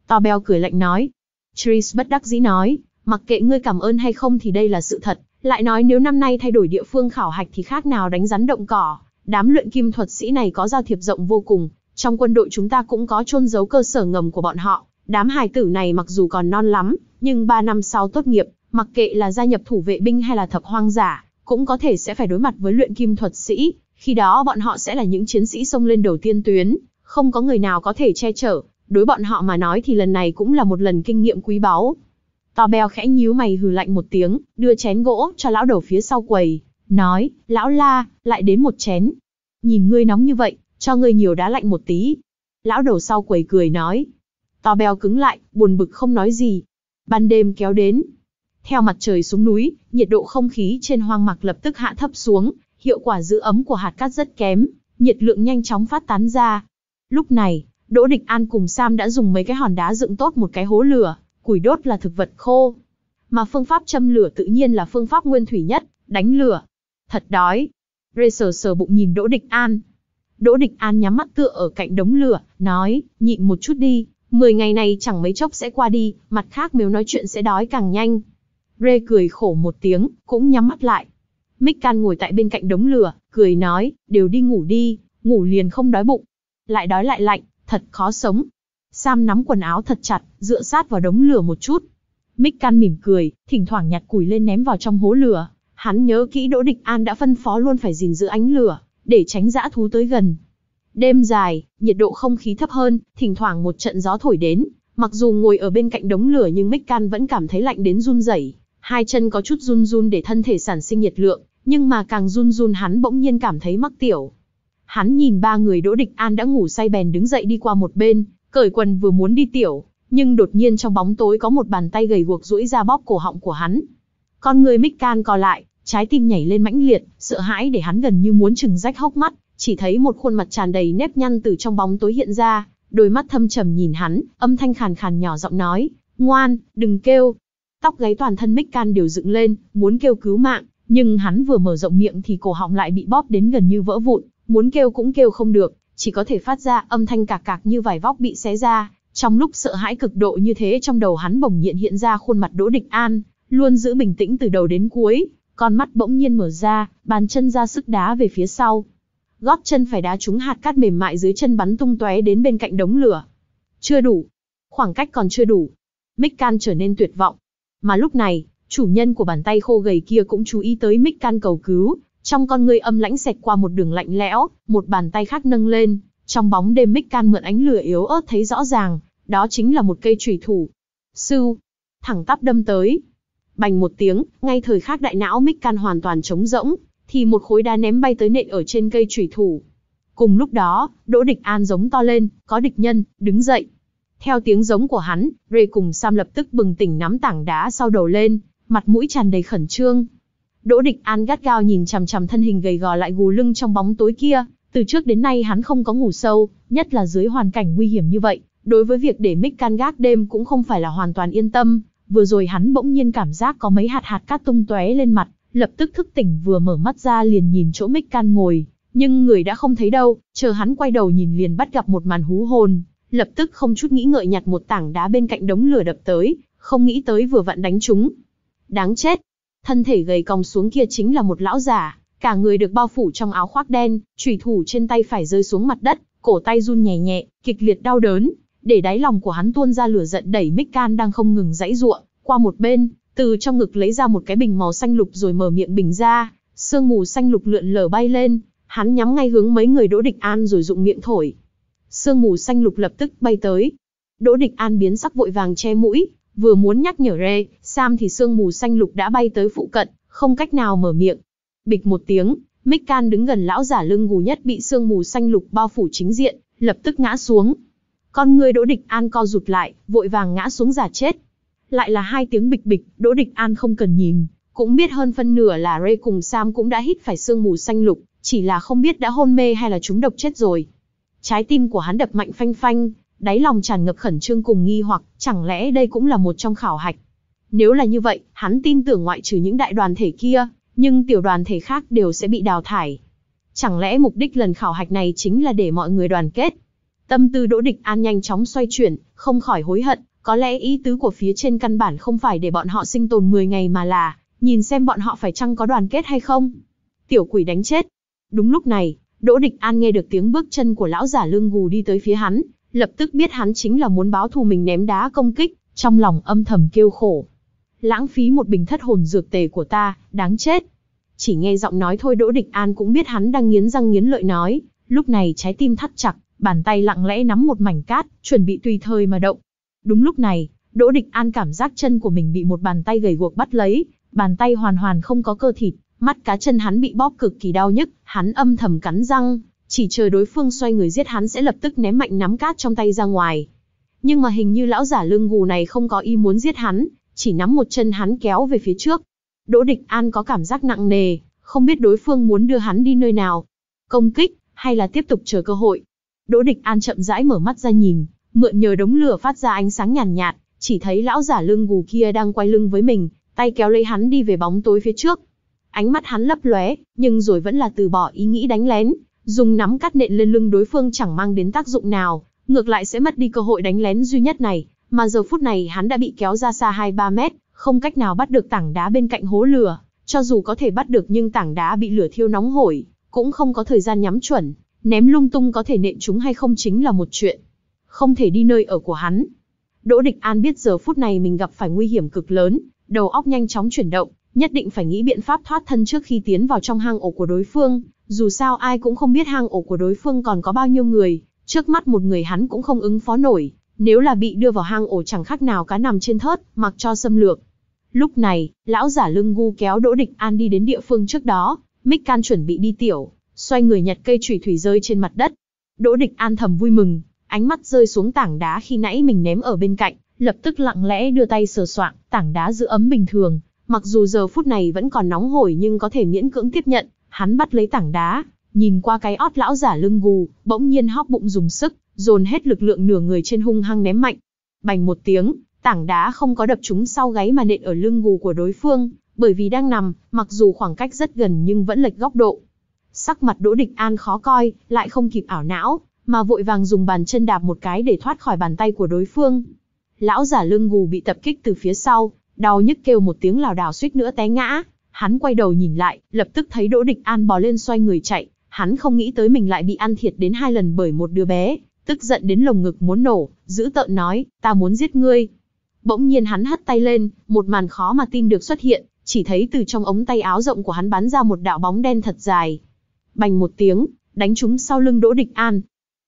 To Bell cười lạnh nói. Tris bất đắc dĩ nói, Mặc kệ ngươi cảm ơn hay không thì đây là sự thật, lại nói nếu năm nay thay đổi địa phương khảo hạch thì khác nào đánh rắn động cỏ, đám luyện kim thuật sĩ này có giao thiệp rộng vô cùng, trong quân đội chúng ta cũng có chôn giấu cơ sở ngầm của bọn họ, đám hài tử này mặc dù còn non lắm, nhưng 3 năm sau tốt nghiệp, mặc kệ là gia nhập thủ vệ binh hay là thập hoang giả, cũng có thể sẽ phải đối mặt với luyện kim thuật sĩ, khi đó bọn họ sẽ là những chiến sĩ xông lên đầu tiên tuyến, không có người nào có thể che chở, đối bọn họ mà nói thì lần này cũng là một lần kinh nghiệm quý báu. To bèo khẽ nhíu mày hừ lạnh một tiếng, đưa chén gỗ cho lão đầu phía sau quầy, nói, lão la, lại đến một chén. Nhìn ngươi nóng như vậy, cho ngươi nhiều đá lạnh một tí. Lão đầu sau quầy cười nói. To bèo cứng lại, buồn bực không nói gì. Ban đêm kéo đến. Theo mặt trời xuống núi, nhiệt độ không khí trên hoang mạc lập tức hạ thấp xuống, hiệu quả giữ ấm của hạt cát rất kém, nhiệt lượng nhanh chóng phát tán ra. Lúc này, Đỗ Địch An cùng Sam đã dùng mấy cái hòn đá dựng tốt một cái hố lửa, Củi đốt là thực vật khô, mà phương pháp châm lửa tự nhiên là phương pháp nguyên thủy nhất, đánh lửa. Thật đói. Rê sờ sờ bụng nhìn Đỗ Địch An. Đỗ Địch An nhắm mắt tựa ở cạnh đống lửa, nói, nhịn một chút đi, mười ngày này chẳng mấy chốc sẽ qua đi, mặt khác nếu nói chuyện sẽ đói càng nhanh. Rê cười khổ một tiếng, cũng nhắm mắt lại. Mích Can ngồi tại bên cạnh đống lửa, cười nói, đều đi ngủ đi, ngủ liền không đói bụng. Lại đói lại lạnh, thật khó sống. Sam nắm quần áo thật chặt, dựa sát vào đống lửa một chút. Mick Can mỉm cười, thỉnh thoảng nhặt củi lên ném vào trong hố lửa. Hắn nhớ kỹ Đỗ Địch An đã phân phó luôn phải gìn giữ ánh lửa, để tránh dã thú tới gần. Đêm dài, nhiệt độ không khí thấp hơn, thỉnh thoảng một trận gió thổi đến. Mặc dù ngồi ở bên cạnh đống lửa nhưng Mick Can vẫn cảm thấy lạnh đến run rẩy. Hai chân có chút run run để thân thể sản sinh nhiệt lượng, nhưng mà càng run run hắn bỗng nhiên cảm thấy mắc tiểu. Hắn nhìn ba người Đỗ Địch An đã ngủ say bèn đứng dậy đi qua một bên, Cởi quần vừa muốn đi tiểu, nhưng đột nhiên trong bóng tối có một bàn tay gầy guộc duỗi ra bóp cổ họng của hắn. Con người Mích Can co lại, trái tim nhảy lên mãnh liệt, sợ hãi để hắn gần như muốn chừng rách hốc mắt, chỉ thấy một khuôn mặt tràn đầy nếp nhăn từ trong bóng tối hiện ra, đôi mắt thâm trầm nhìn hắn, âm thanh khàn khàn nhỏ giọng nói, "Ngoan, đừng kêu." Tóc gáy toàn thân Mích Can đều dựng lên, muốn kêu cứu mạng, nhưng hắn vừa mở rộng miệng thì cổ họng lại bị bóp đến gần như vỡ vụn, muốn kêu cũng kêu không được, chỉ có thể phát ra âm thanh cạc cạc như vải vóc bị xé ra. Trong lúc sợ hãi cực độ như thế trong đầu hắn bỗng nhiên hiện ra khuôn mặt Đỗ Địch An, luôn giữ bình tĩnh từ đầu đến cuối, con mắt bỗng nhiên mở ra, bàn chân ra sức đá về phía sau. Gót chân phải đá trúng hạt cát mềm mại dưới chân bắn tung tóe đến bên cạnh đống lửa. Chưa đủ, khoảng cách còn chưa đủ. Mick Can trở nên tuyệt vọng. Mà lúc này, chủ nhân của bàn tay khô gầy kia cũng chú ý tới Mick Can cầu cứu, trong con ngươi âm lãnh xẹt qua một đường lạnh lẽo, một bàn tay khác nâng lên, trong bóng đêm Mích Can mượn ánh lửa yếu ớt thấy rõ ràng, đó chính là một cây chủy thủ. Sư, thẳng tắp đâm tới. Bành một tiếng, ngay thời khắc đại não Mích Can hoàn toàn trống rỗng, thì một khối đá ném bay tới nện ở trên cây chủy thủ. Cùng lúc đó, Đỗ Địch An giống to lên, có địch nhân, đứng dậy. Theo tiếng giống của hắn, Rê cùng Sam lập tức bừng tỉnh nắm tảng đá sau đầu lên, mặt mũi tràn đầy khẩn trương. Đỗ Địch An gắt gao nhìn chằm chằm thân hình gầy gò lại gù lưng trong bóng tối kia, từ trước đến nay hắn không có ngủ sâu, nhất là dưới hoàn cảnh nguy hiểm như vậy, đối với việc để Mick can gác đêm cũng không phải là hoàn toàn yên tâm, vừa rồi hắn bỗng nhiên cảm giác có mấy hạt hạt cát tung tóe lên mặt, lập tức thức tỉnh vừa mở mắt ra liền nhìn chỗ Mick can ngồi, nhưng người đã không thấy đâu, chờ hắn quay đầu nhìn liền bắt gặp một màn hú hồn, lập tức không chút nghĩ ngợi nhặt một tảng đá bên cạnh đống lửa đập tới, không nghĩ tới vừa vặn đánh trúng. Đáng chết, thân thể gầy còng xuống kia chính là một lão giả, cả người được bao phủ trong áo khoác đen, chủy thủ trên tay phải rơi xuống mặt đất, cổ tay run nhè nhẹ, kịch liệt đau đớn, để đáy lòng của hắn tuôn ra lửa giận đẩy Mick Can đang không ngừng giãy giụa qua một bên, từ trong ngực lấy ra một cái bình màu xanh lục rồi mở miệng bình ra, sương mù xanh lục lượn lờ bay lên, hắn nhắm ngay hướng mấy người Đỗ Địch An rồi dụng miệng thổi. Sương mù xanh lục lập tức bay tới. Đỗ Địch An biến sắc vội vàng che mũi, vừa muốn nhắc nhở Rê, Sam thì sương mù xanh lục đã bay tới phụ cận, không cách nào mở miệng. Bịch một tiếng, Mikkan đứng gần lão giả lưng gù nhất bị sương mù xanh lục bao phủ chính diện, lập tức ngã xuống. Con người Đỗ Địch An co rụt lại, vội vàng ngã xuống giả chết. Lại là hai tiếng bịch bịch, Đỗ Địch An không cần nhìn, cũng biết hơn phân nửa là Ray cùng Sam cũng đã hít phải sương mù xanh lục, chỉ là không biết đã hôn mê hay là chúng độc chết rồi. Trái tim của hắn đập mạnh phanh phanh, đáy lòng tràn ngập khẩn trương cùng nghi hoặc, chẳng lẽ đây cũng là một trong khảo hạch. Nếu là như vậy, hắn tin tưởng ngoại trừ những đại đoàn thể kia, nhưng tiểu đoàn thể khác đều sẽ bị đào thải. Chẳng lẽ mục đích lần khảo hạch này chính là để mọi người đoàn kết? Tâm tư Đỗ Địch An nhanh chóng xoay chuyển, không khỏi hối hận, có lẽ ý tứ của phía trên căn bản không phải để bọn họ sinh tồn 10 ngày mà là, nhìn xem bọn họ phải chăng có đoàn kết hay không. Tiểu quỷ đánh chết. Đúng lúc này, Đỗ Địch An nghe được tiếng bước chân của lão giả lương gù đi tới phía hắn, lập tức biết hắn chính là muốn báo thù mình ném đá công kích, trong lòng âm thầm kêu khổ lãng phí một bình thất hồn dược tề của ta, đáng chết. Chỉ nghe giọng nói thôi Đỗ Địch An cũng biết hắn đang nghiến răng nghiến lợi nói, lúc này trái tim thắt chặt, bàn tay lặng lẽ nắm một mảnh cát, chuẩn bị tùy thời mà động. Đúng lúc này, Đỗ Địch An cảm giác chân của mình bị một bàn tay gầy guộc bắt lấy, bàn tay hoàn hoàn không có cơ thịt, mắt cá chân hắn bị bóp cực kỳ đau nhức, hắn âm thầm cắn răng, chỉ chờ đối phương xoay người giết hắn sẽ lập tức ném mạnh nắm cát trong tay ra ngoài. Nhưng mà hình như lão giả lưng gù này không có ý muốn giết hắn, chỉ nắm một chân hắn kéo về phía trước. Đỗ Địch An có cảm giác nặng nề, không biết đối phương muốn đưa hắn đi nơi nào, công kích hay là tiếp tục chờ cơ hội. Đỗ Địch An chậm rãi mở mắt ra nhìn, mượn nhờ đống lửa phát ra ánh sáng nhàn nhạt, nhạt, chỉ thấy lão giả lưng gù kia đang quay lưng với mình, tay kéo lấy hắn đi về bóng tối phía trước. Ánh mắt hắn lấp lóe, nhưng rồi vẫn là từ bỏ ý nghĩ đánh lén, dùng nắm cắt nện lên lưng đối phương chẳng mang đến tác dụng nào, ngược lại sẽ mất đi cơ hội đánh lén duy nhất này, mà giờ phút này hắn đã bị kéo ra xa 2-3 mét, không cách nào bắt được tảng đá bên cạnh hố lửa, cho dù có thể bắt được nhưng tảng đá bị lửa thiêu nóng hổi, cũng không có thời gian nhắm chuẩn, ném lung tung có thể nện chúng hay không chính là một chuyện. Không thể đi nơi ở của hắn. Đỗ Địch An biết giờ phút này mình gặp phải nguy hiểm cực lớn, đầu óc nhanh chóng chuyển động, nhất định phải nghĩ biện pháp thoát thân trước khi tiến vào trong hang ổ của đối phương, dù sao ai cũng không biết hang ổ của đối phương còn có bao nhiêu người, trước mắt một người hắn cũng không ứng phó nổi, nếu là bị đưa vào hang ổ chẳng khác nào cá nằm trên thớt, mặc cho xâm lược. Lúc này, lão giả lưng gu kéo Đỗ Địch An đi đến địa phương trước đó, Mích Can chuẩn bị đi tiểu, xoay người nhặt cây chủy thủy rơi trên mặt đất. Đỗ Địch An thầm vui mừng, ánh mắt rơi xuống tảng đá khi nãy mình ném ở bên cạnh, lập tức lặng lẽ đưa tay sờ soạng, tảng đá giữ ấm bình thường, mặc dù giờ phút này vẫn còn nóng hổi nhưng có thể miễn cưỡng tiếp nhận, hắn bắt lấy tảng đá, nhìn qua cái ót lão giả lưng gù, bỗng nhiên hóp bụng dùng sức, dồn hết lực lượng nửa người trên hung hăng ném mạnh. Bành một tiếng, tảng đá không có đập trúng sau gáy mà nện ở lưng gù của đối phương, bởi vì đang nằm, mặc dù khoảng cách rất gần nhưng vẫn lệch góc độ. Sắc mặt Đỗ Địch An khó coi, lại không kịp ảo não, mà vội vàng dùng bàn chân đạp một cái để thoát khỏi bàn tay của đối phương. Lão giả lưng gù bị tập kích từ phía sau, đau nhức kêu một tiếng lảo đảo suýt nữa té ngã. Hắn quay đầu nhìn lại, lập tức thấy Đỗ Địch An bò lên xoay người chạy, hắn không nghĩ tới mình lại bị ăn thiệt đến hai lần bởi một đứa bé, tức giận đến lồng ngực muốn nổ, giữ tợn nói, ta muốn giết ngươi. Bỗng nhiên hắn hất tay lên, một màn khó mà tin được xuất hiện, chỉ thấy từ trong ống tay áo rộng của hắn bắn ra một đạo bóng đen thật dài. Bành một tiếng, đánh trúng sau lưng Đỗ Địch An.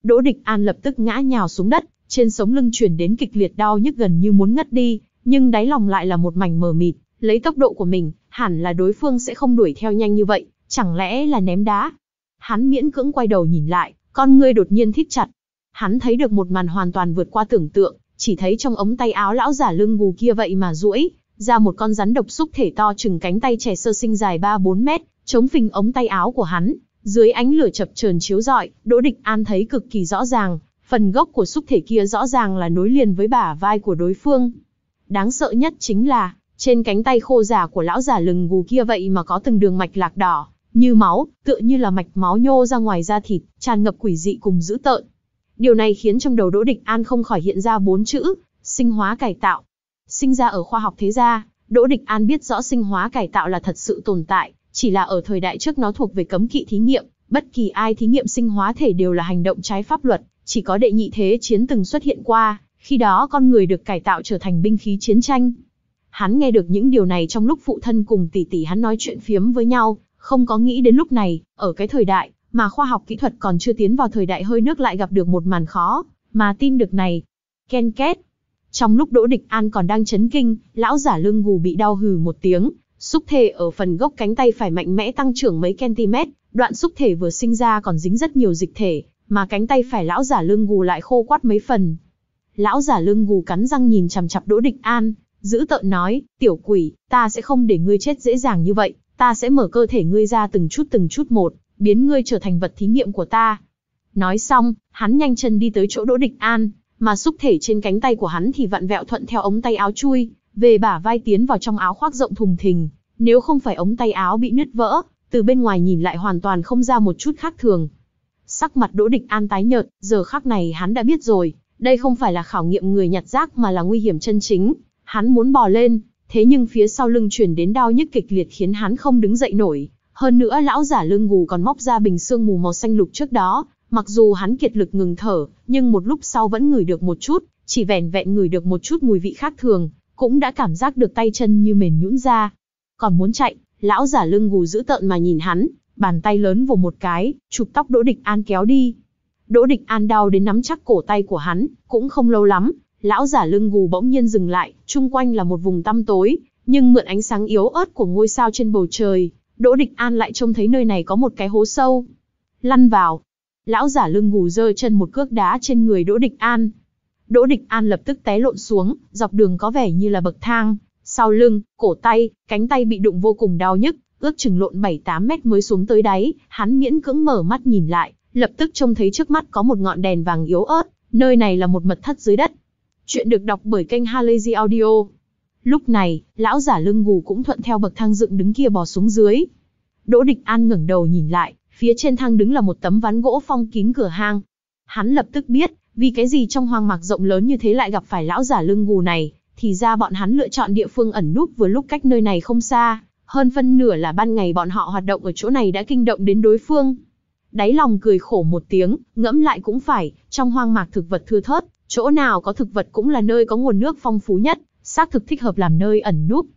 Đỗ Địch An lập tức ngã nhào xuống đất, trên sống lưng chuyển đến kịch liệt đau nhức gần như muốn ngất đi, nhưng đáy lòng lại là một mảnh mờ mịt, lấy tốc độ của mình, hẳn là đối phương sẽ không đuổi theo nhanh như vậy, chẳng lẽ là ném đá. Hắn miễn cưỡng quay đầu nhìn lại, con ngươi đột nhiên thít chặt, Hắn thấy được một màn hoàn toàn vượt qua tưởng tượng, chỉ thấy trong ống tay áo lão giả lưng gù kia vậy mà duỗi ra một con rắn độc xúc thể to chừng cánh tay trẻ sơ sinh dài 3-4 mét, chống phình ống tay áo của hắn. Dưới ánh lửa chập chờn chiếu rọi, Đỗ Địch An thấy cực kỳ rõ ràng, phần gốc của xúc thể kia rõ ràng là nối liền với bả vai của đối phương. Đáng sợ nhất chính là, trên cánh tay khô giả của lão giả lừng gù kia vậy mà có từng đường mạch lạc đỏ, như máu, tựa như là mạch máu nhô ra ngoài da thịt, tràn ngập quỷ dị cùng dữ tợn. Điều này khiến trong đầu Đỗ Địch An không khỏi hiện ra bốn chữ, sinh hóa cải tạo. Sinh ra ở khoa học thế gia, Đỗ Địch An biết rõ sinh hóa cải tạo là thật sự tồn tại, chỉ là ở thời đại trước nó thuộc về cấm kỵ thí nghiệm, bất kỳ ai thí nghiệm sinh hóa thể đều là hành động trái pháp luật, chỉ có đệ nhị thế chiến từng xuất hiện qua, khi đó con người được cải tạo trở thành binh khí chiến tranh. Hắn nghe được những điều này trong lúc phụ thân cùng tỷ tỷ hắn nói chuyện phiếm với nhau, không có nghĩ đến lúc này, ở cái thời đại, mà khoa học kỹ thuật còn chưa tiến vào thời đại hơi nước lại gặp được một màn khó, mà tin được này. Ken két. Trong lúc Đỗ Địch An còn đang chấn kinh, lão giả lưng gù bị đau hừ một tiếng, xúc thể ở phần gốc cánh tay phải mạnh mẽ tăng trưởng mấy cm, đoạn xúc thể vừa sinh ra còn dính rất nhiều dịch thể, mà cánh tay phải lão giả lưng gù lại khô quắt mấy phần. Lão giả lưng gù cắn răng nhìn chằm chằm Đỗ Địch An, giữ tợn nói, tiểu quỷ, ta sẽ không để ngươi chết dễ dàng như vậy, ta sẽ mở cơ thể ngươi ra từng chút từng chút một, biến ngươi trở thành vật thí nghiệm của ta. Nói xong, hắn nhanh chân đi tới chỗ Đỗ Địch An, mà xúc thể trên cánh tay của hắn thì vặn vẹo thuận theo ống tay áo chui, về bả vai tiến vào trong áo khoác rộng thùng thình, nếu không phải ống tay áo bị nứt vỡ, từ bên ngoài nhìn lại hoàn toàn không ra một chút khác thường. Sắc mặt Đỗ Địch An tái nhợt, giờ khắc này hắn đã biết rồi, đây không phải là khảo nghiệm người nhặt rác mà là nguy hiểm chân chính, hắn muốn bò lên, thế nhưng phía sau lưng chuyển đến đau nhức kịch liệt khiến hắn không đứng dậy nổi, hơn nữa lão giả lưng gù còn móc ra bình xương mù màu xanh lục trước đó, mặc dù hắn kiệt lực ngừng thở, nhưng một lúc sau vẫn ngửi được một chút, chỉ vẻn vẹn ngửi được một chút mùi vị khác thường, cũng đã cảm giác được tay chân như mềm nhũn ra. Còn muốn chạy, lão giả lưng gù giữ tợn mà nhìn hắn, bàn tay lớn vồ một cái, chụp tóc Đỗ Địch An kéo đi. Đỗ Địch An đau đến nắm chắc cổ tay của hắn, cũng không lâu lắm, lão giả lưng gù bỗng nhiên dừng lại, chung quanh là một vùng tăm tối, nhưng mượn ánh sáng yếu ớt của ngôi sao trên bầu trời, Đỗ Địch An lại trông thấy nơi này có một cái hố sâu. Lăn vào. Lão giả lưng gù rơi chân một cước đá trên người Đỗ Địch An. Đỗ Địch An lập tức té lộn xuống, dọc đường có vẻ như là bậc thang. Sau lưng, cổ tay, cánh tay bị đụng vô cùng đau nhức, ước chừng lộn 7-8 mét mới xuống tới đáy, hắn miễn cưỡng mở mắt nhìn lại, lập tức trông thấy trước mắt có một ngọn đèn vàng yếu ớt, nơi này là một mật thất dưới đất. Chuyện được đọc bởi kênh Halazy Audio. Lúc này, lão giả lưng gù cũng thuận theo bậc thang dựng đứng kia bò xuống dưới. Đỗ Địch An ngẩng đầu nhìn lại, phía trên thang đứng là một tấm ván gỗ phong kín cửa hang. Hắn lập tức biết, vì cái gì trong hoang mạc rộng lớn như thế lại gặp phải lão giả lưng gù này, thì ra bọn hắn lựa chọn địa phương ẩn núp vừa lúc cách nơi này không xa, hơn phân nửa là ban ngày bọn họ hoạt động ở chỗ này đã kinh động đến đối phương. Đáy lòng cười khổ một tiếng, ngẫm lại cũng phải, trong hoang mạc thực vật thưa thớt, chỗ nào có thực vật cũng là nơi có nguồn nước phong phú nhất, xác thực thích hợp làm nơi ẩn núp.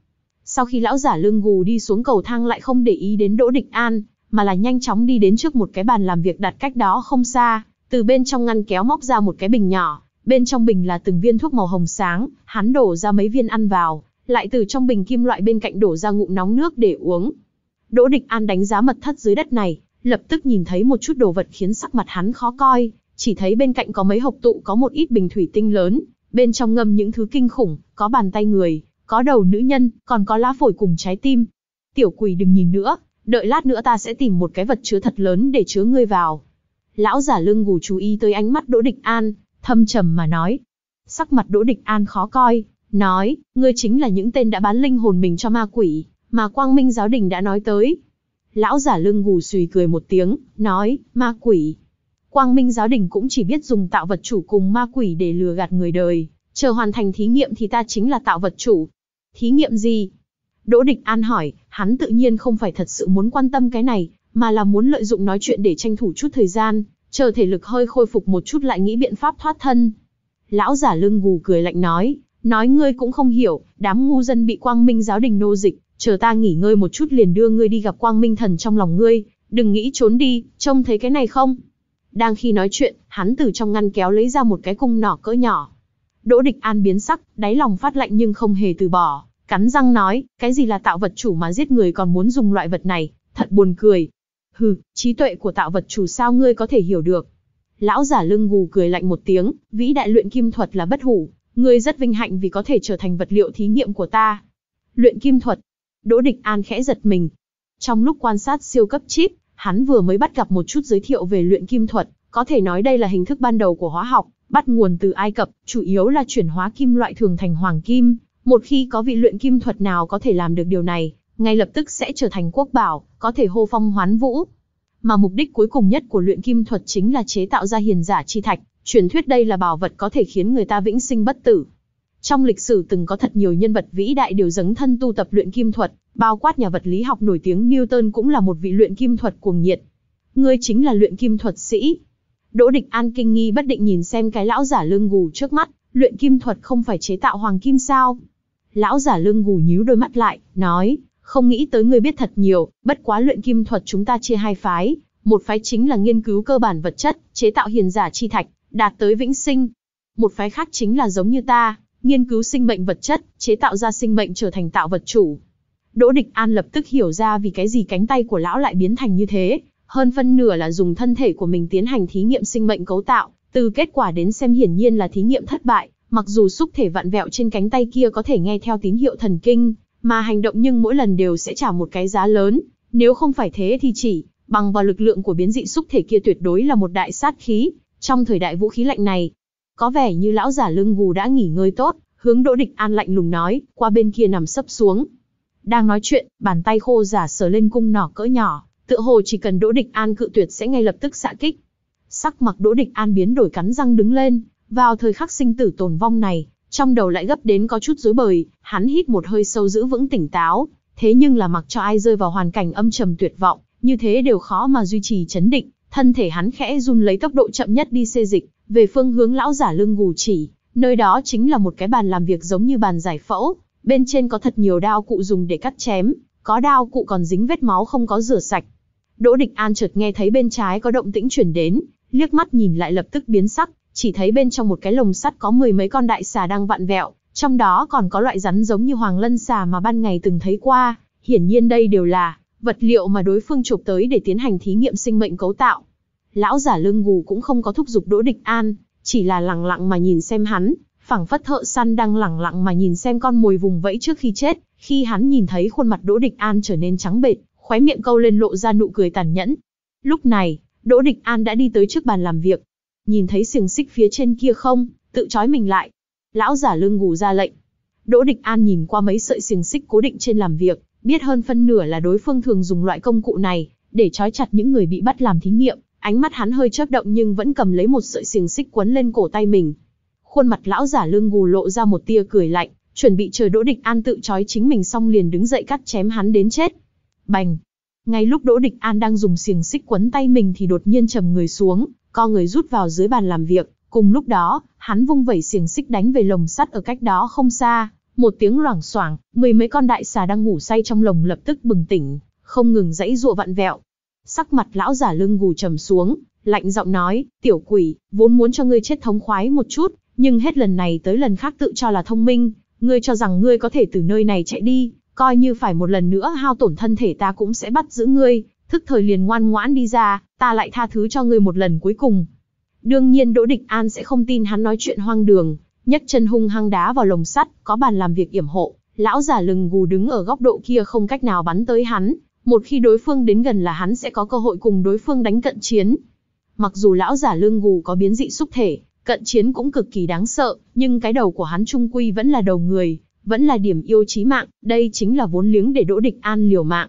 Sau khi lão giả lưng gù đi xuống cầu thang lại không để ý đến Đỗ Địch An, mà là nhanh chóng đi đến trước một cái bàn làm việc đặt cách đó không xa, từ bên trong ngăn kéo móc ra một cái bình nhỏ, bên trong bình là từng viên thuốc màu hồng sáng, hắn đổ ra mấy viên ăn vào, lại từ trong bình kim loại bên cạnh đổ ra ngụm nóng nước để uống. Đỗ Địch An đánh giá mật thất dưới đất này, lập tức nhìn thấy một chút đồ vật khiến sắc mặt hắn khó coi, chỉ thấy bên cạnh có mấy hộp tụ có một ít bình thủy tinh lớn, bên trong ngâm những thứ kinh khủng, có bàn tay người, có đầu nữ nhân, còn có lá phổi cùng trái tim. Tiểu quỷ đừng nhìn nữa, đợi lát nữa ta sẽ tìm một cái vật chứa thật lớn để chứa ngươi vào. Lão giả lưng gù chú ý tới ánh mắt Đỗ Địch An, thâm trầm mà nói. Sắc mặt Đỗ Địch An khó coi, nói, ngươi chính là những tên đã bán linh hồn mình cho ma quỷ, mà Quang Minh Giáo Đình đã nói tới. Lão giả lưng gù xùy cười một tiếng, nói, ma quỷ, Quang Minh Giáo Đình cũng chỉ biết dùng tạo vật chủ cùng ma quỷ để lừa gạt người đời, chờ hoàn thành thí nghiệm thì ta chính là tạo vật chủ. Thí nghiệm gì? Đỗ Địch An hỏi, hắn tự nhiên không phải thật sự muốn quan tâm cái này, mà là muốn lợi dụng nói chuyện để tranh thủ chút thời gian, chờ thể lực hơi khôi phục một chút lại nghĩ biện pháp thoát thân. Lão giả lưng gù cười lạnh nói, nói ngươi cũng không hiểu, đám ngu dân bị quang minh giáo đình nô dịch, chờ ta nghỉ ngơi một chút liền đưa ngươi đi gặp quang minh thần trong lòng ngươi, đừng nghĩ trốn đi, trông thấy cái này không? Đang khi nói chuyện, hắn từ trong ngăn kéo lấy ra một cái cung nỏ cỡ nhỏ. Đỗ địch an biến sắc, đáy lòng phát lạnh nhưng không hề từ bỏ, cắn răng nói, cái gì là tạo vật chủ mà giết người còn muốn dùng loại vật này, thật buồn cười. Hừ, trí tuệ của tạo vật chủ sao ngươi có thể hiểu được. Lão giả lưng gù cười lạnh một tiếng, vĩ đại luyện kim thuật là bất hủ, ngươi rất vinh hạnh vì có thể trở thành vật liệu thí nghiệm của ta. Luyện kim thuật. Đỗ địch an khẽ giật mình. Trong lúc quan sát siêu cấp chip, Hắn vừa mới bắt gặp một chút giới thiệu về luyện kim thuật, có thể nói đây là hình thức ban đầu của hóa học, bắt nguồn từ Ai Cập, chủ yếu là chuyển hóa kim loại thường thành hoàng kim. Một khi có vị luyện kim thuật nào có thể làm được điều này, ngay lập tức sẽ trở thành quốc bảo, có thể hô phong hoán vũ. Mà mục đích cuối cùng nhất của luyện kim thuật chính là chế tạo ra hiền giả chi thạch, truyền thuyết đây là bảo vật có thể khiến người ta vĩnh sinh bất tử, trong lịch sử từng có thật nhiều nhân vật vĩ đại đều dấn thân tu tập luyện kim thuật, bao quát nhà vật lý học nổi tiếng Newton cũng là một vị luyện kim thuật cuồng nhiệt. Ngươi chính là luyện kim thuật sĩ. Đỗ Địch An kinh nghi bất định nhìn xem cái lão giả lưng gù trước mắt, luyện kim thuật không phải chế tạo hoàng kim sao? Lão giả lưng gù nhíu đôi mắt lại, nói, không nghĩ tới ngươi biết thật nhiều, bất quá luyện kim thuật chúng ta chia hai phái, một phái chính là nghiên cứu cơ bản vật chất, chế tạo hiền giả chi thạch, đạt tới vĩnh sinh. Một phái khác chính là giống như ta, nghiên cứu sinh bệnh vật chất, chế tạo ra sinh bệnh trở thành tạo vật chủ. Đỗ Địch An lập tức hiểu ra vì cái gì cánh tay của lão lại biến thành như thế, hơn phân nửa là dùng thân thể của mình tiến hành thí nghiệm sinh mệnh cấu tạo, từ kết quả đến xem hiển nhiên là thí nghiệm thất bại, mặc dù xúc thể vạn vẹo trên cánh tay kia có thể nghe theo tín hiệu thần kinh, mà hành động nhưng mỗi lần đều sẽ trả một cái giá lớn, nếu không phải thế thì chỉ, bằng vào lực lượng của biến dị xúc thể kia tuyệt đối là một đại sát khí, trong thời đại vũ khí lạnh này, có vẻ như lão giả lưng gù đã nghỉ ngơi tốt, hướng Đỗ Địch An lạnh lùng nói, qua bên kia nằm sấp xuống. Đang nói chuyện, bàn tay khô giả sờ lên cung nỏ cỡ nhỏ, tựa hồ chỉ cần Đỗ Địch An cự tuyệt sẽ ngay lập tức xạ kích. Sắc mặt Đỗ Địch An biến đổi cắn răng đứng lên, vào thời khắc sinh tử tồn vong này, trong đầu lại gấp đến có chút rối bời, hắn hít một hơi sâu giữ vững tỉnh táo, thế nhưng là mặc cho ai rơi vào hoàn cảnh âm trầm tuyệt vọng, như thế đều khó mà duy trì chấn định, thân thể hắn khẽ run lấy tốc độ chậm nhất đi xê dịch, về phương hướng lão giả lưng gù chỉ, nơi đó chính là một cái bàn làm việc giống như bàn giải phẫu, bên trên có thật nhiều đao cụ dùng để cắt chém, có đao cụ còn dính vết máu không có rửa sạch. Đỗ Địch An chợt nghe thấy bên trái có động tĩnh chuyển đến, liếc mắt nhìn lại lập tức biến sắc, chỉ thấy bên trong một cái lồng sắt có mười mấy con đại xà đang vặn vẹo, trong đó còn có loại rắn giống như hoàng lân xà mà ban ngày từng thấy qua, hiển nhiên đây đều là vật liệu mà đối phương chụp tới để tiến hành thí nghiệm sinh mệnh cấu tạo lão giả lưng gù cũng không có thúc giục Đỗ Địch An, chỉ là lẳng lặng mà nhìn xem hắn, phảng phất thợ săn đang lẳng lặng mà nhìn xem con mồi vùng vẫy trước khi chết, khi hắn nhìn thấy khuôn mặt Đỗ Địch An trở nên trắng bệch, khóe miệng câu lên lộ ra nụ cười tàn nhẫn. Lúc này, Đỗ Địch An đã đi tới trước bàn làm việc. Nhìn thấy xiềng xích phía trên kia không, tự trói mình lại. Lão giả lưng gù ra lệnh. Đỗ Địch An nhìn qua mấy sợi xiềng xích cố định trên làm việc, biết hơn phân nửa là đối phương thường dùng loại công cụ này để trói chặt những người bị bắt làm thí nghiệm, Ánh mắt hắn hơi chớp động nhưng vẫn cầm lấy một sợi xiềng xích quấn lên cổ tay mình. Khuôn mặt lão giả lưng gù lộ ra một tia cười lạnh, chuẩn bị chờ Đỗ Địch An tự trói chính mình xong liền đứng dậy cắt chém hắn đến chết. Bành! Ngay lúc Đỗ Địch An đang dùng xiềng xích quấn tay mình thì đột nhiên trầm người xuống, co người rút vào dưới bàn làm việc. Cùng lúc đó, hắn vung vẩy xiềng xích đánh về lồng sắt ở cách đó không xa. Một tiếng loảng xoảng, mười mấy con đại xà đang ngủ say trong lồng lập tức bừng tỉnh, không ngừng dãy dụa vặn vẹo, Sắc mặt lão giả lưng gù trầm xuống, lạnh giọng nói, tiểu quỷ, vốn muốn cho ngươi chết thống khoái một chút, nhưng hết lần này tới lần khác tự cho là thông minh, ngươi cho rằng ngươi có thể từ nơi này chạy đi, coi như phải một lần nữa hao tổn thân thể ta cũng sẽ bắt giữ ngươi, thức thời liền ngoan ngoãn đi ra, ta lại tha thứ cho ngươi một lần cuối cùng. Đương nhiên Đỗ Địch An sẽ không tin hắn nói chuyện hoang đường, nhấc chân hung hăng đá vào lồng sắt, có bàn làm việc yểm hộ, lão giả lừng gù đứng ở góc độ kia không cách nào bắn tới hắn, một khi đối phương đến gần là hắn sẽ có cơ hội cùng đối phương đánh cận chiến. Mặc dù lão giả lương gù có biến dị xúc thể, cận chiến cũng cực kỳ đáng sợ, nhưng cái đầu của hắn trung quy vẫn là đầu người, vẫn là điểm yêu chí mạng, đây chính là vốn liếng để đỗ địch an liều mạng.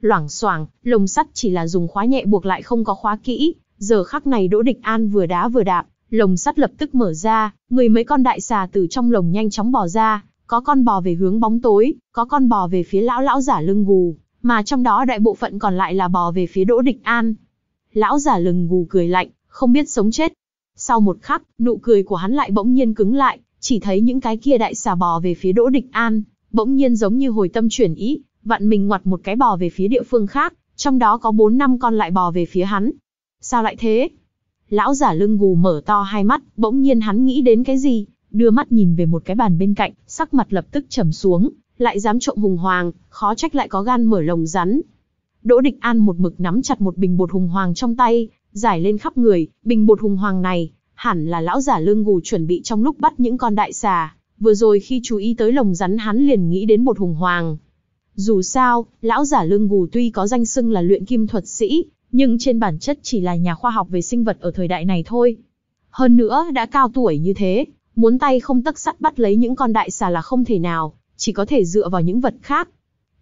Loảng xoảng, lồng sắt chỉ là dùng khóa nhẹ buộc lại không có khóa kỹ, giờ khắc này đỗ địch an vừa đá vừa đạp, lồng sắt lập tức mở ra, người mấy con đại xà từ trong lồng nhanh chóng bò ra, có con bò về hướng bóng tối, có con bò về phía lão lão giả lưng gù mà trong đó đại bộ phận còn lại là bò về phía Đỗ Địch An. Lão giả lừng gù cười lạnh, không biết sống chết. Sau một khắc, nụ cười của hắn lại bỗng nhiên cứng lại, chỉ thấy những cái kia đại xà bò về phía Đỗ Địch An, bỗng nhiên giống như hồi tâm chuyển ý, vặn mình ngoặt một cái bò về phía địa phương khác, trong đó có 4 năm con lại bò về phía hắn. Sao lại thế? Lão giả lưng gù mở to hai mắt, bỗng nhiên hắn nghĩ đến cái gì, đưa mắt nhìn về một cái bàn bên cạnh, sắc mặt lập tức trầm xuống, lại dám trộm hùng hoàng, khó trách lại có gan mở lồng rắn. Đỗ Địch An một mực nắm chặt một bình bột hùng hoàng trong tay, giải lên khắp người, bình bột hùng hoàng này, hẳn là lão giả lương gù chuẩn bị trong lúc bắt những con đại xà, vừa rồi khi chú ý tới lồng rắn hắn liền nghĩ đến bột hùng hoàng. Dù sao, lão giả lương gù tuy có danh xưng là luyện kim thuật sĩ, nhưng trên bản chất chỉ là nhà khoa học về sinh vật ở thời đại này thôi. Hơn nữa, đã cao tuổi như thế, muốn tay không tấc sắt bắt lấy những con đại xà là không thể nào, chỉ có thể dựa vào những vật khác.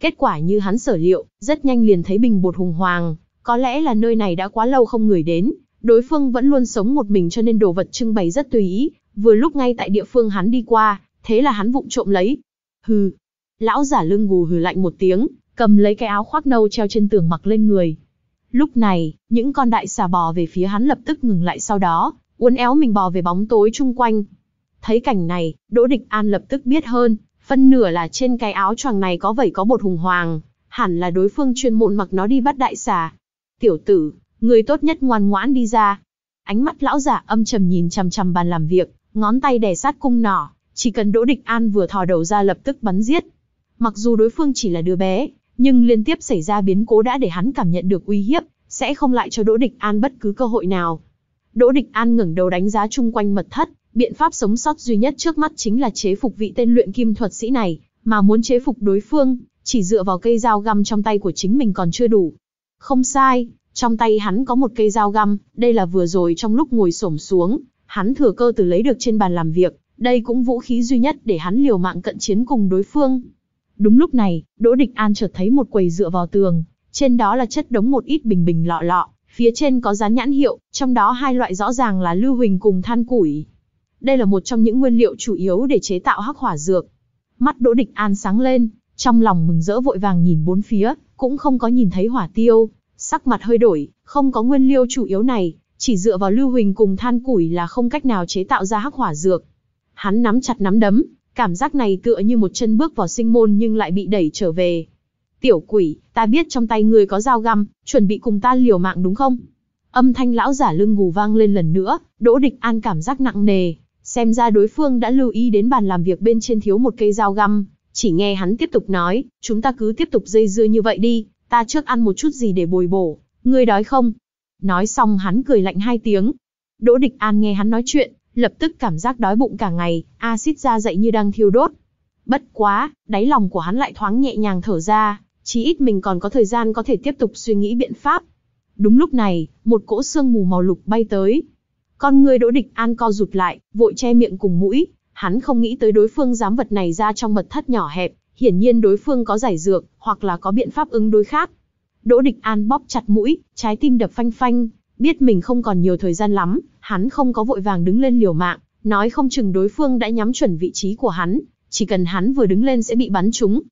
Kết quả như hắn sở liệu, rất nhanh liền thấy bình bột hùng hoàng, có lẽ là nơi này đã quá lâu không người đến, đối phương vẫn luôn sống một mình cho nên đồ vật trưng bày rất tùy ý, vừa lúc ngay tại địa phương hắn đi qua, thế là hắn vụng trộm lấy. Hừ. Lão giả lưng gù hừ lạnh một tiếng, cầm lấy cái áo khoác nâu treo trên tường mặc lên người. Lúc này, những con đại xà bò về phía hắn lập tức ngừng lại sau đó, uốn éo mình bò về bóng tối chung quanh. Thấy cảnh này, Đỗ Địch An lập tức biết hơn, Phân nửa là trên cái áo choàng này có vẩy có bột hùng hoàng, hẳn là đối phương chuyên môn mặc nó đi bắt đại xà. Tiểu tử, người tốt nhất ngoan ngoãn đi ra. Ánh mắt lão giả âm trầm nhìn chằm chằm bàn làm việc, ngón tay đè sát cung nỏ, chỉ cần Đỗ Địch An vừa thò đầu ra lập tức bắn giết. Mặc dù đối phương chỉ là đứa bé, nhưng liên tiếp xảy ra biến cố đã để hắn cảm nhận được uy hiếp, sẽ không lại cho Đỗ Địch An bất cứ cơ hội nào. Đỗ Địch An ngẩng đầu đánh giá chung quanh mật thất, biện pháp sống sót duy nhất trước mắt chính là chế phục vị tên luyện kim thuật sĩ này, mà muốn chế phục đối phương, chỉ dựa vào cây dao găm trong tay của chính mình còn chưa đủ. Không sai, trong tay hắn có một cây dao găm, đây là vừa rồi trong lúc ngồi xổm xuống, hắn thừa cơ từ lấy được trên bàn làm việc, đây cũng vũ khí duy nhất để hắn liều mạng cận chiến cùng đối phương. Đúng lúc này, Đỗ Địch An chợt thấy một quầy dựa vào tường, trên đó là chất đống một ít bình bình lọ lọ, Phía trên có dán nhãn hiệu, trong đó hai loại rõ ràng là lưu huỳnh cùng than củi. Đây là một trong những nguyên liệu chủ yếu để chế tạo hắc hỏa dược. Mắt Đỗ Địch An sáng lên, trong lòng mừng rỡ vội vàng nhìn bốn phía, cũng không có nhìn thấy hỏa tiêu, sắc mặt hơi đổi, không có nguyên liệu chủ yếu này, chỉ dựa vào lưu huỳnh cùng than củi là không cách nào chế tạo ra hắc hỏa dược. Hắn nắm chặt nắm đấm, cảm giác này tựa như một chân bước vào sinh môn nhưng lại bị đẩy trở về, tiểu quỷ, ta biết trong tay ngươi có dao găm, chuẩn bị cùng ta liều mạng đúng không? Âm thanh lão giả lưng gù vang lên lần nữa, Đỗ Địch An cảm giác nặng nề, xem ra đối phương đã lưu ý đến bàn làm việc bên trên thiếu một cây dao găm, chỉ nghe hắn tiếp tục nói, chúng ta cứ tiếp tục dây dưa như vậy đi, ta trước ăn một chút gì để bồi bổ, ngươi đói không? Nói xong hắn cười lạnh hai tiếng. Đỗ Địch An nghe hắn nói chuyện, lập tức cảm giác đói bụng cả ngày, axit ra dậy như đang thiêu đốt. Bất quá, đáy lòng của hắn lại thoáng nhẹ nhàng thở ra, chí ít mình còn có thời gian có thể tiếp tục suy nghĩ biện pháp. Đúng lúc này, một cỗ sương mù màu lục bay tới. Con người đỗ địch an co rụt lại, vội che miệng cùng mũi, hắn không nghĩ tới đối phương dám vật này ra trong mật thất nhỏ hẹp, hiển nhiên đối phương có giải dược, hoặc là có biện pháp ứng đối khác. Đỗ địch an bóp chặt mũi, trái tim đập phanh phanh, biết mình không còn nhiều thời gian lắm, hắn không có vội vàng đứng lên liều mạng, nói không chừng đối phương đã nhắm chuẩn vị trí của hắn, chỉ cần hắn vừa đứng lên sẽ bị bắn trúng,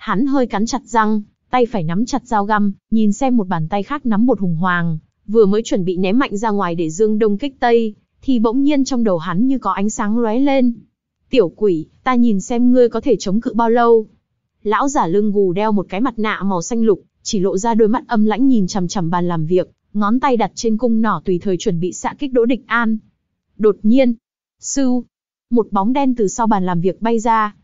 Hắn hơi cắn chặt răng, tay phải nắm chặt dao găm, nhìn xem một bàn tay khác nắm bột hùng hoàng, vừa mới chuẩn bị ném mạnh ra ngoài để dương đông kích tây, thì bỗng nhiên trong đầu hắn như có ánh sáng lóe lên. Tiểu quỷ, ta nhìn xem ngươi có thể chống cự bao lâu. Lão giả lưng gù đeo một cái mặt nạ màu xanh lục, chỉ lộ ra đôi mắt âm lãnh nhìn chằm chằm bàn làm việc, ngón tay đặt trên cung nỏ tùy thời chuẩn bị xạ kích đỗ địch an. Đột nhiên, sưu, một bóng đen từ sau bàn làm việc bay ra,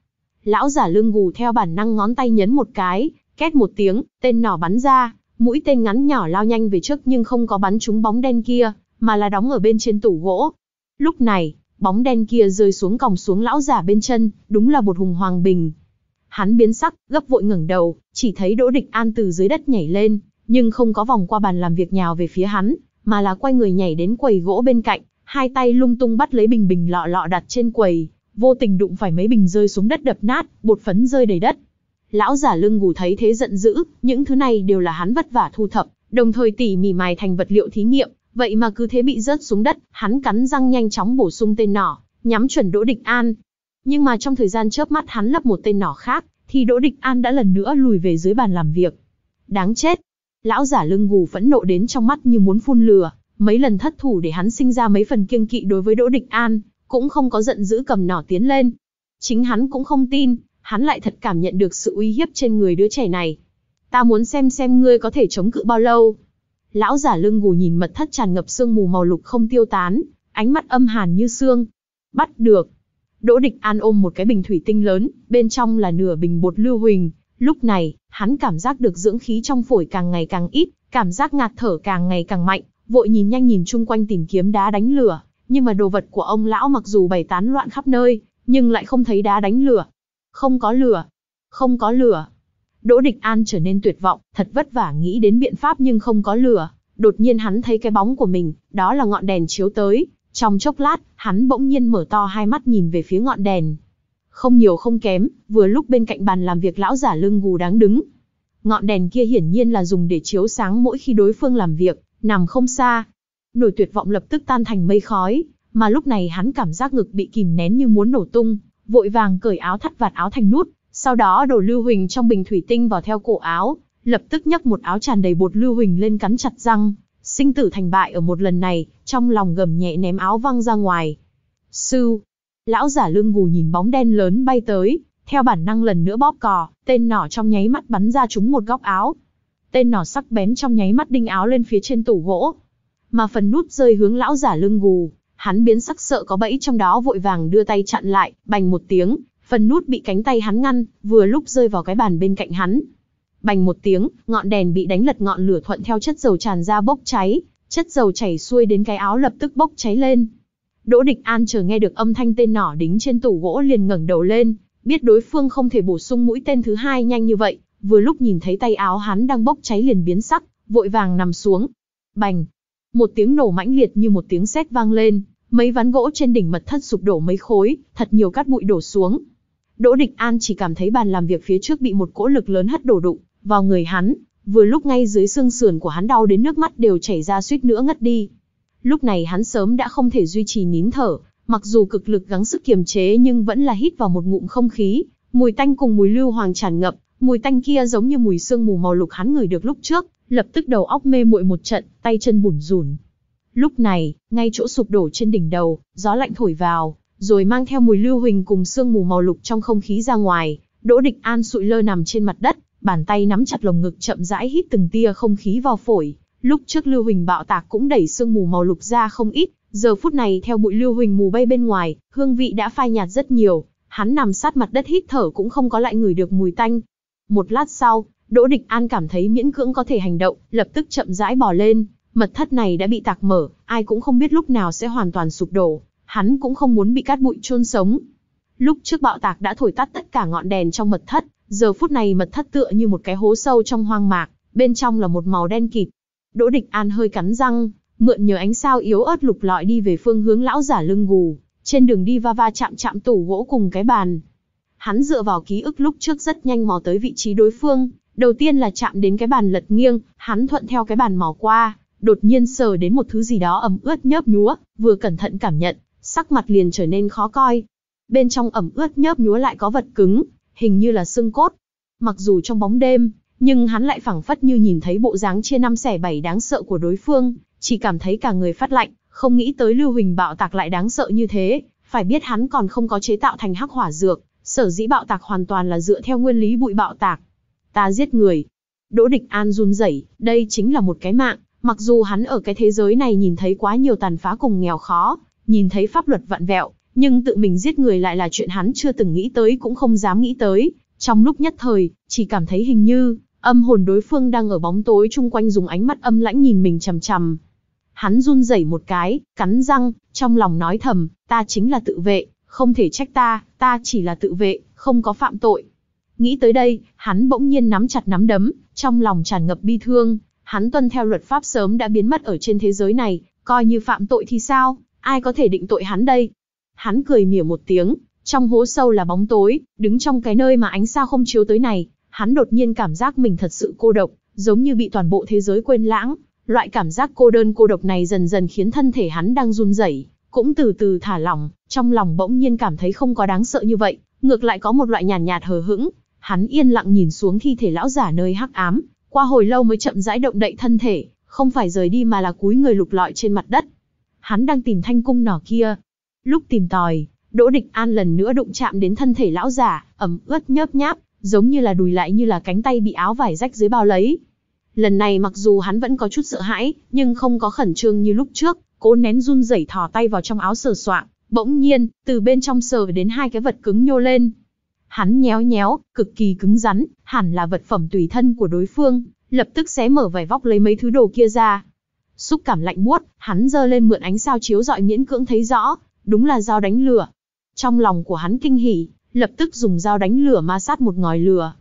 lão giả lưng gù theo bản năng ngón tay nhấn một cái, két một tiếng, tên nỏ bắn ra, mũi tên ngắn nhỏ lao nhanh về trước nhưng không có bắn trúng bóng đen kia, mà là đóng ở bên trên tủ gỗ. Lúc này, bóng đen kia rơi xuống còng xuống lão giả bên chân, đúng là một hùng hoàng bình. Hắn biến sắc, gấp vội ngẩng đầu, chỉ thấy Đỗ Địch An từ dưới đất nhảy lên, nhưng không có vòng qua bàn làm việc nhào về phía hắn, mà là quay người nhảy đến quầy gỗ bên cạnh, hai tay lung tung bắt lấy bình bình lọ lọ đặt trên quầy, vô tình đụng phải mấy bình rơi xuống đất đập nát, bột phấn rơi đầy đất. Lão giả lưng gù thấy thế giận dữ, những thứ này đều là hắn vất vả thu thập, đồng thời tỉ mỉ mài thành vật liệu thí nghiệm, vậy mà cứ thế bị rớt xuống đất, hắn cắn răng nhanh chóng bổ sung tên nỏ, nhắm chuẩn Đỗ Địch An. Nhưng mà trong thời gian chớp mắt hắn lắp một tên nỏ khác, thì Đỗ Địch An đã lần nữa lùi về dưới bàn làm việc. Đáng chết. Lão giả lưng gù phẫn nộ đến trong mắt như muốn phun lửa, mấy lần thất thủ để hắn sinh ra mấy phần kiêng kỵ đối với Đỗ Địch An, cũng không có giận dữ cầm nỏ tiến lên. Chính hắn cũng không tin, hắn lại thật cảm nhận được sự uy hiếp trên người đứa trẻ này. Ta muốn xem xem ngươi có thể chống cự bao lâu. Lão giả lưng gù nhìn mật thất tràn ngập sương mù màu lục không tiêu tán, ánh mắt âm hàn như xương. Bắt được. Đỗ Địch An ôm một cái bình thủy tinh lớn, bên trong là nửa bình bột lưu huỳnh. Lúc này, hắn cảm giác được dưỡng khí trong phổi càng ngày càng ít, cảm giác ngạt thở càng ngày càng mạnh, vội nhìn nhanh nhìn chung quanh tìm kiếm đá đánh lửa nhưng mà đồ vật của ông lão mặc dù bày tán loạn khắp nơi, nhưng lại không thấy đá đánh lửa. Không có lửa. Không có lửa. Đỗ Địch An trở nên tuyệt vọng, thật vất vả nghĩ đến biện pháp nhưng không có lửa. Đột nhiên hắn thấy cái bóng của mình, đó là ngọn đèn chiếu tới. Trong chốc lát, hắn bỗng nhiên mở to hai mắt nhìn về phía ngọn đèn. Không nhiều không kém, vừa lúc bên cạnh bàn làm việc lão giả lưng gù đáng đứng. Ngọn đèn kia hiển nhiên là dùng để chiếu sáng mỗi khi đối phương làm việc, nằm không xa, nổi tuyệt vọng lập tức tan thành mây khói, mà lúc này hắn cảm giác ngực bị kìm nén như muốn nổ tung, vội vàng cởi áo thắt vạt áo thành nút, sau đó đổ lưu huỳnh trong bình thủy tinh vào theo cổ áo, lập tức nhấc một áo tràn đầy bột lưu huỳnh lên cắn chặt răng, sinh tử thành bại ở một lần này, trong lòng gầm nhẹ ném áo văng ra ngoài. Sư, lão giả lương gù nhìn bóng đen lớn bay tới, theo bản năng lần nữa bóp cò, tên nỏ trong nháy mắt bắn ra trúng một góc áo. Tên nỏ sắc bén trong nháy mắt đinh áo lên phía trên tủ gỗ, mà phần nút rơi hướng lão giả lưng gù, hắn biến sắc sợ có bẫy trong đó vội vàng đưa tay chặn lại, bành một tiếng, phần nút bị cánh tay hắn ngăn, vừa lúc rơi vào cái bàn bên cạnh hắn. Bành một tiếng, ngọn đèn bị đánh lật ngọn lửa thuận theo chất dầu tràn ra bốc cháy, chất dầu chảy xuôi đến cái áo lập tức bốc cháy lên. Đỗ Địch An chờ nghe được âm thanh tên nỏ đính trên tủ gỗ liền ngẩng đầu lên, biết đối phương không thể bổ sung mũi tên thứ hai nhanh như vậy, vừa lúc nhìn thấy tay áo hắn đang bốc cháy liền biến sắc, vội vàng nằm xuống. Bành, một tiếng nổ mãnh liệt như một tiếng sét vang lên, mấy ván gỗ trên đỉnh mật thất sụp đổ mấy khối, thật nhiều cát bụi đổ xuống. Đỗ Địch An chỉ cảm thấy bàn làm việc phía trước bị một cỗ lực lớn hất đổ đụng vào người hắn, vừa lúc ngay dưới xương sườn của hắn đau đến nước mắt đều chảy ra suýt nữa ngất đi. Lúc này hắn sớm đã không thể duy trì nín thở, mặc dù cực lực gắng sức kiềm chế nhưng vẫn là hít vào một ngụm không khí, mùi tanh cùng mùi lưu hoàng tràn ngập, mùi tanh kia giống như mùi xương mù màu lục hắn ngửi được lúc trước, lập tức đầu óc mê muội một trận, tay chân bủn rủn. Lúc này, ngay chỗ sụp đổ trên đỉnh đầu, gió lạnh thổi vào, rồi mang theo mùi lưu huỳnh cùng sương mù màu lục trong không khí ra ngoài, Đỗ Địch An sụi lơ nằm trên mặt đất, bàn tay nắm chặt lồng ngực chậm rãi hít từng tia không khí vào phổi. Lúc trước Lưu Huỳnh bạo tạc cũng đẩy sương mù màu lục ra không ít, giờ phút này theo bụi Lưu Huỳnh mù bay bên ngoài, hương vị đã phai nhạt rất nhiều, hắn nằm sát mặt đất hít thở cũng không có lại ngửi được mùi tanh. Một lát sau, Đỗ Địch An cảm thấy miễn cưỡng có thể hành động, lập tức chậm rãi bò lên. Mật thất này đã bị tạc mở, ai cũng không biết lúc nào sẽ hoàn toàn sụp đổ. Hắn cũng không muốn bị cát bụi chôn sống. Lúc trước bạo tạc đã thổi tắt tất cả ngọn đèn trong mật thất, giờ phút này mật thất tựa như một cái hố sâu trong hoang mạc, bên trong là một màu đen kịt. Đỗ Địch An hơi cắn răng, mượn nhờ ánh sao yếu ớt lục lọi đi về phương hướng lão giả lưng gù, trên đường đi va va chạm chạm tủ gỗ cùng cái bàn. Hắn dựa vào ký ức lúc trước rất nhanh mò tới vị trí đối phương, Đầu tiên là chạm đến cái bàn lật nghiêng, hắn thuận theo cái bàn mò qua, đột nhiên sờ đến một thứ gì đó ẩm ướt nhớp nhúa, vừa cẩn thận cảm nhận, sắc mặt liền trở nên khó coi. Bên trong ẩm ướt nhớp nhúa lại có vật cứng, hình như là xương cốt. Mặc dù trong bóng đêm, nhưng hắn lại phảng phất như nhìn thấy bộ dáng chia năm xẻ bảy đáng sợ của đối phương, chỉ cảm thấy cả người phát lạnh, không nghĩ tới Lưu Huỳnh bạo tạc lại đáng sợ như thế, phải biết hắn còn không có chế tạo thành hắc hỏa dược, sở dĩ bạo tạc hoàn toàn là dựa theo nguyên lý bụi bạo tạc, Ta giết người. Đỗ Địch An run rẩy, đây chính là một cái mạng, mặc dù hắn ở cái thế giới này nhìn thấy quá nhiều tàn phá cùng nghèo khó, nhìn thấy pháp luật vặn vẹo, nhưng tự mình giết người lại là chuyện hắn chưa từng nghĩ tới cũng không dám nghĩ tới. Trong lúc nhất thời, chỉ cảm thấy hình như, âm hồn đối phương đang ở bóng tối chung quanh dùng ánh mắt âm lãnh nhìn mình chằm chằm. Hắn run rẩy một cái, cắn răng, trong lòng nói thầm, ta chính là tự vệ, không thể trách ta, ta chỉ là tự vệ, không có phạm tội. Nghĩ tới đây, hắn bỗng nhiên nắm chặt nắm đấm, trong lòng tràn ngập bi thương. Hắn tuân theo luật pháp sớm đã biến mất ở trên thế giới này, coi như phạm tội thì sao, ai có thể định tội hắn đây? Hắn cười mỉa một tiếng, trong hố sâu là bóng tối, đứng trong cái nơi mà ánh sao không chiếu tới này, hắn đột nhiên cảm giác mình thật sự cô độc, giống như bị toàn bộ thế giới quên lãng. Loại cảm giác cô đơn cô độc này dần dần khiến thân thể hắn đang run rẩy, cũng từ từ thả lỏng, trong lòng bỗng nhiên cảm thấy không có đáng sợ như vậy, ngược lại có một loại nhàn nhạt, nhạt hờ hững, Hắn yên lặng nhìn xuống thi thể lão giả nơi hắc ám, qua hồi lâu mới chậm rãi động đậy thân thể, không phải rời đi mà là cúi người lục lọi trên mặt đất. Hắn đang tìm thanh cung nỏ kia. Lúc tìm tòi, Đỗ Địch An lần nữa đụng chạm đến thân thể lão giả, ẩm ướt nhớp nháp, giống như là đùi lại như là cánh tay bị áo vải rách dưới bao lấy. Lần này mặc dù hắn vẫn có chút sợ hãi, nhưng không có khẩn trương như lúc trước, cố nén run rẩy thò tay vào trong áo sờ soạng, bỗng nhiên, từ bên trong sờ đến hai cái vật cứng nhô lên, Hắn nhéo nhéo, cực kỳ cứng rắn, hẳn là vật phẩm tùy thân của đối phương, lập tức xé mở vải vóc lấy mấy thứ đồ kia ra. Xúc cảm lạnh buốt, hắn giơ lên mượn ánh sao chiếu dọi miễn cưỡng thấy rõ, đúng là dao đánh lửa. Trong lòng của hắn kinh hỉ, lập tức dùng dao đánh lửa ma sát một ngòi lửa.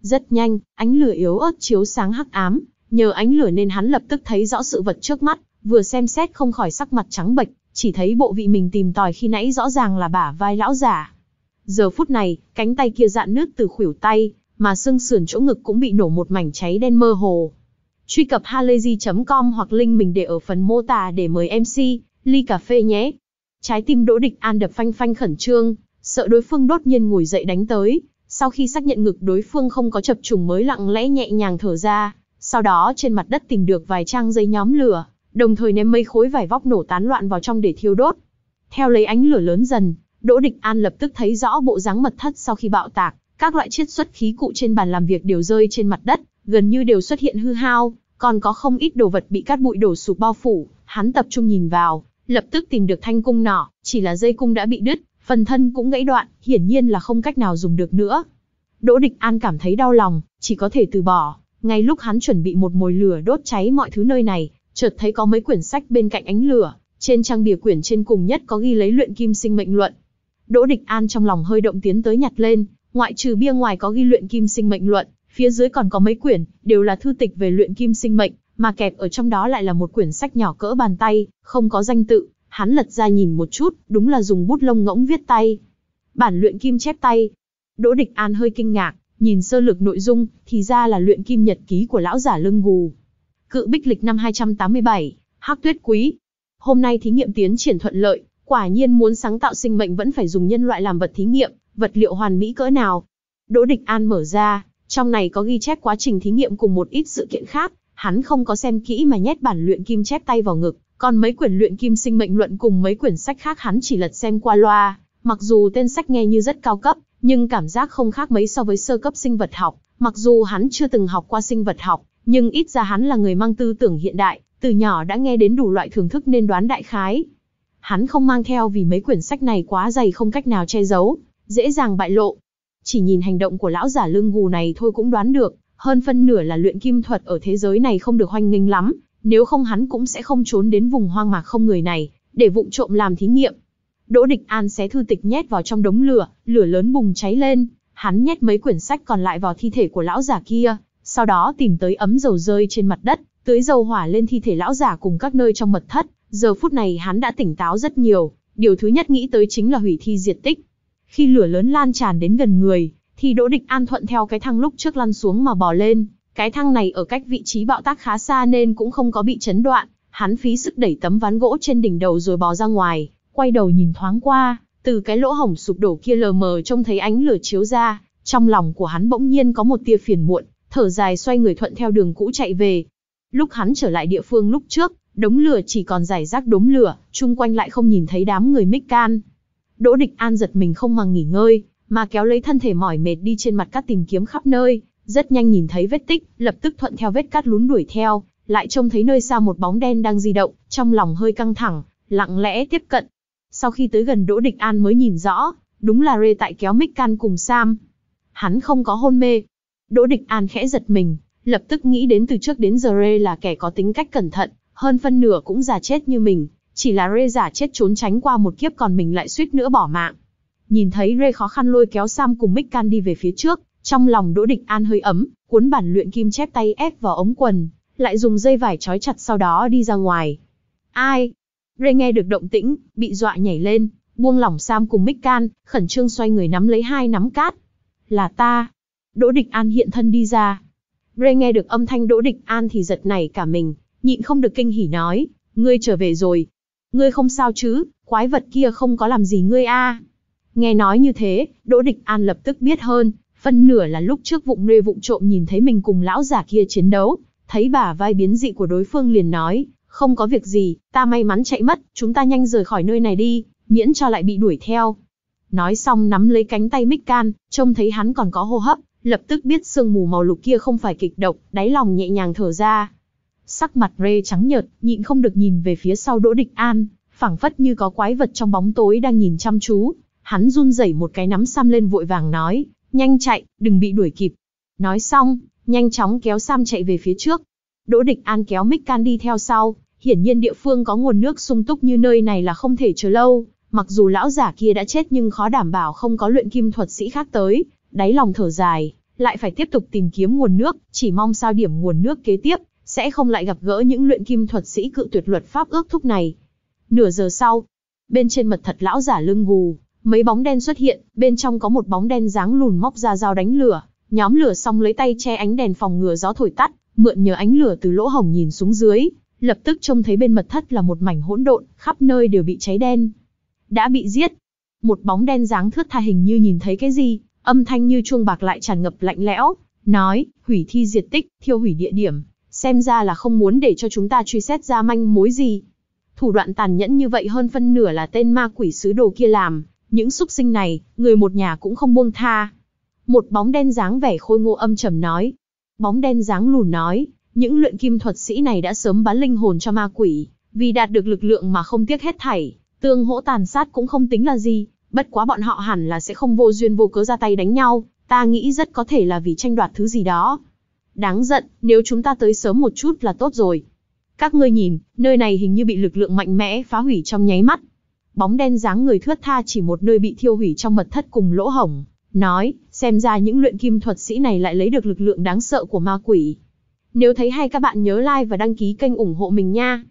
Rất nhanh, ánh lửa yếu ớt chiếu sáng hắc ám, nhờ ánh lửa nên hắn lập tức thấy rõ sự vật trước mắt, vừa xem xét không khỏi sắc mặt trắng bệch, chỉ thấy bộ vị mình tìm tòi khi nãy rõ ràng là bả vai lão giả. Giờ phút này, cánh tay kia dạn nước từ khuỷu tay, mà xương sườn chỗ ngực cũng bị nổ một mảnh cháy đen mơ hồ. Truy cập halayzi.com hoặc link mình để ở phần mô tả để mời MC, ly cà phê nhé. Trái tim Đỗ Địch An đập phanh phanh khẩn trương, sợ đối phương đốt nhiên ngồi dậy đánh tới, sau khi xác nhận ngực đối phương không có chập trùng mới lặng lẽ nhẹ nhàng thở ra, sau đó trên mặt đất tìm được vài trang giấy nhóm lửa, đồng thời ném mấy khối vải vóc nổ tán loạn vào trong để thiêu đốt. Theo lấy ánh lửa lớn dần, Đỗ Địch An lập tức thấy rõ bộ dáng mật thất sau khi bạo tạc, các loại chiết xuất khí cụ trên bàn làm việc đều rơi trên mặt đất, gần như đều xuất hiện hư hao, còn có không ít đồ vật bị cát bụi đổ sụp bao phủ, hắn tập trung nhìn vào, lập tức tìm được thanh cung nỏ, chỉ là dây cung đã bị đứt, phần thân cũng gãy đoạn, hiển nhiên là không cách nào dùng được nữa. Đỗ Địch An cảm thấy đau lòng, chỉ có thể từ bỏ. Ngay lúc hắn chuẩn bị một mồi lửa đốt cháy mọi thứ nơi này, chợt thấy có mấy quyển sách bên cạnh ánh lửa, trên trang bìa quyển trên cùng nhất có ghi lấy luyện kim sinh mệnh luận, Đỗ Địch An trong lòng hơi động tiến tới nhặt lên, ngoại trừ bia ngoài có ghi luyện kim sinh mệnh luận, phía dưới còn có mấy quyển, đều là thư tịch về luyện kim sinh mệnh, mà kẹp ở trong đó lại là một quyển sách nhỏ cỡ bàn tay, không có danh tự. Hắn lật ra nhìn một chút, đúng là dùng bút lông ngỗng viết tay. Bản luyện kim chép tay. Đỗ Địch An hơi kinh ngạc, nhìn sơ lược nội dung, thì ra là luyện kim nhật ký của lão giả lưng gù. Cự bích lịch năm 287, Hắc Tuyết Quý. Hôm nay thí nghiệm tiến triển thuận lợi, Quả nhiên muốn sáng tạo sinh mệnh vẫn phải dùng nhân loại làm vật thí nghiệm, vật liệu hoàn mỹ cỡ nào. Đỗ Địch An mở ra, trong này có ghi chép quá trình thí nghiệm cùng một ít sự kiện khác, hắn không có xem kỹ mà nhét bản luyện kim chép tay vào ngực, còn mấy quyển luyện kim sinh mệnh luận cùng mấy quyển sách khác hắn chỉ lật xem qua loa, mặc dù tên sách nghe như rất cao cấp, nhưng cảm giác không khác mấy so với sơ cấp sinh vật học, mặc dù hắn chưa từng học qua sinh vật học, nhưng ít ra hắn là người mang tư tưởng hiện đại, từ nhỏ đã nghe đến đủ loại thưởng thức nên đoán đại khái, Hắn không mang theo vì mấy quyển sách này quá dày không cách nào che giấu, dễ dàng bại lộ. Chỉ nhìn hành động của lão giả lưng gù này thôi cũng đoán được, hơn phân nửa là luyện kim thuật ở thế giới này không được hoanh nghênh lắm, nếu không hắn cũng sẽ không trốn đến vùng hoang mạc không người này, để vụng trộm làm thí nghiệm. Đỗ Địch An xé thư tịch nhét vào trong đống lửa, lửa lớn bùng cháy lên, hắn nhét mấy quyển sách còn lại vào thi thể của lão giả kia, sau đó tìm tới ấm dầu rơi trên mặt đất, tưới dầu hỏa lên thi thể lão giả cùng các nơi trong mật thất, Giờ phút này hắn đã tỉnh táo rất nhiều, điều thứ nhất nghĩ tới chính là hủy thi diệt tích. Khi lửa lớn lan tràn đến gần người, thì Đỗ Địch An thuận theo cái thang lúc trước lăn xuống mà bò lên. Cái thang này ở cách vị trí bạo tác khá xa nên cũng không có bị chấn đoạn. Hắn phí sức đẩy tấm ván gỗ trên đỉnh đầu rồi bò ra ngoài, quay đầu nhìn thoáng qua, từ cái lỗ hổng sụp đổ kia lờ mờ trông thấy ánh lửa chiếu ra, trong lòng của hắn bỗng nhiên có một tia phiền muộn, thở dài xoay người thuận theo đường cũ chạy về. Lúc hắn trở lại địa phương lúc trước, Đống lửa chỉ còn giải rác đống lửa, chung quanh lại không nhìn thấy đám người mít can. Đỗ địch an giật mình không mà nghỉ ngơi, mà kéo lấy thân thể mỏi mệt đi trên mặt cát tìm kiếm khắp nơi, rất nhanh nhìn thấy vết tích, lập tức thuận theo vết cát lún đuổi theo, lại trông thấy nơi xa một bóng đen đang di động, trong lòng hơi căng thẳng, lặng lẽ tiếp cận. Sau khi tới gần Đỗ Địch An mới nhìn rõ, đúng là Rê tại kéo mít Can cùng Sam. Hắn không có hôn mê. Đỗ Địch An khẽ giật mình, lập tức nghĩ đến từ trước đến giờ Rê là kẻ có tính cách cẩn thận, hơn phân nửa cũng già chết như mình, chỉ là Rê giả chết trốn tránh qua một kiếp còn mình lại suýt nữa bỏ mạng. Nhìn thấy Rê khó khăn lôi kéo Sam cùng Mikan đi về phía trước, trong lòng Đỗ Địch An hơi ấm, cuốn bản luyện kim chép tay ép vào ống quần, lại dùng dây vải trói chặt sau đó đi ra ngoài. Ai? Rê nghe được động tĩnh, bị dọa nhảy lên, buông lỏng Sam cùng Mikan, khẩn trương xoay người nắm lấy hai nắm cát. Là ta. Đỗ Địch An hiện thân đi ra. Rê nghe được âm thanh Đỗ Địch An thì giật nảy cả mình, nhịn không được kinh hỉ nói, ngươi trở về rồi. Ngươi không sao chứ, quái vật kia không có làm gì ngươi a. À. Nghe nói như thế, Đỗ Địch An lập tức biết hơn, phân nửa là lúc trước vụng nuôi vụng trộm nhìn thấy mình cùng lão giả kia chiến đấu, thấy bà vai biến dị của đối phương liền nói, không có việc gì, ta may mắn chạy mất, chúng ta nhanh rời khỏi nơi này đi, miễn cho lại bị đuổi theo. Nói xong nắm lấy cánh tay Mích Can, trông thấy hắn còn có hô hấp, lập tức biết sương mù màu lục kia không phải kịch độc, đáy lòng nhẹ nhàng thở ra. Sắc mặt Rê trắng nhợt, nhịn không được nhìn về phía sau Đỗ Địch An, phảng phất như có quái vật trong bóng tối đang nhìn chăm chú. Hắn run rẩy một cái nắm Sam lên vội vàng nói, nhanh chạy, đừng bị đuổi kịp. Nói xong, nhanh chóng kéo Sam chạy về phía trước. Đỗ Địch An kéo Mick Can đi theo sau, hiển nhiên địa phương có nguồn nước sung túc như nơi này là không thể chờ lâu, mặc dù lão giả kia đã chết nhưng khó đảm bảo không có luyện kim thuật sĩ khác tới, đáy lòng thở dài, lại phải tiếp tục tìm kiếm nguồn nước, chỉ mong sao điểm nguồn nước kế tiếp sẽ không lại gặp gỡ những luyện kim thuật sĩ cự tuyệt luật pháp ước thúc này. Nửa giờ sau, bên trên mật thật lão giả lưng gù, mấy bóng đen xuất hiện, bên trong có một bóng đen dáng lùn móc ra dao đánh lửa, nhóm lửa xong lấy tay che ánh đèn phòng ngừa gió thổi tắt, mượn nhờ ánh lửa từ lỗ hổng nhìn xuống dưới, lập tức trông thấy bên mật thất là một mảnh hỗn độn, khắp nơi đều bị cháy đen. Đã bị giết. Một bóng đen dáng thướt tha hình như nhìn thấy cái gì, âm thanh như chuông bạc lại tràn ngập lạnh lẽo, nói, hủy thi diệt tích, thiêu hủy địa điểm, xem ra là không muốn để cho chúng ta truy xét ra manh mối gì. Thủ đoạn tàn nhẫn như vậy hơn phân nửa là tên ma quỷ sứ đồ kia làm, những súc sinh này, người một nhà cũng không buông tha. Một bóng đen dáng vẻ khôi ngô âm trầm nói. Bóng đen dáng lùn nói, những luyện kim thuật sĩ này đã sớm bán linh hồn cho ma quỷ, vì đạt được lực lượng mà không tiếc hết thảy, tương hỗ tàn sát cũng không tính là gì, bất quá bọn họ hẳn là sẽ không vô duyên vô cớ ra tay đánh nhau, ta nghĩ rất có thể là vì tranh đoạt thứ gì đó, Đáng giận, nếu chúng ta tới sớm một chút là tốt rồi. Các ngươi nhìn, nơi này hình như bị lực lượng mạnh mẽ phá hủy trong nháy mắt. Bóng đen dáng người thướt tha chỉ một nơi bị thiêu hủy trong mật thất cùng lỗ hổng, nói, xem ra những luyện kim thuật sĩ này lại lấy được lực lượng đáng sợ của ma quỷ. Nếu thấy hay các bạn nhớ like và đăng ký kênh ủng hộ mình nha.